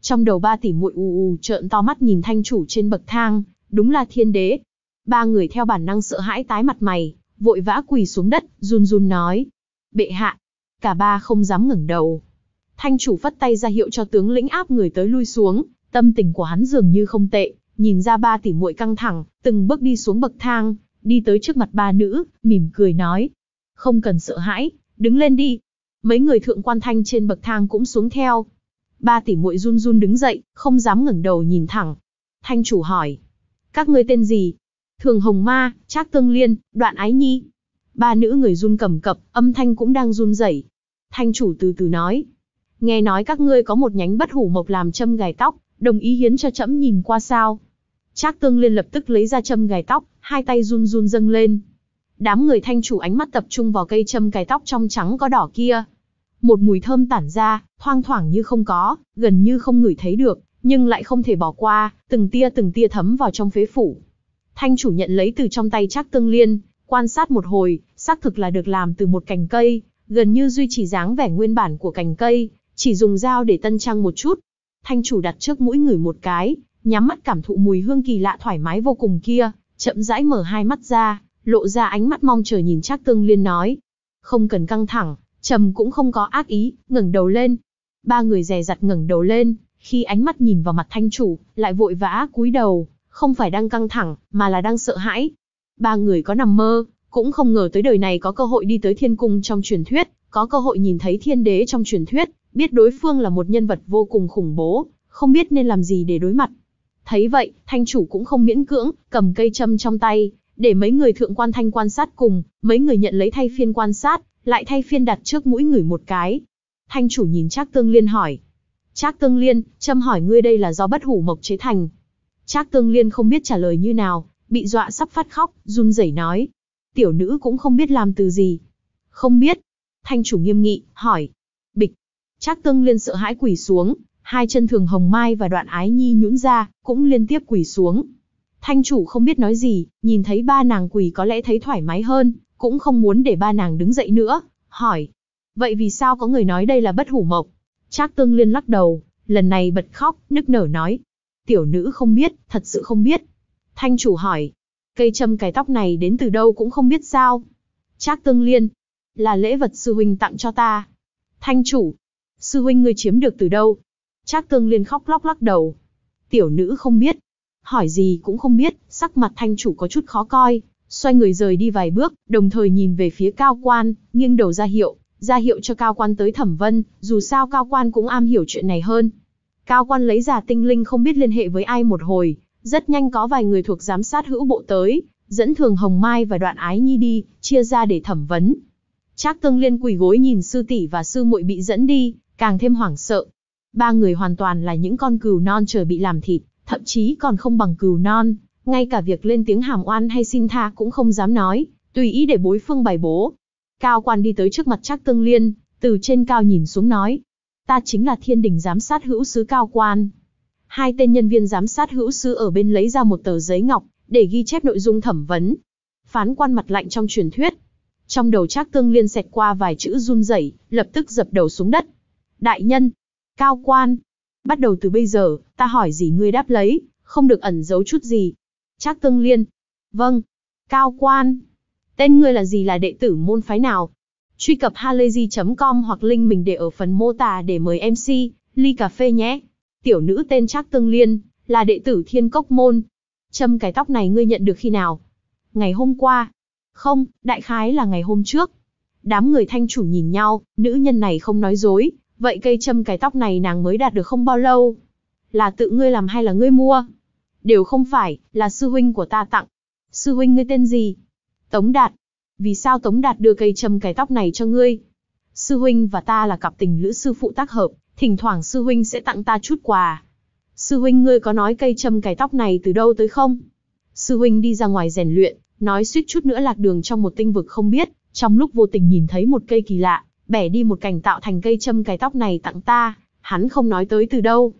Trong đầu ba tỷ muội ù ù trợn to mắt nhìn thanh chủ trên bậc thang, đúng là thiên đế, ba người theo bản năng sợ hãi tái mặt mày, vội vã quỳ xuống đất, run run nói. Bệ hạ, cả ba không dám ngẩng đầu. Thanh chủ phất tay ra hiệu cho tướng lĩnh áp người tới lui xuống, tâm tình của hắn dường như không tệ, nhìn ra ba tỷ muội căng thẳng, từng bước đi xuống bậc thang, đi tới trước mặt ba nữ, mỉm cười nói. Không cần sợ hãi, đứng lên đi. Mấy người thượng quan thanh trên bậc thang cũng xuống theo. Ba tỷ muội run run đứng dậy, không dám ngẩng đầu nhìn thẳng. Thanh chủ hỏi, các ngươi tên gì? Thường Hồng Ma, Trác Tương Liên, Đoạn Ái Nhi. Ba nữ người run cầm cập, âm thanh cũng đang run rẩy. Thanh chủ từ từ nói. Nghe nói các ngươi có một nhánh bất hủ mộc làm châm gài tóc, đồng ý hiến cho trẫm nhìn qua sao. Trác Tương Liên lập tức lấy ra châm gài tóc, hai tay run run dâng lên. Đám người thanh chủ ánh mắt tập trung vào cây châm gài tóc trong trắng có đỏ kia. Một mùi thơm tản ra, thoang thoảng như không có, gần như không ngửi thấy được, nhưng lại không thể bỏ qua, từng tia từng tia thấm vào trong phế phủ. Thanh chủ nhận lấy từ trong tay Trác Tương Liên, quan sát một hồi, xác thực là được làm từ một cành cây, gần như duy trì dáng vẻ nguyên bản của cành cây, chỉ dùng dao để tân trang một chút. Thanh chủ đặt trước mũi người một cái, nhắm mắt cảm thụ mùi hương kỳ lạ thoải mái vô cùng kia, chậm rãi mở hai mắt ra, lộ ra ánh mắt mong chờ nhìn Trác Tương Liên nói: "Không cần căng thẳng, trầm cũng không có ác ý." Ngẩng đầu lên. Ba người dè dặt ngẩng đầu lên, khi ánh mắt nhìn vào mặt thanh chủ, lại vội vã cúi đầu, không phải đang căng thẳng, mà là đang sợ hãi. Ba người có nằm mơ, cũng không ngờ tới đời này có cơ hội đi tới thiên cung trong truyền thuyết, có cơ hội nhìn thấy thiên đế trong truyền thuyết, biết đối phương là một nhân vật vô cùng khủng bố, không biết nên làm gì để đối mặt. Thấy vậy, thanh chủ cũng không miễn cưỡng, cầm cây châm trong tay, để mấy người thượng quan thanh quan sát cùng, mấy người nhận lấy thay phiên quan sát, lại thay phiên đặt trước mũi người một cái. Thanh chủ nhìn Trác Tương Liên hỏi. Trác Tương Liên, châm hỏi ngươi đây là do bất hủ mộc chế thành, Trác Tương Liên không biết trả lời như nào, bị dọa sắp phát khóc, run rẩy nói. Tiểu nữ cũng không biết làm từ gì. Không biết. Thanh chủ nghiêm nghị, hỏi. Bịch. Trác Tương Liên sợ hãi quỳ xuống, hai chân thường hồng mai và đoạn ái nhi nhũn ra, cũng liên tiếp quỳ xuống. Thanh chủ không biết nói gì, nhìn thấy ba nàng quỳ có lẽ thấy thoải mái hơn, cũng không muốn để ba nàng đứng dậy nữa, hỏi. Vậy vì sao có người nói đây là bất hủ mộc? Trác Tương Liên lắc đầu, lần này bật khóc, nức nở nói, tiểu nữ không biết, thật sự không biết. Thanh chủ hỏi, cây châm cài tóc này đến từ đâu cũng không biết sao. Trác tương liên, là lễ vật sư huynh tặng cho ta. Thanh chủ, sư huynh ngươi chiếm được từ đâu? Trác tương liên khóc lóc lắc đầu. Tiểu nữ không biết, hỏi gì cũng không biết, sắc mặt thanh chủ có chút khó coi, xoay người rời đi vài bước, đồng thời nhìn về phía cao quan, nghiêng đầu ra hiệu, ra hiệu cho cao quan tới thẩm vân, dù sao cao quan cũng am hiểu chuyện này hơn, Cao quan lấy giả tinh linh không biết liên hệ với ai một hồi, rất nhanh có vài người thuộc giám sát hữu bộ tới, dẫn thường Hồng Mai và đoạn ái nhi đi, chia ra để thẩm vấn. Trác Tương Liên quỳ gối nhìn sư tỷ và sư muội bị dẫn đi, càng thêm hoảng sợ. Ba người hoàn toàn là những con cừu non chờ bị làm thịt, thậm chí còn không bằng cừu non, ngay cả việc lên tiếng hàm oan hay xin tha cũng không dám nói, tùy ý để bối phương bày bố. Cao quan đi tới trước mặt Trác Tương Liên, từ trên cao nhìn xuống nói, ta chính là thiên đình giám sát hữu sứ cao quan. Hai tên nhân viên giám sát hữu sứ ở bên lấy ra một tờ giấy ngọc, để ghi chép nội dung thẩm vấn. Phán quan mặt lạnh trong truyền thuyết. Trong đầu Trác Tương Liên xẹt qua vài chữ run rẩy, lập tức dập đầu xuống đất. Đại nhân, cao quan, bắt đầu từ bây giờ, ta hỏi gì ngươi đáp lấy, không được ẩn giấu chút gì. Trác Tương Liên, vâng, cao quan, tên ngươi là gì là đệ tử môn phái nào, Truy cập halayzi.com hoặc link mình để ở phần mô tả để mời MC, ly cà phê nhé. Tiểu nữ tên Trác Tương Liên, là đệ tử Thiên Cốc Môn. Châm cái tóc này ngươi nhận được khi nào? Ngày hôm qua. Không, đại khái là ngày hôm trước. Đám người thanh chủ nhìn nhau, nữ nhân này không nói dối, vậy cây châm cái tóc này nàng mới đạt được không bao lâu. Là tự ngươi làm hay là ngươi mua? Đều không phải, là sư huynh của ta tặng. Sư huynh ngươi tên gì? Tống Đạt, vì sao Tống Đạt đưa cây châm cái tóc này cho ngươi? Sư huynh và ta là cặp tình lữ sư phụ tác hợp, thỉnh thoảng sư huynh sẽ tặng ta chút quà. Sư huynh ngươi có nói cây châm cái tóc này từ đâu tới không? Sư huynh đi ra ngoài rèn luyện, nói suýt chút nữa lạc đường trong một tinh vực không biết, trong lúc vô tình nhìn thấy một cây kỳ lạ, bẻ đi một cành tạo thành cây châm cái tóc này tặng ta, hắn không nói tới từ đâu.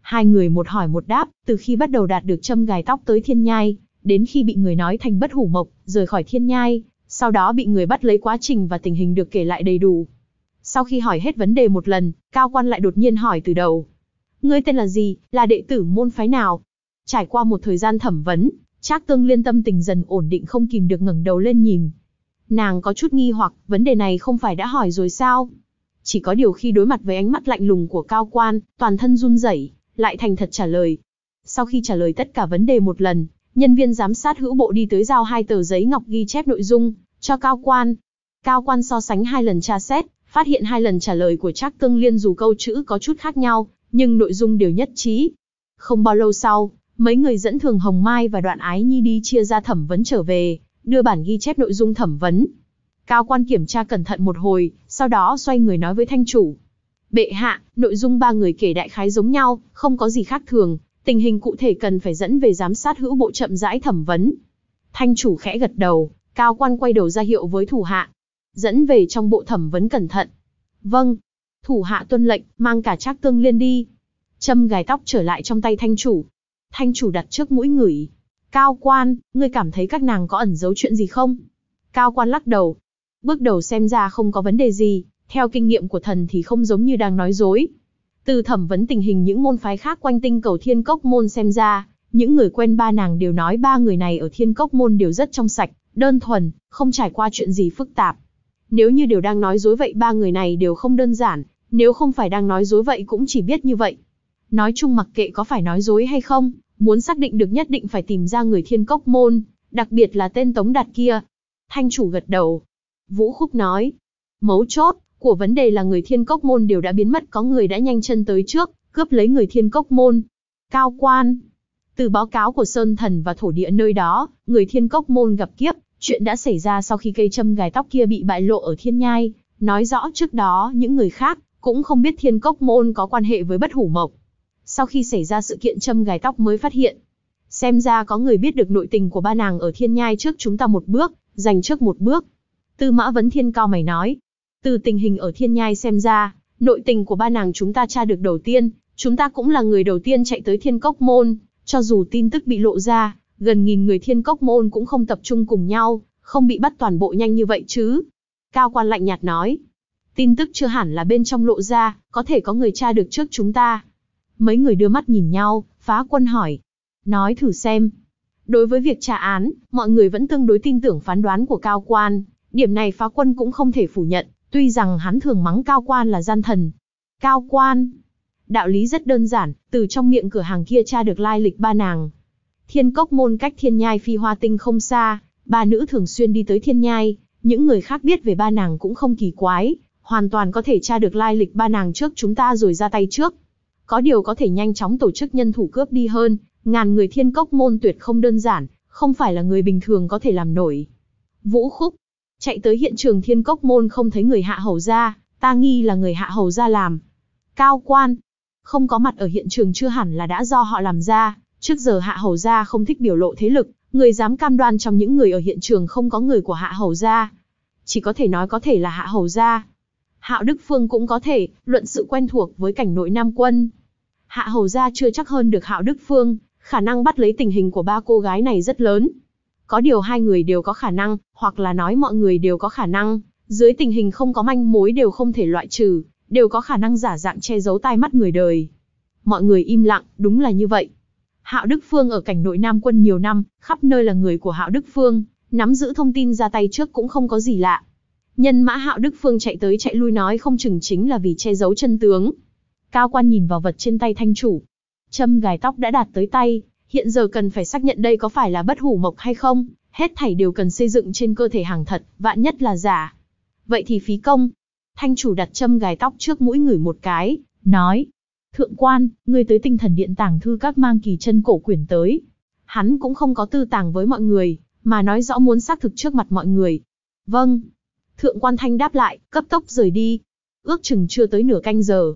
Hai người một hỏi một đáp, từ khi bắt đầu đạt được châm gài tóc tới thiên nhai, đến khi bị người nói thành bất hủ mộc, rời khỏi thiên nhai, sau đó bị người bắt lấy quá trình và tình hình được kể lại đầy đủ. Sau khi hỏi hết vấn đề một lần, cao quan lại đột nhiên hỏi từ đầu. Ngươi tên là gì, là đệ tử môn phái nào? Trải qua một thời gian thẩm vấn, Trác Tương Liên tâm tình dần ổn định không kìm được ngẩng đầu lên nhìn. Nàng có chút nghi hoặc, vấn đề này không phải đã hỏi rồi sao? Chỉ có điều khi đối mặt với ánh mắt lạnh lùng của cao quan, toàn thân run rẩy, lại thành thật trả lời. Sau khi trả lời tất cả vấn đề một lần, nhân viên giám sát hữu bộ đi tới giao hai tờ giấy ngọc ghi chép nội dung, cho cao quan. Cao quan so sánh hai lần tra xét, phát hiện hai lần trả lời của Trác Tương Liên dù câu chữ có chút khác nhau, nhưng nội dung đều nhất trí. Không bao lâu sau, mấy người dẫn Thường Hồng Mai và Đoạn Ái Nhi đi chia ra thẩm vấn trở về, đưa bản ghi chép nội dung thẩm vấn. Cao quan kiểm tra cẩn thận một hồi, sau đó xoay người nói với thanh chủ. Bệ hạ, nội dung ba người kể đại khái giống nhau, không có gì khác thường, tình hình cụ thể cần phải dẫn về giám sát hữu bộ chậm rãi thẩm vấn. Thanh chủ khẽ gật đầu, Cao quan quay đầu ra hiệu với thủ hạ, dẫn về trong bộ thẩm vấn cẩn thận. Vâng, thủ hạ tuân lệnh, mang cả trác tương liên đi. Châm gài tóc trở lại trong tay thanh chủ. Thanh chủ đặt trước mũi ngửi. Cao quan, ngươi cảm thấy các nàng có ẩn giấu chuyện gì không? Cao quan lắc đầu. Bước đầu xem ra không có vấn đề gì, theo kinh nghiệm của thần thì không giống như đang nói dối. Từ thẩm vấn tình hình những môn phái khác quanh tinh cầu thiên cốc môn xem ra, những người quen ba nàng đều nói ba người này ở thiên cốc môn đều rất trong sạch, đơn thuần, không trải qua chuyện gì phức tạp. Nếu như đều đang nói dối vậy ba người này đều không đơn giản, nếu không phải đang nói dối vậy cũng chỉ biết như vậy. Nói chung mặc kệ có phải nói dối hay không, muốn xác định được nhất định phải tìm ra người thiên cốc môn, đặc biệt là tên Tống Đạt kia. Thanh chủ gật đầu. Vũ Khúc nói, mấu chốt của vấn đề là người thiên cốc môn đều đã biến mất có người đã nhanh chân tới trước, cướp lấy người thiên cốc môn. Cao quan. Từ báo cáo của Sơn Thần và thổ địa nơi đó, người thiên cốc môn gặp kiếp, Chuyện đã xảy ra sau khi cây châm gài tóc kia bị bại lộ ở thiên nhai, nói rõ trước đó những người khác cũng không biết thiên cốc môn có quan hệ với bất hủ mộc. Sau khi xảy ra sự kiện châm gài tóc mới phát hiện, xem ra có người biết được nội tình của ba nàng ở thiên nhai trước chúng ta một bước, giành trước một bước. Tư mã vấn thiên cao mày nói, từ tình hình ở thiên nhai xem ra, nội tình của ba nàng chúng ta tra được đầu tiên, chúng ta cũng là người đầu tiên chạy tới thiên cốc môn, cho dù tin tức bị lộ ra, gần nghìn người thiên cốc môn cũng không tập trung cùng nhau, không bị bắt toàn bộ nhanh như vậy chứ. Cao quan lạnh nhạt nói, tin tức chưa hẳn là bên trong lộ ra, có thể có người tra được trước chúng ta. Mấy người đưa mắt nhìn nhau, phá quân hỏi, nói thử xem. Đối với việc tra án, mọi người vẫn tương đối tin tưởng phán đoán của cao quan, điểm này phá quân cũng không thể phủ nhận, tuy rằng hắn thường mắng cao quan là gian thần. Cao quan, đạo lý rất đơn giản, từ trong miệng cửa hàng kia tra được lai lịch ba nàng, Thiên Cốc Môn cách Thiên Nhai Phi Hoa Tinh không xa, ba nữ thường xuyên đi tới Thiên Nhai, những người khác biết về ba nàng cũng không kỳ quái, hoàn toàn có thể tra được lai lịch ba nàng trước chúng ta rồi ra tay trước. Có điều có thể nhanh chóng tổ chức nhân thủ cướp đi hơn, ngàn người Thiên Cốc Môn tuyệt không đơn giản, không phải là người bình thường có thể làm nổi. Vũ Khúc chạy tới hiện trường Thiên Cốc Môn không thấy người hạ hầu ra, ta nghi là người hạ hầu ra làm. Cao quan, không có mặt ở hiện trường chưa hẳn là đã do họ làm ra, Trước giờ Hạ Hầu Gia không thích biểu lộ thế lực, người dám cam đoan trong những người ở hiện trường không có người của Hạ Hầu Gia. Chỉ có thể nói có thể là Hạ Hầu Gia. Hạo Đức Phương cũng có thể, luận sự quen thuộc với cảnh nội Nam Quân. Hạ Hầu Gia chưa chắc hơn được Hạo Đức Phương, khả năng bắt lấy tình hình của ba cô gái này rất lớn. Có điều hai người đều có khả năng, hoặc là nói mọi người đều có khả năng, dưới tình hình không có manh mối đều không thể loại trừ, đều có khả năng giả dạng che giấu tai mắt người đời. Mọi người im lặng, đúng là như vậy. Hạo Đức Phương ở cảnh nội Nam quân nhiều năm, khắp nơi là người của Hạo Đức Phương, nắm giữ thông tin ra tay trước cũng không có gì lạ. Nhân mã Hạo Đức Phương chạy tới chạy lui nói không chừng chính là vì che giấu chân tướng. Cao quan nhìn vào vật trên tay thanh chủ. Châm gài tóc đã đạt tới tay, hiện giờ cần phải xác nhận đây có phải là bất hủ mộc hay không, hết thảy đều cần xây dựng trên cơ thể hàng thật, vạn nhất là giả. Vậy thì phí công. Thanh chủ đặt châm gài tóc trước mũi người một cái, nói, Thượng quan, ngươi tới tinh thần điện tàng thư các mang kỳ chân cổ quyển tới. Hắn cũng không có tư tàng với mọi người, mà nói rõ muốn xác thực trước mặt mọi người. Vâng. Thượng quan thanh đáp lại, cấp tốc rời đi. Ước chừng chưa tới nửa canh giờ.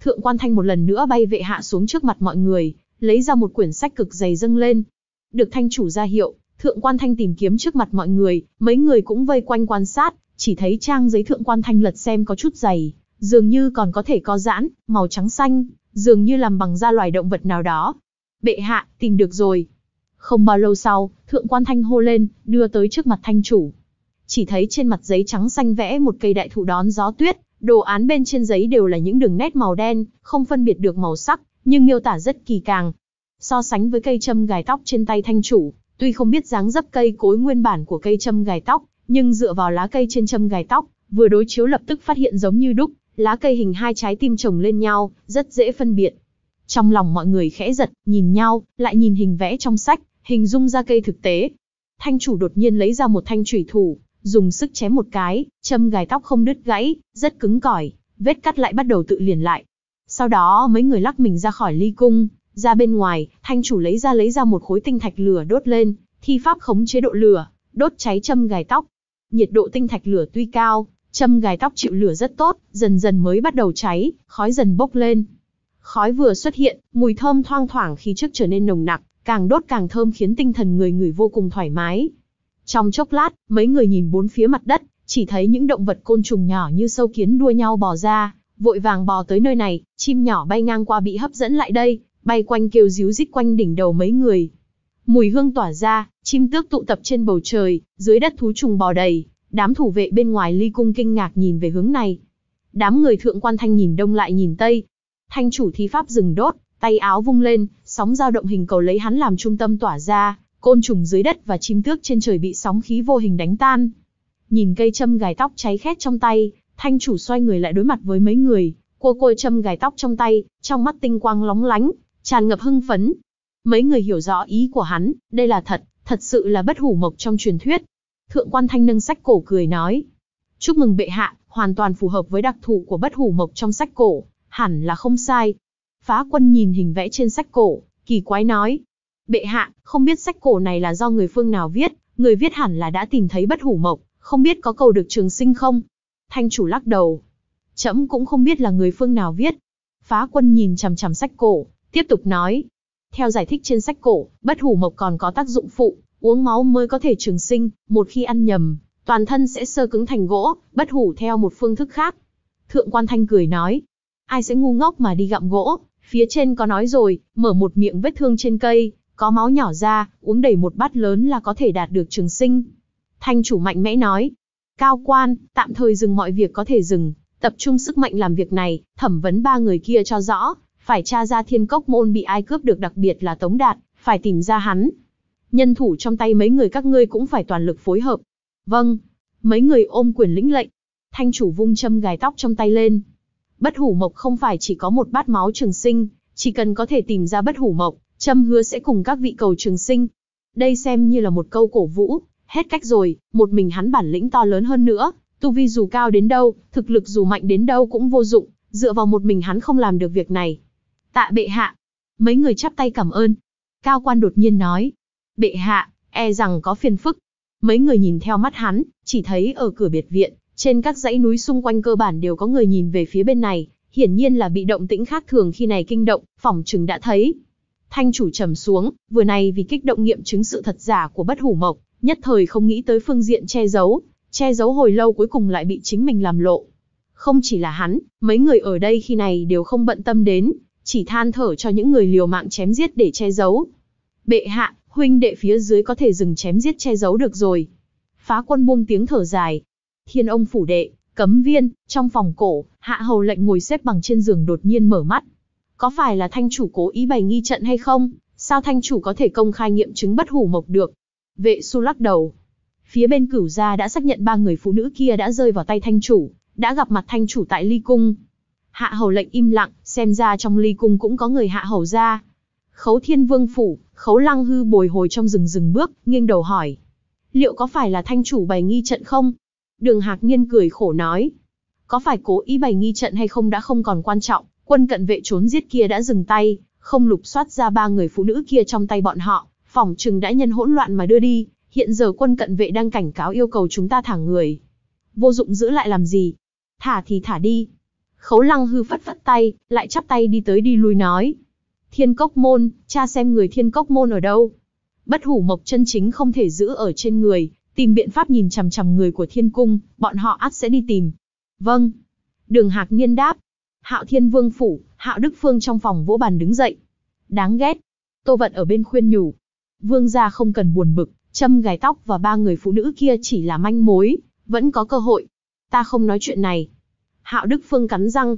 Thượng quan thanh một lần nữa bay vệ hạ xuống trước mặt mọi người, lấy ra một quyển sách cực dày dâng lên. Được thanh chủ ra hiệu, thượng quan thanh tìm kiếm trước mặt mọi người, mấy người cũng vây quanh quan sát, chỉ thấy trang giấy thượng quan thanh lật xem có chút dày, dường như còn có thể có giãn, màu trắng xanh, dường như làm bằng da loài động vật nào đó. Bệ hạ, tìm được rồi. Không bao lâu sau, thượng quan thanh hô lên, đưa tới trước mặt thanh chủ. Chỉ thấy trên mặt giấy trắng xanh vẽ một cây đại thụ đón gió tuyết, đồ án bên trên giấy đều là những đường nét màu đen, không phân biệt được màu sắc, nhưng miêu tả rất kỳ càng. So sánh với cây châm gài tóc trên tay thanh chủ, tuy không biết dáng dấp cây cối nguyên bản của cây châm gài tóc, nhưng dựa vào lá cây trên châm gài tóc, vừa đối chiếu lập tức phát hiện giống như đúc, lá cây hình hai trái tim chồng lên nhau, rất dễ phân biệt. Trong lòng mọi người khẽ giật, nhìn nhau, lại nhìn hình vẽ trong sách, hình dung ra cây thực tế. Thanh chủ đột nhiên lấy ra một thanh chủy thủ, dùng sức chém một cái, châm gài tóc không đứt gãy, rất cứng cỏi, vết cắt lại bắt đầu tự liền lại. Sau đó mấy người lắc mình ra khỏi ly cung, ra bên ngoài, thanh chủ lấy ra lấy ra một khối tinh thạch lửa đốt lên, thi pháp khống chế độ lửa, đốt cháy châm gài tóc. Nhiệt độ tinh thạch lửa tuy cao, Châm gài tóc chịu lửa rất tốt, dần dần mới bắt đầu cháy, khói dần bốc lên. Khói vừa xuất hiện, mùi thơm thoang thoảng khí trước trở nên nồng nặc, càng đốt càng thơm khiến tinh thần người người vô cùng thoải mái. Trong chốc lát, mấy người nhìn bốn phía mặt đất, chỉ thấy những động vật côn trùng nhỏ như sâu kiến đua nhau bò ra, vội vàng bò tới nơi này, chim nhỏ bay ngang qua bị hấp dẫn lại đây, bay quanh kêu ríu rít quanh đỉnh đầu mấy người. Mùi hương tỏa ra, chim tước tụ tập trên bầu trời, dưới đất thú trùng bò đầy, Đám thủ vệ bên ngoài ly cung kinh ngạc nhìn về hướng này. Đám người thượng quan thanh nhìn đông lại nhìn tây. Thanh chủ thi pháp dừng đốt, tay áo vung lên, sóng dao động hình cầu lấy hắn làm trung tâm tỏa ra, côn trùng dưới đất và chim tước trên trời bị sóng khí vô hình đánh tan. Nhìn cây châm gài tóc cháy khét trong tay, thanh chủ xoay người lại đối mặt với mấy người, cô côi châm gài tóc trong tay, trong mắt tinh quang lóng lánh, tràn ngập hưng phấn. Mấy người hiểu rõ ý của hắn, đây là thật, thật sự là bất hủ mộc trong truyền thuyết, Thượng quan thanh nâng sách cổ cười nói. Chúc mừng bệ hạ, hoàn toàn phù hợp với đặc thù của bất hủ mộc trong sách cổ, hẳn là không sai. Phá quân nhìn hình vẽ trên sách cổ, kỳ quái nói. Bệ hạ, không biết sách cổ này là do người phương nào viết, người viết hẳn là đã tìm thấy bất hủ mộc, không biết có cầu được trường sinh không? Thanh chủ lắc đầu. Trẫm cũng không biết là người phương nào viết. Phá quân nhìn chằm chằm sách cổ, tiếp tục nói. Theo giải thích trên sách cổ, bất hủ mộc còn có tác dụng phụ, Uống máu mới có thể trường sinh, một khi ăn nhầm, toàn thân sẽ sơ cứng thành gỗ, bất hủ theo một phương thức khác. Thượng quan thanh cười nói, ai sẽ ngu ngốc mà đi gặm gỗ, phía trên có nói rồi, mở một miệng vết thương trên cây, có máu nhỏ ra, uống đầy một bát lớn là có thể đạt được trường sinh. Thanh chủ mạnh mẽ nói, cao quan, tạm thời dừng mọi việc có thể dừng, tập trung sức mạnh làm việc này, thẩm vấn ba người kia cho rõ, phải tra ra thiên cốc môn bị ai cướp được đặc biệt là Tống Đạt, phải tìm ra hắn, nhân thủ trong tay mấy người các ngươi cũng phải toàn lực phối hợp. Vâng, mấy người ôm quyền lĩnh lệnh. Thanh chủ vung châm gài tóc trong tay lên. Bất hủ mộc không phải chỉ có một bát máu trường sinh, chỉ cần có thể tìm ra bất hủ mộc, châm hứa sẽ cùng các vị cầu trường sinh. Đây xem như là một câu cổ vũ, hết cách rồi, một mình hắn bản lĩnh to lớn hơn nữa, tu vi dù cao đến đâu, thực lực dù mạnh đến đâu cũng vô dụng, dựa vào một mình hắn không làm được việc này. Tạ bệ hạ, mấy người chắp tay cảm ơn. Cao quan đột nhiên nói, bệ hạ, e rằng có phiền phức. Mấy người nhìn theo mắt hắn, chỉ thấy ở cửa biệt viện, trên các dãy núi xung quanh cơ bản đều có người nhìn về phía bên này, hiển nhiên là bị động tĩnh khác thường khi này kinh động, phòng trừng đã thấy. Thanh chủ trầm xuống, vừa này vì kích động nghiệm chứng sự thật giả của bất hủ mộc, nhất thời không nghĩ tới phương diện che giấu, che giấu hồi lâu cuối cùng lại bị chính mình làm lộ. Không chỉ là hắn, mấy người ở đây khi này đều không bận tâm đến, chỉ than thở cho những người liều mạng chém giết để che giấu. Bệ hạ, huynh đệ phía dưới có thể dừng chém giết che giấu được rồi. Phá quân buông tiếng thở dài. Thiên ông phủ đệ, cấm viên, trong phòng cổ, hạ hầu lệnh ngồi xếp bằng trên giường đột nhiên mở mắt. Có phải là thanh chủ cố ý bày nghi trận hay không? Sao thanh chủ có thể công khai nghiệm chứng bất hủ mộc được? Vệ su lắc đầu. Phía bên cửu gia đã xác nhận ba người phụ nữ kia đã rơi vào tay thanh chủ, đã gặp mặt thanh chủ tại ly cung. Hạ hầu lệnh im lặng, xem ra trong ly cung cũng có người hạ hầu gia. Khấu Thiên Vương phủ, Khấu Lăng Hư bồi hồi trong rừng rừng bước, nghiêng đầu hỏi. Liệu có phải là thanh chủ bày nghi trận không? Đường Hạc Niên cười khổ nói. Có phải cố ý bày nghi trận hay không đã không còn quan trọng, quân cận vệ trốn giết kia đã dừng tay, không lục soát ra ba người phụ nữ kia trong tay bọn họ, phòng trừng đã nhân hỗn loạn mà đưa đi, hiện giờ quân cận vệ đang cảnh cáo yêu cầu chúng ta thả người. Vô dụng giữ lại làm gì? Thả thì thả đi. Khấu lăng hư phất phất tay, lại chắp tay đi tới đi lui nói, Thiên Cốc Môn, cha xem người Thiên Cốc Môn ở đâu. Bất hủ mộc chân chính không thể giữ ở trên người, tìm biện pháp nhìn chằm chằm người của Thiên Cung, bọn họ ắt sẽ đi tìm. Vâng. Đường Hạc Niên đáp. Hạo Thiên Vương Phủ, Hạo Đức Phương trong phòng vỗ bàn đứng dậy. Đáng ghét. Tô Vận ở bên khuyên nhủ. Vương gia không cần buồn bực, châm gài tóc và ba người phụ nữ kia chỉ là manh mối, vẫn có cơ hội. Ta không nói chuyện này. Hạo Đức Phương cắn răng.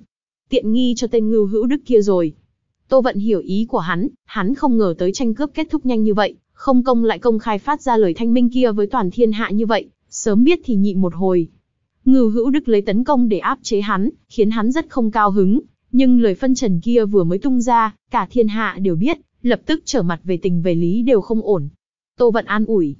Tiện nghi cho tên ngưu hữu đức kia rồi. Tô Vận hiểu ý của hắn, hắn không ngờ tới tranh cướp kết thúc nhanh như vậy, không công lại công khai phát ra lời thanh minh kia với toàn thiên hạ như vậy, sớm biết thì nhịn một hồi. Ngưu hữu đức lấy tấn công để áp chế hắn, khiến hắn rất không cao hứng, nhưng lời phân trần kia vừa mới tung ra, cả thiên hạ đều biết, lập tức trở mặt về tình về lý đều không ổn. Tô Vận an ủi.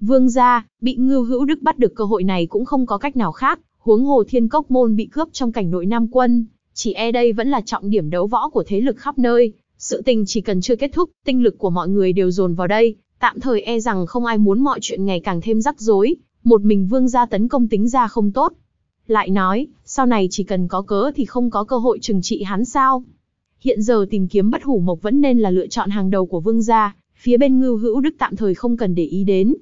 Vương gia, bị Ngưu hữu đức bắt được cơ hội này cũng không có cách nào khác, huống hồ thiên cốc môn bị cướp trong cảnh nội Nam quân, chỉ e đây vẫn là trọng điểm đấu võ của thế lực khắp nơi, sự tình chỉ cần chưa kết thúc, tinh lực của mọi người đều dồn vào đây, tạm thời e rằng không ai muốn mọi chuyện ngày càng thêm rắc rối, một mình vương gia tấn công tính ra không tốt. Lại nói, sau này chỉ cần có cớ thì không có cơ hội trừng trị hắn sao. Hiện giờ tìm kiếm bất hủ mộc vẫn nên là lựa chọn hàng đầu của vương gia, phía bên ngưu hữu đức tạm thời không cần để ý đến.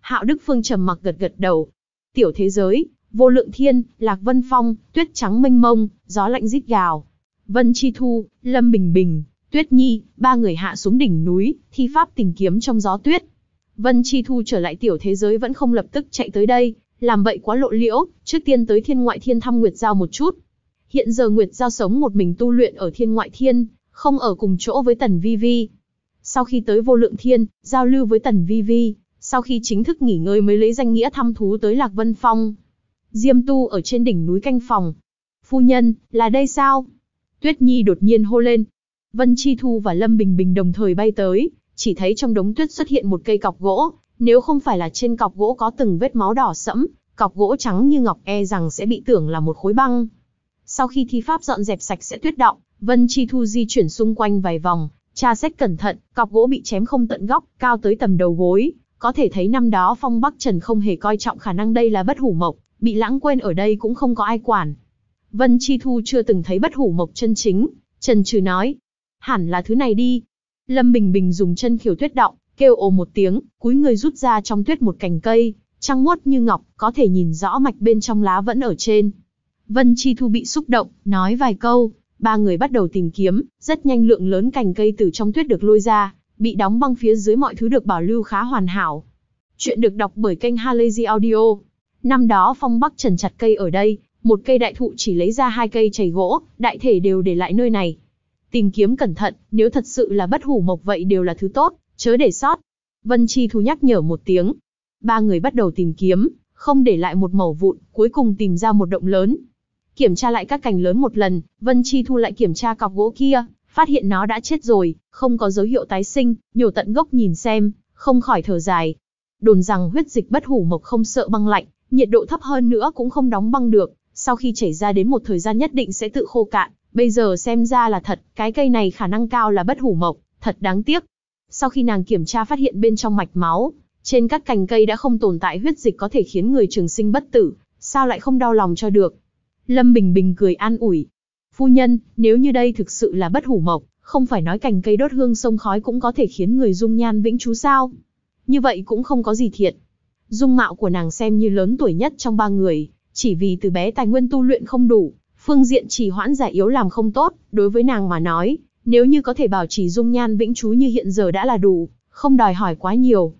Hạo Đức Phương trầm mặc gật gật đầu. Tiểu thế giới, vô lượng thiên, lạc vân phong, tuyết trắng mênh mông, gió lạnh rít gào. Vân Chi Thu, Lâm Bình Bình, Tuyết Nhi, ba người hạ xuống đỉnh núi, thi pháp tìm kiếm trong gió tuyết. Vân Chi Thu trở lại tiểu thế giới vẫn không lập tức chạy tới đây, làm vậy quá lộ liễu, trước tiên tới thiên ngoại thiên thăm Nguyệt Giao một chút. Hiện giờ Nguyệt Giao sống một mình tu luyện ở thiên ngoại thiên, không ở cùng chỗ với Tần Vi Vi. Sau khi tới vô lượng thiên, giao lưu với Tần Vi Vi, sau khi chính thức nghỉ ngơi mới lấy danh nghĩa thăm thú tới Lạc Vân Phong. Diêm Tu ở trên đỉnh núi canh phòng. Phu nhân, là đây sao? Tuyết Nhi đột nhiên hô lên. Vân Chi Thu và Lâm Bình Bình đồng thời bay tới, chỉ thấy trong đống tuyết xuất hiện một cây cọc gỗ, nếu không phải là trên cọc gỗ có từng vết máu đỏ sẫm, cọc gỗ trắng như ngọc e rằng sẽ bị tưởng là một khối băng. Sau khi thi pháp dọn dẹp sạch sẽ tuyết động, Vân Chi Thu di chuyển xung quanh vài vòng, tra xét cẩn thận, cọc gỗ bị chém không tận góc, cao tới tầm đầu gối, có thể thấy năm đó Phong Bắc Trần không hề coi trọng khả năng đây là bất hủ mộc, bị lãng quên ở đây cũng không có ai quản. Vân Chi Thu chưa từng thấy bất hủ mộc chân chính, Trần Trừ nói, hẳn là thứ này đi. Lâm Bình Bình dùng chân khiểu tuyết động, kêu ồ một tiếng, cúi người rút ra trong tuyết một cành cây, trăng muốt như ngọc, có thể nhìn rõ mạch bên trong lá vẫn ở trên. Vân Chi Thu bị xúc động, nói vài câu, ba người bắt đầu tìm kiếm, rất nhanh lượng lớn cành cây từ trong tuyết được lôi ra, bị đóng băng phía dưới mọi thứ được bảo lưu khá hoàn hảo. Chuyện được đọc bởi kênh Halazy Audio. Năm đó phong bắc trần chặt cây ở đây, một cây đại thụ chỉ lấy ra hai cây chảy gỗ, đại thể đều để lại nơi này. Tìm kiếm cẩn thận, nếu thật sự là bất hủ mộc vậy đều là thứ tốt, chớ để sót. Vân Chi Thu nhắc nhở một tiếng. Ba người bắt đầu tìm kiếm, không để lại một mẩu vụn, cuối cùng tìm ra một động lớn. Kiểm tra lại các cành lớn một lần, Vân Chi Thu lại kiểm tra cọc gỗ kia, phát hiện nó đã chết rồi, không có dấu hiệu tái sinh, nhổ tận gốc nhìn xem, không khỏi thở dài. Đồn rằng huyết dịch bất hủ mộc không sợ băng lạnh, nhiệt độ thấp hơn nữa cũng không đóng băng được, sau khi chảy ra đến một thời gian nhất định sẽ tự khô cạn, bây giờ xem ra là thật, cái cây này khả năng cao là bất hủ mộc, thật đáng tiếc. Sau khi nàng kiểm tra phát hiện bên trong mạch máu, trên các cành cây đã không tồn tại huyết dịch có thể khiến người trường sinh bất tử, sao lại không đau lòng cho được. Lâm Bình Bình cười an ủi. Phu nhân, nếu như đây thực sự là bất hủ mộc, không phải nói cành cây đốt hương sông khói cũng có thể khiến người dung nhan vĩnh trú sao. Như vậy cũng không có gì thiệt, Dung mạo của nàng xem như lớn tuổi nhất trong ba người, chỉ vì từ bé tài nguyên tu luyện không đủ, phương diện chỉ hoãn giải yếu làm không tốt, đối với nàng mà nói, nếu như có thể bảo trì dung nhan vĩnh trú như hiện giờ đã là đủ, không đòi hỏi quá nhiều.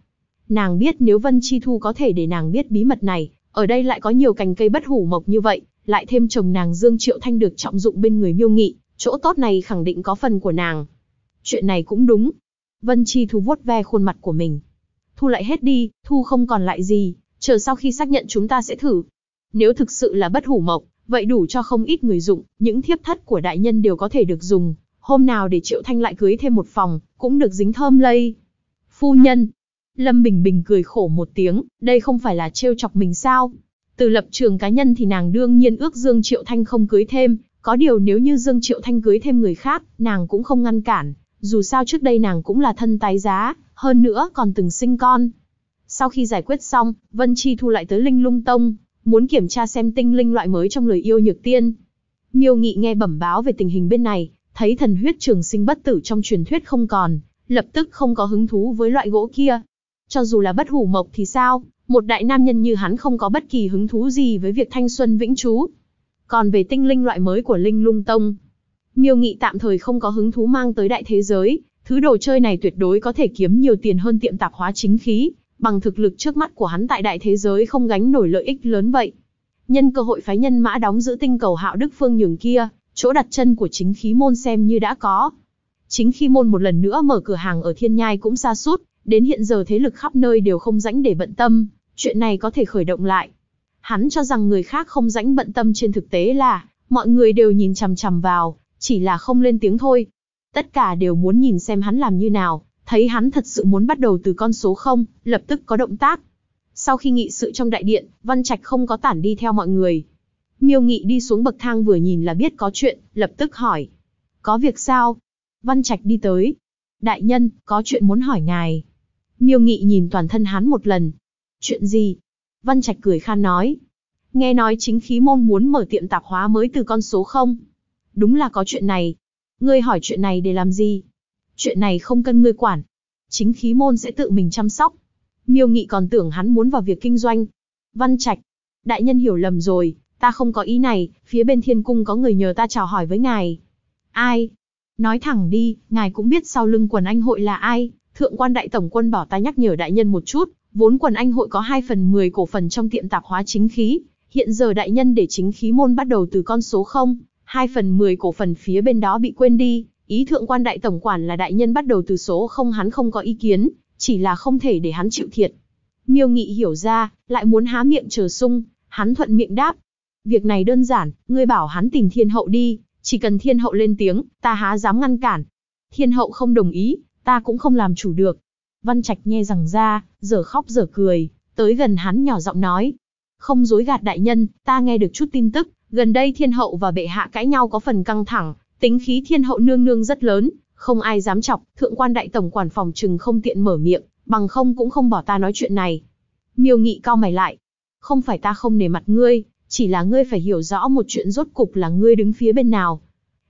Nàng biết nếu Vân Chi Thu có thể để nàng biết bí mật này, ở đây lại có nhiều cành cây bất hủ mộc như vậy, lại thêm chồng nàng Dương Triệu Thanh được trọng dụng bên người miêu nghị, chỗ tốt này khẳng định có phần của nàng. Chuyện này cũng đúng. Vân Chi Thu vuốt ve khuôn mặt của mình, thu lại hết đi, thu không còn lại gì, chờ sau khi xác nhận chúng ta sẽ thử. Nếu thực sự là bất hủ mộc, vậy đủ cho không ít người dụng, những thiếp thất của đại nhân đều có thể được dùng, hôm nào để Triệu Thanh lại cưới thêm một phòng, cũng được dính thơm lây. Phu nhân, Lâm Bình Bình cười khổ một tiếng, đây không phải là trêu chọc mình sao? Từ lập trường cá nhân thì nàng đương nhiên ước Dương Triệu Thanh không cưới thêm, có điều nếu như Dương Triệu Thanh cưới thêm người khác, nàng cũng không ngăn cản, dù sao trước đây nàng cũng là thân tái giá, hơn nữa còn từng sinh con. Sau khi giải quyết xong, Vân Chi thu lại tới Linh Lung Tông, muốn kiểm tra xem tinh linh loại mới trong lời yêu nhược tiên. Miêu Nghị nghe bẩm báo về tình hình bên này, thấy thần huyết trường sinh bất tử trong truyền thuyết không còn, lập tức không có hứng thú với loại gỗ kia. Cho dù là bất hủ mộc thì sao, một đại nam nhân như hắn không có bất kỳ hứng thú gì với việc thanh xuân vĩnh trú. Còn về tinh linh loại mới của Linh Lung Tông, Miêu Nghị tạm thời không có hứng thú mang tới đại thế giới, Thứ đồ chơi này tuyệt đối có thể kiếm nhiều tiền hơn tiệm tạp hóa chính khí, bằng thực lực trước mắt của hắn tại đại thế giới không gánh nổi lợi ích lớn vậy. Nhân cơ hội phái nhân mã đóng giữ tinh cầu Hạo Đức Phương nhường kia, chỗ đặt chân của chính khí môn xem như đã có. Chính khí môn một lần nữa mở cửa hàng ở Thiên Nhai cũng xa sút đến hiện giờ thế lực khắp nơi đều không rãnh để bận tâm, chuyện này có thể khởi động lại. Hắn cho rằng người khác không rãnh bận tâm trên thực tế là, mọi người đều nhìn chằm chằm vào, chỉ là không lên tiếng thôi, Tất cả đều muốn nhìn xem hắn làm như nào, thấy hắn thật sự muốn bắt đầu từ con số 0, lập tức có động tác. Sau khi nghị sự trong đại điện, Văn Trạch không có tản đi theo mọi người. Miêu Nghị đi xuống bậc thang vừa nhìn là biết có chuyện, lập tức hỏi. Có việc sao? Văn Trạch đi tới. Đại nhân, có chuyện muốn hỏi ngài. Miêu Nghị nhìn toàn thân hắn một lần. Chuyện gì? Văn Trạch cười khan nói. Nghe nói chính khí môn muốn mở tiệm tạp hóa mới từ con số 0. Đúng là có chuyện này, Ngươi hỏi chuyện này để làm gì? Chuyện này không cần ngươi quản. Chính khí môn sẽ tự mình chăm sóc. Miêu Nghị còn tưởng hắn muốn vào việc kinh doanh. Văn Trạch, đại nhân hiểu lầm rồi, ta không có ý này, phía bên thiên cung có người nhờ ta chào hỏi với ngài. Ai? Nói thẳng đi, ngài cũng biết sau lưng quần anh hội là ai, thượng quan đại tổng quân bảo ta nhắc nhở đại nhân một chút, vốn quần anh hội có 2 phần 10 cổ phần trong tiệm tạp hóa chính khí, hiện giờ đại nhân để chính khí môn bắt đầu từ con số 0, 2 phần 10 cổ phần phía bên đó bị quên đi, ý thượng quan đại tổng quản là đại nhân bắt đầu từ số không hắn không có ý kiến, chỉ là không thể để hắn chịu thiệt. Miêu Nghị hiểu ra, lại muốn há miệng chờ sung, hắn thuận miệng đáp. Việc này đơn giản, ngươi bảo hắn tìm thiên hậu đi, chỉ cần thiên hậu lên tiếng, ta há dám ngăn cản. Thiên hậu không đồng ý, ta cũng không làm chủ được. Văn Trạch nghe rằng ra, giờ khóc giờ cười, tới gần hắn nhỏ giọng nói. Không dối gạt đại nhân, ta nghe được chút tin tức, Gần đây thiên hậu và bệ hạ cãi nhau có phần căng thẳng, tính khí thiên hậu nương nương rất lớn, không ai dám chọc, thượng quan đại tổng quản phòng trừng không tiện mở miệng, bằng không cũng không bỏ ta nói chuyện này. Miêu nghị cao mày lại, không phải ta không nể mặt ngươi, chỉ là ngươi phải hiểu rõ một chuyện rốt cục là ngươi đứng phía bên nào.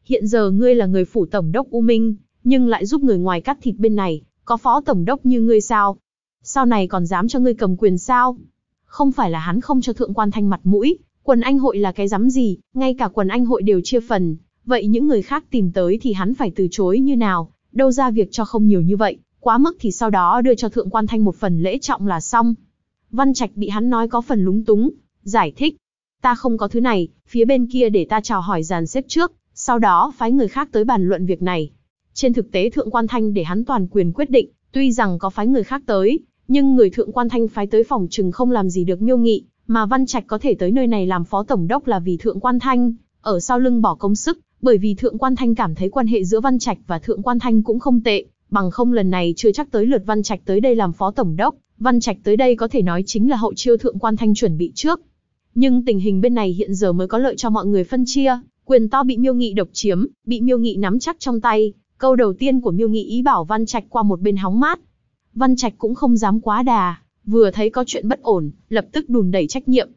Hiện giờ ngươi là người phủ tổng đốc U Minh, nhưng lại giúp người ngoài cắt thịt bên này, có phó tổng đốc như ngươi sao? Sau này còn dám cho ngươi cầm quyền sao? Không phải là hắn không cho thượng quan thanh mặt mũi, Quần anh hội là cái rắm gì, ngay cả quần anh hội đều chia phần, vậy những người khác tìm tới thì hắn phải từ chối như nào, đâu ra việc cho không nhiều như vậy, quá mức thì sau đó đưa cho thượng quan thanh một phần lễ trọng là xong. Văn Trạch bị hắn nói có phần lúng túng, giải thích. Ta không có thứ này, phía bên kia để ta chào hỏi dàn xếp trước, sau đó phái người khác tới bàn luận việc này. Trên thực tế Thượng Quan Thanh để hắn toàn quyền quyết định, tuy rằng có phái người khác tới, nhưng người Thượng Quan Thanh phái tới phòng trừng không làm gì được miêu nghị, mà Văn Trạch có thể tới nơi này làm phó tổng đốc là vì Thượng Quan Thanh, ở sau lưng bỏ công sức, bởi vì Thượng Quan Thanh cảm thấy quan hệ giữa Văn Trạch và Thượng Quan Thanh cũng không tệ, bằng không lần này chưa chắc tới lượt Văn Trạch tới đây làm phó tổng đốc, Văn Trạch tới đây có thể nói chính là hậu chiêu Thượng Quan Thanh chuẩn bị trước. Nhưng tình hình bên này hiện giờ mới có lợi cho mọi người phân chia, quyền to bị Miêu Nghị độc chiếm, bị Miêu Nghị nắm chắc trong tay, câu đầu tiên của Miêu Nghị ý bảo Văn Trạch qua một bên hóng mát. Văn Trạch cũng không dám quá đà, vừa thấy có chuyện bất ổn, lập tức đùn đẩy trách nhiệm.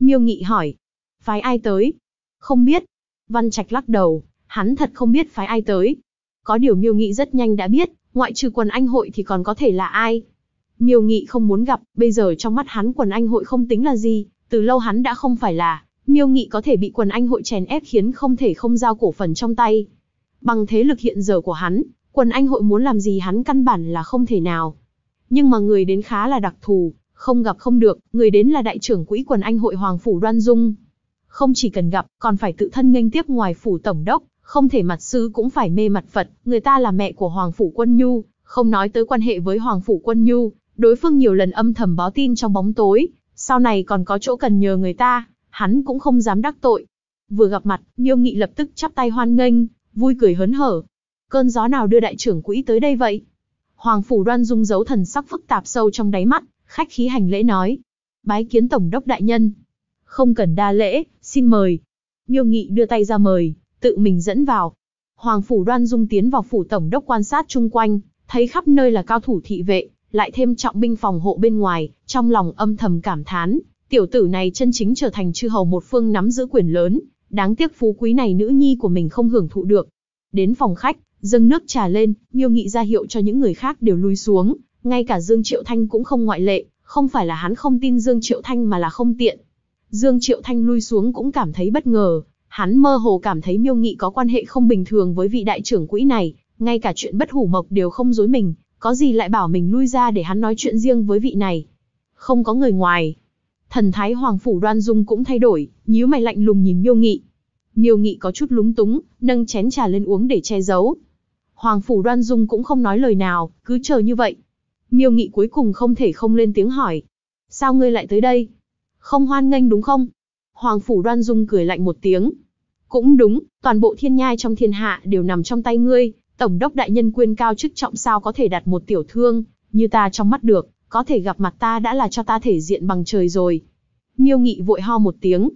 Miêu Nghị hỏi, phái ai tới? Không biết. Văn Trạch lắc đầu, hắn thật không biết phái ai tới. Có điều Miêu Nghị rất nhanh đã biết, ngoại trừ quần anh hội thì còn có thể là ai. Miêu Nghị không muốn gặp, bây giờ trong mắt hắn quần anh hội không tính là gì, từ lâu hắn đã không phải là. Miêu Nghị có thể bị quần anh hội chèn ép khiến không thể không giao cổ phần trong tay. Bằng thế lực hiện giờ của hắn, quần anh hội muốn làm gì hắn căn bản là không thể nào nhưng mà người đến khá là đặc thù, không gặp không được, người đến là đại trưởng quỹ quần anh hội Hoàng Phủ Đoan Dung. Không chỉ cần gặp, còn phải tự thân nghênh tiếp ngoài Phủ Tổng Đốc, không thể mặt sứ cũng phải mê mặt Phật, người ta là mẹ của Hoàng Phủ Quân Nhu, không nói tới quan hệ với Hoàng Phủ Quân Nhu, đối phương nhiều lần âm thầm báo tin trong bóng tối, sau này còn có chỗ cần nhờ người ta, hắn cũng không dám đắc tội. Vừa gặp mặt, Miêu Nghị lập tức chắp tay hoan nghênh, vui cười hớn hở. Cơn gió nào đưa đại trưởng quỹ tới đây vậy? Hoàng Phủ Đoan Dung giấu thần sắc phức tạp sâu trong đáy mắt, khách khí hành lễ nói. Bái kiến Tổng đốc đại nhân. Không cần đa lễ, xin mời. Miêu Nghị đưa tay ra mời, tự mình dẫn vào. Hoàng Phủ Đoan Dung tiến vào Phủ Tổng đốc quan sát chung quanh, thấy khắp nơi là cao thủ thị vệ, lại thêm trọng binh phòng hộ bên ngoài, trong lòng âm thầm cảm thán. Tiểu tử này chân chính trở thành chư hầu một phương nắm giữ quyền lớn, đáng tiếc phú quý này nữ nhi của mình không hưởng thụ được. Đến phòng khách, dâng nước trà lên, Miêu Nghị ra hiệu cho những người khác đều lui xuống, ngay cả Dương Triệu Thanh cũng không ngoại lệ, không phải là hắn không tin Dương Triệu Thanh mà là không tiện. Dương Triệu Thanh lui xuống cũng cảm thấy bất ngờ, hắn mơ hồ cảm thấy Miêu Nghị có quan hệ không bình thường với vị đại trưởng quỹ này, ngay cả chuyện bất hủ mộc đều không dối mình, có gì lại bảo mình lui ra để hắn nói chuyện riêng với vị này. Không có người ngoài. Thần thái Hoàng Phủ Đoan Dung cũng thay đổi, nhíu mày lạnh lùng nhìn Miêu Nghị. Miêu Nghị có chút lúng túng, nâng chén trà lên uống để che giấu, Hoàng phủ Đoan Dung cũng không nói lời nào, cứ chờ như vậy. Miêu Nghị cuối cùng không thể không lên tiếng hỏi, sao ngươi lại tới đây? Không hoan nghênh đúng không? Hoàng phủ Đoan Dung cười lạnh một tiếng. Cũng đúng, toàn bộ thiên nhai trong thiên hạ đều nằm trong tay ngươi, tổng đốc đại nhân quyền cao chức trọng sao có thể đặt một tiểu thương, như ta trong mắt được, có thể gặp mặt ta đã là cho ta thể diện bằng trời rồi. Miêu Nghị vội ho một tiếng.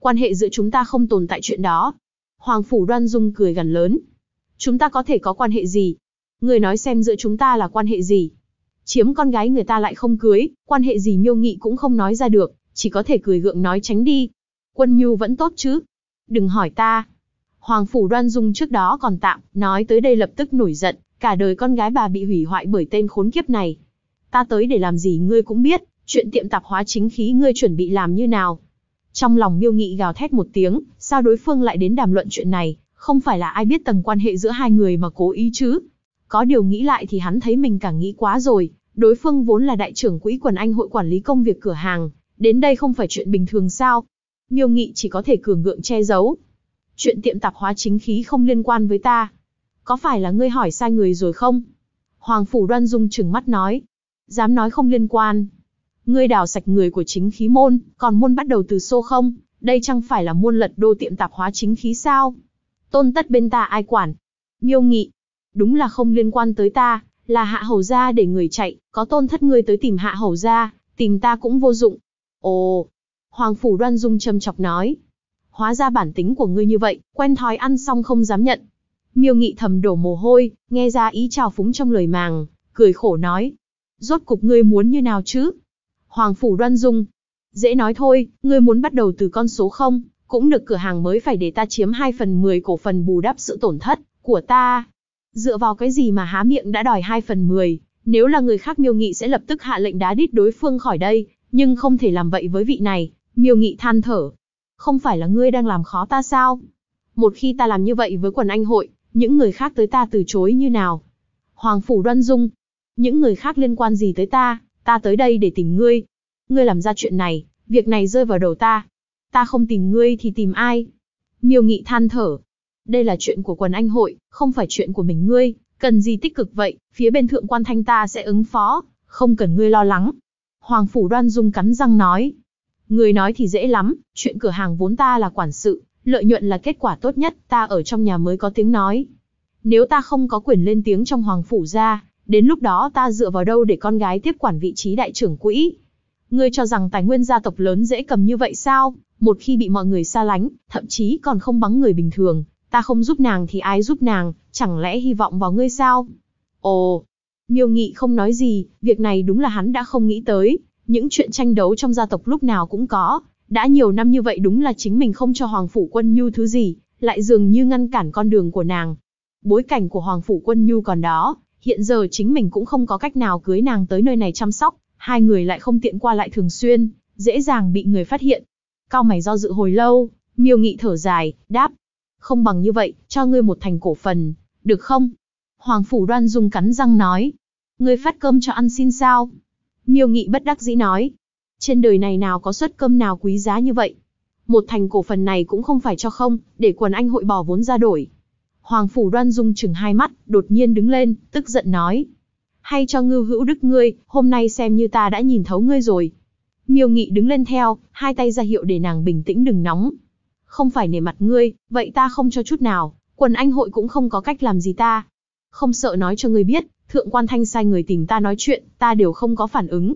Quan hệ giữa chúng ta không tồn tại chuyện đó. Hoàng phủ Đoan Dung cười gần lớn, Chúng ta có thể có quan hệ gì? Người nói xem giữa chúng ta là quan hệ gì? Chiếm con gái người ta lại không cưới, quan hệ gì miêu nghị cũng không nói ra được, chỉ có thể cười gượng nói tránh đi. Quân Nhu vẫn tốt chứ? Đừng hỏi ta. Hoàng phủ đoan dung trước đó còn tạm, nói tới đây lập tức nổi giận, cả đời con gái bà bị hủy hoại bởi tên khốn kiếp này. Ta tới để làm gì ngươi cũng biết, chuyện tiệm tạp hóa chính khí ngươi chuẩn bị làm như nào. Trong lòng miêu nghị gào thét một tiếng, sao đối phương lại đến đàm luận chuyện này, không phải là ai biết tầng quan hệ giữa hai người mà cố ý chứ. Có điều nghĩ lại thì hắn thấy mình càng nghĩ quá rồi, đối phương vốn là đại trưởng quỹ quần anh hội quản lý công việc cửa hàng, đến đây không phải chuyện bình thường sao. Miêu nghị chỉ có thể cường ngượng che giấu. Chuyện tiệm tạp hóa chính khí không liên quan với ta. Có phải là ngươi hỏi sai người rồi không? Hoàng Phủ Đoan Dung trừng mắt nói. Dám nói không liên quan. Ngươi đào sạch người của chính khí môn, còn môn bắt đầu từ xô không? Đây chẳng phải là môn lật đô tiệm tạp hóa chính khí sao? tôn tất bên ta ai quản. Miêu nghị, đúng là không liên quan tới ta, là hạ hầu ra để người chạy, có tôn thất ngươi tới tìm hạ hầu ra, tìm ta cũng vô dụng. Ồ, Hoàng Phủ Đoan Dung châm chọc nói. Hóa ra bản tính của ngươi như vậy, quen thói ăn xong không dám nhận. Miêu nghị thầm đổ mồ hôi, nghe ra ý trào phúng trong lời màng, cười khổ nói. Rốt cục ngươi muốn như nào chứ? Hoàng Phủ Đoan Dung. Dễ nói thôi, ngươi muốn bắt đầu từ con số không? cũng được cửa hàng mới phải để ta chiếm 2 phần 10 cổ phần bù đắp sự tổn thất của ta. Dựa vào cái gì mà há miệng đã đòi 2 phần 10, nếu là người khác miêu nghị sẽ lập tức hạ lệnh đá đít đối phương khỏi đây, nhưng không thể làm vậy với vị này, miêu nghị than thở. Không phải là ngươi đang làm khó ta sao? Một khi ta làm như vậy với quần anh hội, những người khác tới ta từ chối như nào? Hoàng Phủ Đoan Dung, những người khác liên quan gì tới ta, ta tới đây để tìm ngươi. Ngươi làm ra chuyện này, việc này rơi vào đầu ta, ta không tìm ngươi thì tìm ai? Miêu Nghị than thở. Đây là chuyện của quần anh hội, không phải chuyện của mình ngươi, cần gì tích cực vậy, phía bên thượng quan thanh ta sẽ ứng phó, không cần ngươi lo lắng. Hoàng Phủ Đoan Dung cắn răng nói. Ngươi nói thì dễ lắm, chuyện cửa hàng vốn ta là quản sự, lợi nhuận là kết quả tốt nhất, ta ở trong nhà mới có tiếng nói. Nếu ta không có quyền lên tiếng trong Hoàng Phủ ra, đến lúc đó ta dựa vào đâu để con gái tiếp quản vị trí đại trưởng quỹ? Ngươi cho rằng tài nguyên gia tộc lớn dễ cầm như vậy sao? Một khi bị mọi người xa lánh, thậm chí còn không bắn người bình thường, ta không giúp nàng thì ai giúp nàng, chẳng lẽ hy vọng vào ngươi sao? Ồ, miêu nghị không nói gì, việc này đúng là hắn đã không nghĩ tới, những chuyện tranh đấu trong gia tộc lúc nào cũng có, đã nhiều năm như vậy đúng là chính mình không cho Hoàng Phủ Quân Nhu thứ gì, lại dường như ngăn cản con đường của nàng. Bối cảnh của Hoàng Phủ Quân Nhu còn đó, hiện giờ chính mình cũng không có cách nào cưới nàng tới nơi này chăm sóc, hai người lại không tiện qua lại thường xuyên, dễ dàng bị người phát hiện. Cao mày do dự hồi lâu, miêu nghị thở dài, đáp. Không bằng như vậy, cho ngươi một thành cổ phần, được không? Hoàng phủ đoan dung cắn răng nói. Ngươi phát cơm cho ăn xin sao? Miêu nghị bất đắc dĩ nói. Trên đời này nào có suất cơm nào quý giá như vậy? Một thành cổ phần này cũng không phải cho không, để quần anh hội bỏ vốn ra đổi. Hoàng phủ đoan dung chừng hai mắt, đột nhiên đứng lên, tức giận nói. Hay cho ngư hữu đức ngươi, hôm nay xem như ta đã nhìn thấu ngươi rồi, Miêu Nghị đứng lên theo, hai tay ra hiệu để nàng bình tĩnh đừng nóng. Không phải nể mặt ngươi, vậy ta không cho chút nào, quần anh hội cũng không có cách làm gì ta. Không sợ nói cho ngươi biết, thượng quan thanh sai người tìm ta nói chuyện, ta đều không có phản ứng.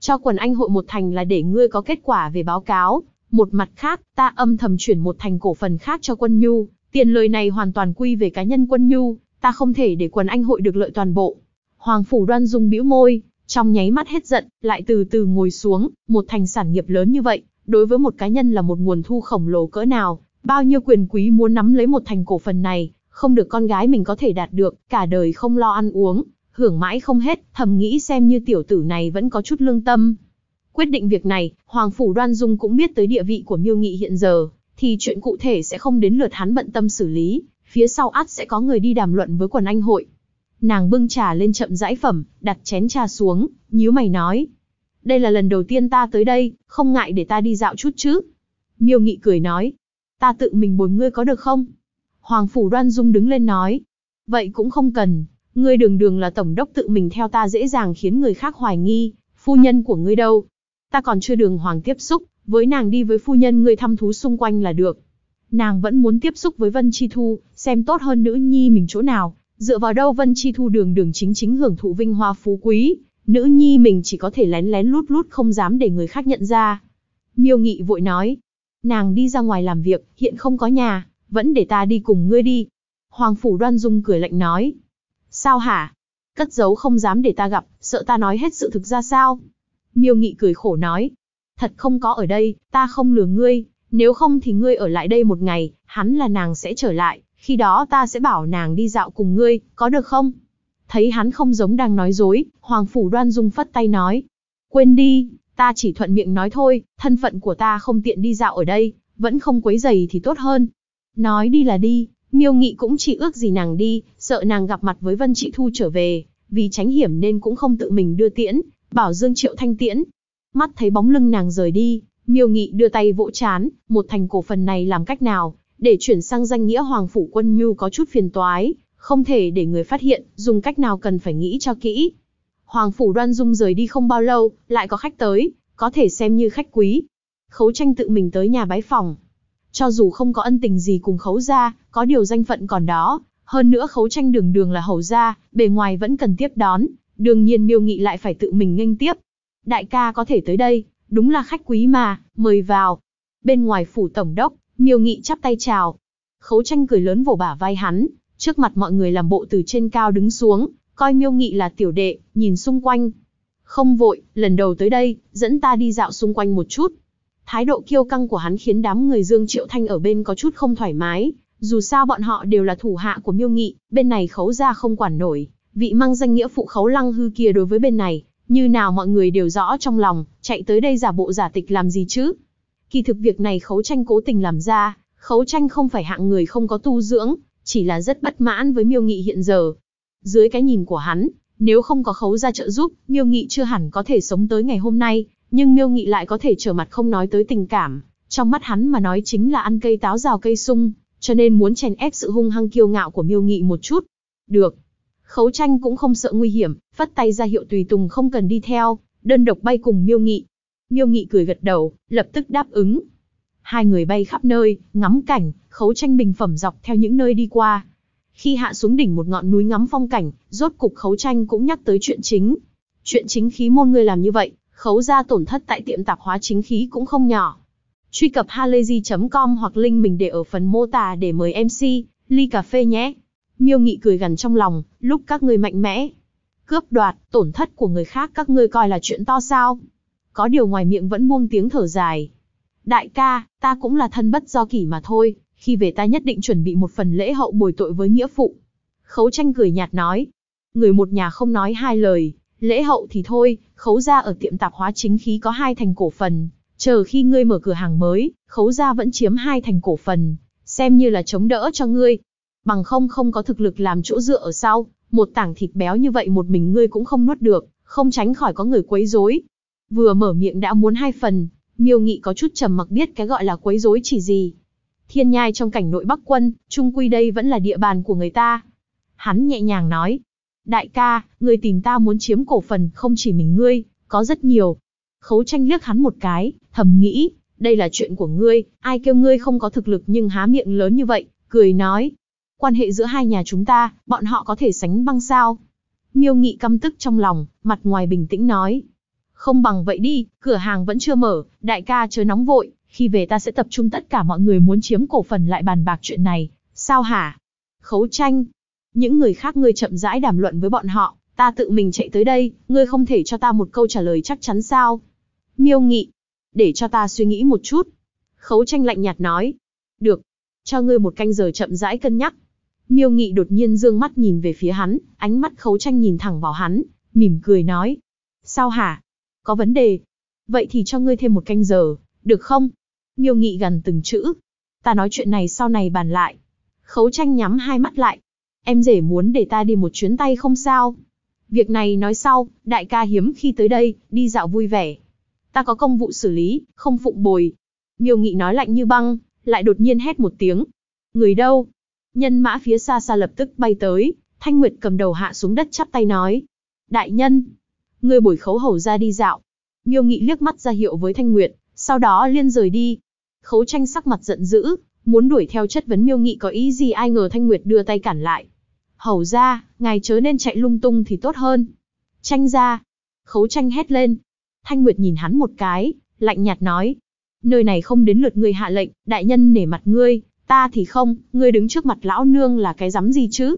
Cho quần anh hội một thành là để ngươi có kết quả về báo cáo, một mặt khác, ta âm thầm chuyển một thành cổ phần khác cho quân nhu, tiền lời này hoàn toàn quy về cá nhân quân nhu, ta không thể để quần anh hội được lợi toàn bộ. Hoàng phủ đoan dung bĩu môi, trong nháy mắt hết giận, lại từ từ ngồi xuống, một thành sản nghiệp lớn như vậy, đối với một cá nhân là một nguồn thu khổng lồ cỡ nào, bao nhiêu quyền quý muốn nắm lấy một thành cổ phần này, không được con gái mình có thể đạt được, cả đời không lo ăn uống, hưởng mãi không hết, thầm nghĩ xem như tiểu tử này vẫn có chút lương tâm. Quyết định việc này, Hoàng Phủ Đoan Dung cũng biết tới địa vị của miêu nghị hiện giờ, thì chuyện cụ thể sẽ không đến lượt hắn bận tâm xử lý, phía sau át sẽ có người đi đàm luận với quần anh hội. Nàng bưng trà lên chậm rãi phẩm, đặt chén trà xuống, nhíu mày nói. Đây là lần đầu tiên ta tới đây, không ngại để ta đi dạo chút chứ. Miêu Nghị cười nói. Ta tự mình bồi ngươi có được không? Hoàng Phủ Đoan Dung đứng lên nói. Vậy cũng không cần, ngươi đường đường là tổng đốc tự mình theo ta dễ dàng khiến người khác hoài nghi, phu nhân của ngươi đâu. Ta còn chưa đường hoàng tiếp xúc, với nàng đi với phu nhân ngươi thăm thú xung quanh là được. Nàng vẫn muốn tiếp xúc với Vân Chi Thu, xem tốt hơn nữ nhi mình chỗ nào, Dựa vào đâu Vân Chi Thu đường đường chính chính hưởng thụ vinh hoa phú quý, nữ nhi mình chỉ có thể lén lén lút lút không dám để người khác nhận ra. Miêu Nghị vội nói, nàng đi ra ngoài làm việc, hiện không có nhà, vẫn để ta đi cùng ngươi đi. Hoàng Phủ Đoan Dung cười lạnh nói, sao hả? Cất giấu không dám để ta gặp, sợ ta nói hết sự thực ra sao? Miêu Nghị cười khổ nói, thật không có ở đây, ta không lừa ngươi, nếu không thì ngươi ở lại đây một ngày, hắn là nàng sẽ trở lại, khi đó ta sẽ bảo nàng đi dạo cùng ngươi, có được không? Thấy hắn không giống đang nói dối, Hoàng Phủ Đoan Dung phất tay nói. Quên đi, ta chỉ thuận miệng nói thôi, thân phận của ta không tiện đi dạo ở đây, vẫn không quấy giày thì tốt hơn. Nói đi là đi, miêu nghị cũng chỉ ước gì nàng đi, sợ nàng gặp mặt với Vân Trị Thu trở về, vì tránh hiểm nên cũng không tự mình đưa tiễn, bảo Dương Triệu Thanh tiễn. Mắt thấy bóng lưng nàng rời đi, miêu nghị đưa tay vỗ chán, một thành cổ phần này làm cách nào, để chuyển sang danh nghĩa Hoàng Phủ Quân Nhu có chút phiền toái, không thể để người phát hiện, dùng cách nào cần phải nghĩ cho kỹ. Hoàng Phủ Đoan Dung rời đi không bao lâu, lại có khách tới, có thể xem như khách quý. Khấu tranh tự mình tới nhà bái phòng. Cho dù không có ân tình gì cùng khấu gia, có điều danh phận còn đó. Hơn nữa khấu tranh đường đường là hầu gia, bề ngoài vẫn cần tiếp đón, đương nhiên miêu nghị lại phải tự mình nghênh tiếp. Đại ca có thể tới đây, đúng là khách quý mà, mời vào. Bên ngoài phủ tổng đốc, Miêu Nghị chắp tay chào. Khấu tranh cười lớn vỗ bả vai hắn, trước mặt mọi người làm bộ từ trên cao đứng xuống, coi Miêu Nghị là tiểu đệ, nhìn xung quanh. Không vội, lần đầu tới đây, dẫn ta đi dạo xung quanh một chút. Thái độ kiêu căng của hắn khiến đám người Dương Triệu Thanh ở bên có chút không thoải mái, dù sao bọn họ đều là thủ hạ của Miêu Nghị, bên này khấu ra không quản nổi, vị mang danh nghĩa phụ khấu lăng hư kia đối với bên này, như nào mọi người đều rõ trong lòng, chạy tới đây giả bộ giả tịch làm gì chứ? Kỳ thực việc này khấu tranh cố tình làm ra, khấu tranh không phải hạng người không có tu dưỡng, chỉ là rất bất mãn với miêu nghị hiện giờ. Dưới cái nhìn của hắn, nếu không có khấu ra trợ giúp, miêu nghị chưa hẳn có thể sống tới ngày hôm nay, nhưng miêu nghị lại có thể trở mặt không nói tới tình cảm. Trong mắt hắn mà nói chính là ăn cây táo rào cây sung, cho nên muốn chèn ép sự hung hăng kiêu ngạo của miêu nghị một chút. Được. Khấu tranh cũng không sợ nguy hiểm, phất tay ra hiệu tùy tùng không cần đi theo, đơn độc bay cùng miêu nghị. Miêu Nghị cười gật đầu, lập tức đáp ứng. Hai người bay khắp nơi, ngắm cảnh, khấu tranh bình phẩm dọc theo những nơi đi qua. Khi hạ xuống đỉnh một ngọn núi ngắm phong cảnh, rốt cục khấu tranh cũng nhắc tới chuyện chính. Chuyện chính khí môn người làm như vậy, khấu ra tổn thất tại tiệm tạp hóa chính khí cũng không nhỏ. Truy cập halayzi.com hoặc link mình để ở phần mô tả để mời MC, ly cà phê nhé. Miêu Nghị cười gằn trong lòng, lúc các ngươi mạnh mẽ, cướp đoạt, tổn thất của người khác các ngươi coi là chuyện to sao? có điều ngoài miệng vẫn buông tiếng thở dài. Đại ca, ta cũng là thân bất do kỷ mà thôi, khi về ta nhất định chuẩn bị một phần lễ hậu bồi tội với nghĩa phụ. Khấu tranh cười nhạt nói. Người một nhà không nói hai lời, lễ hậu thì thôi, khấu gia ở tiệm tạp hóa chính khí có hai thành cổ phần. Chờ khi ngươi mở cửa hàng mới, khấu gia vẫn chiếm hai thành cổ phần, xem như là chống đỡ cho ngươi. Bằng không không có thực lực làm chỗ dựa ở sau, một tảng thịt béo như vậy một mình ngươi cũng không nuốt được, không tránh khỏi có người quấy rối, Vừa mở miệng đã muốn hai phần, miêu nghị có chút trầm mặc biết cái gọi là quấy rối chỉ gì. Thiên nhai trong cảnh nội Bắc quân, trung quy đây vẫn là địa bàn của người ta. Hắn nhẹ nhàng nói, đại ca, người tìm ta muốn chiếm cổ phần không chỉ mình ngươi, có rất nhiều. Khấu tranh liếc hắn một cái, thầm nghĩ, đây là chuyện của ngươi, ai kêu ngươi không có thực lực nhưng há miệng lớn như vậy, cười nói. Quan hệ giữa hai nhà chúng ta, bọn họ có thể sánh băng sao? Miêu nghị căm tức trong lòng, mặt ngoài bình tĩnh nói, không bằng vậy đi, cửa hàng vẫn chưa mở, đại ca chớ nóng vội, khi về ta sẽ tập trung tất cả mọi người muốn chiếm cổ phần lại bàn bạc chuyện này, sao hả? Khấu tranh. Những người khác ngươi chậm rãi đàm luận với bọn họ, ta tự mình chạy tới đây, ngươi không thể cho ta một câu trả lời chắc chắn sao? Miêu nghị. Để cho ta suy nghĩ một chút. Khấu tranh lạnh nhạt nói. Được. Cho ngươi một canh giờ chậm rãi cân nhắc. Miêu nghị đột nhiên dương mắt nhìn về phía hắn, ánh mắt khấu tranh nhìn thẳng vào hắn, mỉm cười nói. Sao hả? có vấn đề. Vậy thì cho ngươi thêm một canh giờ, được không? Miêu Nghị gần từng chữ. Ta nói chuyện này sau này bàn lại. Khấu tranh nhắm hai mắt lại. Em rể muốn để ta đi một chuyến tay không sao. Việc này nói sau, đại ca hiếm khi tới đây, đi dạo vui vẻ. Ta có công vụ xử lý, không phụng bồi. Miêu Nghị nói lạnh như băng, lại đột nhiên hét một tiếng. Người đâu? Nhân mã phía xa xa lập tức bay tới, Thanh Nguyệt cầm đầu hạ xuống đất chắp tay nói. Đại nhân, ngươi bồi khấu hầu ra đi dạo. Miêu Nghị liếc mắt ra hiệu với Thanh Nguyệt, sau đó liên rời đi. Khấu tranh sắc mặt giận dữ, muốn đuổi theo chất vấn Miêu Nghị có ý gì ai ngờ Thanh Nguyệt đưa tay cản lại. Hầu ra, ngài chớ nên chạy lung tung thì tốt hơn. Tranh ra. Khấu tranh hét lên. Thanh Nguyệt nhìn hắn một cái, lạnh nhạt nói. Nơi này không đến lượt ngươi hạ lệnh, đại nhân nể mặt ngươi, ta thì không, ngươi đứng trước mặt lão nương là cái rắm gì chứ.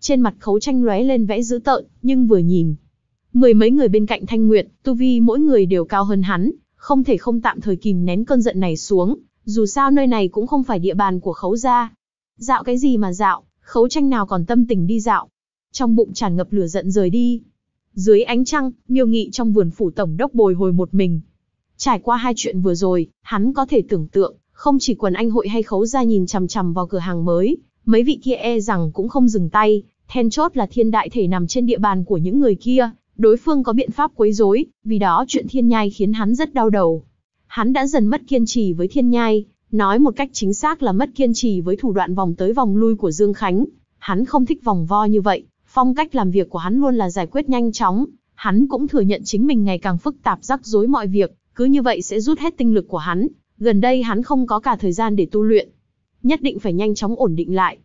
Trên mặt khấu tranh lóe lên vẽ dữ tợn, nhưng vừa nhìn, Mười mấy người bên cạnh Thanh Nguyệt, tu vi mỗi người đều cao hơn hắn, không thể không tạm thời kìm nén cơn giận này xuống, dù sao nơi này cũng không phải địa bàn của khấu gia. Dạo cái gì mà dạo, khấu tranh nào còn tâm tình đi dạo. Trong bụng tràn ngập lửa giận rời đi. Dưới ánh trăng, miêu nghị trong vườn phủ tổng đốc bồi hồi một mình. Trải qua hai chuyện vừa rồi, hắn có thể tưởng tượng, không chỉ quần anh hội hay khấu gia nhìn chằm chằm vào cửa hàng mới, mấy vị kia e rằng cũng không dừng tay, then chốt là thiên đại thể nằm trên địa bàn của những người kia, đối phương có biện pháp quấy rối, vì đó chuyện thiên nhai khiến hắn rất đau đầu. Hắn đã dần mất kiên trì với thiên nhai, nói một cách chính xác là mất kiên trì với thủ đoạn vòng tới vòng lui của Dương Khánh. Hắn không thích vòng vo như vậy, phong cách làm việc của hắn luôn là giải quyết nhanh chóng. Hắn cũng thừa nhận chính mình ngày càng phức tạp rắc rối mọi việc, cứ như vậy sẽ rút hết tinh lực của hắn. Gần đây hắn không có cả thời gian để tu luyện. Nhất định phải nhanh chóng ổn định lại.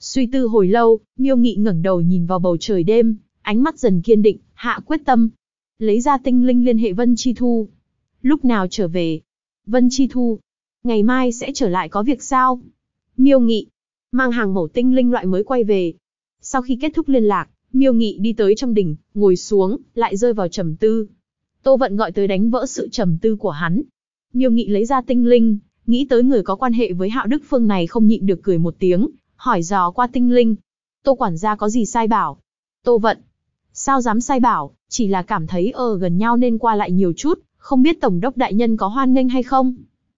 Suy tư hồi lâu, miêu nghị ngẩng đầu nhìn vào bầu trời đêm, ánh mắt dần kiên định, hạ quyết tâm. Lấy ra tinh linh liên hệ Vân Chi Thu. Lúc nào trở về? Vân Chi Thu. Ngày mai sẽ trở lại có việc sao? Miêu Nghị. Mang hàng mẫu tinh linh loại mới quay về. Sau khi kết thúc liên lạc, Miêu Nghị đi tới trong đỉnh, ngồi xuống, lại rơi vào trầm tư. Tô Vận gọi tới đánh vỡ sự trầm tư của hắn. Miêu Nghị lấy ra tinh linh, nghĩ tới người có quan hệ với Hạo Đức Phương này không nhịn được cười một tiếng, hỏi dò qua tinh linh. Tô quản gia có gì sai bảo? Tô Vận, Sao dám sai bảo, chỉ là cảm thấy ở gần nhau nên qua lại nhiều chút, không biết Tổng đốc đại nhân có hoan nghênh hay không?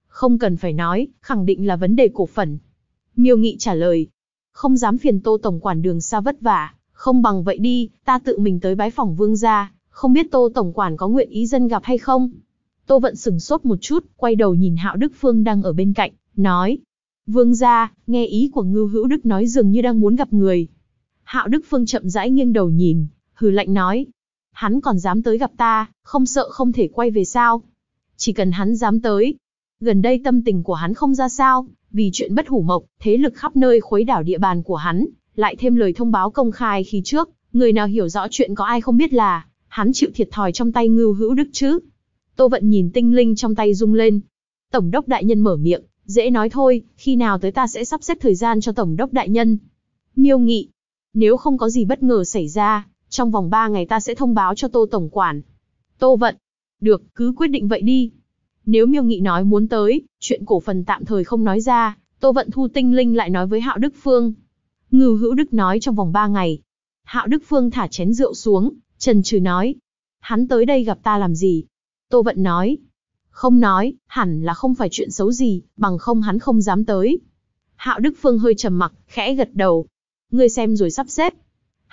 Không cần phải nói, khẳng định là vấn đề cổ phần. Miêu Nghị trả lời, không dám phiền tô tổng quản đường xa vất vả, không bằng vậy đi, ta tự mình tới bái phòng vương gia, không biết tô tổng quản có nguyện ý dân gặp hay không? Tô Vận sừng sốt một chút, quay đầu nhìn Hạo Đức Phương đang ở bên cạnh, nói. Vương gia, nghe ý của Ngưu Hữu Đức nói dường như đang muốn gặp người. Hạo Đức Phương chậm rãi nghiêng đầu nhìn, hừ lạnh nói. Hắn còn dám tới gặp ta, không sợ không thể quay về sao. Chỉ cần hắn dám tới. Gần đây tâm tình của hắn không ra sao, vì chuyện bất hủ mộc, thế lực khắp nơi khuấy đảo địa bàn của hắn, lại thêm lời thông báo công khai khi trước, người nào hiểu rõ chuyện có ai không biết là, hắn chịu thiệt thòi trong tay ngưu hữu đức chứ. Tô Vận nhìn tinh linh trong tay rung lên. Tổng đốc đại nhân mở miệng, dễ nói thôi, khi nào tới ta sẽ sắp xếp thời gian cho Tổng đốc đại nhân. Miêu nghị, nếu không có gì bất ngờ xảy ra, trong vòng 3 ngày ta sẽ thông báo cho Tô Tổng Quản. Tô Vận. Được, cứ quyết định vậy đi. Nếu Miêu Nghị nói muốn tới, chuyện cổ phần tạm thời không nói ra, Tô Vận thu tinh linh lại nói với Hạo Đức Phương. Ngưu Hữu Đức nói trong vòng 3 ngày. Hạo Đức Phương thả chén rượu xuống, trần trừ nói. Hắn tới đây gặp ta làm gì? Tô Vận nói. Không nói, hẳn là không phải chuyện xấu gì, bằng không hắn không dám tới. Hạo Đức Phương hơi trầm mặc, khẽ gật đầu. Ngươi xem rồi sắp xếp,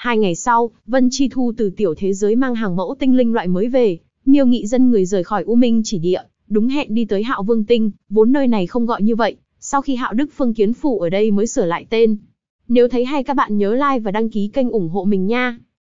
Hai ngày sau, Vân Chi Thu từ tiểu thế giới mang hàng mẫu tinh linh loại mới về, miêu nghị dân người rời khỏi U Minh chỉ địa, đúng hẹn đi tới Hạo Vương Tinh, vốn nơi này không gọi như vậy, sau khi Hạo Đức Phương Kiến phụ ở đây mới sửa lại tên. Nếu thấy hay các bạn nhớ like và đăng ký kênh ủng hộ mình nha.